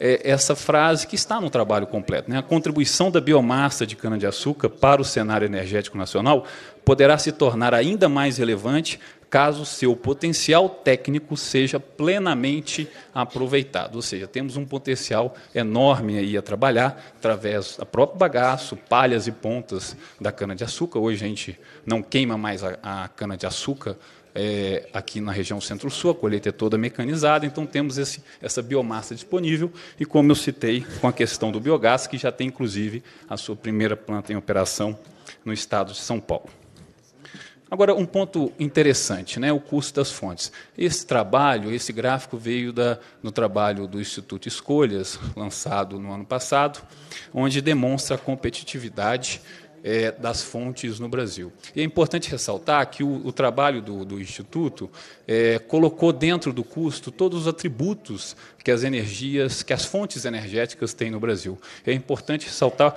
é essa frase que está no trabalho completo. Né? A contribuição da biomassa de cana-de-açúcar para o cenário energético nacional poderá se tornar ainda mais relevante caso seu potencial técnico seja plenamente aproveitado. Ou seja, temos um potencial enorme aí a trabalhar através do próprio bagaço, palhas e pontas da cana-de-açúcar. Hoje a gente não queima mais a, a cana-de-açúcar é, aqui na região centro-sul, a colheita é toda mecanizada, então temos esse, essa biomassa disponível. E como eu citei com a questão do biogás, que já tem inclusive a sua primeira planta em operação no estado de São Paulo. Agora, um ponto interessante, né, o custo das fontes. Esse trabalho, esse gráfico veio da, trabalho do Instituto Escolhas, lançado no ano passado, onde demonstra a competitividade é, das fontes no Brasil. E é importante ressaltar que o, o trabalho do, do Instituto é, colocou dentro do custo todos os atributos que as energias, que as fontes energéticas têm no Brasil. É importante ressaltar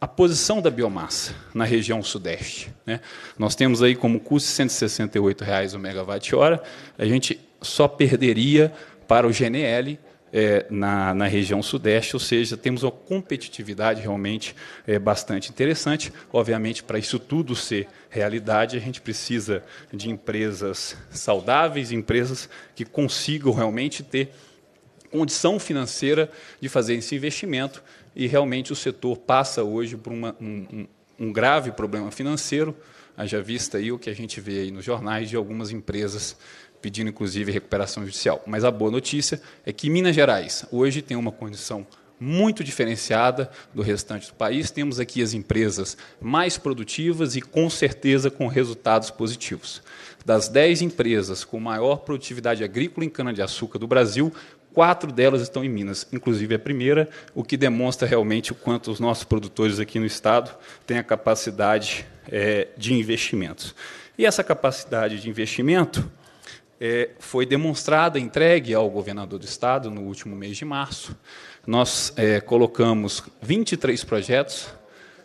a posição da biomassa na região sudeste. Né? Nós temos aí como custo R$ 168,00 o megawatt-hora, a gente só perderia para o GNL é, na, na região sudeste, ou seja, temos uma competitividade realmente é, bastante interessante. Obviamente, para isso tudo ser realidade, a gente precisa de empresas saudáveis, empresas que consigam realmente ter condição financeira de fazer esse investimento e realmente o setor passa hoje por uma, um, um, grave problema financeiro, haja vista aí o que a gente vê nos jornais de algumas empresas pedindo inclusive recuperação judicial. Mas a boa notícia é que Minas Gerais hoje tem uma condição muito diferenciada do restante do país. Temos aqui as empresas mais produtivas e, com certeza, com resultados positivos. Das dez empresas com maior produtividade agrícola em cana-de-açúcar do Brasil, quatro delas estão em Minas, inclusive a primeira, o que demonstra realmente o quanto os nossos produtores aqui no Estado têm a capacidade é, de investimentos. E essa capacidade de investimento é, foi demonstrada, entregue ao governador do Estado no último mês de março. Nós é, colocamos 23 projetos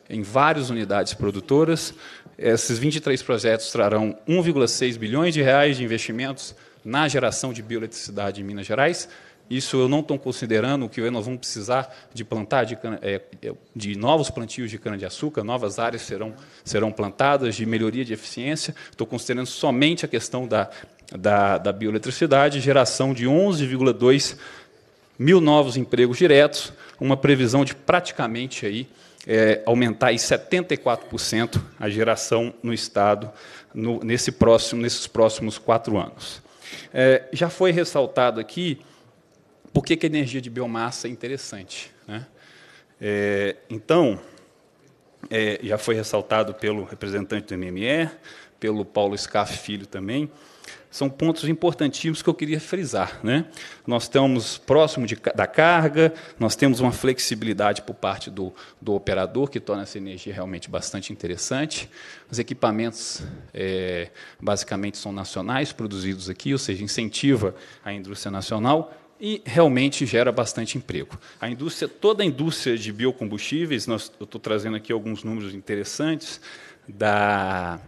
em várias unidades produtoras. Esses 23 projetos trarão 1,6 bilhões de reais de investimentos na geração de bioeletricidade em Minas Gerais isso eu não estou considerando o que nós vamos precisar de plantar, de, é, é, de novos plantios de cana-de-açúcar, novas áreas serão, serão plantadas, de melhoria de eficiência. Estou considerando somente a questão da, da, da bioeletricidade, geração de 11,2 mil novos empregos diretos, uma previsão de praticamente aí, é, aumentar em 74% a geração no Estado no, nesse próximo, nesses próximos quatro anos. É, já foi ressaltado aqui por que, que a energia de biomassa é interessante? Né? É, então, é, já foi ressaltado pelo representante do MME, pelo Paulo Scaff Filho também, são pontos importantíssimos que eu queria frisar. Né? Nós estamos próximo de, da carga, nós temos uma flexibilidade por parte do, do operador, que torna essa energia realmente bastante interessante. Os equipamentos, é, basicamente, são nacionais, produzidos aqui, ou seja, incentiva a indústria nacional e realmente gera bastante emprego. A indústria, toda a indústria de biocombustíveis, nós, eu estou trazendo aqui alguns números interessantes da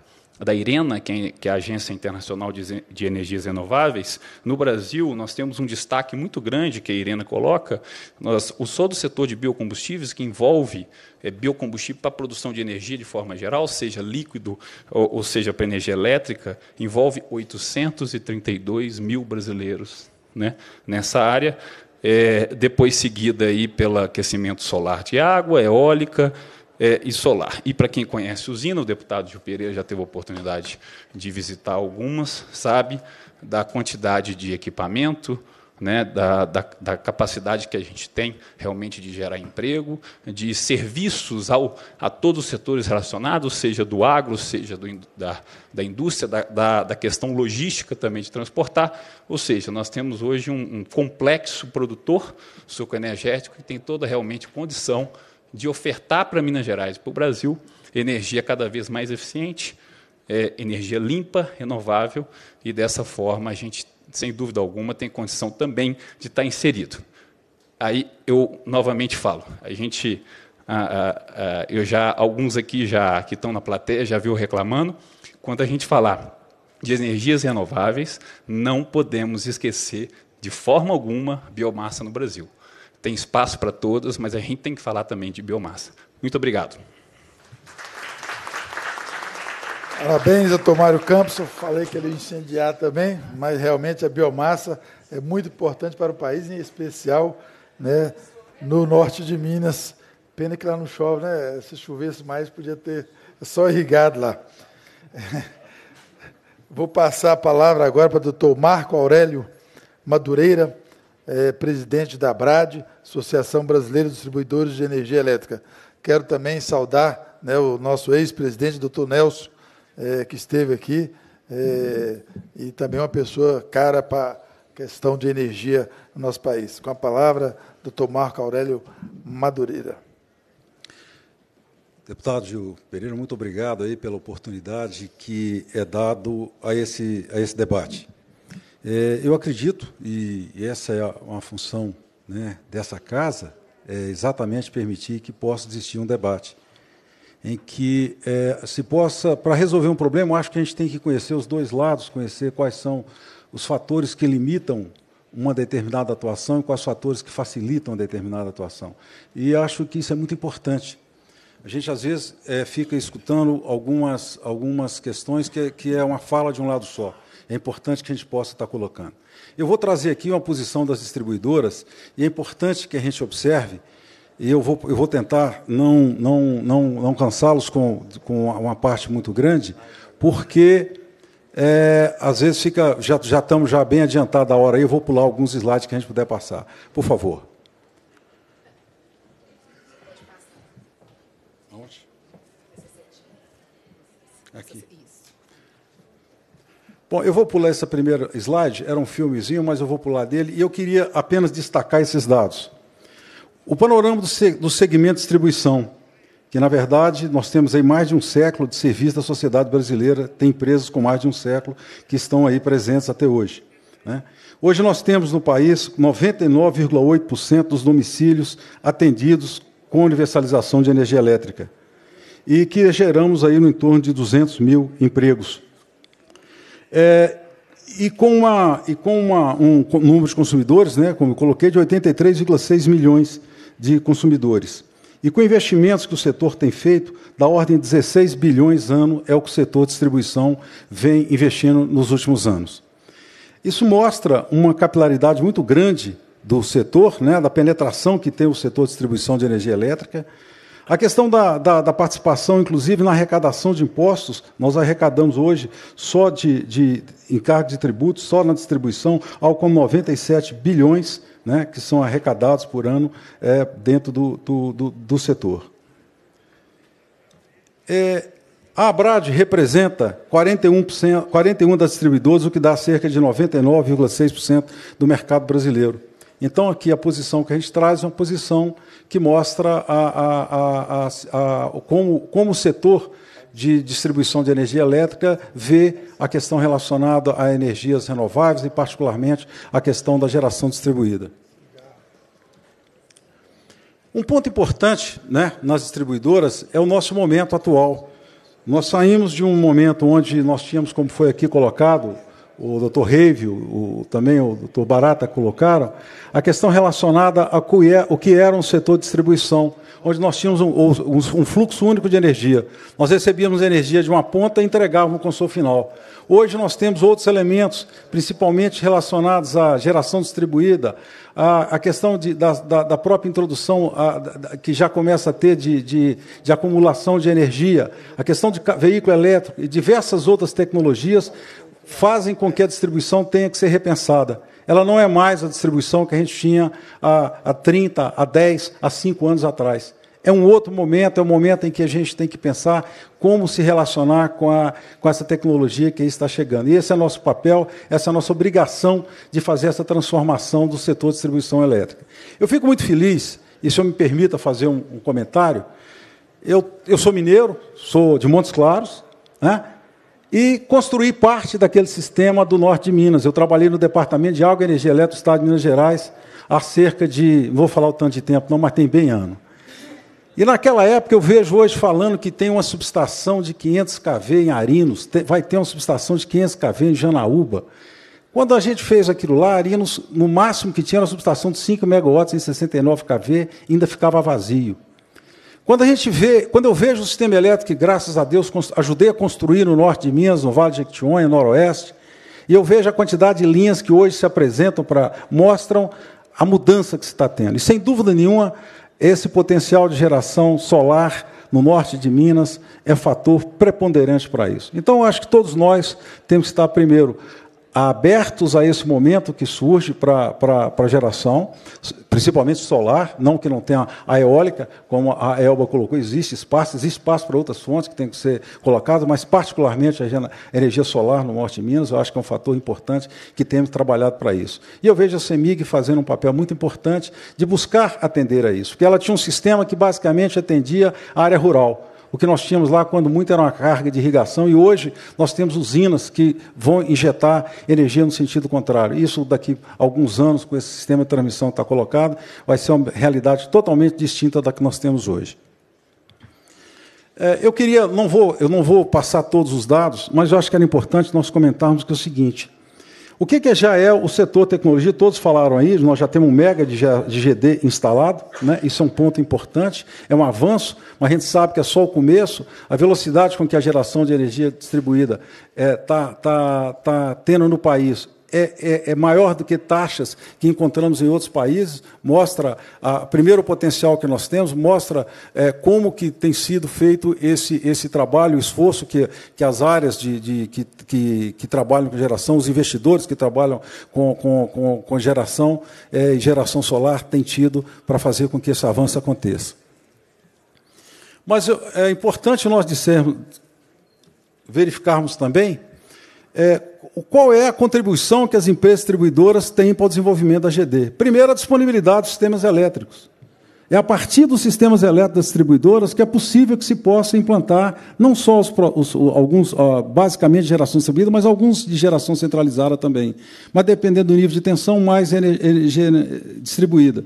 da IRENA, que é, é a Agência Internacional de Energias Renováveis, no Brasil nós temos um destaque muito grande que a IRENA coloca, nós, o só do setor de biocombustíveis, que envolve é, biocombustível para produção de energia de forma geral, seja líquido ou, ou seja para energia elétrica, envolve 832 mil brasileiros né, nessa área. É, depois seguida aí pelo aquecimento solar de água, eólica é, e solar. E para quem conhece usina, o deputado Gil Pereira já teve a oportunidade de visitar algumas, sabe da quantidade de equipamento, né, da, da, da, capacidade que a gente tem realmente de gerar emprego, de serviços ao, a todos os setores relacionados, seja do agro, seja do, da, da indústria, da, da, da, questão logística também de transportar. Ou seja, nós temos hoje um, um complexo produtor sucroenergético que tem toda realmente condição de ofertar para Minas Gerais, e para o Brasil, energia cada vez mais eficiente, é, energia limpa, renovável, e dessa forma a gente sem dúvida alguma, tem condição também de estar tá inserido. Aí eu novamente falo, a gente, ah, ah, eu já alguns aqui já que estão na plateia já viu reclamando, quando a gente falar de energias renováveis, não podemos esquecer de forma alguma biomassa no Brasil. Tem espaço para todas, mas a gente tem que falar também de biomassa. Muito obrigado. Parabéns a Tomário Campos, eu falei que ele ia incendiar também, mas realmente a biomassa é muito importante para o país, em especial né, no norte de Minas. Pena que lá não chove, né? Se chovesse mais, podia ter só irrigado lá. (laughs) Vou passar a palavra agora para o doutor Marco Aurélio Madureira, é, presidente da ABRAD, Associação Brasileira de Distribuidores de Energia Elétrica. Quero também saudar né, o nosso ex-presidente, doutor Nelson é, que esteve aqui, é, e também uma pessoa cara para a questão de energia no nosso país. Com a palavra, doutor Marco Aurélio Madureira. Deputado Gil Pereira, muito obrigado aí pela oportunidade que é dado a esse, a esse debate. É, eu acredito, e essa é uma função né, dessa casa, é exatamente permitir que possa existir um debate em que é, se possa, para resolver um problema, eu acho que a gente tem que conhecer os dois lados, conhecer quais são os fatores que limitam uma determinada atuação e quais fatores que facilitam determinada atuação. E acho que isso é muito importante. A gente, às vezes, é, fica escutando algumas, algumas questões que, é, que é uma fala de um lado só. É importante que a gente possa estar colocando. Eu vou trazer aqui uma posição das distribuidoras, e é importante que a gente observe e eu vou, eu vou tentar não, não, não, não cansá-los com, com uma parte muito grande, porque é, às vezes fica. Já, já estamos já bem adiantados a hora aí, eu vou pular alguns slides que a gente puder passar. Por favor. Onde? Aqui. Bom, eu vou pular essa primeiro slide, era um filmezinho, mas eu vou pular dele, e eu queria apenas destacar esses dados. O panorama do segmento distribuição, que na verdade nós temos aí mais de um século de serviço da sociedade brasileira, tem empresas com mais de um século que estão aí presentes até hoje. Né? Hoje nós temos no país 99,8% dos domicílios atendidos com universalização de energia elétrica e que geramos aí no entorno de 200 mil empregos. É, e com, uma, e com uma, um número de consumidores, né, como eu coloquei, de 83,6 milhões de consumidores. E com investimentos que o setor tem feito, da ordem de 16 bilhões ano é o que o setor distribuição vem investindo nos últimos anos. Isso mostra uma capilaridade muito grande do setor, né, da penetração que tem o setor de distribuição de energia elétrica. A questão da, da, da participação, inclusive, na arrecadação de impostos, nós arrecadamos hoje só de, de encargo de tributos, só na distribuição, algo como 97 bilhões né, que são arrecadados por ano é, dentro do, do, do, do setor. É, a Abrad representa 41%, 41 das distribuidoras, o que dá cerca de 99,6% do mercado brasileiro. Então, aqui a posição que a gente traz é uma posição que mostra a, a, a, como, como o setor de distribuição de energia elétrica vê a questão relacionada a energias renováveis e, particularmente, a questão da geração distribuída. Um ponto importante né, nas distribuidoras é o nosso momento atual. Nós saímos de um momento onde nós tínhamos, como foi aqui colocado, o doutor Reivio, o, também o doutor Barata colocaram, a questão relacionada a é, o que era um setor de distribuição, onde nós tínhamos um, um, fluxo único de energia. Nós recebíamos energia de uma ponta e entregávamos o consumidor final. Hoje nós temos outros elementos, principalmente relacionados à geração distribuída, à, à questão de, da, da, da, própria introdução da, que já começa a ter de, de, de acumulação de energia, a questão de veículo elétrico e diversas outras tecnologias fazem com que a distribuição tenha que ser repensada. Ela não é mais a distribuição que a gente tinha há, há 30, há 10, há 5 anos atrás. É um outro momento, é um momento em que a gente tem que pensar como se relacionar com, a, com essa tecnologia que aí está chegando. E esse é nosso papel, essa é a nossa obrigação de fazer essa transformação do setor de distribuição elétrica. Eu fico muito feliz, e se eu me permita fazer um, um comentário, eu, eu sou mineiro, sou de Montes Claros, né? e construí parte daquele sistema do norte de Minas. Eu trabalhei no Departamento de Água e Energia Elétrica do Estado de Minas Gerais há cerca de, não vou falar o tanto de tempo, não, mas tem bem ano. E naquela época eu vejo hoje falando que tem uma subestação de 500 kV em Arinos, vai ter uma subestação de 500 kV em Janaúba. Quando a gente fez aquilo lá, Arinos, no máximo que tinha era uma subestação de 5 megawatts em 69 kV, ainda ficava vazio. Quando a gente vê, quando eu vejo o sistema elétrico que, graças a Deus, ajudei a construir no norte de Minas, no Vale de Jequitinhonha, no noroeste, e eu vejo a quantidade de linhas que hoje se apresentam para mostram a mudança que se está tendo. E sem dúvida nenhuma, esse potencial de geração solar no norte de Minas é fator preponderante para isso. Então, eu acho que todos nós temos que estar primeiro abertos a esse momento que surge para a geração, principalmente solar, não que não tenha a eólica, como a Elba colocou, existe espaço, existe espaço para outras fontes que têm que ser colocadas, mas particularmente a energia solar no norte de Minas, eu acho que é um fator importante que temos trabalhado para isso. E eu vejo a CEMIG fazendo um papel muito importante de buscar atender a isso, porque ela tinha um sistema que basicamente atendia a área rural o que nós tínhamos lá, quando muito, era uma carga de irrigação, e hoje nós temos usinas que vão injetar energia no sentido contrário. Isso, daqui a alguns anos, com esse sistema de transmissão que está colocado, vai ser uma realidade totalmente distinta da que nós temos hoje. É, eu queria, não vou, eu não vou passar todos os dados, mas eu acho que era importante nós comentarmos que é o seguinte: o que, que já é o setor tecnologia? Todos falaram aí, nós já temos um mega de GD instalado, né? isso é um ponto importante, é um avanço, mas a gente sabe que é só o começo. A velocidade com que a geração de energia distribuída está é, tá, tá, tá, tendo no país é, é, é, maior do que taxas que encontramos em outros países, mostra a, primeiro o potencial que nós temos, mostra é, como que tem sido feito esse, esse trabalho, o esforço que, que as áreas de, de que, que, que, trabalham com geração, os investidores que trabalham com, com, com, com geração é, e geração solar têm tido para fazer com que esse avanço aconteça. Mas é importante nós dissermos, verificarmos também é, qual é a contribuição que as empresas distribuidoras têm para o desenvolvimento da GD? Primeiro, a disponibilidade dos sistemas elétricos. É a partir dos sistemas elétricos das distribuidoras que é possível que se possa implantar não só os, os, alguns, basicamente, de geração distribuída, mas alguns de geração centralizada também. Mas dependendo do nível de tensão, mais energia distribuída.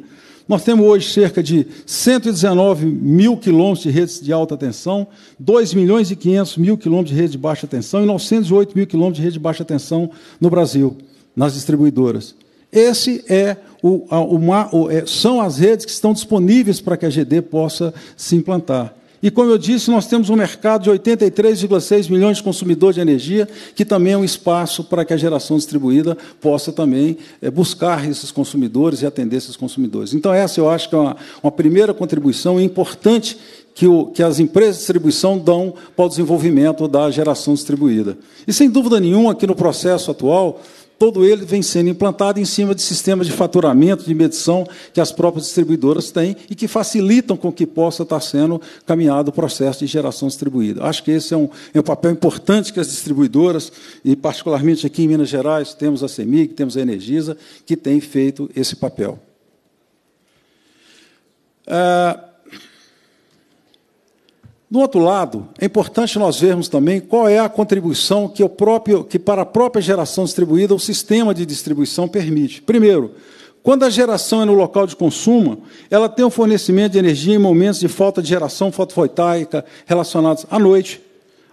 Nós temos hoje cerca de 119 mil quilômetros de redes de alta tensão, 2 milhões e 500 mil quilômetros de rede de baixa tensão e 908 mil quilômetros de rede de baixa tensão no Brasil, nas distribuidoras. Esse é o, a, o, é, são as redes que estão disponíveis para que a GD possa se implantar. E como eu disse, nós temos um mercado de 83,6 milhões de consumidores de energia, que também é um espaço para que a geração distribuída possa também é, buscar esses consumidores e atender esses consumidores. Então, essa eu acho que é uma, uma primeira contribuição importante que, o, que, as empresas de distribuição dão para o desenvolvimento da geração distribuída. E, sem dúvida nenhuma, aqui no processo atual, todo ele vem sendo implantado em cima de sistemas de faturamento, de medição que as próprias distribuidoras têm e que facilitam com que possa estar sendo caminhado o processo de geração distribuída. Acho que esse é um, é um papel importante que as distribuidoras, e particularmente aqui em Minas Gerais, temos a CEMIG, temos a Energisa, que tem feito esse papel. É, do outro lado, é importante nós vermos também qual é a contribuição que, o próprio, que para a própria geração distribuída o sistema de distribuição permite. Primeiro, quando a geração é no local de consumo, ela tem o um fornecimento de energia em momentos de falta de geração fotovoltaica relacionados à noite,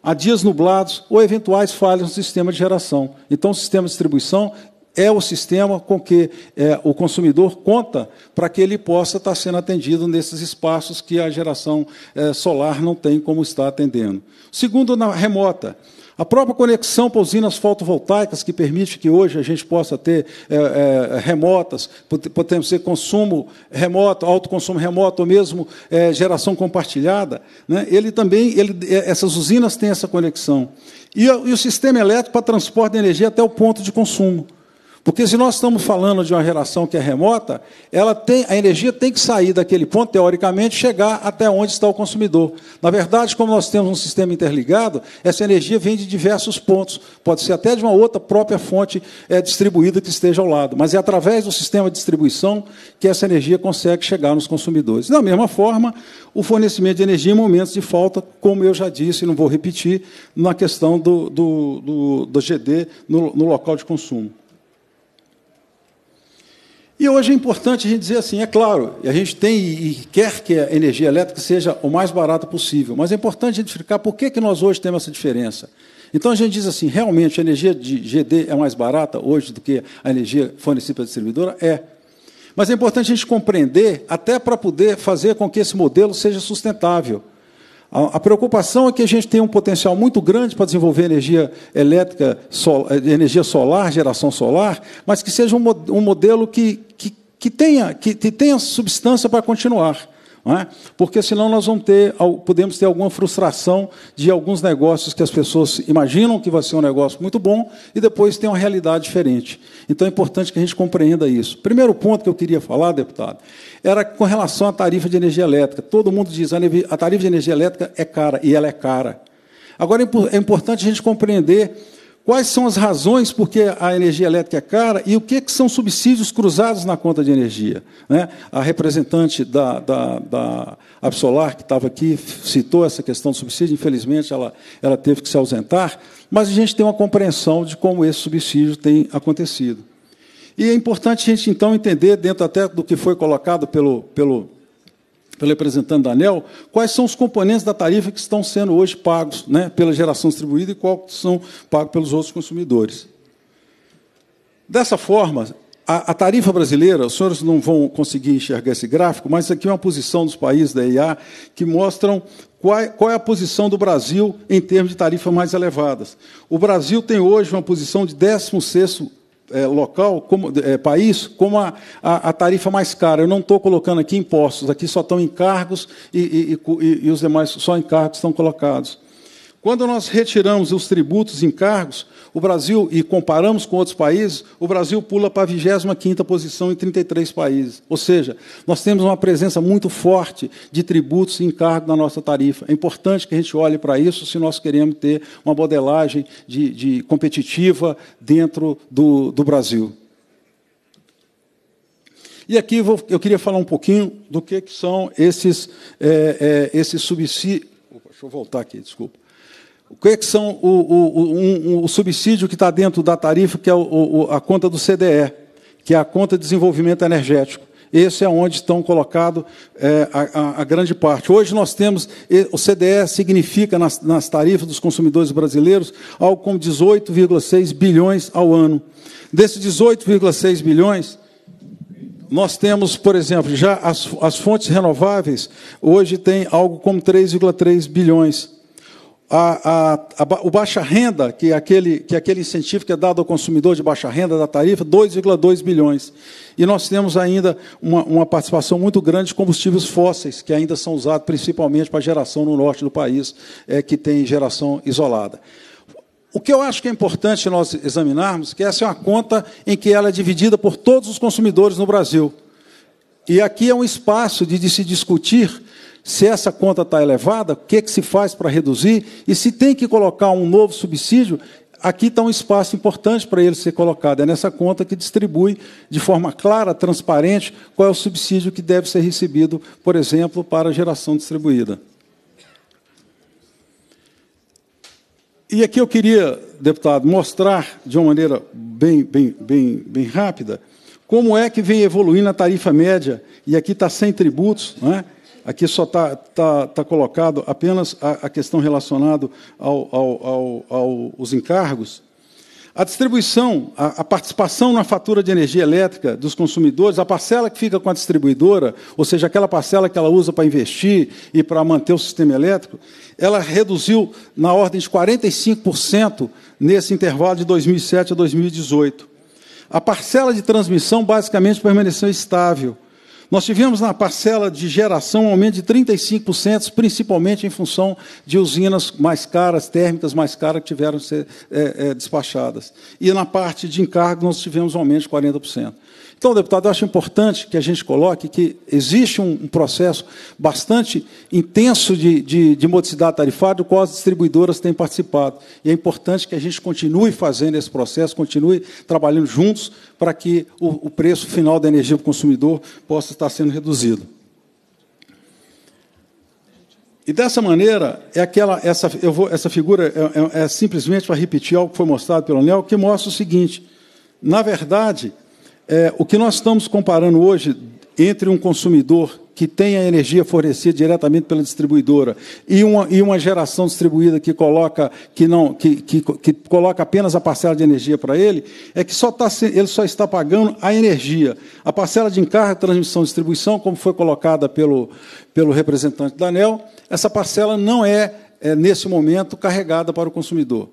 a dias nublados ou eventuais falhas no sistema de geração. Então, o sistema de distribuição é o sistema com que é, o consumidor conta para que ele possa estar sendo atendido nesses espaços que a geração é, solar não tem como está atendendo. Segundo, na remota. A própria conexão para usinas fotovoltaicas, que permite que hoje a gente possa ter é, é, remotas, podemos ser consumo remoto, autoconsumo remoto, ou mesmo é, geração compartilhada, né? ele também, ele, é, essas usinas têm essa conexão. E, e o sistema elétrico para transporte de energia até o ponto de consumo. Porque se nós estamos falando de uma relação que é remota, ela tem, a energia tem que sair daquele ponto, teoricamente, chegar até onde está o consumidor. Na verdade, como nós temos um sistema interligado, essa energia vem de diversos pontos. Pode ser até de uma outra própria fonte é, distribuída que esteja ao lado. Mas é através do sistema de distribuição que essa energia consegue chegar nos consumidores. Da mesma forma, o fornecimento de energia em momentos de falta, como eu já disse, e não vou repetir, na questão do, do, do, do GD no, no local de consumo. E hoje é importante a gente dizer assim, é claro, a gente tem e quer que a energia elétrica seja o mais barata possível, mas é importante explicar por que, que nós hoje temos essa diferença. Então a gente diz assim, realmente a energia de GD é mais barata hoje do que a energia fornecida pela distribuidora? É. Mas é importante a gente compreender, até para poder fazer com que esse modelo seja sustentável. A, preocupação é que a gente tem um potencial muito grande para desenvolver energia elétrica, sol, eh, energia solar, geração solar, mas que seja um, modelo que, que, que tenha, que, que tenha substância para continuar. É? Porque senão nós vamos ter, podemos ter alguma frustração de alguns negócios que as pessoas imaginam que vai ser um negócio muito bom e depois tem uma realidade diferente. Então é importante que a gente compreenda isso. Primeiro ponto que eu queria falar, deputado, era com relação à tarifa de energia elétrica. Todo mundo diz a tarifa de energia elétrica é cara e ela é cara. Agora é, é importante a gente compreender quais são as razões por que a energia elétrica é cara e o que, que são subsídios cruzados na conta de energia. Né? A representante da, da, da Absolar, que estava aqui, citou essa questão do subsídio, infelizmente ela, ela teve que se ausentar, mas a gente tem uma compreensão de como esse subsídio tem acontecido. E é importante a gente, então, entender, dentro até do que foi colocado pelo, pelo pelo representante da ANEL, quais são os componentes da tarifa que estão sendo hoje pagos né, pela geração distribuída e quais são pagos pelos outros consumidores. Dessa forma, a, a, tarifa brasileira, os senhores não vão conseguir enxergar esse gráfico, mas aqui é uma posição dos países da EIA que mostram qual, qual é a posição do Brasil em termos de tarifas mais elevadas. O Brasil tem hoje uma posição de 16º é, local, como, é, país, como a, a, a, tarifa mais cara. Eu não estou colocando aqui impostos, aqui só estão encargos e, e, e, e os demais só encargos estão colocados. Quando nós retiramos os tributos e encargos, o Brasil, e comparamos com outros países, o Brasil pula para a 25ª posição em 33 países. Ou seja, nós temos uma presença muito forte de tributos e encargos na nossa tarifa. É importante que a gente olhe para isso se nós queremos ter uma modelagem de, de competitiva dentro do, do Brasil. E aqui eu queria falar um pouquinho do que, são esses, é, é, esses subsídios. Deixa eu voltar aqui, desculpa o que, é que são o, o, um, o subsídio que está dentro da tarifa, que é o, a conta do CDE, que é a conta de desenvolvimento energético. Esse é onde estão colocado é, a, a, grande parte. Hoje nós temos, o CDE significa nas, nas tarifas dos consumidores brasileiros algo como 18,6 bilhões ao ano. Desses 18,6 bilhões, nós temos, por exemplo, já as, as fontes renováveis, hoje tem algo como 3,3 bilhões a, a, a, o baixa renda, que é, aquele, que é aquele incentivo que é dado ao consumidor de baixa renda da tarifa, 2,2 bilhões. E nós temos ainda uma, uma, participação muito grande de combustíveis fósseis, que ainda são usados principalmente para geração no norte do país, é, que tem geração isolada. O que eu acho que é importante nós examinarmos que essa é uma conta em que ela é dividida por todos os consumidores no Brasil. E aqui é um espaço de, de se discutir se essa conta está elevada, o que, que se faz para reduzir, e se tem que colocar um novo subsídio, aqui está um espaço importante para ele ser colocado. É nessa conta que distribui de forma clara, transparente, qual é o subsídio que deve ser recebido, por exemplo, para geração distribuída. E aqui eu queria, deputado, mostrar de uma maneira bem, bem, bem, bem rápida como é que vem evoluindo a tarifa média, e aqui está sem tributos, não é? Aqui só está tá, tá colocado apenas a, a questão relacionada aos ao, ao, ao, ao encargos. A distribuição, a, a, participação na fatura de energia elétrica dos consumidores, a parcela que fica com a distribuidora, ou seja, aquela parcela que ela usa para investir e para manter o sistema elétrico, ela reduziu na ordem de 45% nesse intervalo de 2007 a 2018. A parcela de transmissão basicamente permaneceu estável. Nós tivemos na parcela de geração um aumento de 35%, principalmente em função de usinas mais caras, térmicas mais caras, que tiveram que ser é, é, despachadas. E na parte de encargo, nós tivemos um aumento de 40%. Então, deputado, eu acho importante que a gente coloque que existe um, processo bastante intenso de, de, de modicidade tarifária, do qual as distribuidoras têm participado. E é importante que a gente continue fazendo esse processo, continue trabalhando juntos para que o, o preço final da energia para o consumidor possa estar sendo reduzido. E dessa maneira, é aquela, essa, eu vou, essa figura é, é, é simplesmente para repetir algo que foi mostrado pelo Léo, que mostra o seguinte: na verdade, é, o que nós estamos comparando hoje entre um consumidor que tem a energia fornecida diretamente pela distribuidora e uma, e uma geração distribuída que coloca que não que, que, que coloca apenas a parcela de energia para ele é que só tá, ele só está pagando a energia a parcela de encargo transmissão distribuição como foi colocada pelo pelo representante da ANEL essa parcela não é, é nesse momento carregada para o consumidor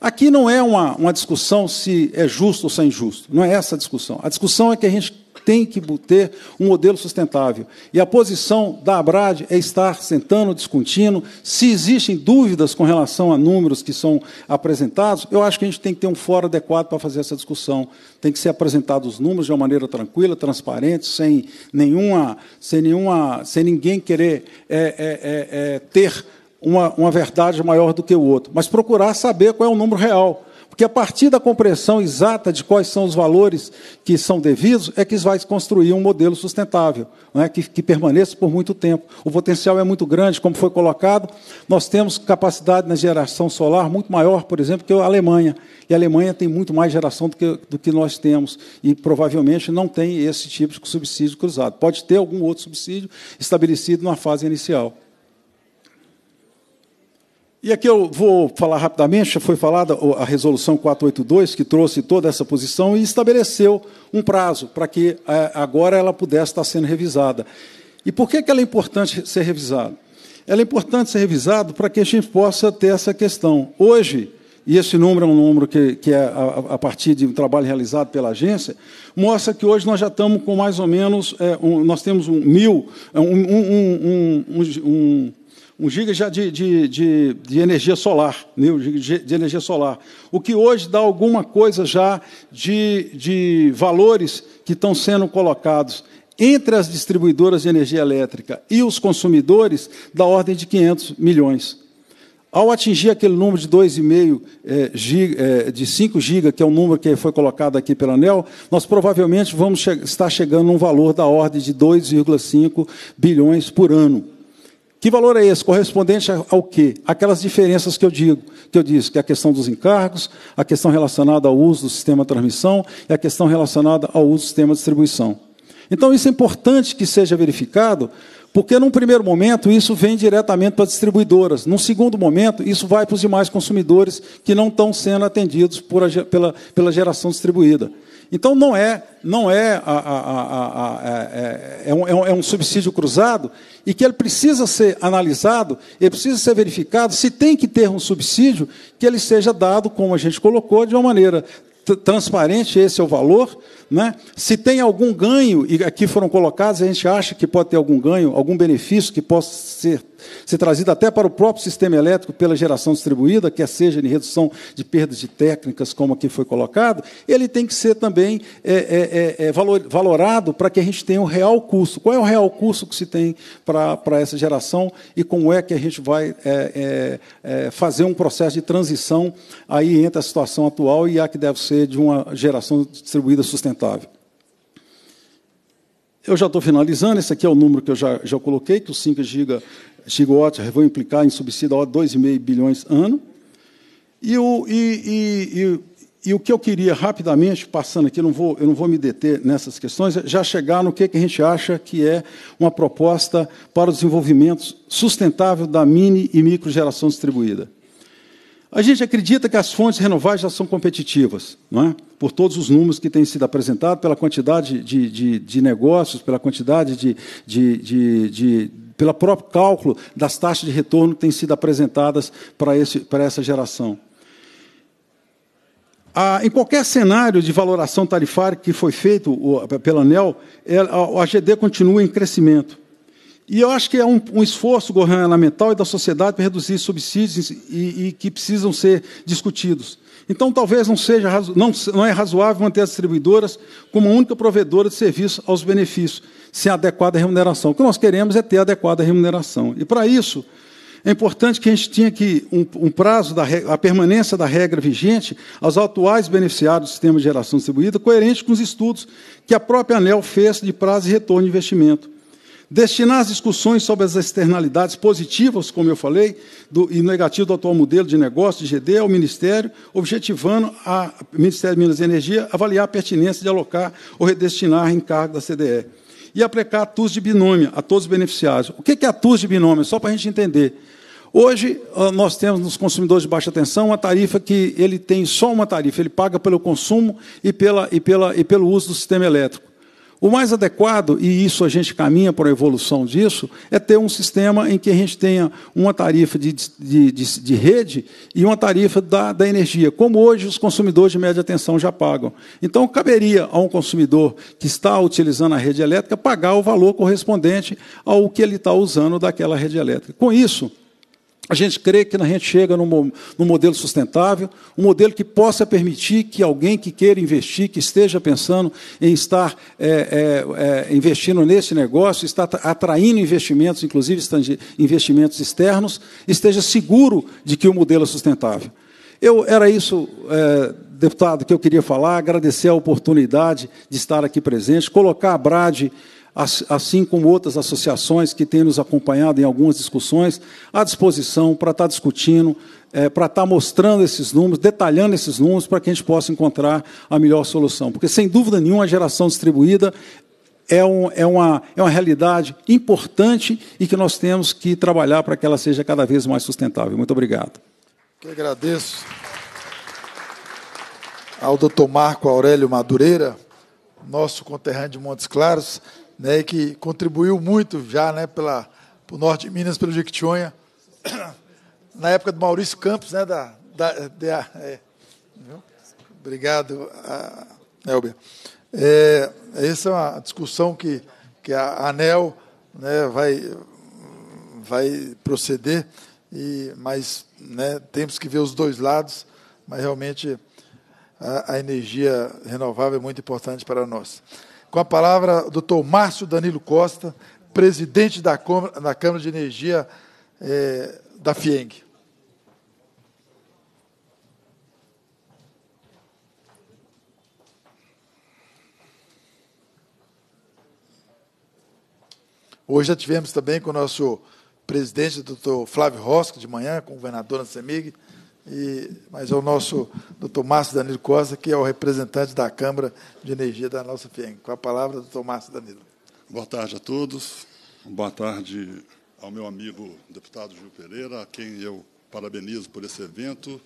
Aqui não é uma, uma discussão se é justo ou se é injusto. Não é essa a discussão. A discussão é que a gente tem que ter um modelo sustentável. E a posição da ABRAD é estar sentando, discutindo. Se existem dúvidas com relação a números que são apresentados, eu acho que a gente tem que ter um fórum adequado para fazer essa discussão. Tem que ser apresentados os números de uma maneira tranquila, transparente, sem nenhuma, sem nenhuma, sem ninguém querer é, é, é, é ter uma, uma verdade maior do que o outro, mas procurar saber qual é o número real. Porque a partir da compreensão exata de quais são os valores que são devidos, é que vai construir um modelo sustentável, é? que, que, permaneça por muito tempo. O potencial é muito grande, como foi colocado. Nós temos capacidade na geração solar muito maior, por exemplo, que a Alemanha. E a Alemanha tem muito mais geração do que, do que nós temos. E provavelmente não tem esse tipo de subsídio cruzado. Pode ter algum outro subsídio estabelecido na fase inicial. E aqui eu vou falar rapidamente, já foi falada a resolução 482, que trouxe toda essa posição e estabeleceu um prazo para que é, agora ela pudesse estar sendo revisada. E por que ela é importante ser revisada? Ela é importante ser revisada para que a gente possa ter essa questão. Hoje, e esse número é um número que, que é a, a partir de um trabalho realizado pela agência, mostra que hoje nós já estamos com mais ou menos, é, um, nós temos um mil, é, um, um, um um giga já de, de, de, de energia solar, né? mil de energia solar. O que hoje dá alguma coisa já de, de valores que estão sendo colocados entre as distribuidoras de energia elétrica e os consumidores da ordem de 500 milhões. Ao atingir aquele número de 2,5 é, giga, é, de 5 giga, que é o número que foi colocado aqui pela ANEL, nós provavelmente vamos che estar chegando a um valor da ordem de 2,5 bilhões por ano. Que valor é esse? Correspondente ao quê? Aquelas diferenças que eu digo, que eu disse, que é a questão dos encargos, a questão relacionada ao uso do sistema de transmissão e a questão relacionada ao uso do sistema de distribuição. Então, isso é importante que seja verificado, porque num primeiro momento isso vem diretamente para as distribuidoras. Num segundo momento, isso vai para os demais consumidores que não estão sendo atendidos a, pela, pela geração distribuída. Então não é, não é, a, a, é, é, é, é, um, é, um, subsídio cruzado e que ele precisa ser analisado, ele precisa ser verificado se tem que ter um subsídio que ele seja dado, como a gente colocou, de uma maneira transparente esse é o valor. Né? Se tem algum ganho, e aqui foram colocados, a gente acha que pode ter algum ganho, algum benefício que possa ser ser trazida até para o próprio sistema elétrico pela geração distribuída, quer seja em redução de perdas de técnicas, como aqui foi colocado, ele tem que ser também é, é, é, é valorado para que a gente tenha o um real custo. Qual é o real custo que se tem para, para essa geração e como é que a gente vai é, é, fazer um processo de transição aí entre a situação atual e a que deve ser de uma geração distribuída sustentável. Eu já estou finalizando, esse aqui é o número que eu já, já coloquei, que os 5 gigawatts vão implicar em subsídio a 2,5 bilhões ano. E o, e, e, e o, que eu queria rapidamente, passando aqui, não vou, eu não vou me deter nessas questões, é já chegar no que, que a gente acha que é uma proposta para o desenvolvimento sustentável da mini e micro geração distribuída. A gente acredita que as fontes renováveis já são competitivas, não é? por todos os números que têm sido apresentados, pela quantidade de, de, de negócios, pela quantidade de, de pelo próprio cálculo das taxas de retorno que têm sido apresentadas para, esse, para essa geração. em qualquer cenário de valoração tarifária que foi feito pela ANEL, é, a GD continua em crescimento. E eu acho que é um, um esforço governamental e da sociedade para reduzir subsídios e, e, que precisam ser discutidos. Então, talvez não seja não, não é razoável manter as distribuidoras como única provedora de serviço aos benefícios, sem adequada remuneração. O que nós queremos é ter adequada remuneração. E para isso, é importante que a gente tenha que um, um prazo da a permanência da regra vigente aos atuais beneficiários do sistema de geração distribuída, coerente com os estudos que a própria ANEL fez de prazo e retorno de investimento. Destinar as discussões sobre as externalidades positivas, como eu falei, do, e negativas do atual modelo de negócio, de GD, ao Ministério, objetivando a Ministério de Minas e Energia avaliar a pertinência de alocar ou redestinar encargo da CDE. E aplicar a TUS de binômio a todos os beneficiários. O que é a TUS de binômio? Só para a gente entender. Hoje, ah, nós temos nos consumidores de baixa tensão uma tarifa que ele tem só uma tarifa, ele paga pelo consumo e, pela, e, pela, e pelo uso do sistema elétrico. O mais adequado, e isso a gente caminha para a evolução disso, é ter um sistema em que a gente tenha uma tarifa de, de, de, de rede e uma tarifa da, da energia, como hoje os consumidores de média tensão já pagam. Então, caberia a um consumidor que está utilizando a rede elétrica pagar o valor correspondente ao que ele está usando daquela rede elétrica. Com isso, a gente crê que a gente chega num, num, modelo sustentável, um modelo que possa permitir que alguém que queira investir, que esteja pensando em estar é, é, é, investindo nesse negócio, está atraindo investimentos, inclusive investimentos externos, esteja seguro de que o modelo é sustentável. Eu, era isso, é, deputado, que eu queria falar, agradecer a oportunidade de estar aqui presente, colocar a Brade assim como outras associações que têm nos acompanhado em algumas discussões, à disposição para estar discutindo, é, para estar mostrando esses números, detalhando esses números, para que a gente possa encontrar a melhor solução. Porque, sem dúvida nenhuma, a geração distribuída é, um, é, uma, é uma realidade importante e que nós temos que trabalhar para que ela seja cada vez mais sustentável. Muito obrigado. Eu agradeço ao doutor Marco Aurélio Madureira, nosso conterrâneo de Montes Claros né, que contribuiu muito já né, pela, para o norte de Minas, pelo Jequitinhonha, (coughs) na época do Maurício Campos, né, da, da, da ah, é, Obrigado, Elber. É, essa é uma discussão que, que a ANEL né, vai, vai proceder, e, mas né, temos que ver os dois lados, mas realmente a, a energia renovável é muito importante para nós com a palavra o doutor Márcio Danilo Costa, presidente da, da Câmara de Energia é, da FIENG. Hoje já tivemos também com o nosso presidente, doutor Flávio Rosca, de manhã, com o governador Nascemig, e, mas é o nosso doutor Márcio Danilo Costa, que é o representante da Câmara de Energia da nossa FIEM. Com a palavra, doutor Márcio Danilo. Boa tarde a todos. Boa tarde ao meu amigo deputado Gil Pereira, a quem eu parabenizo por esse evento,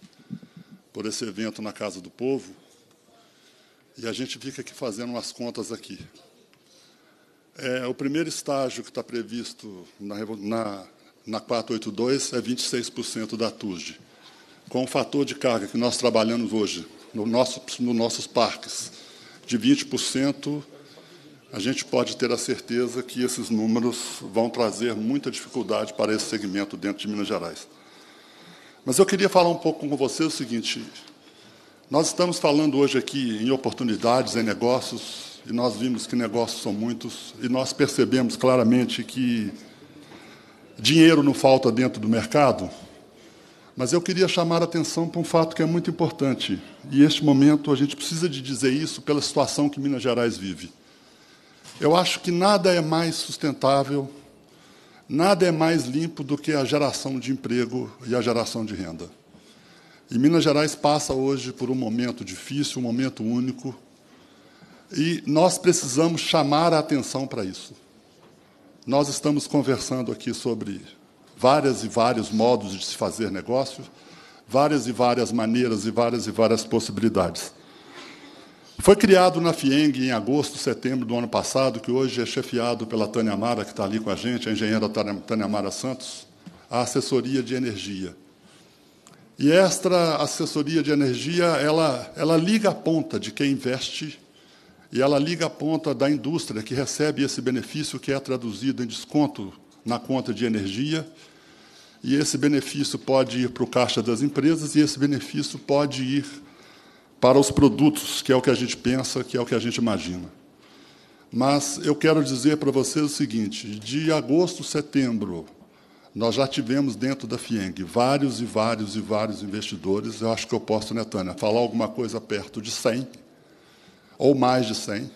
por esse evento na Casa do Povo. E a gente fica aqui fazendo umas contas aqui. É, o primeiro estágio que está previsto na, na, na 482 é 26% da TUSD com o fator de carga que nós trabalhamos hoje no nosso, nos nossos parques de 20%, a gente pode ter a certeza que esses números vão trazer muita dificuldade para esse segmento dentro de Minas Gerais. Mas eu queria falar um pouco com vocês o seguinte: nós estamos falando hoje aqui em oportunidades, em negócios, e nós vimos que negócios são muitos, e nós percebemos claramente que dinheiro não falta dentro do mercado, mas eu queria chamar a atenção para um fato que é muito importante. E neste momento a gente precisa de dizer isso pela situação que Minas Gerais vive. Eu acho que nada é mais sustentável, nada é mais limpo do que a geração de emprego e a geração de renda. E Minas Gerais passa hoje por um momento difícil, um momento único, e nós precisamos chamar a atenção para isso. Nós estamos conversando aqui sobre várias e vários modos de se fazer negócio, várias e várias maneiras e várias e várias possibilidades. Foi criado na FIENG em agosto, setembro do ano passado, que hoje é chefiado pela Tânia Mara, que está ali com a gente, a engenheira Tânia Mara Santos, a assessoria de energia. E esta assessoria de energia, ela, ela liga a ponta de quem investe e ela liga a ponta da indústria que recebe esse benefício que é traduzido em desconto na conta de energia e esse benefício pode ir para o caixa das empresas e esse benefício pode ir para os produtos, que é o que a gente pensa, que é o que a gente imagina. Mas eu quero dizer para vocês o seguinte: de agosto, setembro, nós já tivemos dentro da FIENG vários e vários e vários investidores. Eu acho que eu posso, Netânia, né, falar alguma coisa perto de 100, ou mais de 100.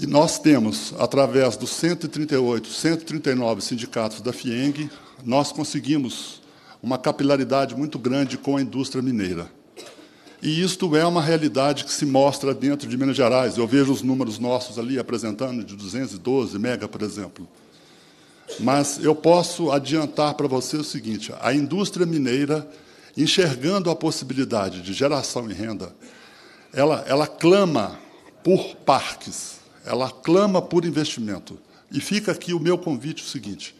E nós temos, através dos 138, 139 sindicatos da FIENG, nós conseguimos uma capilaridade muito grande com a indústria mineira. E isto é uma realidade que se mostra dentro de Minas Gerais. Eu vejo os números nossos ali apresentando de 212 mega, por exemplo. Mas eu posso adiantar para você o seguinte: a indústria mineira, enxergando a possibilidade de geração e renda, ela, ela clama por parques, ela clama por investimento. E fica aqui o meu convite o seguinte: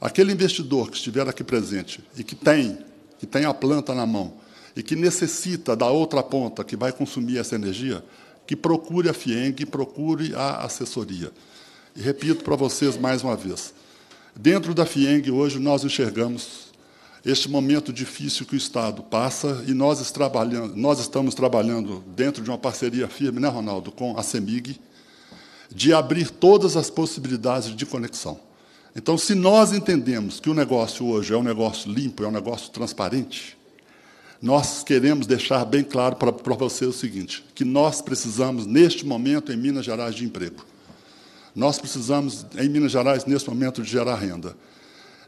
Aquele investidor que estiver aqui presente e que tem, que tem a planta na mão e que necessita da outra ponta que vai consumir essa energia, que procure a FIENG, procure a assessoria. E repito para vocês mais uma vez, dentro da FIENG hoje nós enxergamos este momento difícil que o Estado passa e nós, trabalhando, nós estamos trabalhando dentro de uma parceria firme, né, Ronaldo, com a CEMIG, de abrir todas as possibilidades de conexão. Então, se nós entendemos que o negócio hoje é um negócio limpo, é um negócio transparente, nós queremos deixar bem claro para, para vocês o seguinte: que nós precisamos, neste momento, em Minas Gerais, de emprego. Nós precisamos, em Minas Gerais, neste momento, de gerar renda.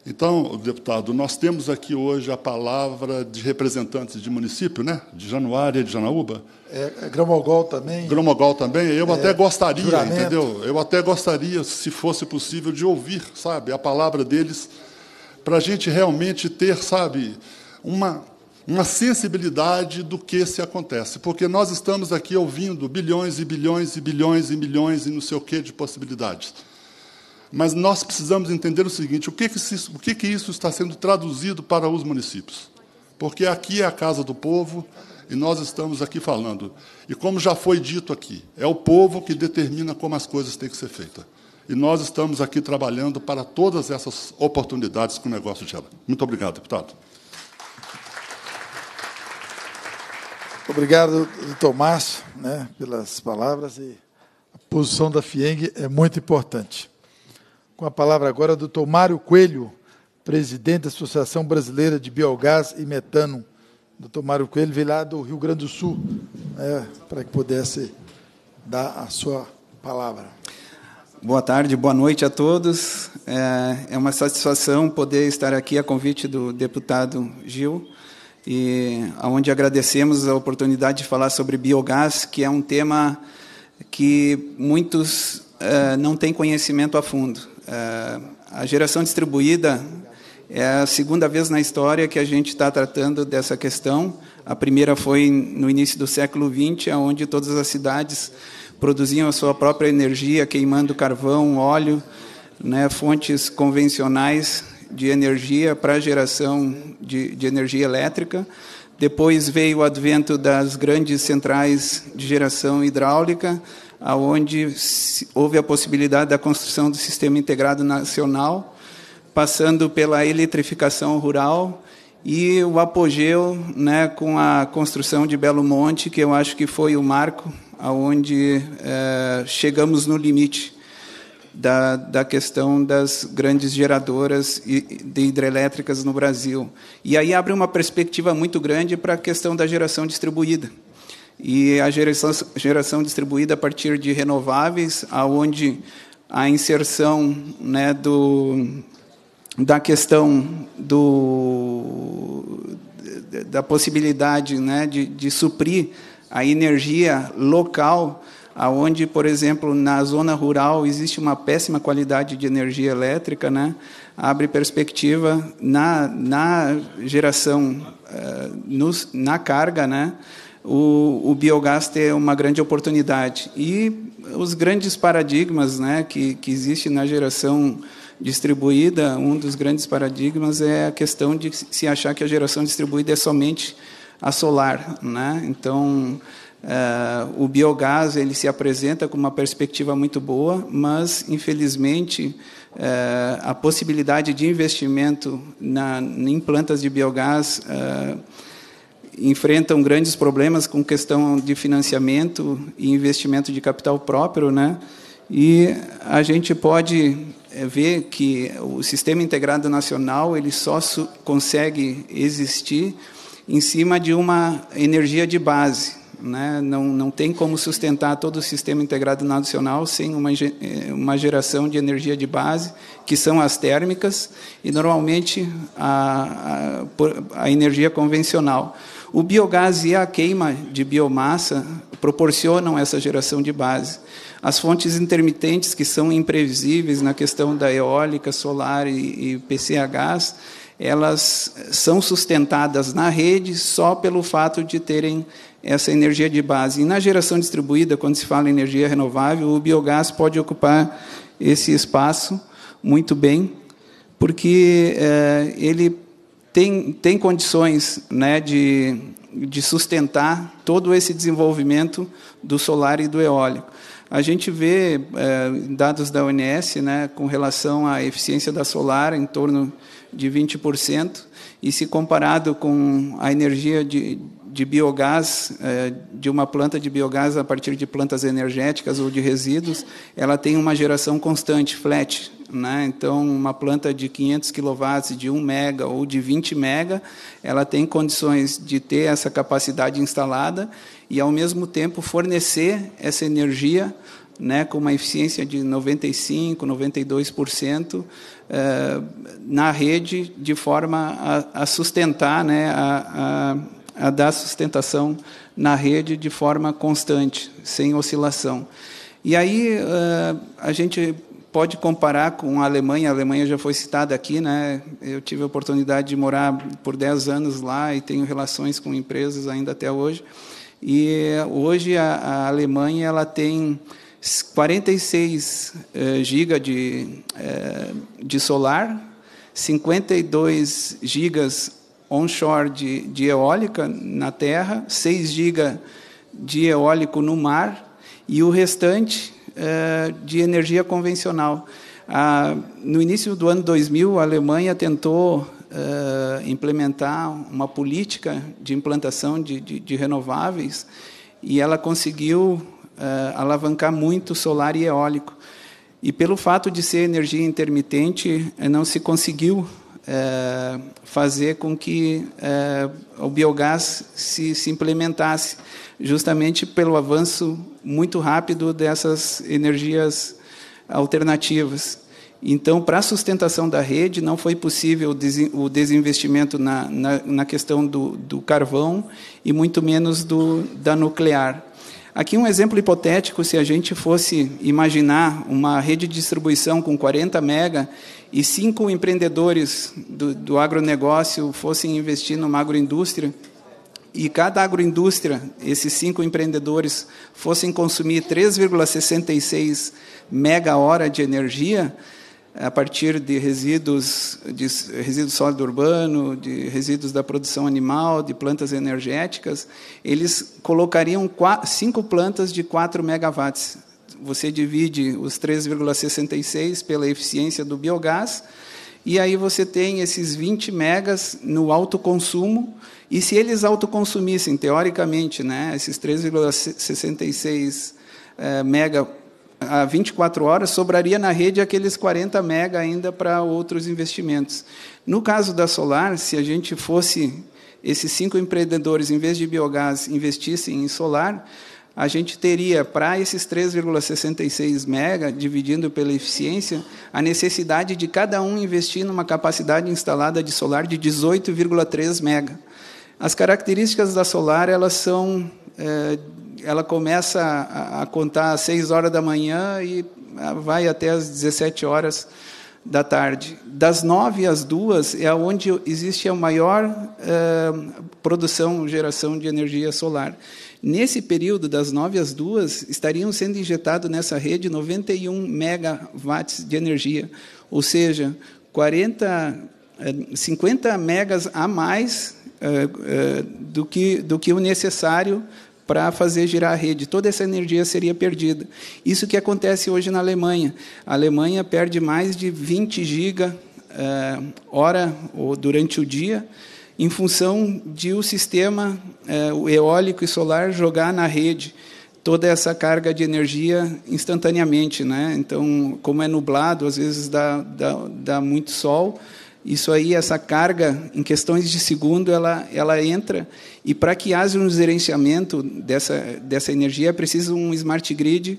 Então, deputado, nós temos aqui hoje a palavra de representantes de município, né? De Januária e de Janaúba. É, é Gramogol também. Gramogol também. Eu é, até gostaria, juramento. entendeu? Eu até gostaria, se fosse possível, de ouvir, sabe, a palavra deles, para a gente realmente ter, sabe, uma, uma sensibilidade do que se acontece. Porque nós estamos aqui ouvindo bilhões e bilhões e bilhões e milhões e não sei o quê de possibilidades. Mas nós precisamos entender o seguinte: o que, que, se, o que, que isso está sendo traduzido para os municípios? Porque aqui é a casa do povo e nós estamos aqui falando. E como já foi dito aqui, é o povo que determina como as coisas têm que ser feitas. E nós estamos aqui trabalhando para todas essas oportunidades que o negócio gera. Muito obrigado, deputado. Obrigado, doutor Márcio, né, pelas palavras. E a posição da FIENG é muito importante com a palavra agora do doutor Mário Coelho, presidente da Associação Brasileira de Biogás e Metano. Dr. Mário Coelho veio lá do Rio Grande do Sul, é, para que pudesse dar a sua palavra. Boa tarde, boa noite a todos. É, é uma satisfação poder estar aqui a convite do deputado Gil, e aonde agradecemos a oportunidade de falar sobre biogás, que é um tema que muitos é, não têm conhecimento a fundo a geração distribuída é a segunda vez na história que a gente está tratando dessa questão. A primeira foi no início do século XX, onde todas as cidades produziam a sua própria energia, queimando carvão, óleo, né, fontes convencionais de energia para geração de, de energia elétrica. Depois veio o advento das grandes centrais de geração hidráulica, aonde houve a possibilidade da construção do sistema integrado nacional, passando pela eletrificação rural e o apogeu, né, com a construção de Belo Monte, que eu acho que foi o marco aonde é, chegamos no limite da, da questão das grandes geradoras de hidrelétricas no Brasil. E aí abre uma perspectiva muito grande para a questão da geração distribuída e a geração, geração distribuída a partir de renováveis, aonde a inserção né, do, da questão do, da possibilidade né, de, de suprir a energia local, aonde, por exemplo, na zona rural existe uma péssima qualidade de energia elétrica, né? abre perspectiva na, na geração, uh, nos, na carga, né? o, o biogás é uma grande oportunidade. E os grandes paradigmas né, que, que existe na geração distribuída, um dos grandes paradigmas é a questão de se achar que a geração distribuída é somente a solar. Né? Então, uh, o biogás ele se apresenta com uma perspectiva muito boa, mas, infelizmente, uh, a possibilidade de investimento na, em plantas de biogás... Uh, enfrentam grandes problemas com questão de financiamento e investimento de capital próprio, né? E a gente pode eh, ver que o sistema integrado nacional ele só consegue existir em cima de uma energia de base, né? Não não tem como sustentar todo o sistema integrado nacional sem uma eh, uma geração de energia de base que são as térmicas e normalmente a, a, a energia convencional. O biogás e a queima de biomassa proporcionam essa geração de base. As fontes intermitentes, que são imprevisíveis na questão da eólica, solar e, e PCHs, elas são sustentadas na rede só pelo fato de terem essa energia de base. E na geração distribuída, quando se fala em energia renovável, o biogás pode ocupar esse espaço muito bem, porque é, ele tem, tem condições né, de, de sustentar todo esse desenvolvimento do solar e do eólico. A gente vê é, dados da ONS né, com relação à eficiência da solar em torno de 20%, e se comparado com a energia de, de biogás, é, de uma planta de biogás a partir de plantas energéticas ou de resíduos, ela tem uma geração constante, flat. Né? Então, uma planta de 500 kW, de 1 mega ou de 20 mega, ela tem condições de ter essa capacidade instalada e, ao mesmo tempo, fornecer essa energia né, com uma eficiência de 95%, 92% é, na rede, de forma a, a sustentar né, a a dar sustentação na rede de forma constante, sem oscilação. E aí eh, a gente pode comparar com a Alemanha, a Alemanha já foi citada aqui, né? Eu tive a oportunidade de morar por 10 anos lá e tenho relações com empresas ainda até hoje. E hoje a, a Alemanha ela tem 46 eh, GB de, eh, de solar, 52 gigas onshore de, de eólica na terra, 6 GB de eólico no mar e o restante eh, de energia convencional. Ah, no início do ano 2000, a Alemanha tentou eh, implementar uma política de implantação de, de, de renováveis e ela conseguiu eh, alavancar muito solar e eólico. E pelo fato de ser energia intermitente, não se conseguiu é, fazer com que é, o biogás se, se, implementasse, justamente pelo avanço muito rápido dessas energias alternativas. Então, para a sustentação da rede, não foi possível o desinvestimento na, na, na questão do, do, carvão e muito menos do, da nuclear. Aqui um exemplo hipotético, se a gente fosse imaginar uma rede de distribuição com 40 mega e cinco empreendedores do, do agronegócio fossem investir numa agroindústria, e cada agroindústria, esses cinco empreendedores, fossem consumir 3,66 mega-hora de energia a partir de resíduos, de resíduos sólido urbano, de resíduos da produção animal, de plantas energéticas, eles colocariam cinco plantas de 4 megawatts você divide os 3,66 pela eficiência do biogás, e aí você tem esses 20 megas no autoconsumo, e se eles autoconsumissem, teoricamente, né, esses 3,66 eh, mega a 24 horas, sobraria na rede aqueles 40 mega ainda para outros investimentos. No caso da solar, se a gente fosse esses cinco empreendedores, em vez de biogás, investissem em solar, a gente teria para esses 3,66 mega, dividindo pela eficiência, a necessidade de cada um investir numa capacidade instalada de solar de 18,3 mega. As características da solar elas são, é, ela começa a, a, contar às 6 horas da manhã e vai até às 17 horas da tarde. Das 9 às 2 é onde existe a maior é, produção, geração de energia solar. Nesse período, das 9 às 2, estariam sendo injetados nessa rede 91 megawatts de energia, ou seja, 40, 50 eh, megas a mais eh, eh, do, que, do que o necessário para fazer girar a rede. Toda essa energia seria perdida. Isso que acontece hoje na Alemanha. A Alemanha perde mais de 20 giga hora ou durante o dia em função de o sistema eh, eólico e solar jogar na rede toda essa carga de energia instantaneamente. Né? Então, como é nublado, às vezes dá, dá, dá muito sol, isso aí, essa carga, em questões de segundo, ela, ela entra. E para que haja um gerenciamento dessa, dessa energia, é preciso um smart grid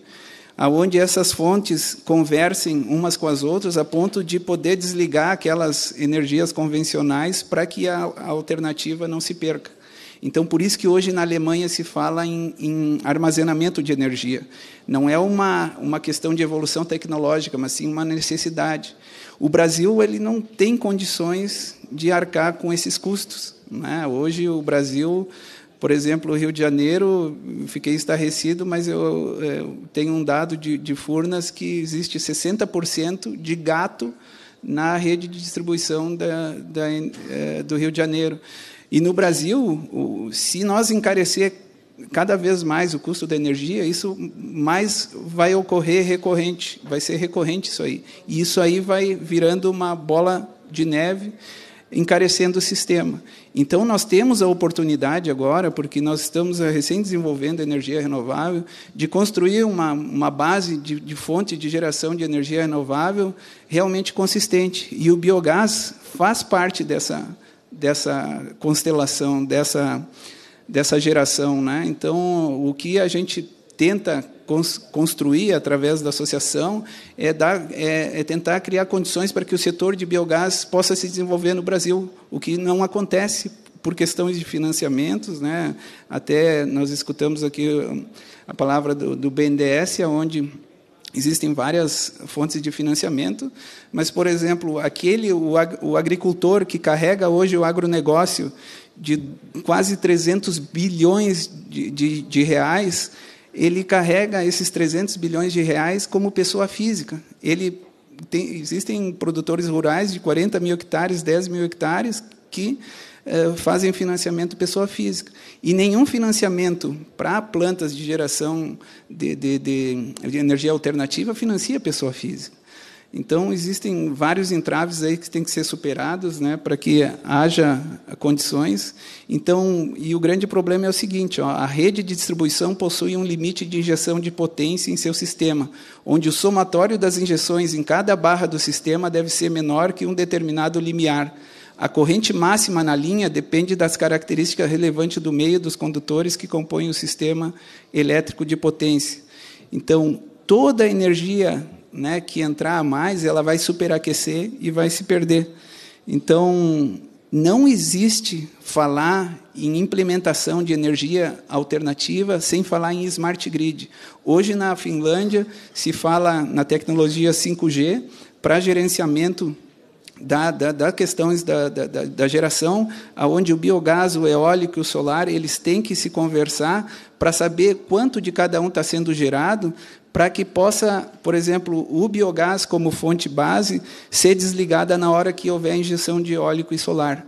aonde essas fontes conversem umas com as outras a ponto de poder desligar aquelas energias convencionais para que a, a, alternativa não se perca. Então, por isso que hoje na Alemanha se fala em, em armazenamento de energia. Não é uma, uma questão de evolução tecnológica, mas sim uma necessidade. O Brasil ele não tem condições de arcar com esses custos. Né? Hoje o Brasil por exemplo, o Rio de Janeiro, fiquei estarrecido, mas eu, eu é, tenho um dado de, de Furnas que existe 60% de gato na rede de distribuição da, da, é, do Rio de Janeiro. E no Brasil, o, se nós encarecer cada vez mais o custo da energia, isso mais vai ocorrer recorrente, vai ser recorrente isso aí. E isso aí vai virando uma bola de neve, encarecendo o sistema. Então, nós temos a oportunidade agora, porque nós estamos eh, recém desenvolvendo energia renovável, de construir uma, uma base de, de fonte de geração de energia renovável realmente consistente. E o biogás faz parte dessa, dessa constelação, dessa, dessa geração. Né? Então, o que a gente tenta construir através da associação é, dar, é, é, tentar criar condições para que o setor de biogás possa se desenvolver no Brasil, o que não acontece por questões de financiamentos, né? Até nós escutamos aqui hum, a palavra do, do BNDES, onde existem várias fontes de financiamento, mas por exemplo aquele o, o agricultor que carrega hoje o agronegócio de quase 300 bilhões de, de, de reais ele carrega esses 300 bilhões de reais como pessoa física. Ele tem, existem produtores rurais de 40 mil hectares, 10 mil hectares, que eh, fazem financiamento pessoa física. E nenhum financiamento para plantas de geração de, de, de, de energia alternativa financia pessoa física. Então, existem vários entraves aí que têm que ser superados né, para que haja condições. Então, e o grande problema é o seguinte: ó, a rede de distribuição possui um limite de injeção de potência em seu sistema, onde o somatório das injeções em cada barra do sistema deve ser menor que um determinado limiar. A corrente máxima na linha depende das características relevantes do meio dos condutores que compõem o sistema elétrico de potência. Então, toda a energia né, que entrar a mais, ela vai superaquecer e vai se perder. Então, não existe falar em implementação de energia alternativa sem falar em smart grid. Hoje, na Finlândia, se fala na tecnologia 5G para gerenciamento da, da, da questões da, da, da geração, aonde o biogás, o eólico e o solar, eles têm que se conversar para saber quanto de cada um está sendo gerado, para que possa, por exemplo, o biogás como fonte base ser desligada na hora que houver injeção de eólico e solar.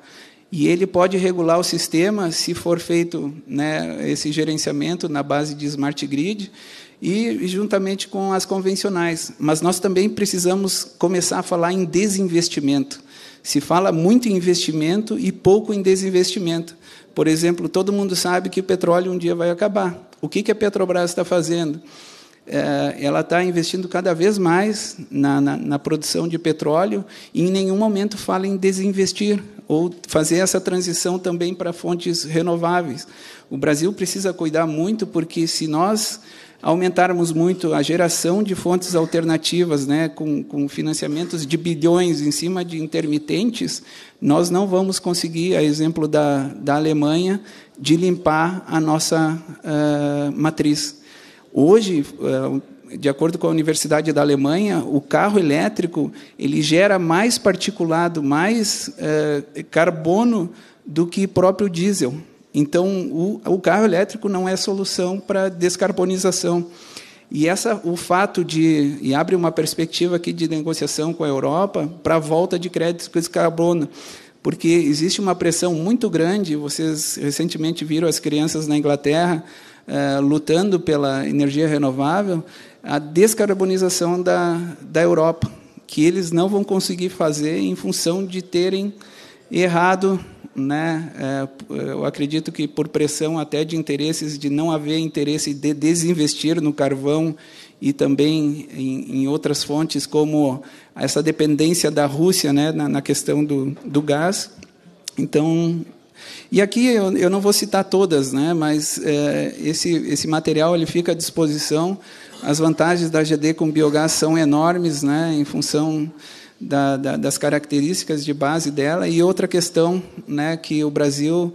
E ele pode regular o sistema se for feito né, esse gerenciamento na base de smart grid e juntamente com as convencionais. Mas nós também precisamos começar a falar em desinvestimento. Se fala muito em investimento e pouco em desinvestimento. Por exemplo, todo mundo sabe que o petróleo um dia vai acabar. O que a Petrobras está fazendo? Eh, ela está investindo cada vez mais na, na, na, produção de petróleo e em nenhum momento fala em desinvestir ou fazer essa transição também para fontes renováveis. O Brasil precisa cuidar muito, porque se nós aumentarmos muito a geração de fontes alternativas, né, com, com financiamentos de bilhões em cima de intermitentes, nós não vamos conseguir, a exemplo da, da Alemanha, de limpar a nossa uh, matriz Hoje, é, de acordo com a Universidade da Alemanha, o carro elétrico ele gera mais particulado, mais é, carbono do que próprio diesel. Então, o, carro elétrico não é solução para descarbonização. E essa, o fato de, e abre uma perspectiva aqui de negociação com a Europa para a volta de créditos com esse carbono, porque existe uma pressão muito grande. Vocês recentemente viram as crianças na Inglaterra eh, lutando pela energia renovável, a descarbonização da, da Europa, que eles não vão conseguir fazer em função de terem errado, né? Eh, eu acredito que por pressão até de interesses de não haver interesse de desinvestir no carvão e também em, em outras fontes como essa dependência da Rússia, né, na, na questão do, do gás. Então e aqui eu, eu não vou citar todas, né? mas é, esse, esse material ele fica à disposição. As vantagens da GD com biogás são enormes, né? em função da, da, das características de base dela. E outra questão né? que o Brasil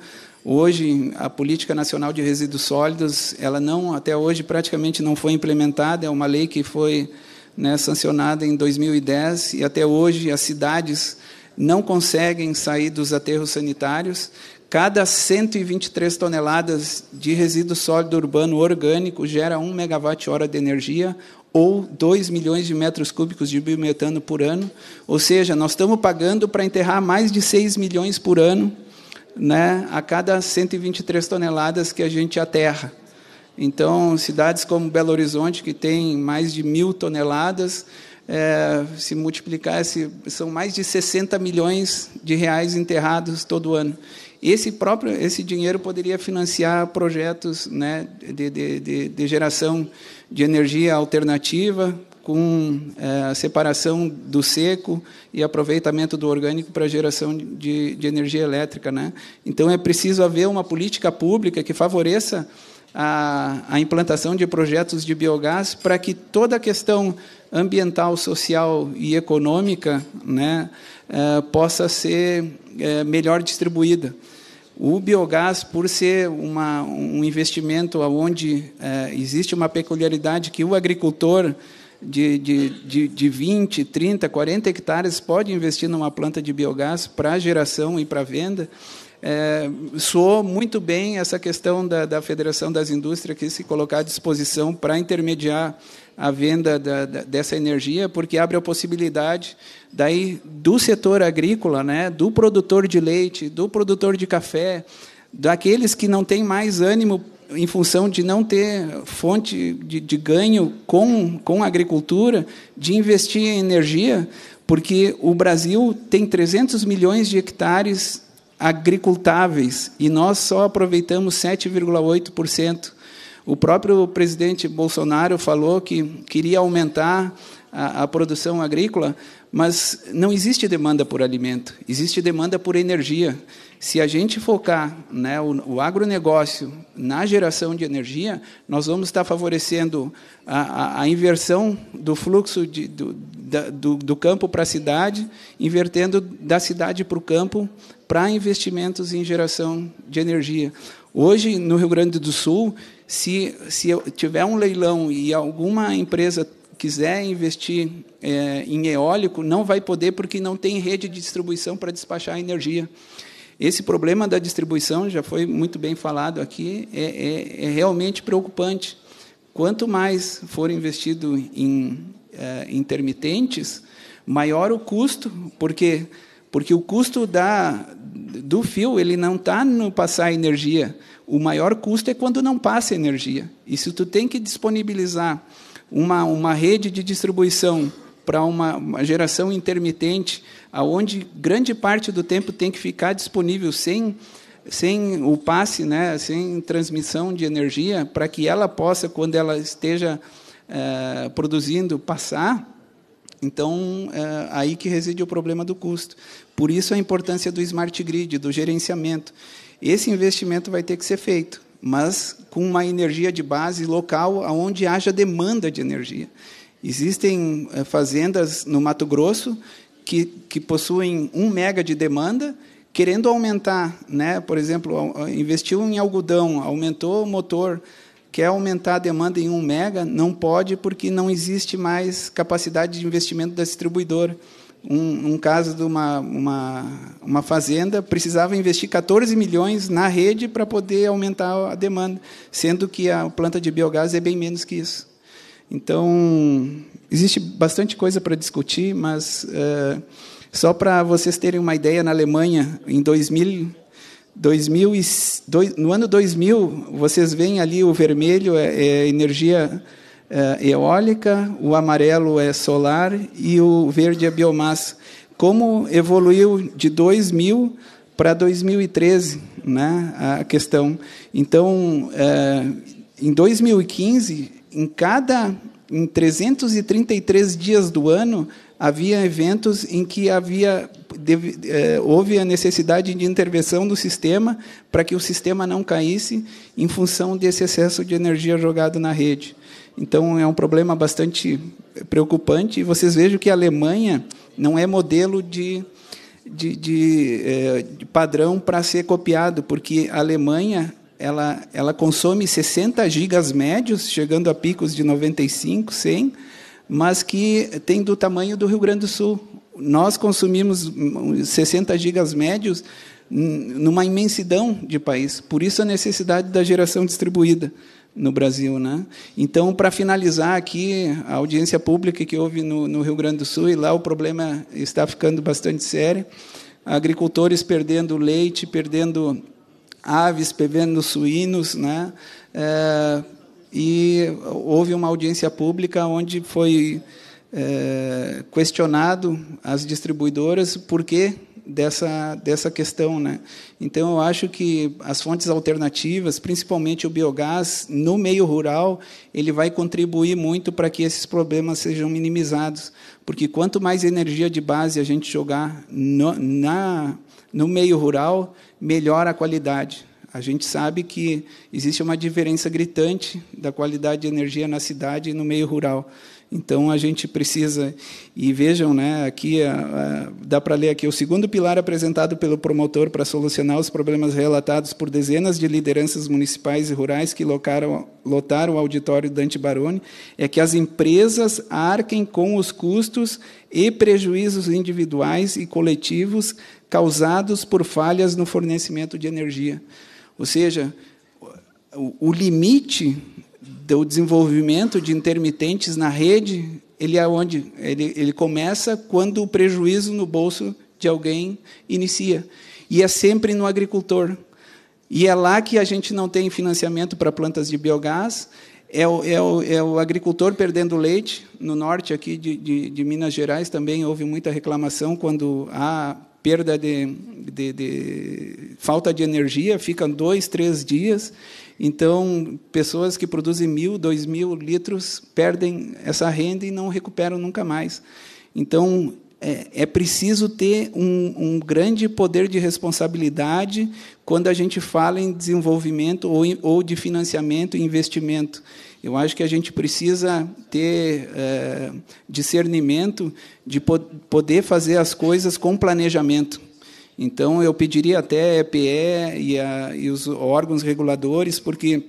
Hoje, a política nacional de resíduos sólidos, ela não, até hoje, praticamente não foi implementada. É uma lei que foi né, sancionada em 2010 e até hoje as cidades não conseguem sair dos aterros sanitários. Cada 123 toneladas de resíduo sólido urbano orgânico gera 1 megawatt-hora de energia ou 2 milhões de metros cúbicos de biometano por ano. Ou seja, nós estamos pagando para enterrar mais de 6 milhões por ano né, a cada 123 toneladas que a gente aterra. Então, cidades como Belo Horizonte, que tem mais de mil toneladas, é, se multiplicasse, são mais de 60 milhões de reais enterrados todo ano. Esse próprio esse dinheiro poderia financiar projetos né, de, de, de, de geração de energia alternativa, com é, a separação do seco e aproveitamento do orgânico para geração de, de, energia elétrica. Né? Então, é preciso haver uma política pública que favoreça a, a implantação de projetos de biogás para que toda a questão ambiental, social e econômica né, é, possa ser é, melhor distribuída. O biogás, por ser uma, um investimento onde é, existe uma peculiaridade que o agricultor de, de, de, de 20, 30, 40 hectares pode investir numa planta de biogás para geração e para venda, é, soou muito bem essa questão da, da Federação das Indústrias que se colocar à disposição para intermediar a venda da, da, dessa energia, porque abre a possibilidade daí do setor agrícola, né, do produtor de leite, do produtor de café, daqueles que não têm mais ânimo em função de não ter fonte de, de ganho com, com a agricultura, de investir em energia, porque o Brasil tem 300 milhões de hectares agricultáveis e nós só aproveitamos 7,8% o próprio presidente Bolsonaro falou que queria aumentar a, a produção agrícola, mas não existe demanda por alimento, existe demanda por energia. Se a gente focar né, o, o agronegócio na geração de energia, nós vamos estar favorecendo a, a, a inversão do fluxo de, do, da, do, do campo para a cidade, invertendo da cidade para o campo para investimentos em geração de energia. Hoje, no Rio Grande do Sul, se, se eu tiver um leilão e alguma empresa quiser investir é, em eólico, não vai poder porque não tem rede de distribuição para despachar a energia. Esse problema da distribuição, já foi muito bem falado aqui, é, é, é realmente preocupante. Quanto mais for investido em é, intermitentes, maior o custo, porque porque o custo da, do fio ele não está no passar energia. O maior custo é quando não passa energia. E se tu tem que disponibilizar uma, uma rede de distribuição para uma, uma geração intermitente, aonde grande parte do tempo tem que ficar disponível sem sem o passe, né, sem transmissão de energia, para que ela possa, quando ela esteja eh, produzindo, passar, então, é aí que reside o problema do custo. Por isso a importância do smart grid, do gerenciamento. Esse investimento vai ter que ser feito, mas com uma energia de base local onde haja demanda de energia. Existem eh, fazendas no Mato Grosso que, que possuem um mega de demanda querendo aumentar, né? Por exemplo, eh, investiu em algodão, aumentou o motor, quer aumentar a demanda em 1 mega, não pode porque não existe mais capacidade de investimento da distribuidora um, um, caso de uma, uma, uma fazenda precisava investir 14 milhões na rede para poder aumentar a demanda, sendo que a planta de biogás é bem menos que isso. Então, existe bastante coisa para discutir, mas eh, só para vocês terem uma ideia, na Alemanha, em 2000, 2000 e, dois, no ano 2000, vocês veem ali o vermelho, é, é energia é, eólica, o amarelo é solar e o verde é biomassa. Como evoluiu de 2000 para 2013 né, a questão. Então, é, em 2015, em cada em 333 dias do ano havia eventos em que havia deve, é, houve a necessidade de intervenção do sistema para que o sistema não caísse em função desse excesso de energia jogado na rede. Então é um problema bastante preocupante. E vocês vejam que a Alemanha não é modelo de, de, de, eh, de padrão para ser copiado, porque a Alemanha ela, ela consome 60 gigas médios, chegando a picos de 95, 100, mas que tem do tamanho do Rio Grande do Sul. Nós consumimos 60 gigas médios numa imensidão de país. Por isso a necessidade da geração distribuída no Brasil. Né? Então, para finalizar aqui, a audiência pública que houve no, no, Rio Grande do Sul, e lá o problema está ficando bastante sério, agricultores perdendo leite, perdendo aves, perdendo suínos, né? É, e houve uma audiência pública onde foi é, questionado as distribuidoras por que dessa, dessa questão. Né? Então, eu acho que as fontes alternativas, principalmente o biogás, no meio rural, ele vai contribuir muito para que esses problemas sejam minimizados. Porque quanto mais energia de base a gente jogar no, na, no meio rural, melhor a qualidade. A gente sabe que existe uma diferença gritante da qualidade de energia na cidade e no meio rural. Então a gente precisa e vejam, né, aqui a, a, dá para ler aqui o segundo pilar apresentado pelo promotor para solucionar os problemas relatados por dezenas de lideranças municipais e rurais que locaram, lotaram o auditório Dante Baroni é que as empresas arquem com os custos e prejuízos individuais e coletivos causados por falhas no fornecimento de energia. Ou seja, o, o limite do desenvolvimento de intermitentes na rede, ele é onde ele, ele começa quando o prejuízo no bolso de alguém inicia. E é sempre no agricultor. E é lá que a gente não tem financiamento para plantas de biogás, é o, é, o, é o, agricultor perdendo leite. No norte aqui de, de, de, Minas Gerais também houve muita reclamação quando há perda de, de falta de energia, ficam dois, três dias então, pessoas que produzem mil, dois mil litros perdem essa renda e não recuperam nunca mais. Então, é, é preciso ter um, um, grande poder de responsabilidade quando a gente fala em desenvolvimento ou, ou de financiamento e investimento. Eu acho que a gente precisa ter é, discernimento de po poder fazer as coisas com planejamento. Então, eu pediria até a EPE e, a, e os órgãos reguladores, porque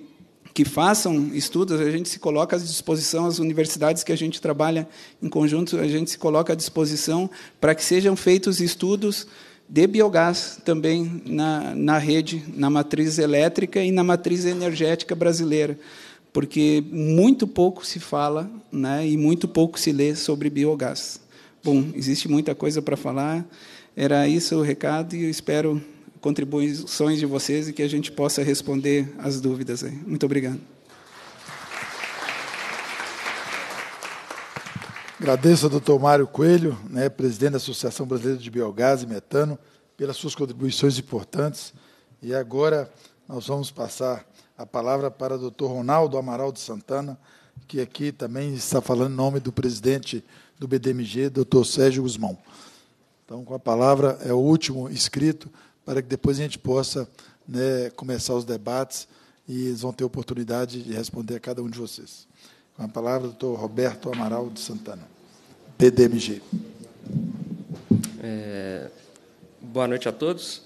que façam estudos, a gente se coloca à disposição, as universidades que a gente trabalha em conjunto, a gente se coloca à disposição para que sejam feitos estudos de biogás também na, na rede, na matriz elétrica e na matriz energética brasileira, porque muito pouco se fala né, e muito pouco se lê sobre biogás. Bom, existe muita coisa para falar. Era isso o recado e eu espero contribuições de vocês e que a gente possa responder as dúvidas. Aí. Muito obrigado. Agradeço ao doutor Mário Coelho, né, presidente da Associação Brasileira de Biogás e Metano, pelas suas contribuições importantes. E agora nós vamos passar a palavra para o doutor Ronaldo Amaral de Santana, que aqui também está falando em nome do presidente do BDMG, doutor Sérgio Guzmão. Então, com a palavra, é o último escrito, para que depois a gente possa né, começar os debates e eles vão ter oportunidade de responder a cada um de vocês. Com a palavra, doutor Roberto Amaral de Santana, PDMG. É, boa noite a todos.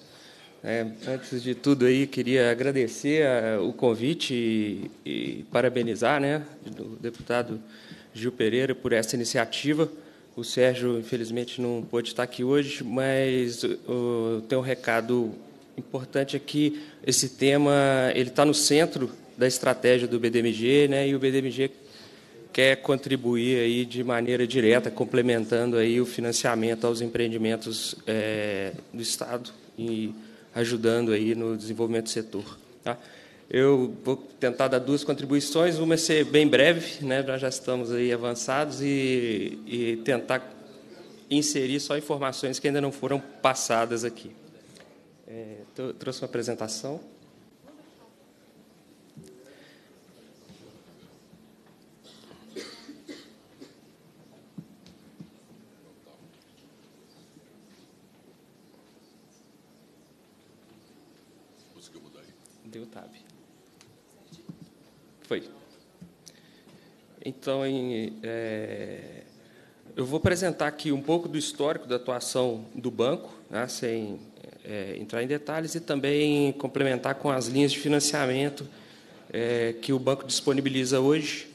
É, antes de tudo, aí, queria agradecer a, é, o convite e, e parabenizar né, o deputado Gil Pereira por essa iniciativa. O Sérgio, infelizmente, não pôde estar aqui hoje, mas tem um recado importante aqui. Esse tema ele está no centro da estratégia do BDMG, né? E o BDMG quer contribuir aí de maneira direta, complementando aí o financiamento aos empreendimentos é, do Estado e ajudando aí no desenvolvimento do setor. Tá? Eu vou tentar dar duas contribuições, uma é ser bem breve, né? nós já estamos aí avançados, e, e tentar inserir só informações que ainda não foram passadas aqui. É, trouxe uma apresentação. Deu tab. Então, em, é, eu vou apresentar aqui um pouco do histórico da atuação do banco, né, sem é, entrar em detalhes, e também complementar com as linhas de financiamento é, que o banco disponibiliza hoje,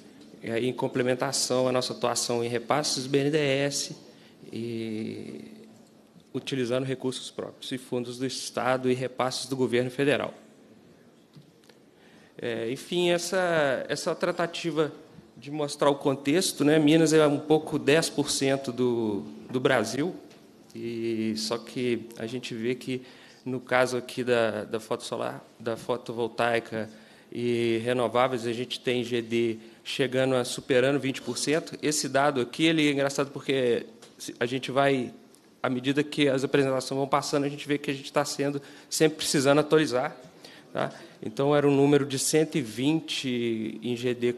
é, em complementação à nossa atuação em repasses BNDES e utilizando recursos próprios e fundos do Estado e repasses do governo federal. É, enfim, essa, essa tratativa de mostrar o contexto, né? Minas é um pouco 10% do, do Brasil, e só que a gente vê que no caso aqui da, da foto solar, da fotovoltaica e renováveis, a gente tem GD chegando a superando 20%. Esse dado aqui, ele é engraçado porque a gente vai à medida que as apresentações vão passando, a gente vê que a gente está sendo sempre precisando atualizar. Tá? Então, era um número de 120 em GD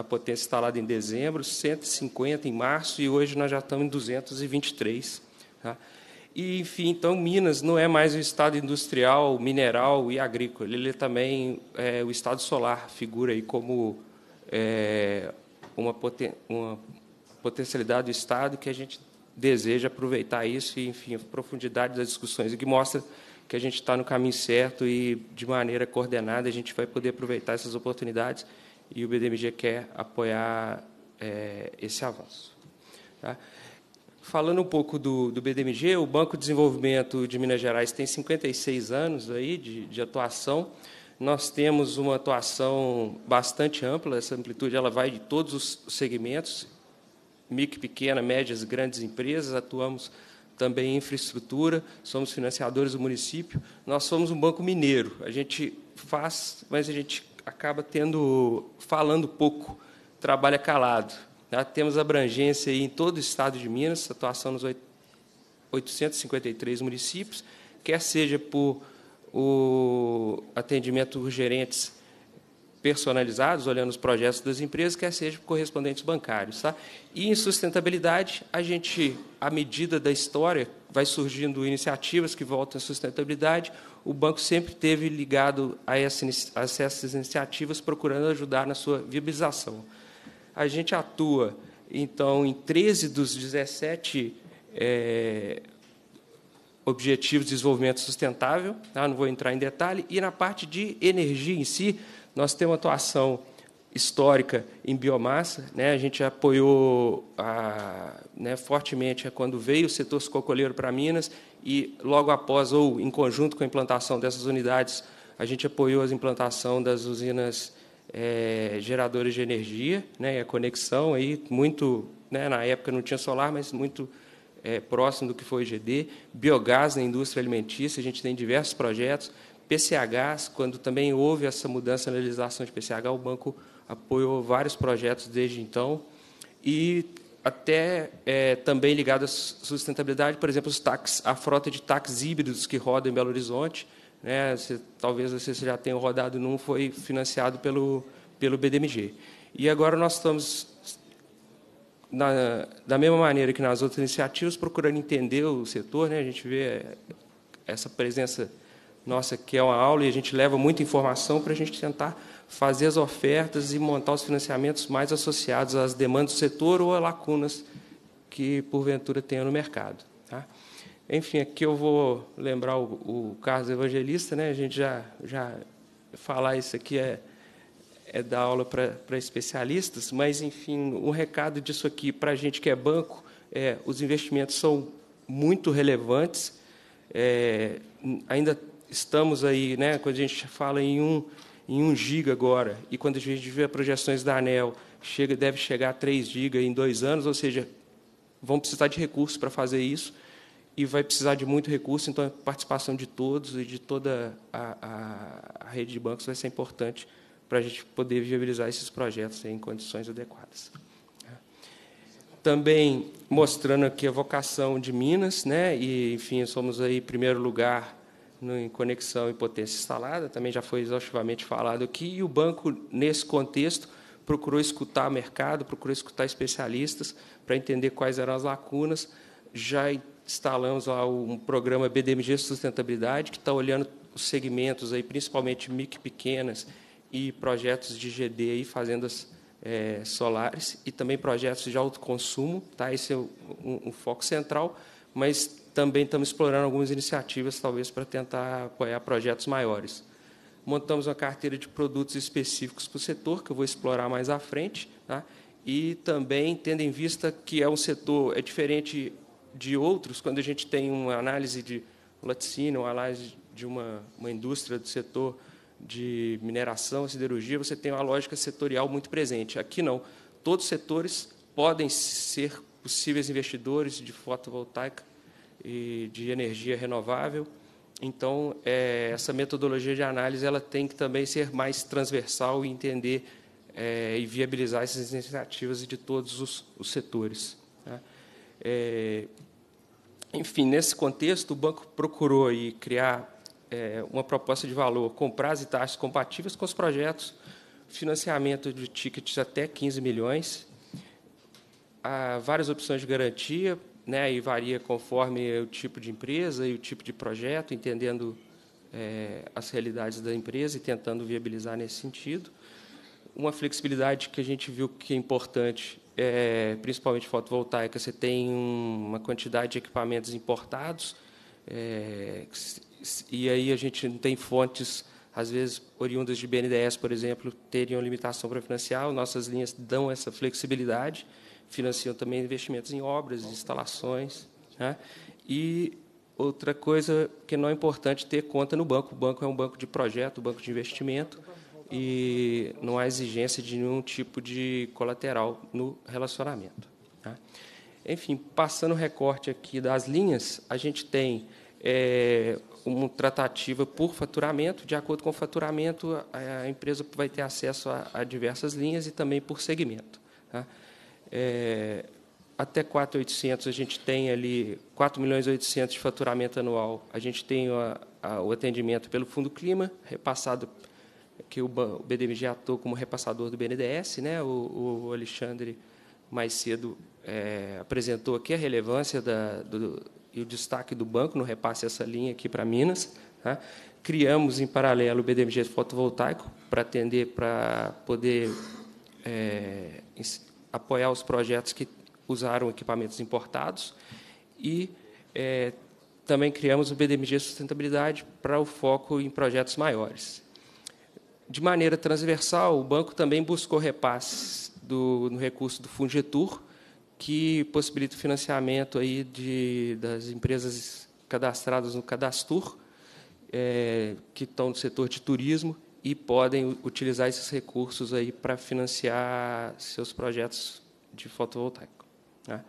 a potência instalada em dezembro, 150 em março, e hoje nós já estamos em 223. Tá? E, enfim, então Minas não é mais o estado industrial, mineral e agrícola, ele é também é, o estado solar, figura aí como é, uma, poten uma potencialidade do estado que a gente deseja aproveitar isso e, enfim, a profundidade das discussões, o que mostra que a gente está no caminho certo e, de maneira coordenada, a gente vai poder aproveitar essas oportunidades e o BDMG quer apoiar é, esse avanço. Tá? Falando um pouco do, do, BDMG, o Banco de Desenvolvimento de Minas Gerais tem 56 anos aí de, de atuação. Nós temos uma atuação bastante ampla, essa amplitude ela vai de todos os segmentos, micro, pequena, médias, grandes empresas, atuamos também em infraestrutura, somos financiadores do município. Nós somos um banco mineiro, a gente faz, mas a gente acaba tendo falando pouco, trabalha calado. Né? Temos abrangência em todo o estado de Minas, atuação nos 853 municípios, quer seja por o atendimento dos gerentes personalizados, olhando os projetos das empresas, quer seja por correspondentes bancários. Tá? E em sustentabilidade, a gente, à medida da história, vai surgindo iniciativas que voltam à sustentabilidade o banco sempre teve ligado a, essa, a essas iniciativas, procurando ajudar na sua viabilização. A gente atua, então, em 13 dos 17 é, eh, Objetivos de Desenvolvimento Sustentável, tá? não vou entrar em detalhe, e na parte de energia em si, nós temos atuação histórica em biomassa. Né? A gente apoiou a, ah, né, fortemente é quando veio o setor cocoleiro para Minas e, logo após, ou em conjunto com a implantação dessas unidades, a gente apoiou a implantação das usinas é, eh, geradoras de energia né, e a conexão, aí, muito, né, na época não tinha solar, mas muito é, próximo do que foi o GD, biogás na indústria alimentícia, a gente tem diversos projetos, PCHs, quando também houve essa mudança na legislação de PCH, o banco apoiou vários projetos desde então e até é, também ligado à sustentabilidade, por exemplo, os táxis, a frota de táxis híbridos que roda em Belo Horizonte, né? Você, talvez você já tenha rodado num, foi financiado pelo pelo BDMG. E agora nós estamos na, da mesma maneira que nas outras iniciativas, procurando entender o setor, né? a gente vê é, essa presença nossa que é uma aula e a gente leva muita informação para a gente tentar fazer as ofertas e montar os financiamentos mais associados às demandas do setor ou a lacunas que, porventura, tenha no mercado. Tá? Enfim, aqui eu vou lembrar o, o Carlos Evangelista, né? a gente já, já falar isso aqui é, é dar aula para especialistas, mas, enfim, o um recado disso aqui para a gente que é banco é os investimentos são muito relevantes, é, ainda estamos aí, né, quando a gente fala em um em 1 giga agora, e quando a gente vê projeções da ANEL, chega, deve chegar a 3 giga em dois anos, ou seja, vão precisar de recursos para fazer isso, e vai precisar de muito recurso, então a participação de todos e de toda a, a, a rede de bancos vai ser importante para a gente poder viabilizar esses projetos em condições adequadas. Também mostrando aqui a vocação de Minas, né? e, enfim, somos aí primeiro lugar em conexão e potência instalada, também já foi exaustivamente falado aqui, e o banco, nesse contexto, procurou escutar o mercado, procurou escutar especialistas para entender quais eram as lacunas. Já instalamos lá um programa BDMG Sustentabilidade, que está olhando os segmentos, aí, principalmente MIC pequenas e projetos de GD, aí, fazendas é, solares, e também projetos de autoconsumo. Tá? Esse é um, um foco central, mas também estamos explorando algumas iniciativas, talvez, para tentar apoiar projetos maiores. Montamos uma carteira de produtos específicos para o setor, que eu vou explorar mais à frente, tá? e também tendo em vista que é um setor é diferente de outros, quando a gente tem uma análise de laticínio, uma análise de uma, uma indústria do setor de mineração, siderurgia, você tem uma lógica setorial muito presente. Aqui não. Todos os setores podem ser possíveis investidores de fotovoltaica e de energia renovável. Então, é, essa metodologia de análise ela tem que também ser mais transversal e entender é, e viabilizar essas iniciativas de todos os, os setores. Né? É, enfim, nesse contexto, o banco procurou aí, criar é, uma proposta de valor com prazos e taxas compatíveis com os projetos, financiamento de tickets até 15 milhões, há várias opções de garantia né, e varia conforme o tipo de empresa e o tipo de projeto, entendendo é, as realidades da empresa e tentando viabilizar nesse sentido. Uma flexibilidade que a gente viu que é importante, é, principalmente fotovoltaica, você tem uma quantidade de equipamentos importados, é, e aí a gente não tem fontes, às vezes, oriundas de BNDES, por exemplo, teriam limitação para financiar, nossas linhas dão essa flexibilidade, financiam também investimentos em obras, instalações. Né? E outra coisa que não é importante ter conta no banco. O banco é um banco de projeto, um banco de investimento, e não há exigência de nenhum tipo de colateral no relacionamento. Né? Enfim, passando o recorte aqui das linhas, a gente tem é, uma tratativa por faturamento. De acordo com o faturamento, a, empresa vai ter acesso a, a diversas linhas e também por segmento. Tá? É, até 4.800 a gente tem ali 4 milhões de faturamento anual. A gente tem a, a, o atendimento pelo Fundo Clima, repassado que o, o BDMG atua como repassador do BNDES, né? O, o Alexandre mais cedo é, apresentou aqui a relevância da, do, e o destaque do banco no repasse essa linha aqui para Minas. Tá? Criamos em paralelo o BDMG fotovoltaico para atender, para poder é, apoiar os projetos que usaram equipamentos importados e é, também criamos o BDMG Sustentabilidade para o foco em projetos maiores. De maneira transversal, o banco também buscou repasses do, no recurso do Fungetur, que possibilita o financiamento aí de, das empresas cadastradas no Cadastur, é, que estão no setor de turismo e podem utilizar esses recursos aí para financiar seus projetos de fotovoltaico. Né?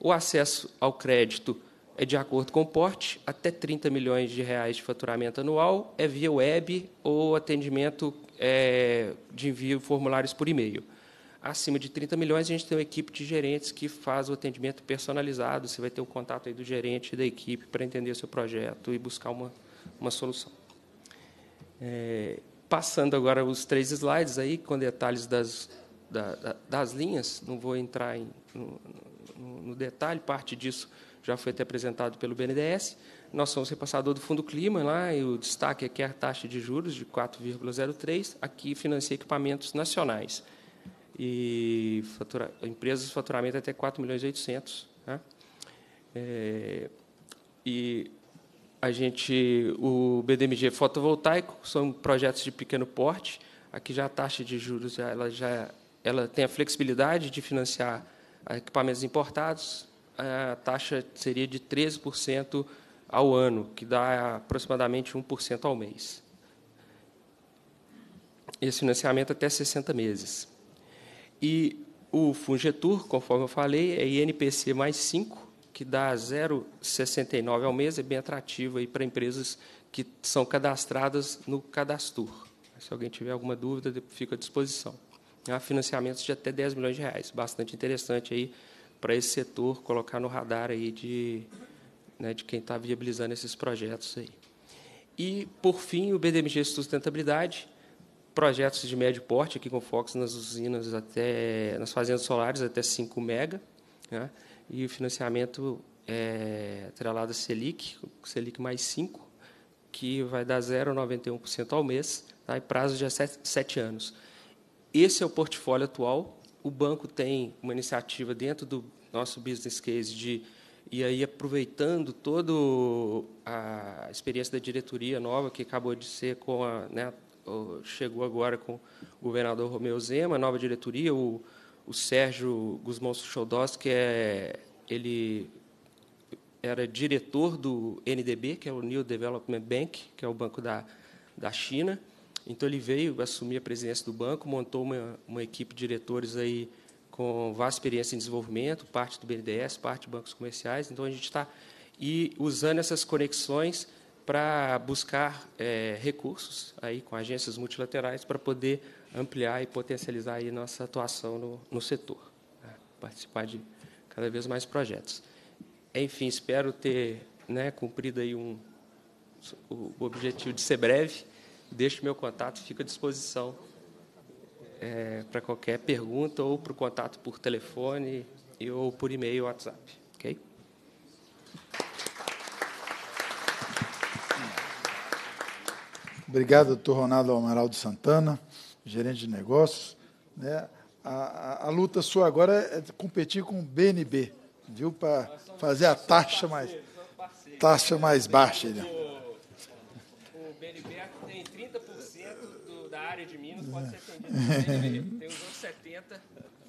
O acesso ao crédito é de acordo com o porte, até 30 milhões de reais de faturamento anual, é via web ou atendimento é, de envio formulários por e-mail. Acima de 30 milhões, a gente tem uma equipe de gerentes que faz o atendimento personalizado. Você vai ter o contato aí do gerente e da equipe para entender seu projeto e buscar uma, uma solução. É, Passando agora os três slides aí, com detalhes das, da, das linhas, não vou entrar em, no, no, no detalhe, parte disso já foi até apresentado pelo BNDES. Nós somos repassador do Fundo Clima, lá, e o destaque aqui é a taxa de juros de 4,03. Aqui financia equipamentos nacionais. E fatura, empresas, faturamento é até 4 milhões e 800. Né? É, e a gente, o BDMG é fotovoltaico são projetos de pequeno porte. Aqui já a taxa de juros ela já ela tem a flexibilidade de financiar equipamentos importados. A taxa seria de 13% ao ano, que dá aproximadamente 1% ao mês. Esse financiamento até 60 meses. E o Fungetur, conforme eu falei, é INPC mais 5, que dá 0,69 ao mês, é bem atrativo para empresas que são cadastradas no Cadastur. Se alguém tiver alguma dúvida, fica à disposição. Há é financiamentos de até 10 milhões de reais, bastante interessante aí para esse setor colocar no radar aí de, né, de quem está viabilizando esses projetos aí. E, por fim, o BDMG Sustentabilidade, projetos de médio porte, aqui com foco nas usinas até, nas fazendas solares até 5 mega, né? e o financiamento é, atrelado a Selic, Selic mais 5, que vai dar 0,91% ao mês, tá? e prazo de 7 é anos. Esse é o portfólio atual. O banco tem uma iniciativa dentro do nosso business case de e aí aproveitando toda a experiência da diretoria nova que acabou de ser com a né, chegou agora com o governador Romeu Zema, nova diretoria, o o Sérgio Guzmão Suchodós, que é, ele era diretor do NDB, que é o New Development Bank, que é o banco da, da China. Então, ele veio assumir a presidência do banco, montou uma, uma equipe de diretores aí com vasta experiência em desenvolvimento, parte do BNDES, parte de bancos comerciais. Então, a gente está e usando essas conexões para buscar é, recursos aí com agências multilaterais para poder ampliar e potencializar aí nossa atuação no, no setor, né? participar de cada vez mais projetos. Enfim, espero ter né, cumprido aí um, o objetivo de ser breve. Deixo meu contato, fico à disposição é, para qualquer pergunta ou para o contato por telefone e, ou por e-mail, WhatsApp, ok? Obrigado, doutor Ronaldo Amaral de Santana gerente de negócios, né? A, a, a luta sua agora é, é competir com o BNB, viu? Para fazer a taxa mais taxa mais baixa. Né? O, BNB tem 30% da área de Minas pode ser atendido tem os outros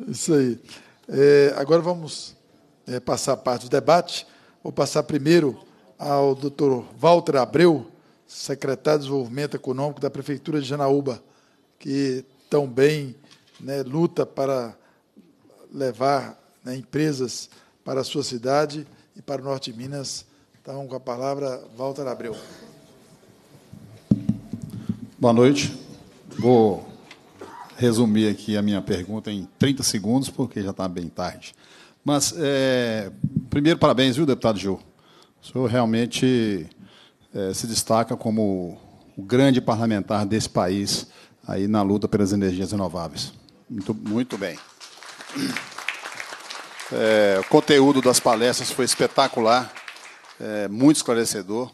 70%. Isso aí. É, agora vamos é, passar a parte do debate. Vou passar primeiro ao doutor Walter Abreu, secretário de Desenvolvimento Econômico da Prefeitura de Janaúba que também né, luta para levar né, empresas para a sua cidade e para o norte de Minas. Então, com a palavra, Walter Abreu. Boa noite. Vou resumir aqui a minha pergunta em 30 segundos, porque já está bem tarde. Mas, é, primeiro, parabéns, viu, deputado Gil? O senhor realmente é, se destaca como o grande parlamentar desse país aí na luta pelas energias renováveis. Muito, muito bem. É, o conteúdo das palestras foi espetacular, é, muito esclarecedor.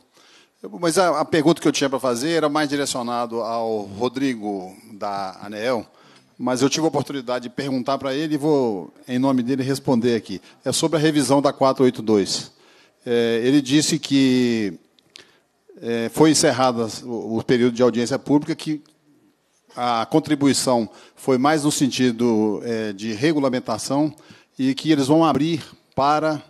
Mas a, a, pergunta que eu tinha para fazer era mais direcionado ao Rodrigo da Anel, mas eu tive a oportunidade de perguntar para ele e vou, em nome dele, responder aqui. É sobre a revisão da 482. É, ele disse que é, foi encerrado o, o período de audiência pública que a contribuição foi mais no sentido é, de regulamentação e que eles vão abrir para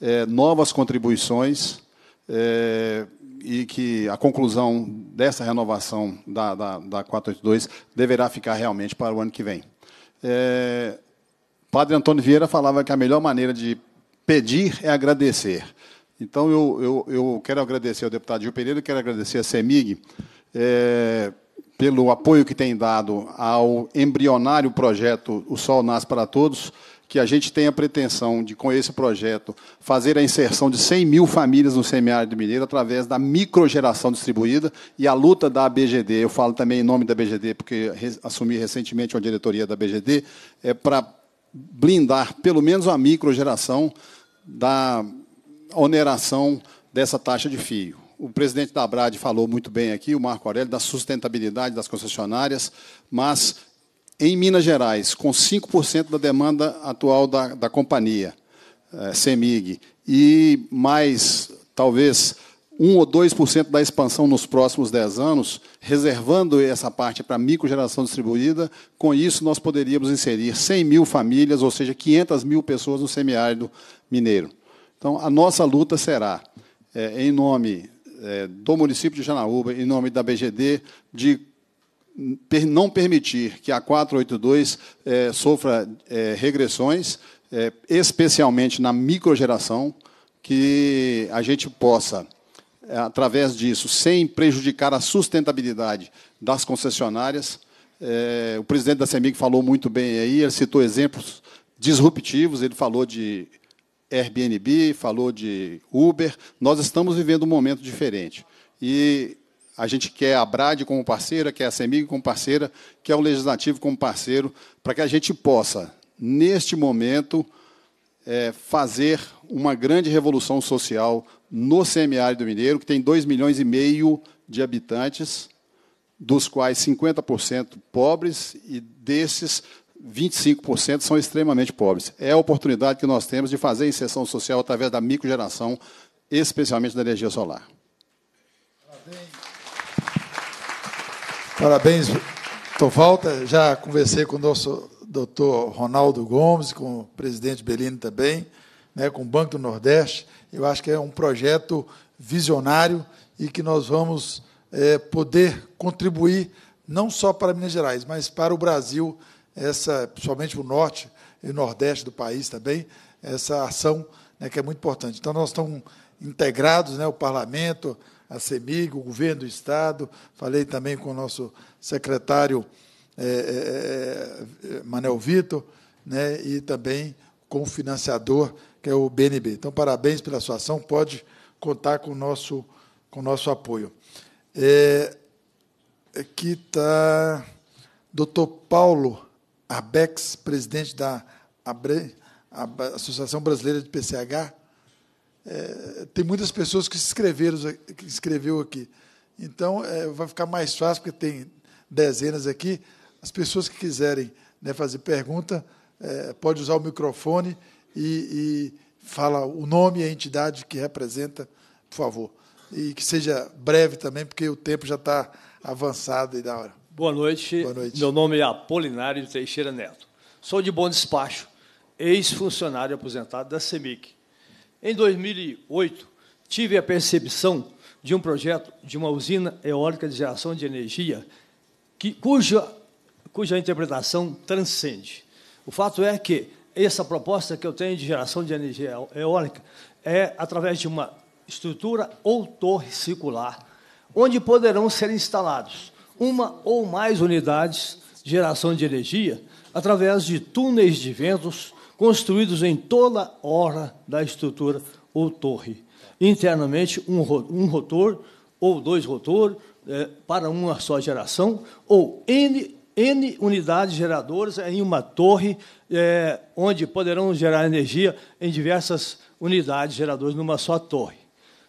é, novas contribuições é, e que a conclusão dessa renovação da, da, da 482 deverá ficar realmente para o ano que vem. É, padre Antônio Vieira falava que a melhor maneira de pedir é agradecer. Então, eu, eu, eu quero agradecer ao deputado Gil Pereira, quero agradecer a CEMIG pelo apoio que tem dado ao embrionário projeto O Sol Nasce para Todos, que a gente tem a pretensão de, com esse projeto, fazer a inserção de 100 mil famílias no semiárido mineiro através da microgeração distribuída e a luta da BGD. Eu falo também em nome da BGD, porque assumi recentemente uma diretoria da BGD, é para blindar pelo menos a microgeração da oneração dessa taxa de fio o presidente da Abrad falou muito bem aqui, o Marco Aurélio, da sustentabilidade das concessionárias, mas em Minas Gerais, com 5% da demanda atual da, da companhia, é, CEMIG, e mais, talvez, 1 ou 2% da expansão nos próximos 10 anos, reservando essa parte para microgeração distribuída, com isso nós poderíamos inserir 100 mil famílias, ou seja, 500 mil pessoas no semiárido mineiro. Então, a nossa luta será, é, em nome é, do município de Janaúba, em nome da BGD, de não permitir que a 482 é, sofra é, regressões, é, especialmente na microgeração, que a gente possa, é, através disso, sem prejudicar a sustentabilidade das concessionárias, é, o presidente da CEMIG falou muito bem aí, ele citou exemplos disruptivos, ele falou de Airbnb, falou de Uber. Nós estamos vivendo um momento diferente. E a gente quer a Brad como parceira, quer a Semig como parceira, quer o Legislativo como parceiro, para que a gente possa, neste momento, é, fazer uma grande revolução social no semiárido mineiro, que tem 2 milhões e meio de habitantes, dos quais 50% pobres, e desses 25% são extremamente pobres. É a oportunidade que nós temos de fazer inserção social através da microgeração, especialmente da energia solar. Parabéns, Falta. Já conversei com o nosso doutor Ronaldo Gomes, com o presidente Bellini também, né, com o Banco do Nordeste. Eu acho que é um projeto visionário e que nós vamos é, poder contribuir não só para Minas Gerais, mas para o Brasil essa, principalmente para o norte e nordeste do país também, essa ação né, que é muito importante. Então, nós estamos integrados, né, o parlamento, a CEMIG, o governo do Estado, falei também com o nosso secretário é, é, Manel Vitor, né, e também com o financiador, que é o BNB. Então, parabéns pela sua ação, pode contar com o nosso, com o nosso apoio. É, aqui está doutor Paulo Abex, presidente da Abre, Associação Brasileira de PCH, é, eh, tem muitas pessoas que se inscreveram, que escreveu aqui. Então, é, vai ficar mais fácil, porque tem dezenas aqui. As pessoas que quiserem né, fazer pergunta, é, pode usar o microfone e, e fala o nome e a entidade que representa, por favor. E que seja breve também, porque o tempo já está avançado e da hora. Boa noite. Boa noite. Meu nome é Apolinário Teixeira Neto. Sou de Bom Despacho, ex-funcionário aposentado da CEMIC. Em 2008, tive a percepção de um projeto de uma usina eólica de geração de energia que, cuja, cuja interpretação transcende. O fato é que essa proposta que eu tenho de geração de energia eólica é através de uma estrutura ou torre circular, onde poderão ser instalados uma ou mais unidades de geração de energia através de túneis de ventos construídos em toda hora da estrutura ou torre. Internamente, um, um rotor ou dois rotores eh, é, para uma só geração, ou N, N unidades geradoras em uma torre, é, onde poderão gerar energia em diversas unidades geradoras numa só torre.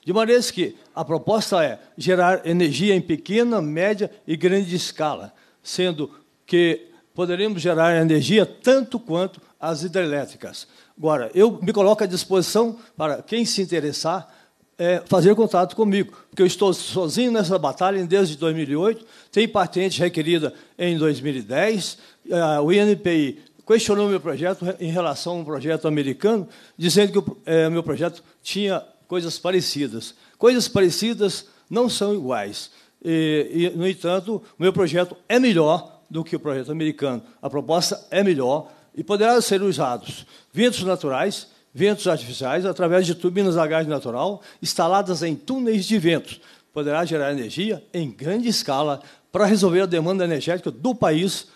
De maneira que a proposta é gerar energia em pequena, média e grande escala, sendo que poderemos gerar energia tanto quanto as hidrelétricas. Agora, eu me coloco à disposição para quem se interessar é, fazer contato comigo, porque eu estou sozinho nessa batalha desde 2008, tem patente requerida em 2010, é, o INPI questionou meu projeto em relação a um projeto americano, dizendo que o é, meu projeto tinha coisas parecidas. Coisas parecidas não são iguais. E, e, no entanto, o meu projeto é melhor do que o projeto americano. A proposta é melhor e poderá ser usados ventos naturais, ventos artificiais, através de turbinas a gás natural instaladas em túneis de ventos. Poderá gerar energia em grande escala para resolver a demanda energética do país,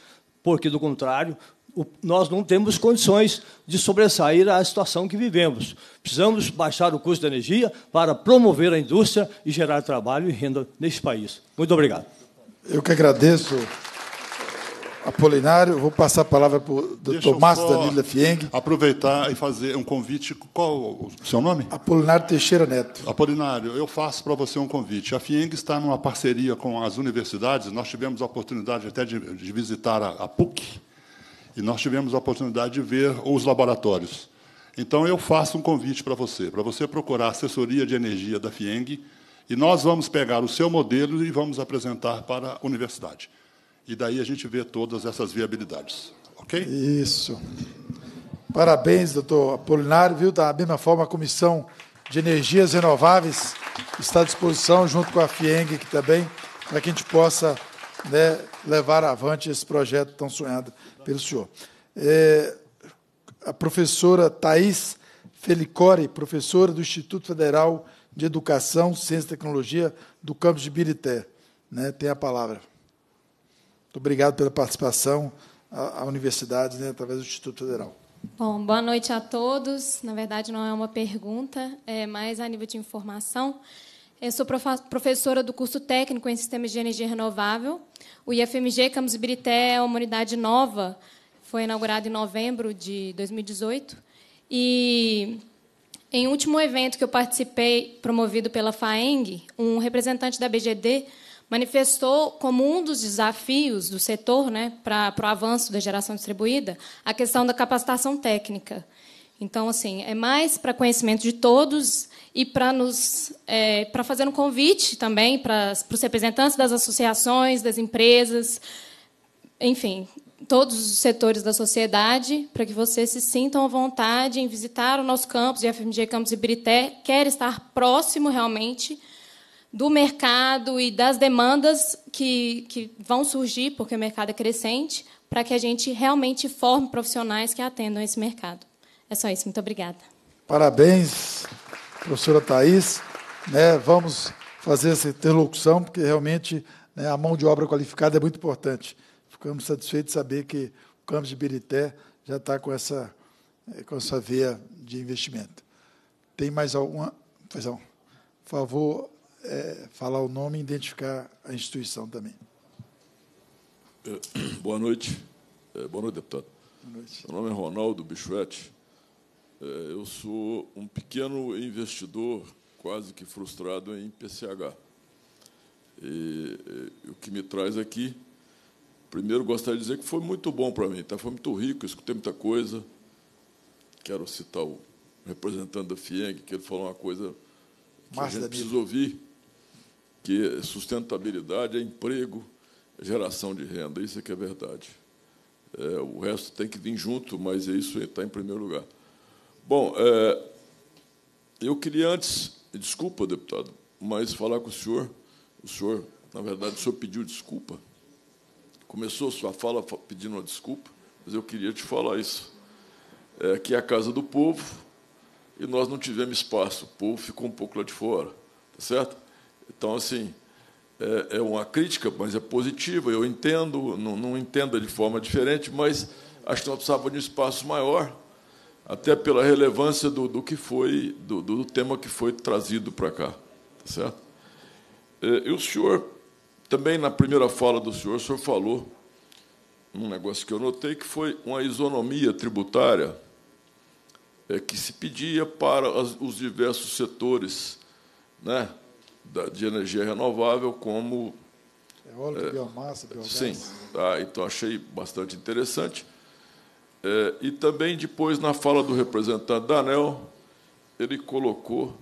porque, do contrário, nós não temos condições de sobressair à situação que vivemos. Precisamos baixar o custo da energia para promover a indústria e gerar trabalho e renda neste país. Muito obrigado. Eu que agradeço. Apolinário, vou passar a palavra para o doutor Márcio Danilo Fieng. Aproveitar e fazer um convite. Qual o seu nome? Apolinário Teixeira Neto. Apolinário, eu faço para você um convite. A Fieng está numa parceria com as universidades. Nós tivemos a oportunidade até de, de visitar a, a PUC, e nós tivemos a oportunidade de ver os laboratórios. Então, eu faço um convite para você, para você procurar a assessoria de energia da FIENG, e nós vamos pegar o seu modelo e vamos apresentar para a universidade. E daí a gente vê todas essas viabilidades. Ok? Isso. Parabéns, doutor Apolinário, viu? Da mesma forma, a Comissão de Energias Renováveis está à disposição, junto com a FIENG que também, para que a gente possa né, levar avante esse projeto tão sonhado pelo senhor. É, a professora Thais Felicore, professora do Instituto Federal de Educação, Ciência e Tecnologia do campus de Birité. Né, tem a palavra. Muito obrigado pela participação à, à universidade, né, através do Instituto Federal. Bom, boa noite a todos. Na verdade, não é uma pergunta, é mais a nível de informação. Eu sou professora do curso técnico em Sistemas de Energia Renovável. O IFMG Campus Ibirité é uma unidade nova, foi inaugurada em novembro de 2018. E em um último evento que eu participei, promovido pela FAENG, um representante da BGD manifestou como um dos desafios do setor né, para o avanço da geração distribuída a questão da capacitação técnica. Então, assim, é mais para conhecimento de todos e para nos é, para fazer um convite também para, para os representantes das associações, das empresas, enfim, todos os setores da sociedade, para que vocês se sintam à vontade em visitar o nosso campus, a FMG Campus Ibirité, quer estar próximo realmente do mercado e das demandas que, que vão surgir, porque o mercado é crescente, para que a gente realmente forme profissionais que atendam esse mercado. É só isso, muito obrigada. Parabéns, professora Thais. Né, vamos fazer essa interlocução, porque realmente né, a mão de obra qualificada é muito importante. Ficamos satisfeitos de saber que o campus de Birité já está com essa, eh, com essa veia de investimento. Tem mais alguma? Pois não. Por favor, é, falar o nome e identificar a instituição também. Eh, (clears throat) boa noite. Boa noite, deputado. Boa noite. Meu nome é Ronaldo Bichuete. É, eu sou um pequeno investidor quase que frustrado em PCH. E, e, o que me traz aqui, primeiro gostaria de dizer que foi muito bom para mim, tá? foi muito rico, escutei muita coisa. Quero citar o representante da FIENG, que ele falou uma coisa que Márcio a gente precisa ouvir, que é sustentabilidade é emprego, é geração de renda, isso é que é verdade. É, o resto tem que vir junto, mas isso está em primeiro lugar. Bom, é, eu queria antes, desculpa, deputado, mas falar com o senhor. O senhor, na verdade, o senhor pediu desculpa. Começou sua fala pedindo uma desculpa, mas eu queria te falar isso. É, que é a casa do povo e nós não tivemos espaço. O povo ficou um pouco lá de fora, tá certo? Então, assim, é, é uma crítica, mas é positiva. Eu entendo, não, não entendo de forma diferente, mas acho que nós precisávamos de um espaço maior até pela relevância do, do que foi, do, do, tema que foi trazido para cá. Tá certo? É, e o senhor, também na primeira fala do senhor, o senhor falou um negócio que eu notei, que foi uma isonomia tributária é, que se pedia para os diversos setores né, da, de energia renovável, como. Eólica, é, biomassa, biogás. Sim, ah então achei bastante interessante. É, e também depois, na fala do representante da ANEL, ele colocou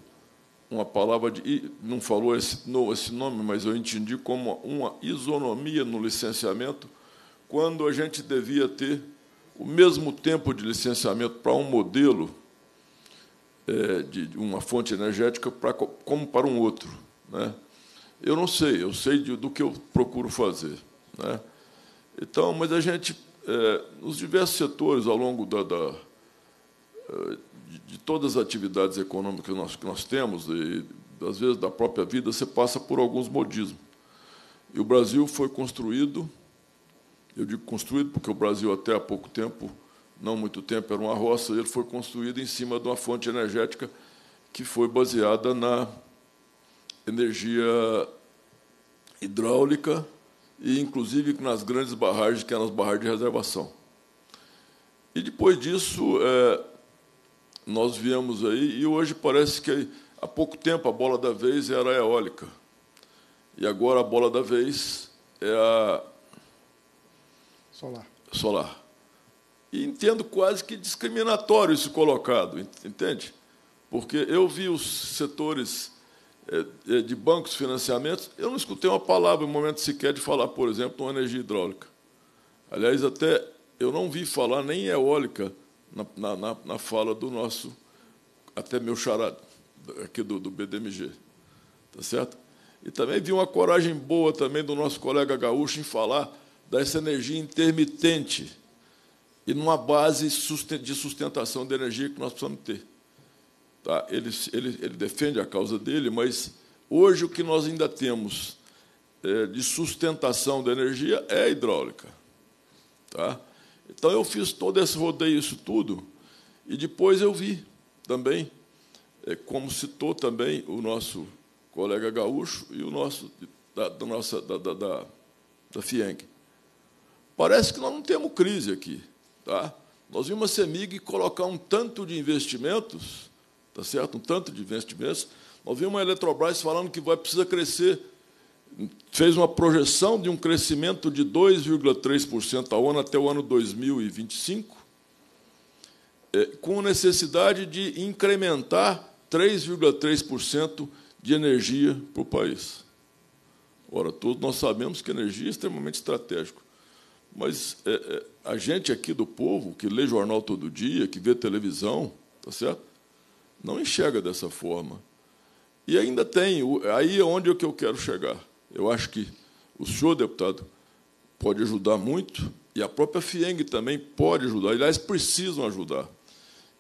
uma palavra de. não falou esse, esse nome, mas eu entendi como uma isonomia no licenciamento, quando a gente devia ter o mesmo tempo de licenciamento para um modelo é, de uma fonte energética para, como para um outro. Né? Eu não sei, eu sei de, do que eu procuro fazer. Né? Então, mas a gente é, nos diversos setores ao longo da, da é, de, de, todas as atividades econômicas que nós, que nós temos, e às vezes da própria vida, você passa por alguns modismos. E o Brasil foi construído, eu digo construído porque o Brasil até há pouco tempo, não muito tempo, era uma roça, ele foi construído em cima de uma fonte energética que foi baseada na energia hidráulica, e inclusive nas grandes barragens, que eram é as barragens de reservação. E depois disso, é, nós viemos aí, e hoje parece que há pouco tempo a bola da vez era a eólica. E agora a bola da vez é a. Solar. Solar. E entendo quase que discriminatório isso colocado, entende? Porque eu vi os setores é, é, de bancos, financiamentos, eu não escutei uma palavra, um momento sequer, de falar, por exemplo, de uma energia hidráulica. Aliás, até eu não vi falar nem eólica na, na, na fala do nosso, até meu chará aqui do, do BDMG. está certo? E também vi uma coragem boa também do nosso colega gaúcho em falar dessa energia intermitente e numa base de sustentação de energia que nós precisamos ter. Tá? Ele, ele, ele defende a causa dele, mas hoje o que nós ainda temos é, de sustentação da energia é a hidráulica. Tá? Então eu fiz todo esse rodeio, isso tudo, e depois eu vi também, é, como citou também o nosso colega gaúcho e o nosso da, da nossa da, da, da, da Fieng. Parece que nós não temos crise aqui, tá? Nós vimos a Semig colocar um tanto de investimentos tá certo? Um tanto de investimentos. Nós vimos uma Eletrobras falando que vai precisar crescer, fez uma projeção de um crescimento de 2,3% ao ano até o ano 2025, é, com necessidade de incrementar 3,3% de energia para o país. Ora, todos nós sabemos que energia é extremamente estratégico. Mas é, é, a gente aqui do povo, que lê jornal todo dia, que vê televisão, tá certo? não enxerga dessa forma. E ainda tem, aí é onde é que eu quero chegar. Eu acho que o senhor, deputado, pode ajudar muito, e a própria FIENG também pode ajudar, aliás, precisam ajudar.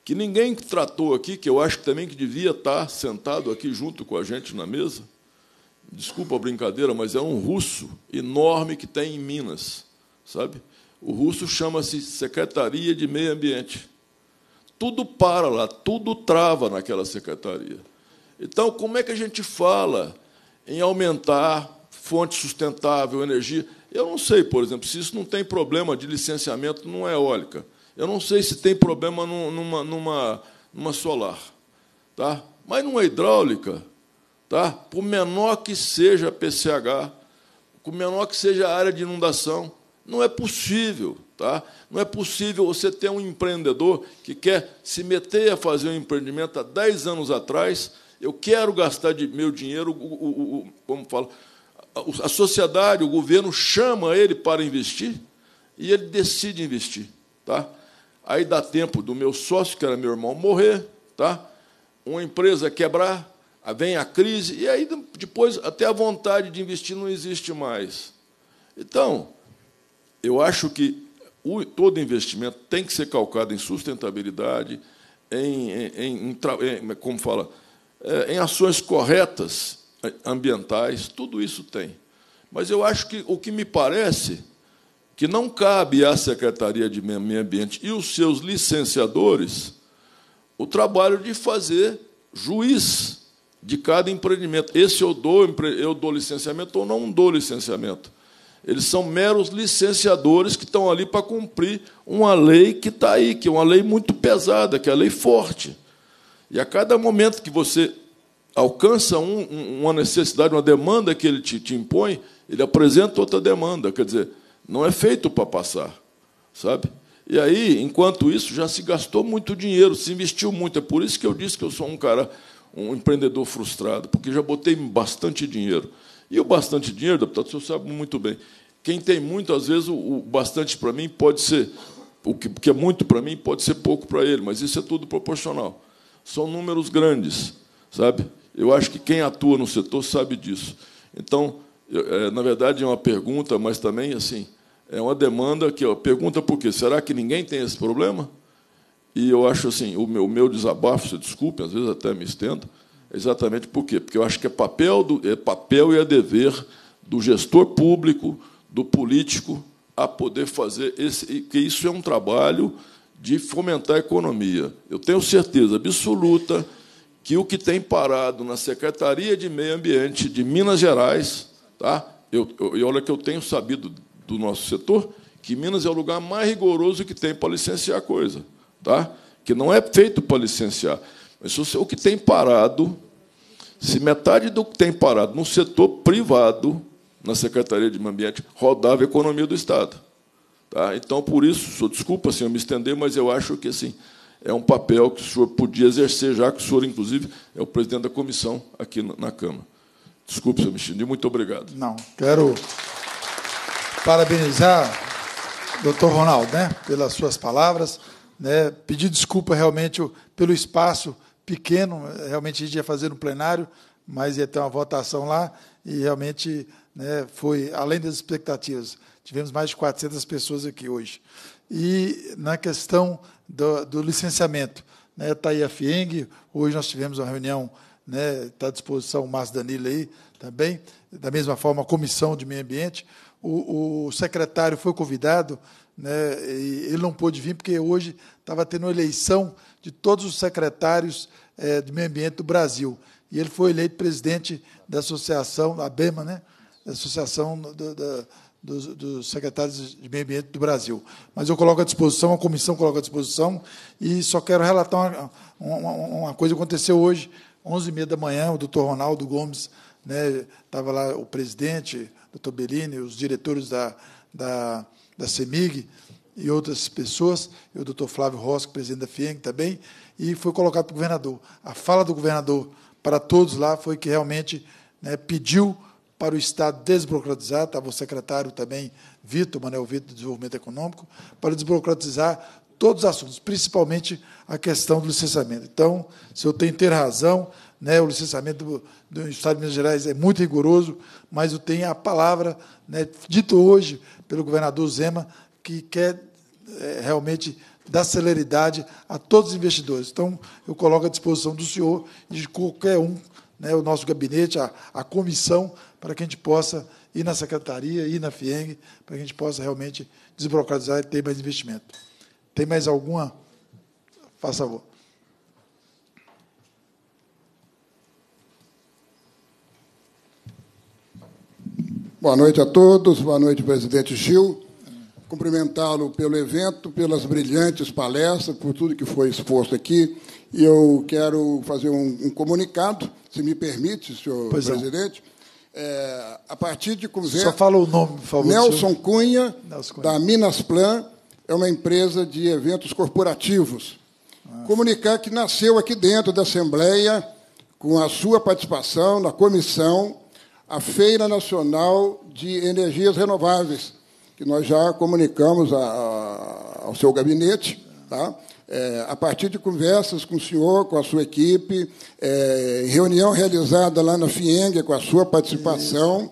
Que ninguém tratou aqui, que eu acho também que devia estar sentado aqui junto com a gente na mesa, desculpa a brincadeira, mas é um russo enorme que tem em Minas, sabe? O russo chama-se Secretaria de Meio Ambiente tudo para lá, tudo trava naquela secretaria. Então, como é que a gente fala em aumentar fonte sustentável, energia? Eu não sei, por exemplo, se isso não tem problema de licenciamento numa é eólica. Eu não sei se tem problema numa, numa, numa solar. Tá? Mas numa hidráulica, tá? por menor que seja a PCH, por menor que seja a área de inundação, não é possível Tá? Não é possível você ter um empreendedor que quer se meter a fazer um empreendimento há 10 anos atrás, eu quero gastar de meu dinheiro, o, o, o, como fala, a, a sociedade, o governo chama ele para investir e ele decide investir. Tá? Aí dá tempo do meu sócio, que era meu irmão, morrer, tá? uma empresa quebrar, vem a crise, e aí depois até a vontade de investir não existe mais. Então, eu acho que o, todo investimento tem que ser calcado em sustentabilidade, em, em, em como fala, é, em ações corretas ambientais, tudo isso tem. Mas eu acho que o que me parece que não cabe à Secretaria de Meio Ambiente e os seus licenciadores o trabalho de fazer juiz de cada empreendimento. Esse eu dou, eu dou licenciamento ou não dou licenciamento. Eles são meros licenciadores que estão ali para cumprir uma lei que está aí, que é uma lei muito pesada, que é a lei forte. E a cada momento que você alcança um, uma necessidade, uma demanda que ele te, te impõe, ele apresenta outra demanda. Quer dizer, não é feito para passar, sabe? E aí, enquanto isso, já se gastou muito dinheiro, se investiu muito. É por isso que eu disse que eu sou um cara, um empreendedor frustrado, porque já botei bastante dinheiro. E o bastante dinheiro, deputado, o senhor sabe muito bem, quem tem muito, às vezes, o, bastante para mim pode ser. O que, é muito para mim pode ser pouco para ele, mas isso é tudo proporcional. São números grandes, sabe? Eu acho que quem atua no setor sabe disso. Então, é, na verdade, é uma pergunta, mas também assim é uma demanda que ó, pergunta por quê? Será que ninguém tem esse problema? E eu acho assim, o meu, meu desabafo, se desculpe, às vezes até me estendo, é exatamente por quê? Porque eu acho que é papel, do, é papel e é dever do gestor público, do político a poder fazer esse, que isso é um trabalho de fomentar a economia. Eu tenho certeza absoluta que o que tem parado na Secretaria de Meio Ambiente de Minas Gerais, tá? Eu, eu, e olha que eu tenho sabido do nosso setor que Minas é o lugar mais rigoroso que tem para licenciar coisa, tá? Que não é feito para licenciar. Mas o que tem parado, se metade do que tem parado no setor privado na Secretaria de Meio Ambiente, rodava a economia do Estado. Tá? Então, por isso, senhor, desculpa assim, eu me estender, mas eu acho que assim, é um papel que o senhor podia exercer, já que o senhor, inclusive, é o presidente da comissão aqui na Câmara. Desculpe, senhor Michini, muito obrigado. Não, quero parabenizar o doutor Ronaldo né, pelas suas palavras, né, pedir desculpa realmente pelo espaço pequeno, realmente a gente ia fazer no plenário, mas ia ter uma votação lá, e realmente né, foi além das expectativas. Tivemos mais de 400 pessoas aqui hoje. E na questão do, do licenciamento, né, está aí a FIENG, hoje nós tivemos uma reunião, né, está à disposição o Márcio Danilo aí também, da mesma forma a Comissão de Meio Ambiente. O, o secretário foi convidado, né, ele não pôde vir porque hoje estava tendo eleição de todos os secretários é, de meio ambiente do Brasil. E ele foi eleito presidente da associação, a BEMA, né? Associação do, dos, dos, secretários de Meio Ambiente do Brasil. Mas eu coloco à disposição, a comissão coloca à disposição, e só quero relatar uma, uma, uma coisa que aconteceu hoje, 11h30 da manhã, o doutor Ronaldo Gomes, né, estava lá o presidente, o doutor Bellini, os diretores da, da, da CEMIG e outras pessoas, e o doutor Flávio Rosco, é presidente da FIENG também, e foi colocado para o governador. A fala do governador para todos lá foi que realmente né, pediu para o Estado desburocratizar, estava tá, o secretário também, Vitor, Manuel Vitor, do Desenvolvimento Econômico, para desburocratizar todos os assuntos, principalmente a questão do licenciamento. Então, se eu tenho ter razão, né, o licenciamento do, do, Estado de Minas Gerais é muito rigoroso, mas eu tenho a palavra, né, dito hoje pelo governador Zema, que quer é, realmente dar celeridade a todos os investidores. Então, eu coloco à disposição do senhor e de qualquer um, né, o nosso gabinete, a, a comissão, para que a gente possa ir na secretaria, ir na FIENG, para que a gente possa realmente desburocratizar e ter mais investimento. Tem mais alguma? Faça favor. Boa noite a todos, boa noite, presidente Gil. Cumprimentá-lo pelo evento, pelas brilhantes palestras, por tudo que foi exposto aqui. E eu quero fazer um, um comunicado, se me permite, senhor pois é. presidente. É é, a partir de Cruzeiro. Só fala o nome, por favor. Nelson Cunha, Nelson Cunha, da Minas Plan, é uma empresa de eventos corporativos. Ah. Comunicar que nasceu aqui dentro da Assembleia, com a sua participação na comissão, a Feira Nacional de Energias Renováveis, que nós já comunicamos a, a, ao seu gabinete. Tá? É, a partir de conversas com o senhor, com a sua equipe, é, reunião realizada lá na FIENG, com a sua participação,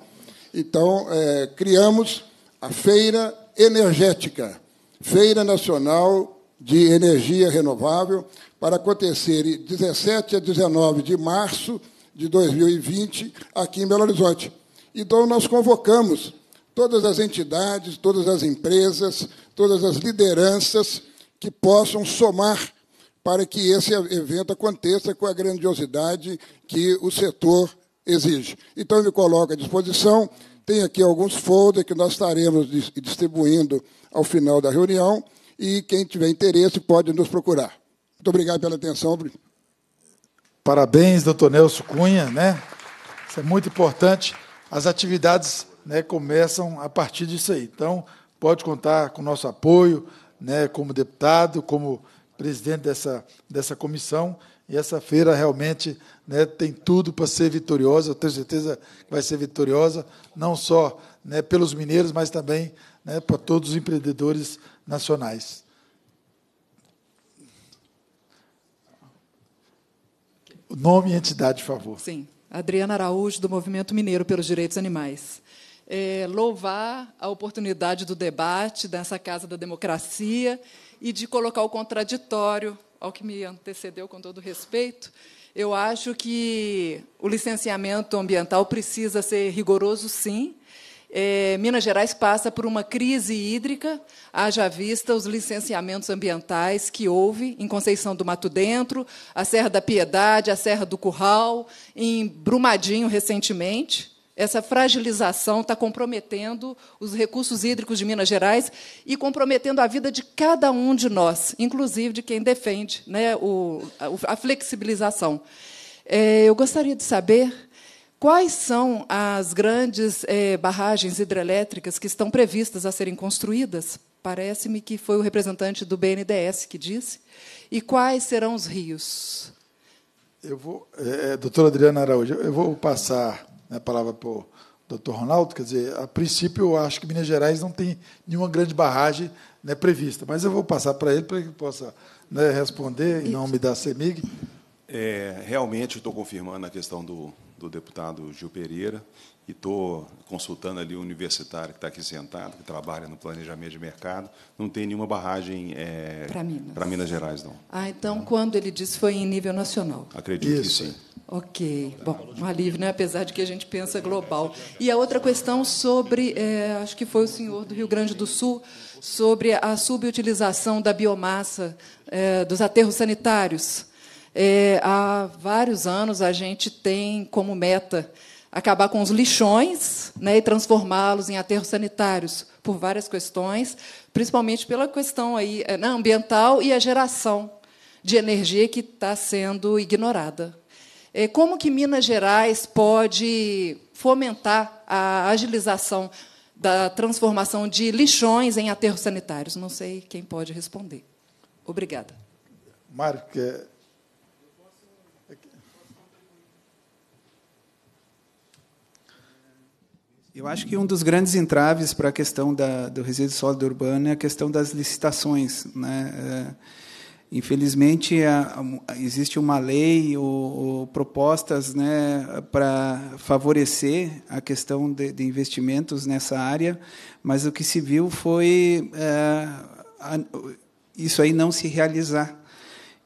então, é, criamos a Feira Energética, Feira Nacional de Energia Renovável, para acontecer de 17 a 19 de março de 2020, aqui em Belo Horizonte. Então, nós convocamos todas as entidades, todas as empresas, todas as lideranças que possam somar para que esse evento aconteça com a grandiosidade que o setor exige. Então, eu me coloco à disposição. Tem aqui alguns folders que nós estaremos distribuindo ao final da reunião. E quem tiver interesse pode nos procurar. Muito obrigado pela atenção. Parabéns, doutor Nelson Cunha. Né? Isso é muito importante. As atividades né, começam a partir disso aí. Então, pode contar com o nosso apoio, né, como deputado, como presidente dessa, dessa comissão. E essa feira realmente né, tem tudo para ser vitoriosa, eu tenho certeza que vai ser vitoriosa, não só né, pelos mineiros, mas também né, para todos os empreendedores nacionais. Nome e entidade, por favor. Sim. Adriana Araújo, do Movimento Mineiro pelos Direitos Animais é, louvar a oportunidade do debate dessa Casa da Democracia e de colocar o contraditório ao que me antecedeu com todo respeito. Eu acho que o licenciamento ambiental precisa ser rigoroso, sim. É, Minas Gerais passa por uma crise hídrica, haja vista os licenciamentos ambientais que houve em Conceição do Mato Dentro, a Serra da Piedade, a Serra do Curral, em Brumadinho, recentemente. Essa fragilização está comprometendo os recursos hídricos de Minas Gerais e comprometendo a vida de cada um de nós, inclusive de quem defende né, o, a, flexibilização. É, eu gostaria de saber quais são as grandes é, barragens hidrelétricas que estão previstas a serem construídas. Parece-me que foi o representante do BNDES que disse. E quais serão os rios? Eu vou, é, é doutora Adriana Araújo, eu vou passar né, palavra para o doutor Ronaldo, quer dizer, a princípio eu acho que Minas Gerais não tem nenhuma grande barragem né, prevista, mas eu vou passar para ele para que ele possa né, responder e não me dar semig. É, realmente estou confirmando a questão do, do deputado Gil Pereira e estou consultando ali um universitário que está aqui sentado, que trabalha no planejamento de mercado, não tem nenhuma barragem é, para Minas. Minas. Gerais, não. Ah, então, não. quando ele disse foi em nível nacional? Acredito Isso. que sim. Ok, bom, um alívio, né? apesar de que a gente pensa global. E a outra questão sobre, é, acho que foi o senhor do Rio Grande do Sul, sobre a subutilização da biomassa é, dos aterros sanitários. É, há vários anos a gente tem como meta acabar com os lixões né, e transformá-los em aterros sanitários por várias questões, principalmente pela questão aí, eh, né, ambiental e a geração de energia que está sendo ignorada. Eh, como que Minas Gerais pode fomentar a agilização da transformação de lixões em aterros sanitários? Não sei quem pode responder. Obrigada. Mário, Eu acho que um dos grandes entraves para a questão da, do resíduo sólido urbano é a questão das licitações. Né? É, infelizmente, a, a, existe uma lei ou, ou propostas né, para favorecer a questão de, de, investimentos nessa área, mas o que se viu foi é, a, isso aí não se realizar,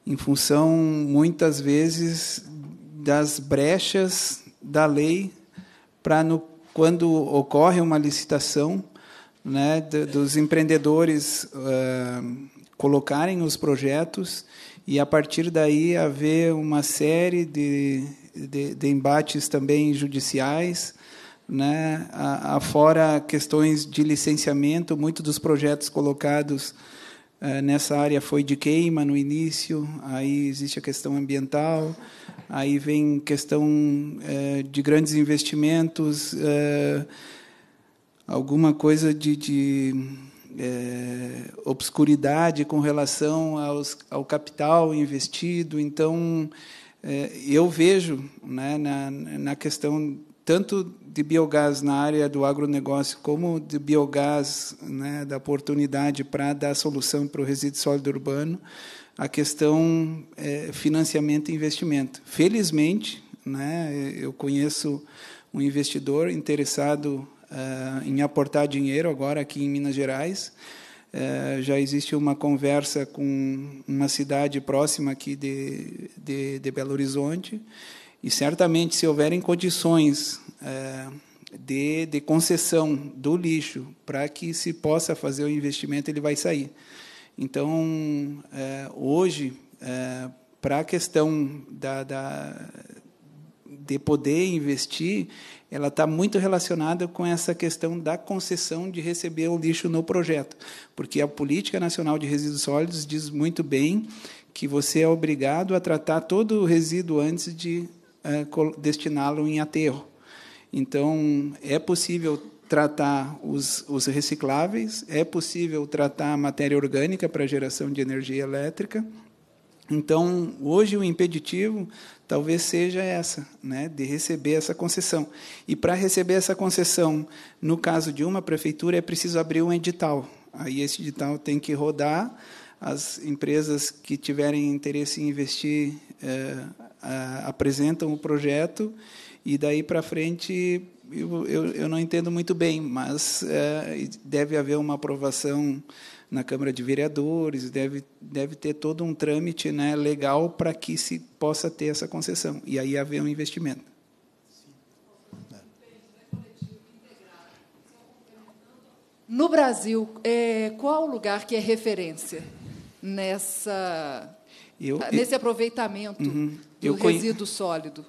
em função, muitas vezes, das brechas da lei para no quando ocorre uma licitação, né, dos empreendedores uh, colocarem os projetos e a partir daí haver uma série de, de, de embates também judiciais, né, afora questões de licenciamento, muitos dos projetos colocados uh, nessa área foi de queima no início, aí existe a questão ambiental. Aí vem questão é, de grandes investimentos, é, alguma coisa de, de é, obscuridade com relação aos, ao capital investido. Então, é, eu vejo né, na, na questão tanto de biogás na área do agronegócio como de biogás né, da oportunidade para dar solução para o resíduo sólido urbano, a questão é, financiamento e investimento. Felizmente, né, eu conheço um investidor interessado uh, em aportar dinheiro agora aqui em Minas Gerais. Uh, já existe uma conversa com uma cidade próxima aqui de, de, de Belo Horizonte. E certamente, se houverem condições uh, de, de concessão do lixo para que se possa fazer o investimento, ele vai sair. Então, é, hoje, é, para a questão da, da, de poder investir, ela está muito relacionada com essa questão da concessão de receber o lixo no projeto, porque a Política Nacional de Resíduos Sólidos diz muito bem que você é obrigado a tratar todo o resíduo antes de é, destiná-lo em aterro. Então, é possível tratar os, os recicláveis, é possível tratar a matéria orgânica para geração de energia elétrica. Então, hoje o impeditivo talvez seja essa, né, de receber essa concessão. E para receber essa concessão, no caso de uma prefeitura, é preciso abrir um edital. Aí esse edital tem que rodar, as empresas que tiverem interesse em investir eh, apresentam o projeto e daí para frente eu, eu, eu não entendo muito bem, mas é, deve haver uma aprovação na Câmara de Vereadores, deve, deve ter todo um trâmite né, legal para que se possa ter essa concessão. E aí haver um investimento. No Brasil, é, qual o lugar que é referência nessa eu, tá, Nesse eu, aproveitamento uhum, do resíduo sólido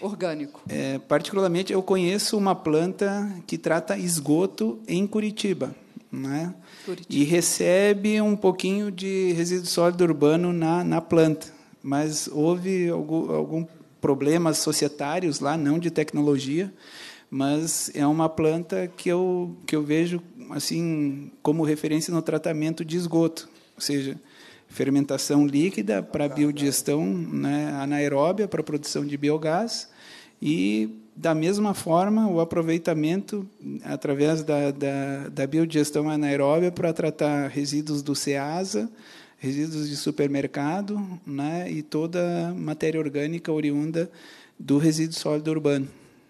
orgânico. É, particularmente, eu conheço uma planta que trata esgoto em Curitiba. Né? Curitiba. E recebe um pouquinho de resíduo sólido urbano na, na planta. Mas houve algum, algum problemas societários lá, não de tecnologia, mas é uma planta que eu, que eu vejo assim como referência no tratamento de esgoto. Ou seja, fermentação líquida para biogestão né, anaeróbia, para produção de biogás, e, da mesma forma, o aproveitamento através da, da, da biodigestão anaeróbia para tratar resíduos do SEASA, resíduos de supermercado né, e toda matéria orgânica oriunda do resíduo sólido urbano.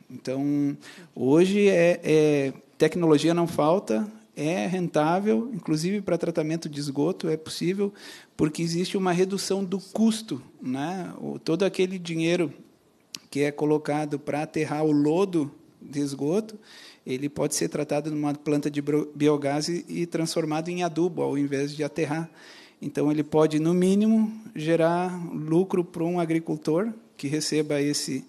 Então, hoje, é, é tecnologia não falta, é rentável, inclusive para tratamento de esgoto é possível, porque existe uma redução do custo. Né? O, todo aquele dinheiro que é colocado para aterrar o lodo de esgoto, ele pode ser tratado numa planta de biogás e, e transformado em adubo, ao invés de aterrar. Então, ele pode, no mínimo, gerar lucro para um agricultor que receba esse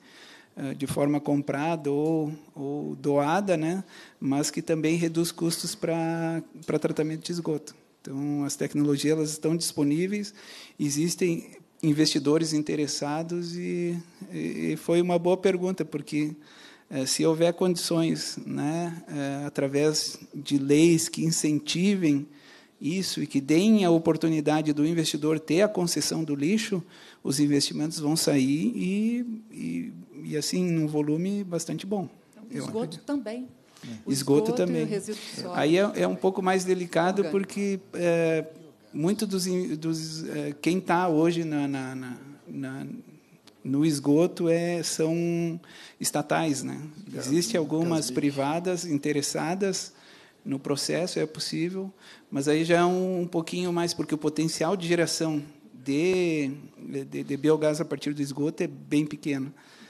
eh, de forma comprada ou, ou doada, né? mas que também reduz custos para tratamento de esgoto. Então, as tecnologias elas estão disponíveis, existem investidores interessados e, e foi uma boa pergunta, porque eh, se houver condições, né, eh, através de leis que incentivem isso e que deem a oportunidade do investidor ter a concessão do lixo, os investimentos vão sair e, e, e assim, num volume bastante bom. Então, esgoto acredito. também. É. Esgoto, esgoto, também. Aí é, é, um pouco mais delicado porque é, muito dos, dos é, quem está hoje na, na, na, no esgoto é são estatais, né? Tá. Existem algumas tá. privadas interessadas no processo, é possível, mas aí já é um, um pouquinho mais porque o potencial de geração de, de, de biogás a partir do esgoto é bem pequeno.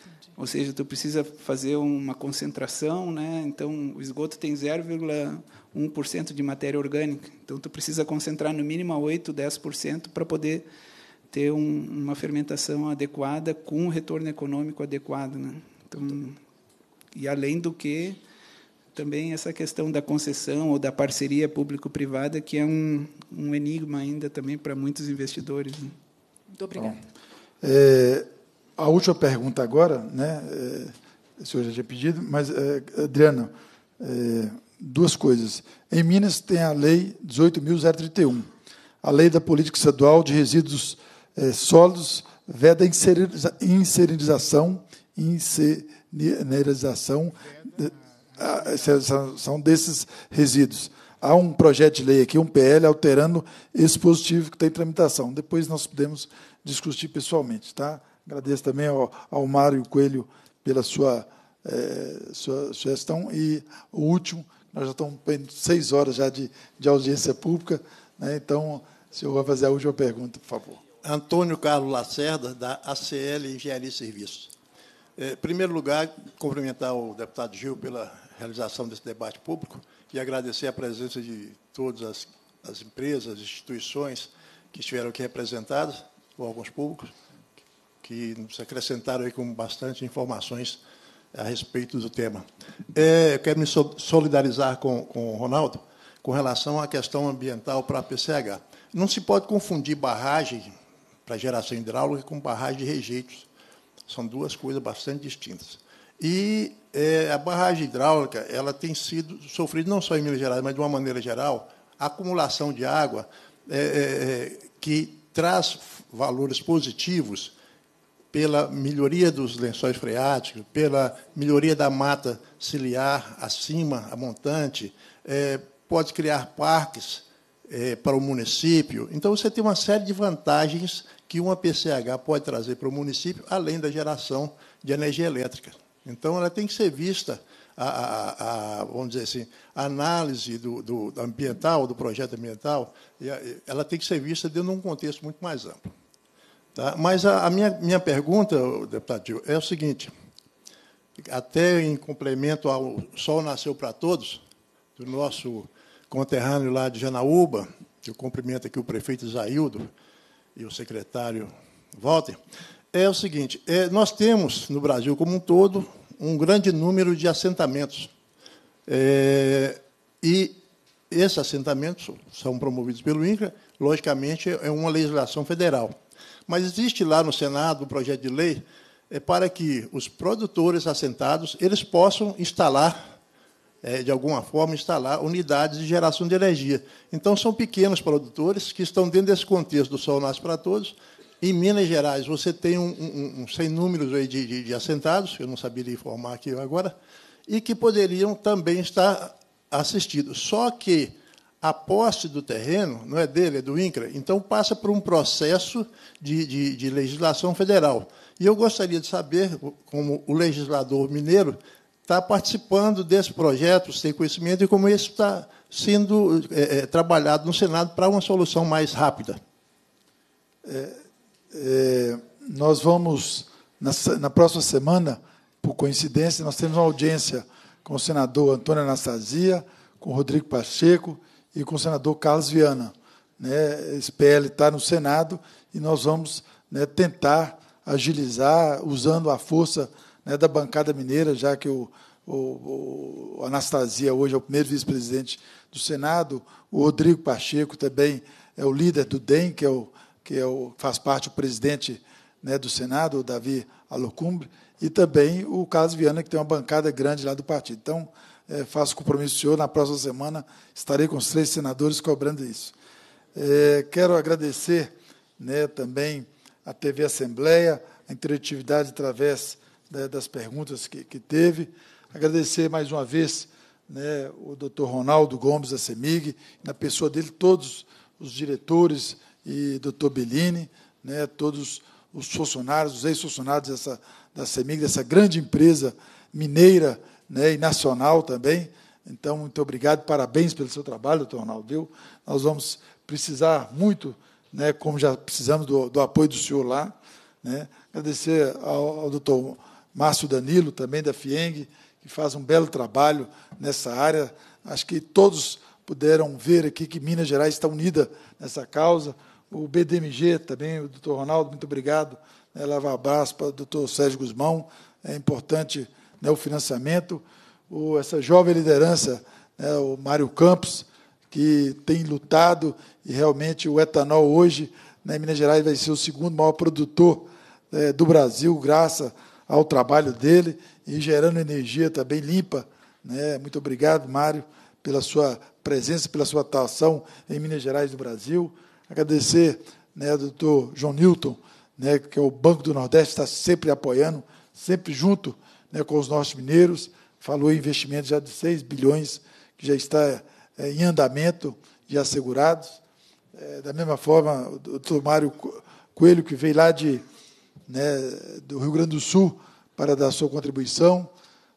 Entendi. Ou seja, tu precisa fazer uma concentração, né? Então, o esgoto tem 0,1% de matéria orgânica. Então, tu precisa concentrar no mínimo 8, 10% para poder ter um, uma fermentação adequada com um retorno econômico adequado, né? Então, e além do que também essa questão da concessão ou da parceria público-privada, que é um, um, enigma ainda também para muitos investidores. Né? Muito obrigado. É, a última pergunta agora, né? É, o senhor já tinha pedido, mas, é, Adriana, é, duas coisas. Em Minas tem a Lei 18.031, a Lei da Política Estadual de Resíduos é, Sólidos veda a inserilização, inserilização ah, é, são desses resíduos. Há um projeto de lei aqui, um PL, alterando esse positivo que tem tramitação. Depois nós podemos discutir pessoalmente. Tá? Agradeço também ao, ao Mário Coelho pela sua, é, sua sugestão. E o último, nós já estamos seis horas já de, de audiência pública, né? então, o senhor vai fazer a última pergunta, por favor. Antônio Carlos Lacerda, da ACL Engenharia e Serviços. Eh, em primeiro lugar, cumprimentar o deputado Gil pela realização desse debate público e agradecer a presença de todas as, as empresas, instituições que estiveram aqui representadas, ou alguns públicos, que nos acrescentaram aí com bastante informações a respeito do tema. É, eu quero me solidarizar com, com o Ronaldo com relação à questão ambiental para a PCH. Não se pode confundir barragem para geração hidráulica com barragem de rejeitos. São duas coisas bastante distintas. E é, a barragem hidráulica ela tem sido sofrido não só em Minas Gerais, mas de uma maneira geral, acumulação de água é, é, é, que traz valores positivos pela melhoria dos lençóis freáticos, pela melhoria da mata ciliar acima, a montante, é, pode criar parques é, para o município. Então, você tem uma série de vantagens que uma PCH pode trazer para o município, além da geração de energia elétrica. Então, ela tem que ser vista, a, a, a vamos dizer assim, a análise do, do, ambiental, do projeto ambiental, ela tem que ser vista dentro de um contexto muito mais amplo. Tá? Mas a, a minha, minha pergunta, deputado Gil, é o seguinte, até em complemento ao Sol Nasceu para Todos, do nosso conterrâneo lá de Janaúba, que eu cumprimento aqui o prefeito Isaildo e o secretário Walter, é o seguinte: é, nós temos no Brasil como um todo um grande número de assentamentos. É, e esses assentamentos são promovidos pelo INCRA, logicamente, é uma legislação federal. Mas existe lá no Senado um projeto de lei é, para que os produtores assentados eles possam instalar, é, de alguma forma, instalar unidades de geração de energia. Então, são pequenos produtores que estão dentro desse contexto do Sol Nasce para Todos em Minas Gerais, você tem um, um, um sem números aí de, de, de assentados, que eu não sabia informar aqui agora, e que poderiam também estar assistidos. Só que a posse do terreno não é dele, é do INCRA, então passa por um processo de, de, de legislação federal. E eu gostaria de saber como o legislador mineiro está participando desse projeto, sem conhecimento, e como isso está sendo é, é, trabalhado no Senado para uma solução mais rápida. É, é, nós vamos, na, na, próxima semana, por coincidência, nós temos uma audiência com o senador Antônio Anastasia, com o Rodrigo Pacheco e com o senador Carlos Viana. Né, esse PL está no Senado e nós vamos né, tentar agilizar, usando a força né, da bancada mineira, já que o, o, o Anastasia hoje é o primeiro vice-presidente do Senado, o Rodrigo Pacheco também é o líder do DEM, que é o que é o, faz parte o presidente né, do Senado, o Davi Alocumbre, e também o Carlos Viana, que tem uma bancada grande lá do partido. Então, é, faço compromisso do senhor, na próxima semana estarei com os três senadores cobrando isso. É, quero agradecer né, também a TV Assembleia, a interatividade através né, das perguntas que, que, teve. Agradecer mais uma vez né, o doutor Ronaldo Gomes da CEMIG, na pessoa dele, todos os diretores, e doutor Bellini, né, todos os funcionários, os ex-funcionários dessa, da CEMIG, dessa grande empresa mineira né, e nacional também. Então, muito obrigado, parabéns pelo seu trabalho, doutor Ronaldo. Nós vamos precisar muito, né, como já precisamos do, do apoio do senhor lá. Né? Agradecer ao, ao doutor Márcio Danilo, também da FIENG, que faz um belo trabalho nessa área. Acho que todos puderam ver aqui que Minas Gerais está unida nessa causa o BDMG também, o doutor Ronaldo, muito obrigado. Né, leva abraço para o doutor Sérgio Guzmão, é importante né, o financiamento. O, essa jovem liderança, né, o Mário Campos, que tem lutado, e realmente o etanol hoje, né, Minas Gerais vai ser o segundo maior produtor né, do Brasil, graças ao trabalho dele, e gerando energia também limpa. Né? Muito obrigado, Mário, pela sua presença, pela sua atuação em Minas Gerais do Brasil. Agradecer né, ao doutor João Newton, né, que é o Banco do Nordeste, está sempre apoiando, sempre junto né, com os nossos mineiros. Falou em investimento já de 6 bilhões, que já está é, em andamento e assegurados. É, da mesma forma, o doutor Mário Coelho, que veio lá de, né, do Rio Grande do Sul para dar sua contribuição.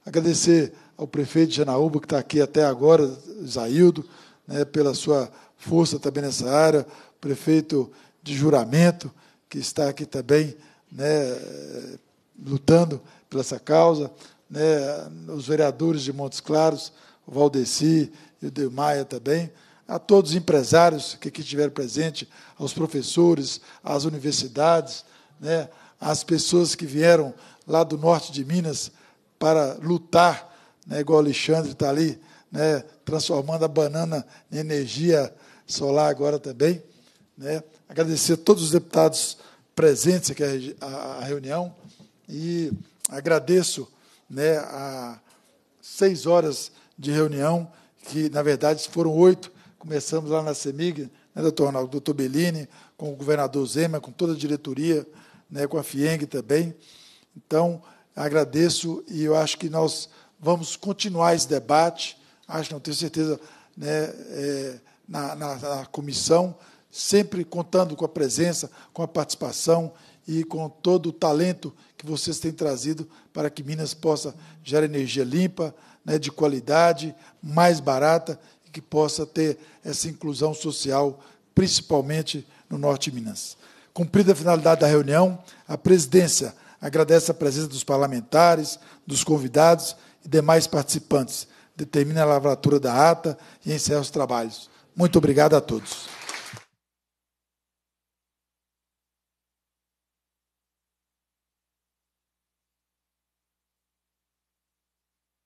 Agradecer ao prefeito de Janaúba, que está aqui até agora, Zaildo, né, pela sua força também nessa área, prefeito de juramento, que está aqui também né, lutando pela essa causa, né, os vereadores de Montes Claros, o Valdeci e o Demaia também, a todos os empresários que aqui estiveram presentes, aos professores, às universidades, né, às pessoas que vieram lá do norte de Minas para lutar, né, igual o Alexandre está ali, né, transformando a banana em energia solar agora também. Né? Agradecer a todos os deputados presentes aqui à reunião e agradeço né, a seis horas de reunião, que, na verdade, foram oito. Começamos lá na CEMIG, né, doutor Ronaldo, doutor Bellini, com o governador Zema, com toda a diretoria, né, com a FIENG também. Então, agradeço e eu acho que nós vamos continuar esse debate, acho, não tenho certeza, né, é, na, na, na comissão, sempre contando com a presença, com a participação e com todo o talento que vocês têm trazido para que Minas possa gerar energia limpa, né, de qualidade, mais barata e que possa ter essa inclusão social, principalmente no norte de Minas. Cumprida a finalidade da reunião, a presidência agradece a presença dos parlamentares, dos convidados e demais participantes. Determina a lavratura da ata e encerra os trabalhos. Muito obrigado a todos.